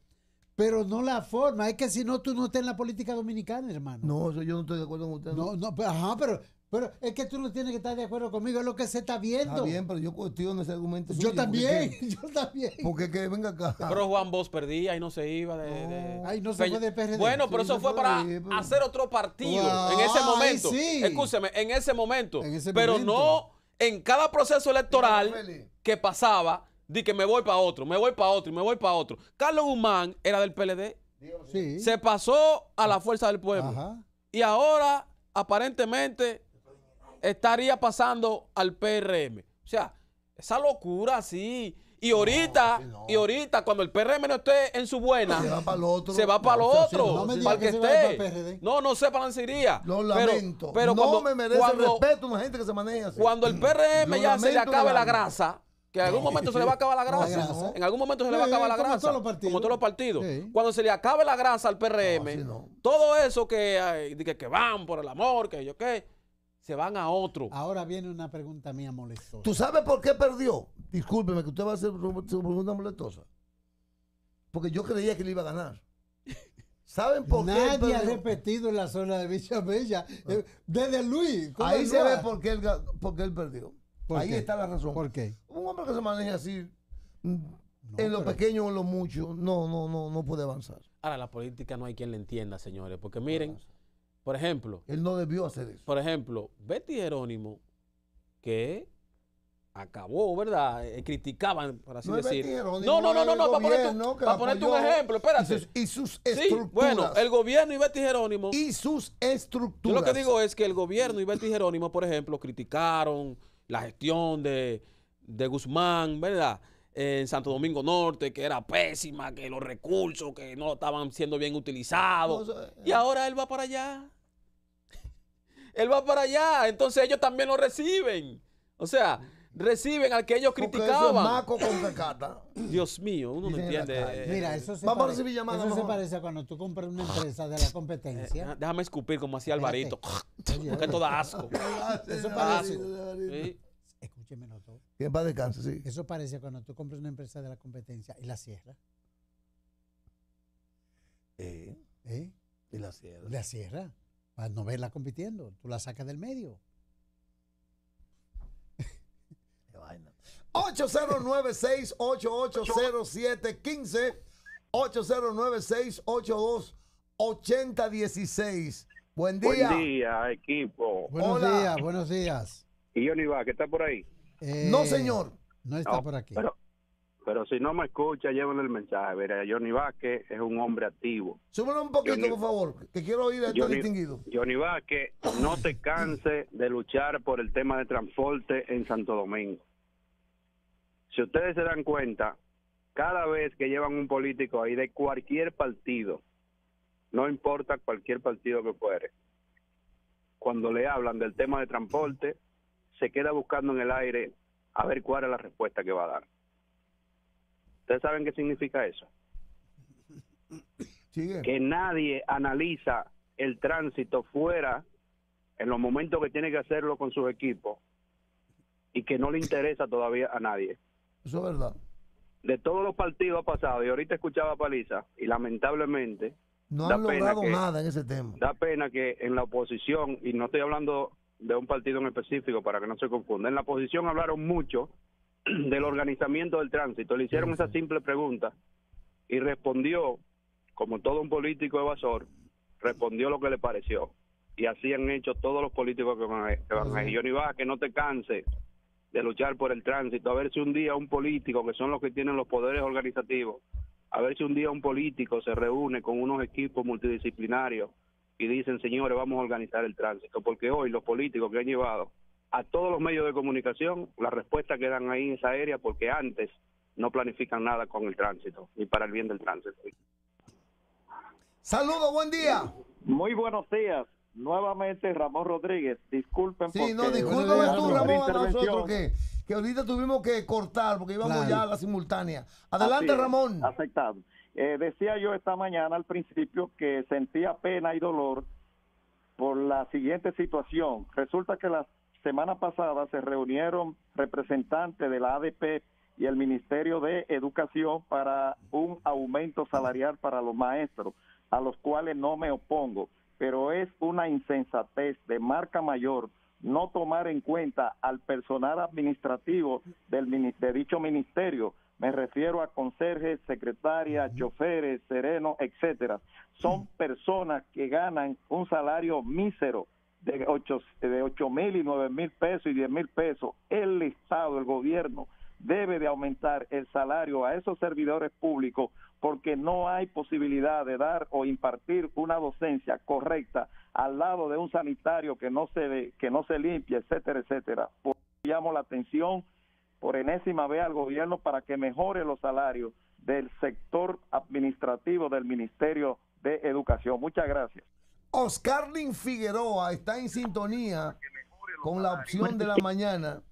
pero no la forma. Es que si no, tú no estás en la política dominicana, hermano. No, yo no estoy de acuerdo con usted. ajá, pero pero es que tú no tienes que estar de acuerdo conmigo, es lo que se está viendo. Está bien, pero yo cuestiono ese argumento. Yo también, yo también. Porque que venga acá. Pero Juan vos perdía y no se iba de. no se de PRD. Bueno, pero eso fue para hacer otro partido en ese momento. Escúcheme, en ese momento. pero no en cada proceso electoral que pasaba, di que me voy para otro, me voy para otro y me voy para otro. Carlos Guzmán era del PLD. Sí. Se pasó a la fuerza del pueblo. Ajá. Y ahora, aparentemente estaría pasando al PRM. O sea, esa locura así. Y ahorita, y ahorita, cuando el PRM no esté en su buena, se va para el otro. Se va para el no para que, esté. No, no sé para Lo lamento. Pero, cuando, me merece respeto una gente que se maneja así. Cuando el PRM ya se le acabe la grasa, que en algún momento se le va a acabar la grasa. en algún momento se le va a acabar la como grasa. como todos los partidos. Cuando se le acabe la grasa al PRM, todo eso que, que, van por el amor, que yo qué, se van a otro. Ahora viene una pregunta mía molestosa. ¿Tú sabes por qué perdió? Discúlpeme que usted va a hacer una pregunta molestosa. Porque yo creía que le iba a ganar. ¿Saben por qué? Nadie ha repetido en la zona de Villa Bella. Ah. Eh, desde Luis. Ahí se ve por qué él, él perdió. Ahí está la razón. ¿Por qué? Un hombre que se maneja así, mm, en lo pequeño o en lo mucho, no, no, no, no puede avanzar. Ahora, la política no hay quien le entienda, señores. Porque miren, por ejemplo. Él no debió hacer eso. Por ejemplo, Betty Jerónimo, que acabó, ¿verdad? Eh, eh, criticaban, por así decir. no, no, no, no, no, para ponerte, un, ejemplo, espérate. Y sus, estructuras. bueno, el gobierno y Betty Jerónimo. Y sus estructuras. Yo lo que digo es que el gobierno y Betty Jerónimo, por ejemplo, criticaron la gestión de, de Guzmán, ¿verdad? en Santo Domingo Norte, que era pésima, que los recursos, que no estaban siendo bien utilizados. y ahora él va para allá. él va para allá. Entonces ellos también lo reciben. O sea, reciben al que ellos criticaban. Dios mío, uno no entiende. Eh, Mira, eso se, Vamos a recibir llamadas eso se parece a cuando tú compras una empresa de la competencia. Eh, déjame escupir como hacía Alvarito. Porque todo asco. eso parece. Escúcheme, no todo. Y en paz sí. Eso parece cuando tú compras una empresa de la competencia y la cierras. Eh, ¿Eh? Y la cierras. La cierra Para no verla compitiendo. Tú la sacas del medio. Qué vaina. 809-688-0715. Buen día. Buen día, equipo. Buenos días, buenos días. Y Oliva, ¿qué está por ahí no, eh, señor. No está por aquí. Pero, si no me escucha, llévenle el mensaje. Johnny Vázquez es un hombre activo. un poquito, por favor, que quiero oír Johnny Vázquez, no te canses de luchar por el tema de transporte en Santo Domingo. Si ustedes se dan cuenta, cada vez que llevan un político ahí de cualquier partido, no importa cualquier partido que fuere, cuando le hablan del tema de transporte, se queda buscando en el aire a ver cuál es la respuesta que va a dar. ¿Ustedes saben qué significa eso? Que nadie analiza el tránsito fuera en los momentos que tiene que hacerlo con sus equipos y que no le interesa todavía a nadie. Eso es verdad. De todos los partidos ha pasado y ahorita escuchaba a Paliza, y lamentablemente. No han logrado nada en ese tema. Da pena que en la oposición, y no estoy hablando de un partido en específico para que no se confunda. En la posición hablaron mucho del organizamiento del tránsito. Le hicieron esa simple pregunta y respondió, como todo un político evasor, respondió lo que le pareció. Y así han hecho todos los políticos que van a ir. E-, e-. Johnny que no te canses de luchar por el tránsito. A ver si un día un político, que son los que tienen los poderes organizativos, a ver si un día un político se reúne con unos equipos multidisciplinarios y dicen, señores, vamos a organizar el tránsito, porque hoy los políticos que han llevado a todos los medios de comunicación, la respuesta que dan ahí esa área, porque antes no planifican nada con el tránsito, ni para el bien del tránsito. Saludos, buen día. Muy buenos días. Nuevamente Ramón Rodríguez, disculpen. Sí, no, discúlpame tú, Ramón, a nosotros que, ahorita tuvimos que cortar porque íbamos ya a la simultánea. Adelante, Ramón. Aceptado. Eh, decía yo esta mañana al principio que sentía pena y dolor por la siguiente situación. Resulta que la semana pasada se reunieron representantes de la ADP y el Ministerio de Educación para un aumento salarial para los maestros, a los cuales no me opongo, pero es una insensatez de marca mayor no tomar en cuenta al personal administrativo del, de dicho ministerio me refiero a conserjes, secretarias, choferes, serenos, etcétera. Son personas que ganan un salario mísero de ocho, de mil y nueve mil pesos y diez mil pesos. El Estado, el gobierno, debe de aumentar el salario a esos servidores públicos porque no hay posibilidad de dar o impartir una docencia correcta al lado de un sanitario que no se que no se limpia, etcétera, etcétera. Por llamo la atención por enésima vez al gobierno para que mejore los salarios del sector administrativo del Ministerio de Educación. Muchas gracias. Oscarlin Figueroa está en sintonía con la opción de la mañana.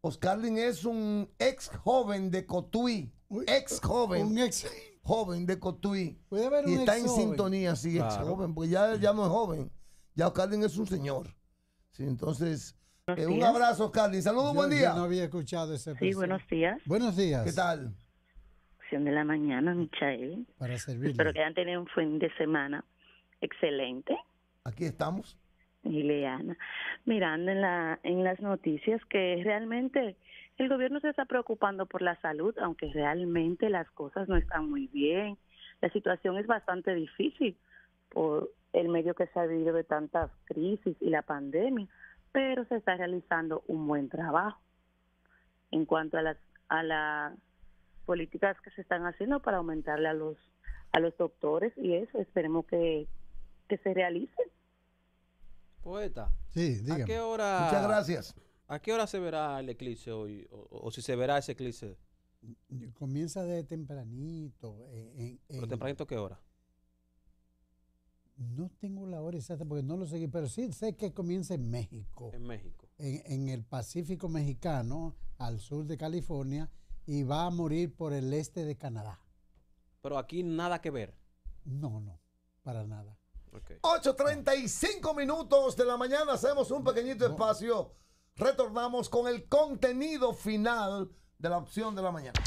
Oscarlin es un ex joven de Cotuí. Ex joven. Un ex joven de Cotuí. y está en sintonía, sí, ex joven, pues ya, ya no es joven. Ya Oscarlin es un señor. Sí, entonces, eh, un abrazo, Carly. Saludos, buen día. Yo no había escuchado ese Sí, buenos días. Buenos días. ¿Qué tal? de la mañana, Michael. Para servirle. Espero que hayan tenido un fin de semana excelente. Aquí estamos. Ileana, mirando en, la, en las noticias que realmente el gobierno se está preocupando por la salud, aunque realmente las cosas no están muy bien. La situación es bastante difícil por el medio que se ha vivido de tantas crisis y la pandemia pero se está realizando un buen trabajo en cuanto a las a las políticas que se están haciendo para aumentarle a los a los doctores y eso esperemos que, se realice. Poeta, sí, ¿a qué hora? Muchas gracias. ¿A qué hora se verá el eclipse hoy o, si se verá ese eclipse? Comienza de tempranito. En, tempranito qué hora? No tengo la hora exacta porque no lo seguí, pero sí sé que comienza en México. En México. En, el Pacífico mexicano, al sur de California, y va a morir por el este de Canadá. Pero aquí nada que ver. No, no, para nada. Okay. 8.35 minutos de la mañana, hacemos un pequeñito espacio. Retornamos con el contenido final de la opción de la mañana.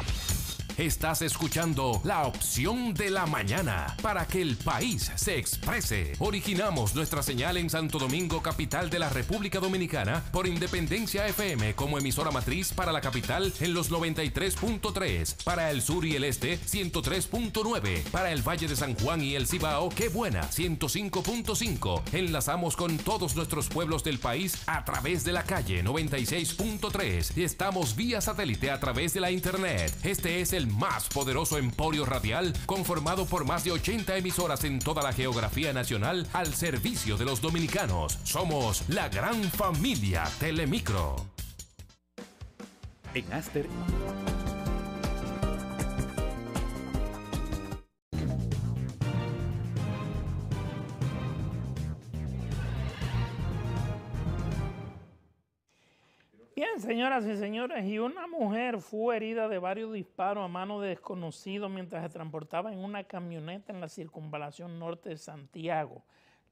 Estás escuchando la opción de la mañana para que el país se exprese. Originamos nuestra señal en Santo Domingo, capital de la República Dominicana, por Independencia FM como emisora matriz para la capital en los 93.3, para el sur y el este 103.9, para el Valle de San Juan y el Cibao, qué buena 105.5. Enlazamos con todos nuestros pueblos del país a través de la calle 96.3 y estamos vía satélite a través de la internet. Este es el el más poderoso emporio radial conformado por más de 80 emisoras en toda la geografía nacional al servicio de los dominicanos. Somos la gran familia Telemicro. En Aster. Bien, señoras y señores, y una mujer fue herida de varios disparos a mano de desconocido mientras se transportaba en una camioneta en la circunvalación norte de Santiago.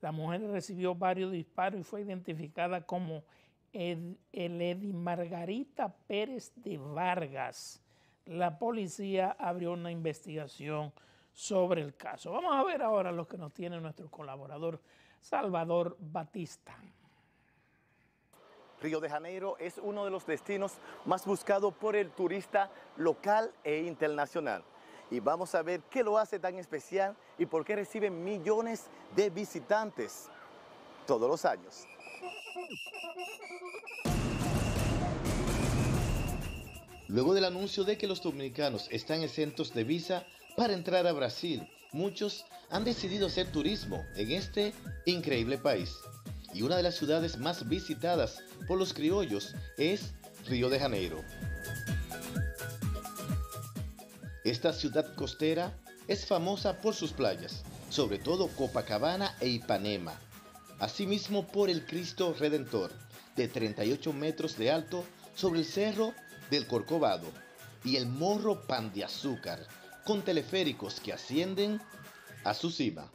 La mujer recibió varios disparos y fue identificada como el Eledi Margarita Pérez de Vargas. La policía abrió una investigación sobre el caso. Vamos a ver ahora lo que nos tiene nuestro colaborador Salvador Batista. Río de Janeiro es uno de los destinos más buscados por el turista local e internacional. Y vamos a ver qué lo hace tan especial y por qué recibe millones de visitantes todos los años. Luego del anuncio de que los dominicanos están exentos de visa para entrar a Brasil, muchos han decidido hacer turismo en este increíble país y una de las ciudades más visitadas por los criollos es Río de Janeiro. Esta ciudad costera es famosa por sus playas, sobre todo Copacabana e Ipanema, asimismo por el Cristo Redentor, de 38 metros de alto sobre el cerro del Corcovado, y el morro Pan de Azúcar, con teleféricos que ascienden a su cima.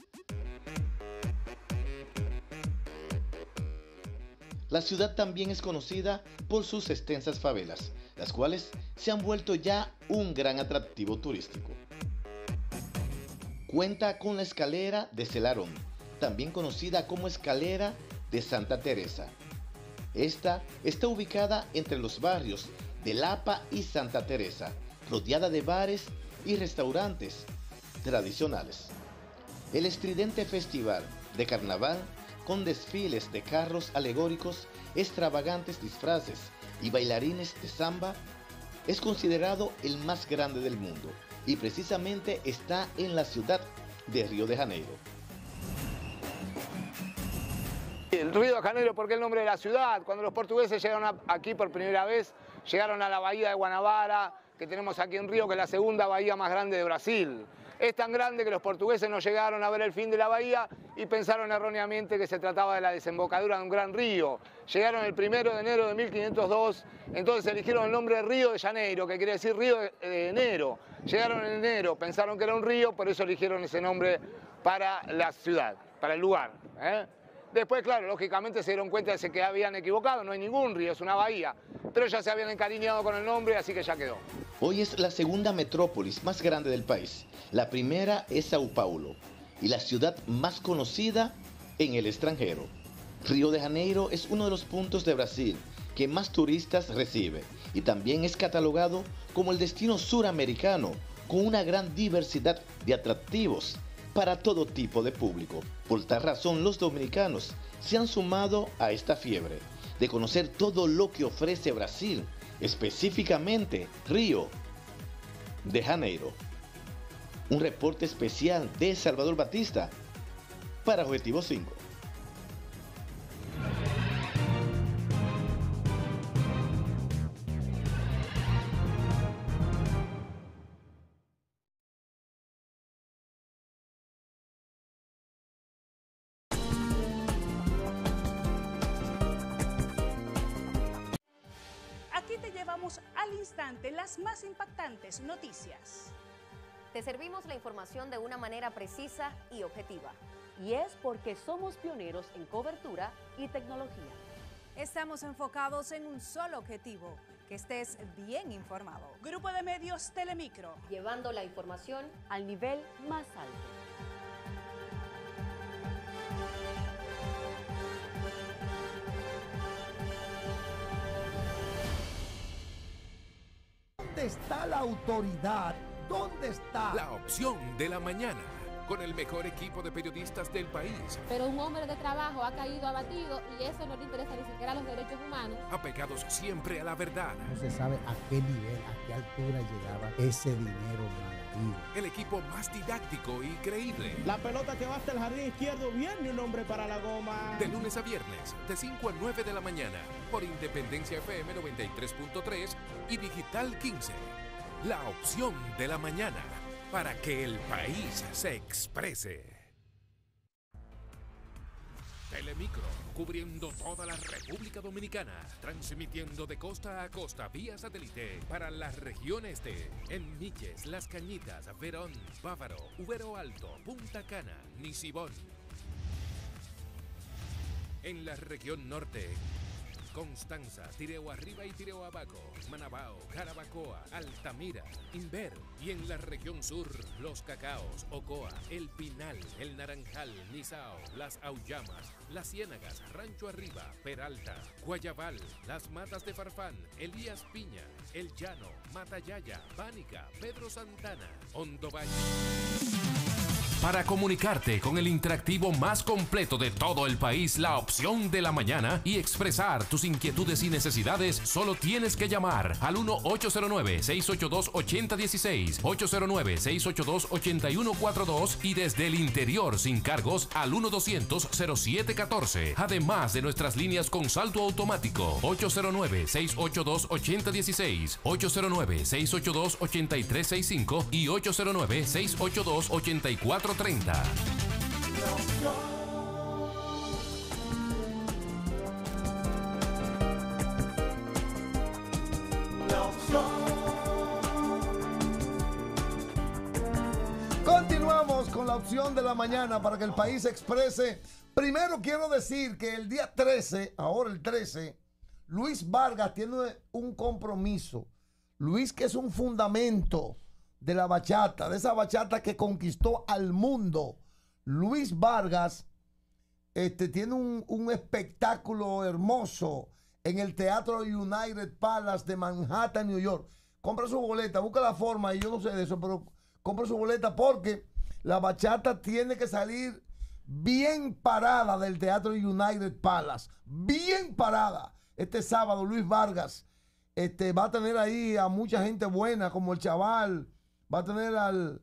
La ciudad también es conocida por sus extensas favelas, las cuales se han vuelto ya un gran atractivo turístico. Cuenta con la escalera de Celarón, también conocida como escalera de Santa Teresa. Esta está ubicada entre los barrios de Lapa y Santa Teresa, rodeada de bares y restaurantes tradicionales. El estridente festival de carnaval con desfiles de carros alegóricos, extravagantes disfraces y bailarines de samba, es considerado el más grande del mundo y precisamente está en la ciudad de Río de Janeiro. El Río de Janeiro, porque el nombre de la ciudad, cuando los portugueses llegaron aquí por primera vez, llegaron a la bahía de Guanabara, que tenemos aquí en Río, que es la segunda bahía más grande de Brasil es tan grande que los portugueses no llegaron a ver el fin de la bahía y pensaron erróneamente que se trataba de la desembocadura de un gran río. Llegaron el primero de enero de 1502, entonces eligieron el nombre de Río de Janeiro, que quiere decir Río de Enero. Llegaron en enero, pensaron que era un río, por eso eligieron ese nombre para la ciudad, para el lugar. ¿eh? Después, claro, lógicamente se dieron cuenta de que habían equivocado, no hay ningún río, es una bahía, pero ya se habían encariñado con el nombre, así que ya quedó. Hoy es la segunda metrópolis más grande del país. La primera es Sao Paulo y la ciudad más conocida en el extranjero. Río de Janeiro es uno de los puntos de Brasil que más turistas recibe y también es catalogado como el destino suramericano con una gran diversidad de atractivos para todo tipo de público. Por tal razón, los dominicanos se han sumado a esta fiebre de conocer todo lo que ofrece Brasil, específicamente Río de Janeiro. Un reporte especial de Salvador Batista para Objetivo 5. te llevamos al instante las más impactantes noticias. Te servimos la información de una manera precisa y objetiva. Y es porque somos pioneros en cobertura y tecnología. Estamos enfocados en un solo objetivo, que estés bien informado. Grupo de Medios Telemicro. Llevando la información al nivel más alto. ¿Dónde está la autoridad? ¿Dónde está? La opción de la mañana con el mejor equipo de periodistas del país. Pero un hombre de trabajo ha caído abatido y eso no le interesa ni siquiera a los derechos humanos. Apegados siempre a la verdad. No se sabe a qué nivel, a qué altura llegaba ese dinero malo el equipo más didáctico y creíble. La pelota que va hasta el jardín izquierdo viene un hombre para la goma. De lunes a viernes, de 5 a 9 de la mañana, por Independencia FM 93.3 y Digital 15. La opción de la mañana para que el país se exprese. Telemicro cubriendo toda la República Dominicana, transmitiendo de costa a costa vía satélite para las regiones de en Las Cañitas, Verón, Bávaro, Ubero Alto, Punta Cana, Nisibón. En la región norte, Constanza, Tireo Arriba y Tireo Abajo, Manabao, Carabacoa, Altamira, Inver y en la región sur, Los Cacaos, Ocoa, El Pinal, El Naranjal, Nizao, Las Auyamas, Las Ciénagas, Rancho Arriba, Peralta, Guayabal, Las Matas de Farfán, Elías Piña, El Llano, Matayaya, Pánica, Pedro Santana, Hondo para comunicarte con el interactivo más completo de todo el país, la opción de la mañana, y expresar tus inquietudes y necesidades, solo tienes que llamar al 1-809-682-8016, 809-682-8142 y desde el interior sin cargos al 1-200-0714. Además de nuestras líneas con salto automático, 809-682-8016, 809-682-8365 y 809 682 84 30 Continuamos con la opción de la mañana para que el país se exprese. Primero quiero decir que el día 13, ahora el 13, Luis Vargas tiene un compromiso. Luis que es un fundamento de la bachata, de esa bachata que conquistó al mundo. Luis Vargas este, tiene un, espectáculo hermoso en el Teatro United Palace de Manhattan, New York. Compra su boleta, busca la forma, y yo no sé de eso, pero compra su boleta porque la bachata tiene que salir bien parada del Teatro United Palace. Bien parada. Este sábado, Luis Vargas este, va a tener ahí a mucha gente buena, como el chaval va a tener al,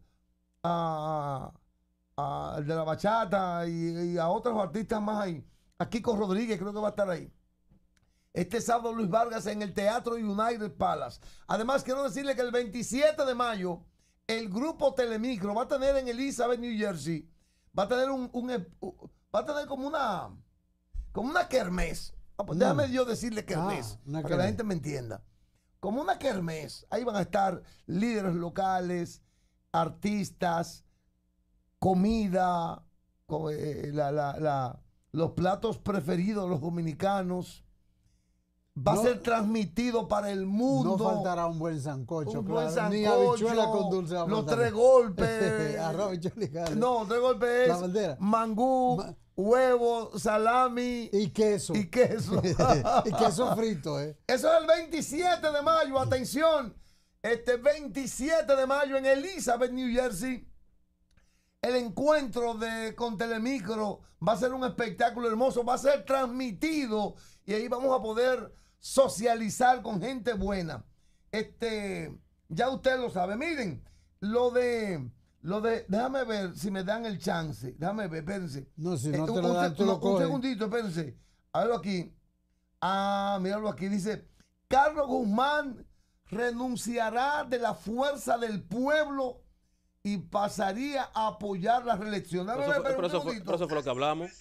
de la bachata y, a otros artistas más ahí. A Kiko Rodríguez creo que va a estar ahí. Este sábado Luis Vargas en el Teatro United Palace. Además, quiero decirle que el 27 de mayo el grupo Telemicro va a tener en Elizabeth, New Jersey, va a tener un, va a tener como una como una kermés. Ah, pues mm. Déjame yo decirle kermés, ah, para que la gente me entienda como una kermés. Ahí van a estar líderes locales, artistas, comida, eh, eh, la, la, la, los platos preferidos de los dominicanos. Va a ser transmitido para el mundo. No faltará un buen sancocho. Un buen sancocho. Ni habichuela con dulce. Los tres golpes. Arroz, No, tres golpes es mangú, huevo, salami y queso. Y queso. y queso frito, ¿eh? Eso es el 27 de mayo, atención. Este 27 de mayo en Elizabeth, New Jersey. El encuentro de, con Telemicro va a ser un espectáculo hermoso, va a ser transmitido y ahí vamos a poder socializar con gente buena. Este, ya usted lo sabe, miren, lo de lo de, déjame ver si me dan el chance. Déjame ver, espérense. No, si no eh, te un, lo dan, un, tú lo un, segundito, espérense. Algo aquí. Ah, míralo aquí. Dice, Carlos Guzmán renunciará de la fuerza del pueblo y pasaría a apoyar la reelección. Pero eso, pero, eso fue, pero eso fue lo que hablamos.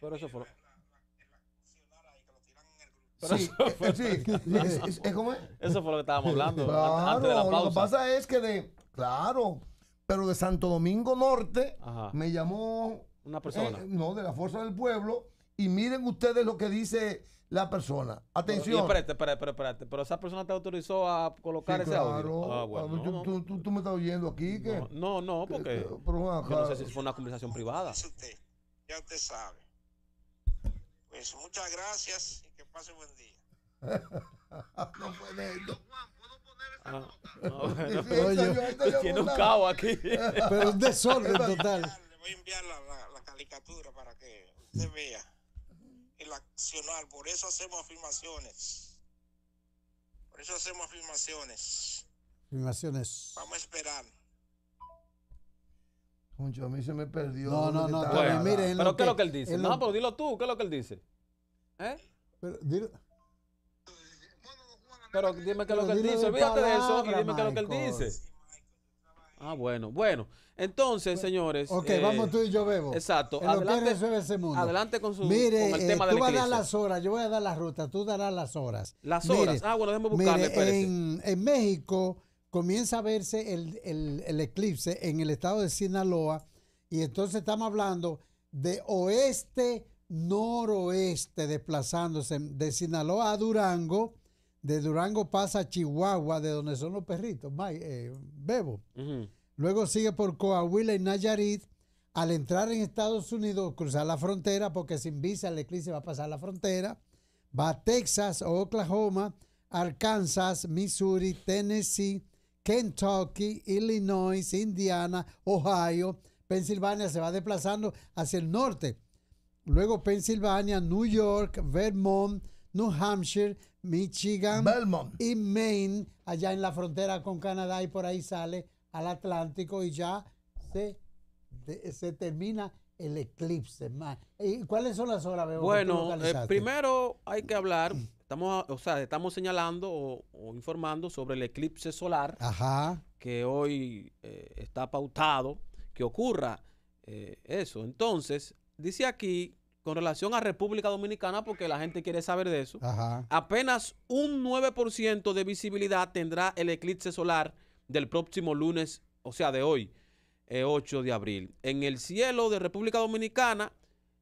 Pero eso fue lo pero sí, eso fue, eh, sí, es, es, es, ¿cómo eso fue lo que estábamos hablando. Claro, antes de la pausa. Lo que pasa es que de, Claro. Pero de Santo Domingo Norte me llamó. Una persona. Eh, no, de la Fuerza del Pueblo. Y miren ustedes lo que dice la persona. Atención. Espérate, espérate, espérate, espérate, Pero esa persona te autorizó a colocar ese claro. audio. Ah, bueno, tú, me estás oyendo aquí. no, no, porque. no sé si fue una conversación privada. Usted, ya usted sabe. Pues muchas gracias y que pase un buen día. no puede pero ah, ah, tiene un cabo aquí. Pero es desorden total. Le voy a enviar la, la, caricatura para que usted vea el accionar. Por eso hacemos afirmaciones. Por eso hacemos afirmaciones. Afirmaciones. Vamos a esperar. Mucho, a mí se me perdió. No, no, no. pero ¿qué es lo que él dice? No, pero dilo tú, ¿qué es lo que él dice? ¿Eh? Pero, dilo. Pero dime qué es lo que él dice. Olvídate de eso y dime qué es lo que él dice. Ah, bueno, bueno. Entonces, señores. Ok, eh, vamos tú y yo bebo. Exacto. adelante, ese mundo. adelante con su con el eh, tema de la Tú vas a dar las horas, yo voy a dar las rutas, tú darás las horas. Las horas. ah, bueno, déjame buscarle. en, en, México comienza a verse el, el, el, eclipse en el estado de Sinaloa. Y entonces estamos hablando de oeste, noroeste, desplazándose de Sinaloa a Durango de Durango pasa a Chihuahua, de donde son los perritos, eh, Bebo. Luego sigue por Coahuila y Nayarit. Al entrar en Estados Unidos, cruzar la frontera, porque sin visa el eclipse va a pasar la frontera. Va a Texas, Oklahoma, Arkansas, Missouri, Tennessee, Kentucky, Illinois, Indiana, Ohio, Pensilvania se va desplazando hacia el norte. Luego Pensilvania, New York, Vermont, New Hampshire, Michigan y Maine, allá en la frontera con Canadá y por ahí sale al Atlántico y ya se, se termina el eclipse. ¿Y ¿Cuáles son las horas, Bueno, eh, primero hay que hablar, estamos, sea, estamos señalando o, informando sobre el eclipse solar que hoy eh, está pautado que ocurra eh, eso. Entonces, dice aquí con relación a República Dominicana, porque la gente quiere saber de eso, apenas un 9% de visibilidad tendrá el eclipse solar del próximo lunes, o sea, de hoy, 8 eh, de abril. En el cielo de República Dominicana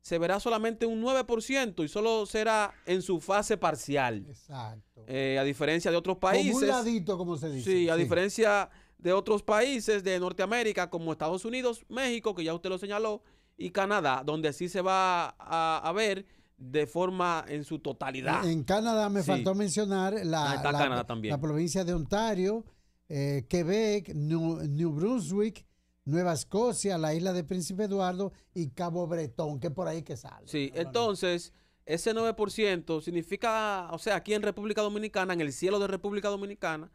se verá solamente un 9% y solo será en su fase parcial. Exacto. Eh, a diferencia de otros países. Como un como se dice. Sí, a diferencia de otros países de Norteamérica, como Estados Unidos, México, que ya usted lo señaló, y Canadá, donde sí se va a, ver de forma en su totalidad. En Canadá me faltó mencionar la, provincia de Ontario, eh, Quebec, New, Brunswick, Nueva Escocia, la isla de Príncipe Eduardo y Cabo Bretón, que por ahí que sale. Sí, entonces ese 9% significa, o sea, aquí en República Dominicana, en el cielo de República Dominicana,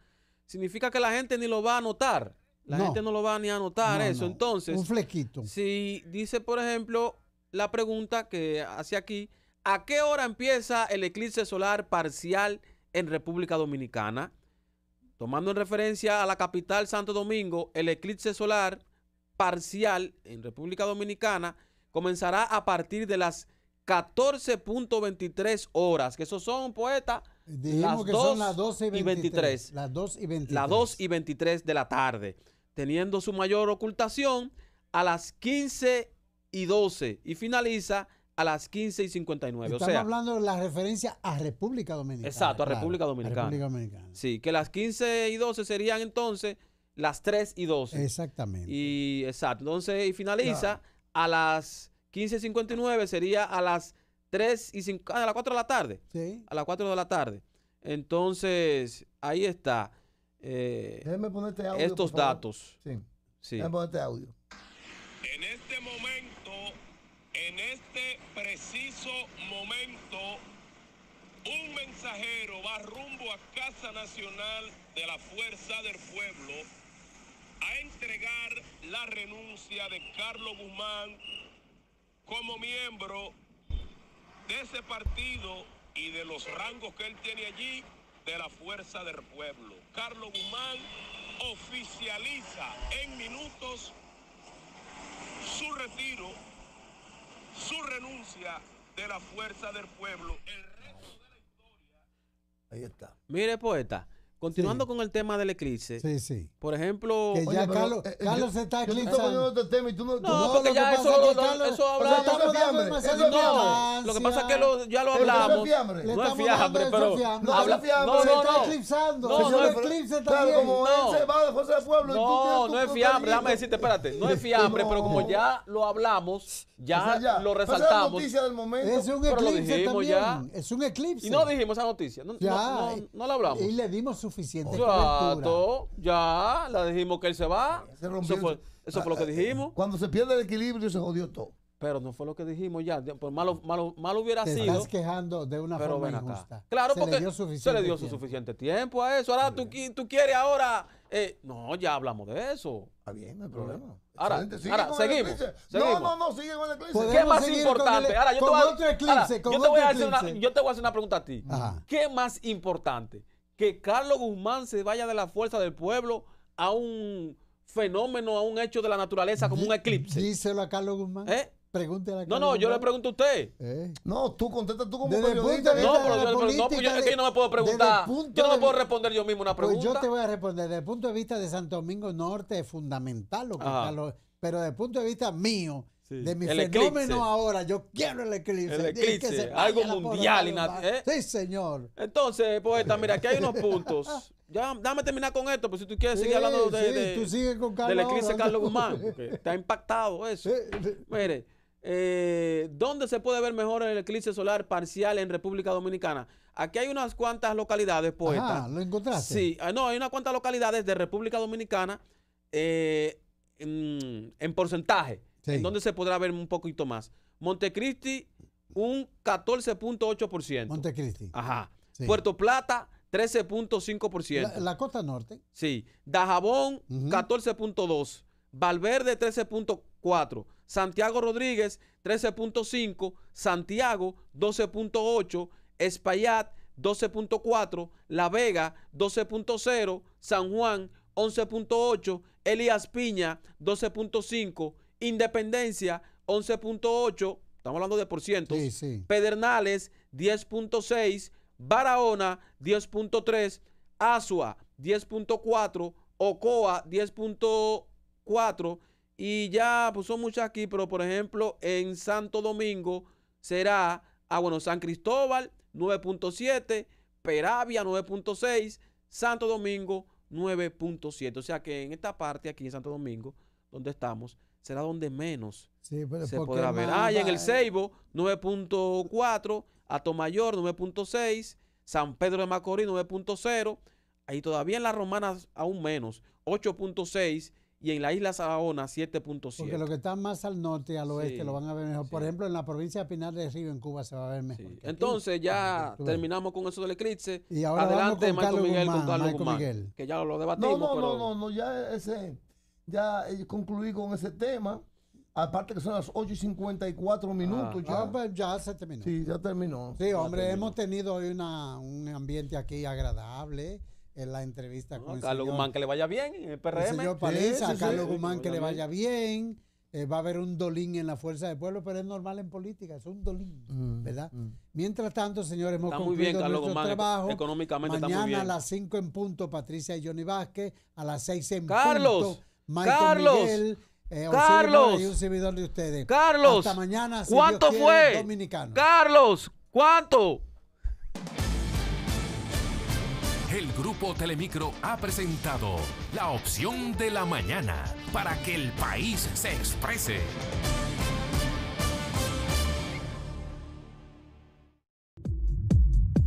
significa que la gente ni lo va a notar. La gente no lo va ni a notar eso. Entonces, un flequito. Si dice, por ejemplo, la pregunta que hace aquí, ¿a qué hora empieza el eclipse solar parcial en República Dominicana? Tomando en referencia a la capital Santo Domingo, el eclipse solar parcial en República Dominicana comenzará a partir de las 14.23 horas, que Eso son, poeta, que las y Las 2 y Las 2 y 23 de la tarde teniendo su mayor ocultación a las 15 y 12 y finaliza a las 15 y 59. Estamos hablando de la referencia a República Dominicana. Exacto, a, República Dominicana. República Dominicana. Sí, que las 15 y 12 serían entonces las 3 y 12. Exactamente. Y exacto, entonces y finaliza a las 15 y 59 sería a las 3 y 5, ah, a las 4 de la tarde. Sí. A las 4 de la tarde. Entonces, ahí está eh, Déjeme ponerte audio, estos datos. ponerte audio. En este momento, en este preciso momento, un mensajero va rumbo a Casa Nacional de la Fuerza del Pueblo a entregar la renuncia de Carlos Guzmán como miembro de ese partido y de los rangos que él tiene allí de la Fuerza del Pueblo. Carlos Guzmán oficializa en minutos su retiro, su renuncia de la fuerza del pueblo. El resto de la historia. Ahí está. Mire, poeta. Continuando con el tema del eclipse. Sí, sí. Por ejemplo. Que ya Carlos, eh, eh, se está eclipsando. Otro tema y tú no, no, porque ya eso, lo, Carlos, eso hablamos. no, no, lo que pasa es que lo, ya lo hablamos. No es fiambre. No es fiambre, pero. No habla fiambre. No, no. No, no, eclipse también. como se va Pueblo. No, no es fiambre. Déjame decirte, espérate. No es fiambre, pero como ya lo hablamos, ya lo resaltamos. Es noticia del momento. Es un eclipse también. Es un eclipse. Y no dijimos esa noticia. No la hablamos. Y le dimos su suficiente ya, la dijimos que él se va. Se rompió, eso, fue, lo que ah, eh, dijimos. Eh, cuando se pierde el equilibrio se jodió todo. Pero no fue lo que dijimos ya, por pues malo, malo, malo hubiera te sido. Estás quejando de una forma injusta. Claro, porque se le dio su suficiente tiempo a eso. Ahora tú, quieres ahora. Eh, no, ya hablamos de eso. Está bien, no hay problema. Ahora, seguimos, No, no, no, sigue con el eclipse. ¿Qué más importante? ahora, yo, te voy, a hacer una, yo te voy a hacer una pregunta a ti. ¿Qué más importante? que Carlos Guzmán se vaya de la fuerza del pueblo a un fenómeno, a un hecho de la naturaleza como un eclipse. Díselo a Carlos Guzmán. ¿Eh? Pregúntele a Carlos No, no, yo le pregunto a usted. ¿Eh? No, tú contesta tú como periodista. no, pero yo, política, no, no me puedo preguntar. Yo no me puedo responder yo mismo una pregunta. Pues yo te voy a responder. Desde el punto de vista de Santo Domingo Norte es fundamental lo que Carlos... Pero desde el punto de vista mío, de mi el fenómeno ahora, yo quiero el eclipse. algo mundial. ¿eh? Sí, señor. Entonces, poeta, mira, aquí hay unos puntos. Ya, déjame terminar con esto, pues si tú quieres seguir hablando de, sí, tú con Carlos del eclipse de Carlos Guzmán, te ha impactado eso. Mire, eh, ¿dónde se puede ver mejor el eclipse solar parcial en República Dominicana? Aquí hay unas cuantas localidades, poeta. Ah, ¿lo encontraste? Sí, ah, no, hay unas cuantas localidades de República Dominicana eh, en porcentaje. ¿En dónde se podrá ver un poquito más? Montecristi, un 14.8%. Montecristi. Ajá. Puerto Plata, 13.5%. La, costa norte. Sí. Dajabón, 14.2%. Valverde, 13.4%. Santiago Rodríguez, 13.5%. Santiago, 12.8%. Espaillat, 12.4%. La Vega, 12.0%. San Juan, 11.8%. Elías Piña, 12.5%. Independencia 11.8, estamos hablando de por ciento. Pedernales 10.6, Barahona 10.3, Azua 10.4, Ocoa 10.4 y ya pues son muchas aquí, pero por ejemplo en Santo Domingo será, ah, bueno, San Cristóbal 9.7, Peravia 9.6, Santo Domingo 9.7. O sea que en esta parte aquí en Santo Domingo, donde estamos, será donde menos sí, se podrá ver. Ah, en el eh. Ceibo, 9.4, Atomayor, 9.6, San Pedro de Macorís, 9.0, ahí todavía en las romanas aún menos, 8.6 y en la isla Saona 7.7. Porque lo que está más al norte y al oeste lo van a ver mejor. Por ejemplo, en la provincia de Pinar Río, en Cuba, se va a ver mejor. Entonces, ya terminamos con eso del eclipse. Y ahora Adelante, con Marco Miguel, Que ya lo debatimos. No, no, no, no, ya ese ya eh, concluí con ese tema. Aparte que son las 8 y 54 ah, minutos. ya. Ah, pues, ya se terminó. Sí, ya terminó. Sí, hombre, hemos tenido hoy una, un ambiente aquí agradable en la entrevista con Carlos Guzmán que le vaya bien en el PRM. señor Paliza, Carlos Guzmán que le vaya bien. Eh, va a haber un dolín en la fuerza del pueblo, pero es normal en política, es un dolín, mm, mm. ¿verdad? Mientras tanto, señores, hemos concluido nuestro trabajo. Económicamente Mañana a las 5 en punto, Patricia y Johnny Vázquez, a las 6 en Carlos. Carlos. Eh, Carlos, un servidor de ustedes. Carlos, mañana. ¿cuánto fue? Carlos, ¿cuánto? El Grupo Telemicro ha presentado la opción de la mañana para que el país se exprese.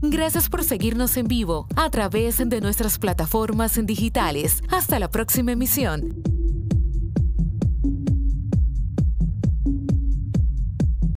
Gracias por seguirnos en vivo a través de nuestras plataformas digitales. Hasta la próxima emisión.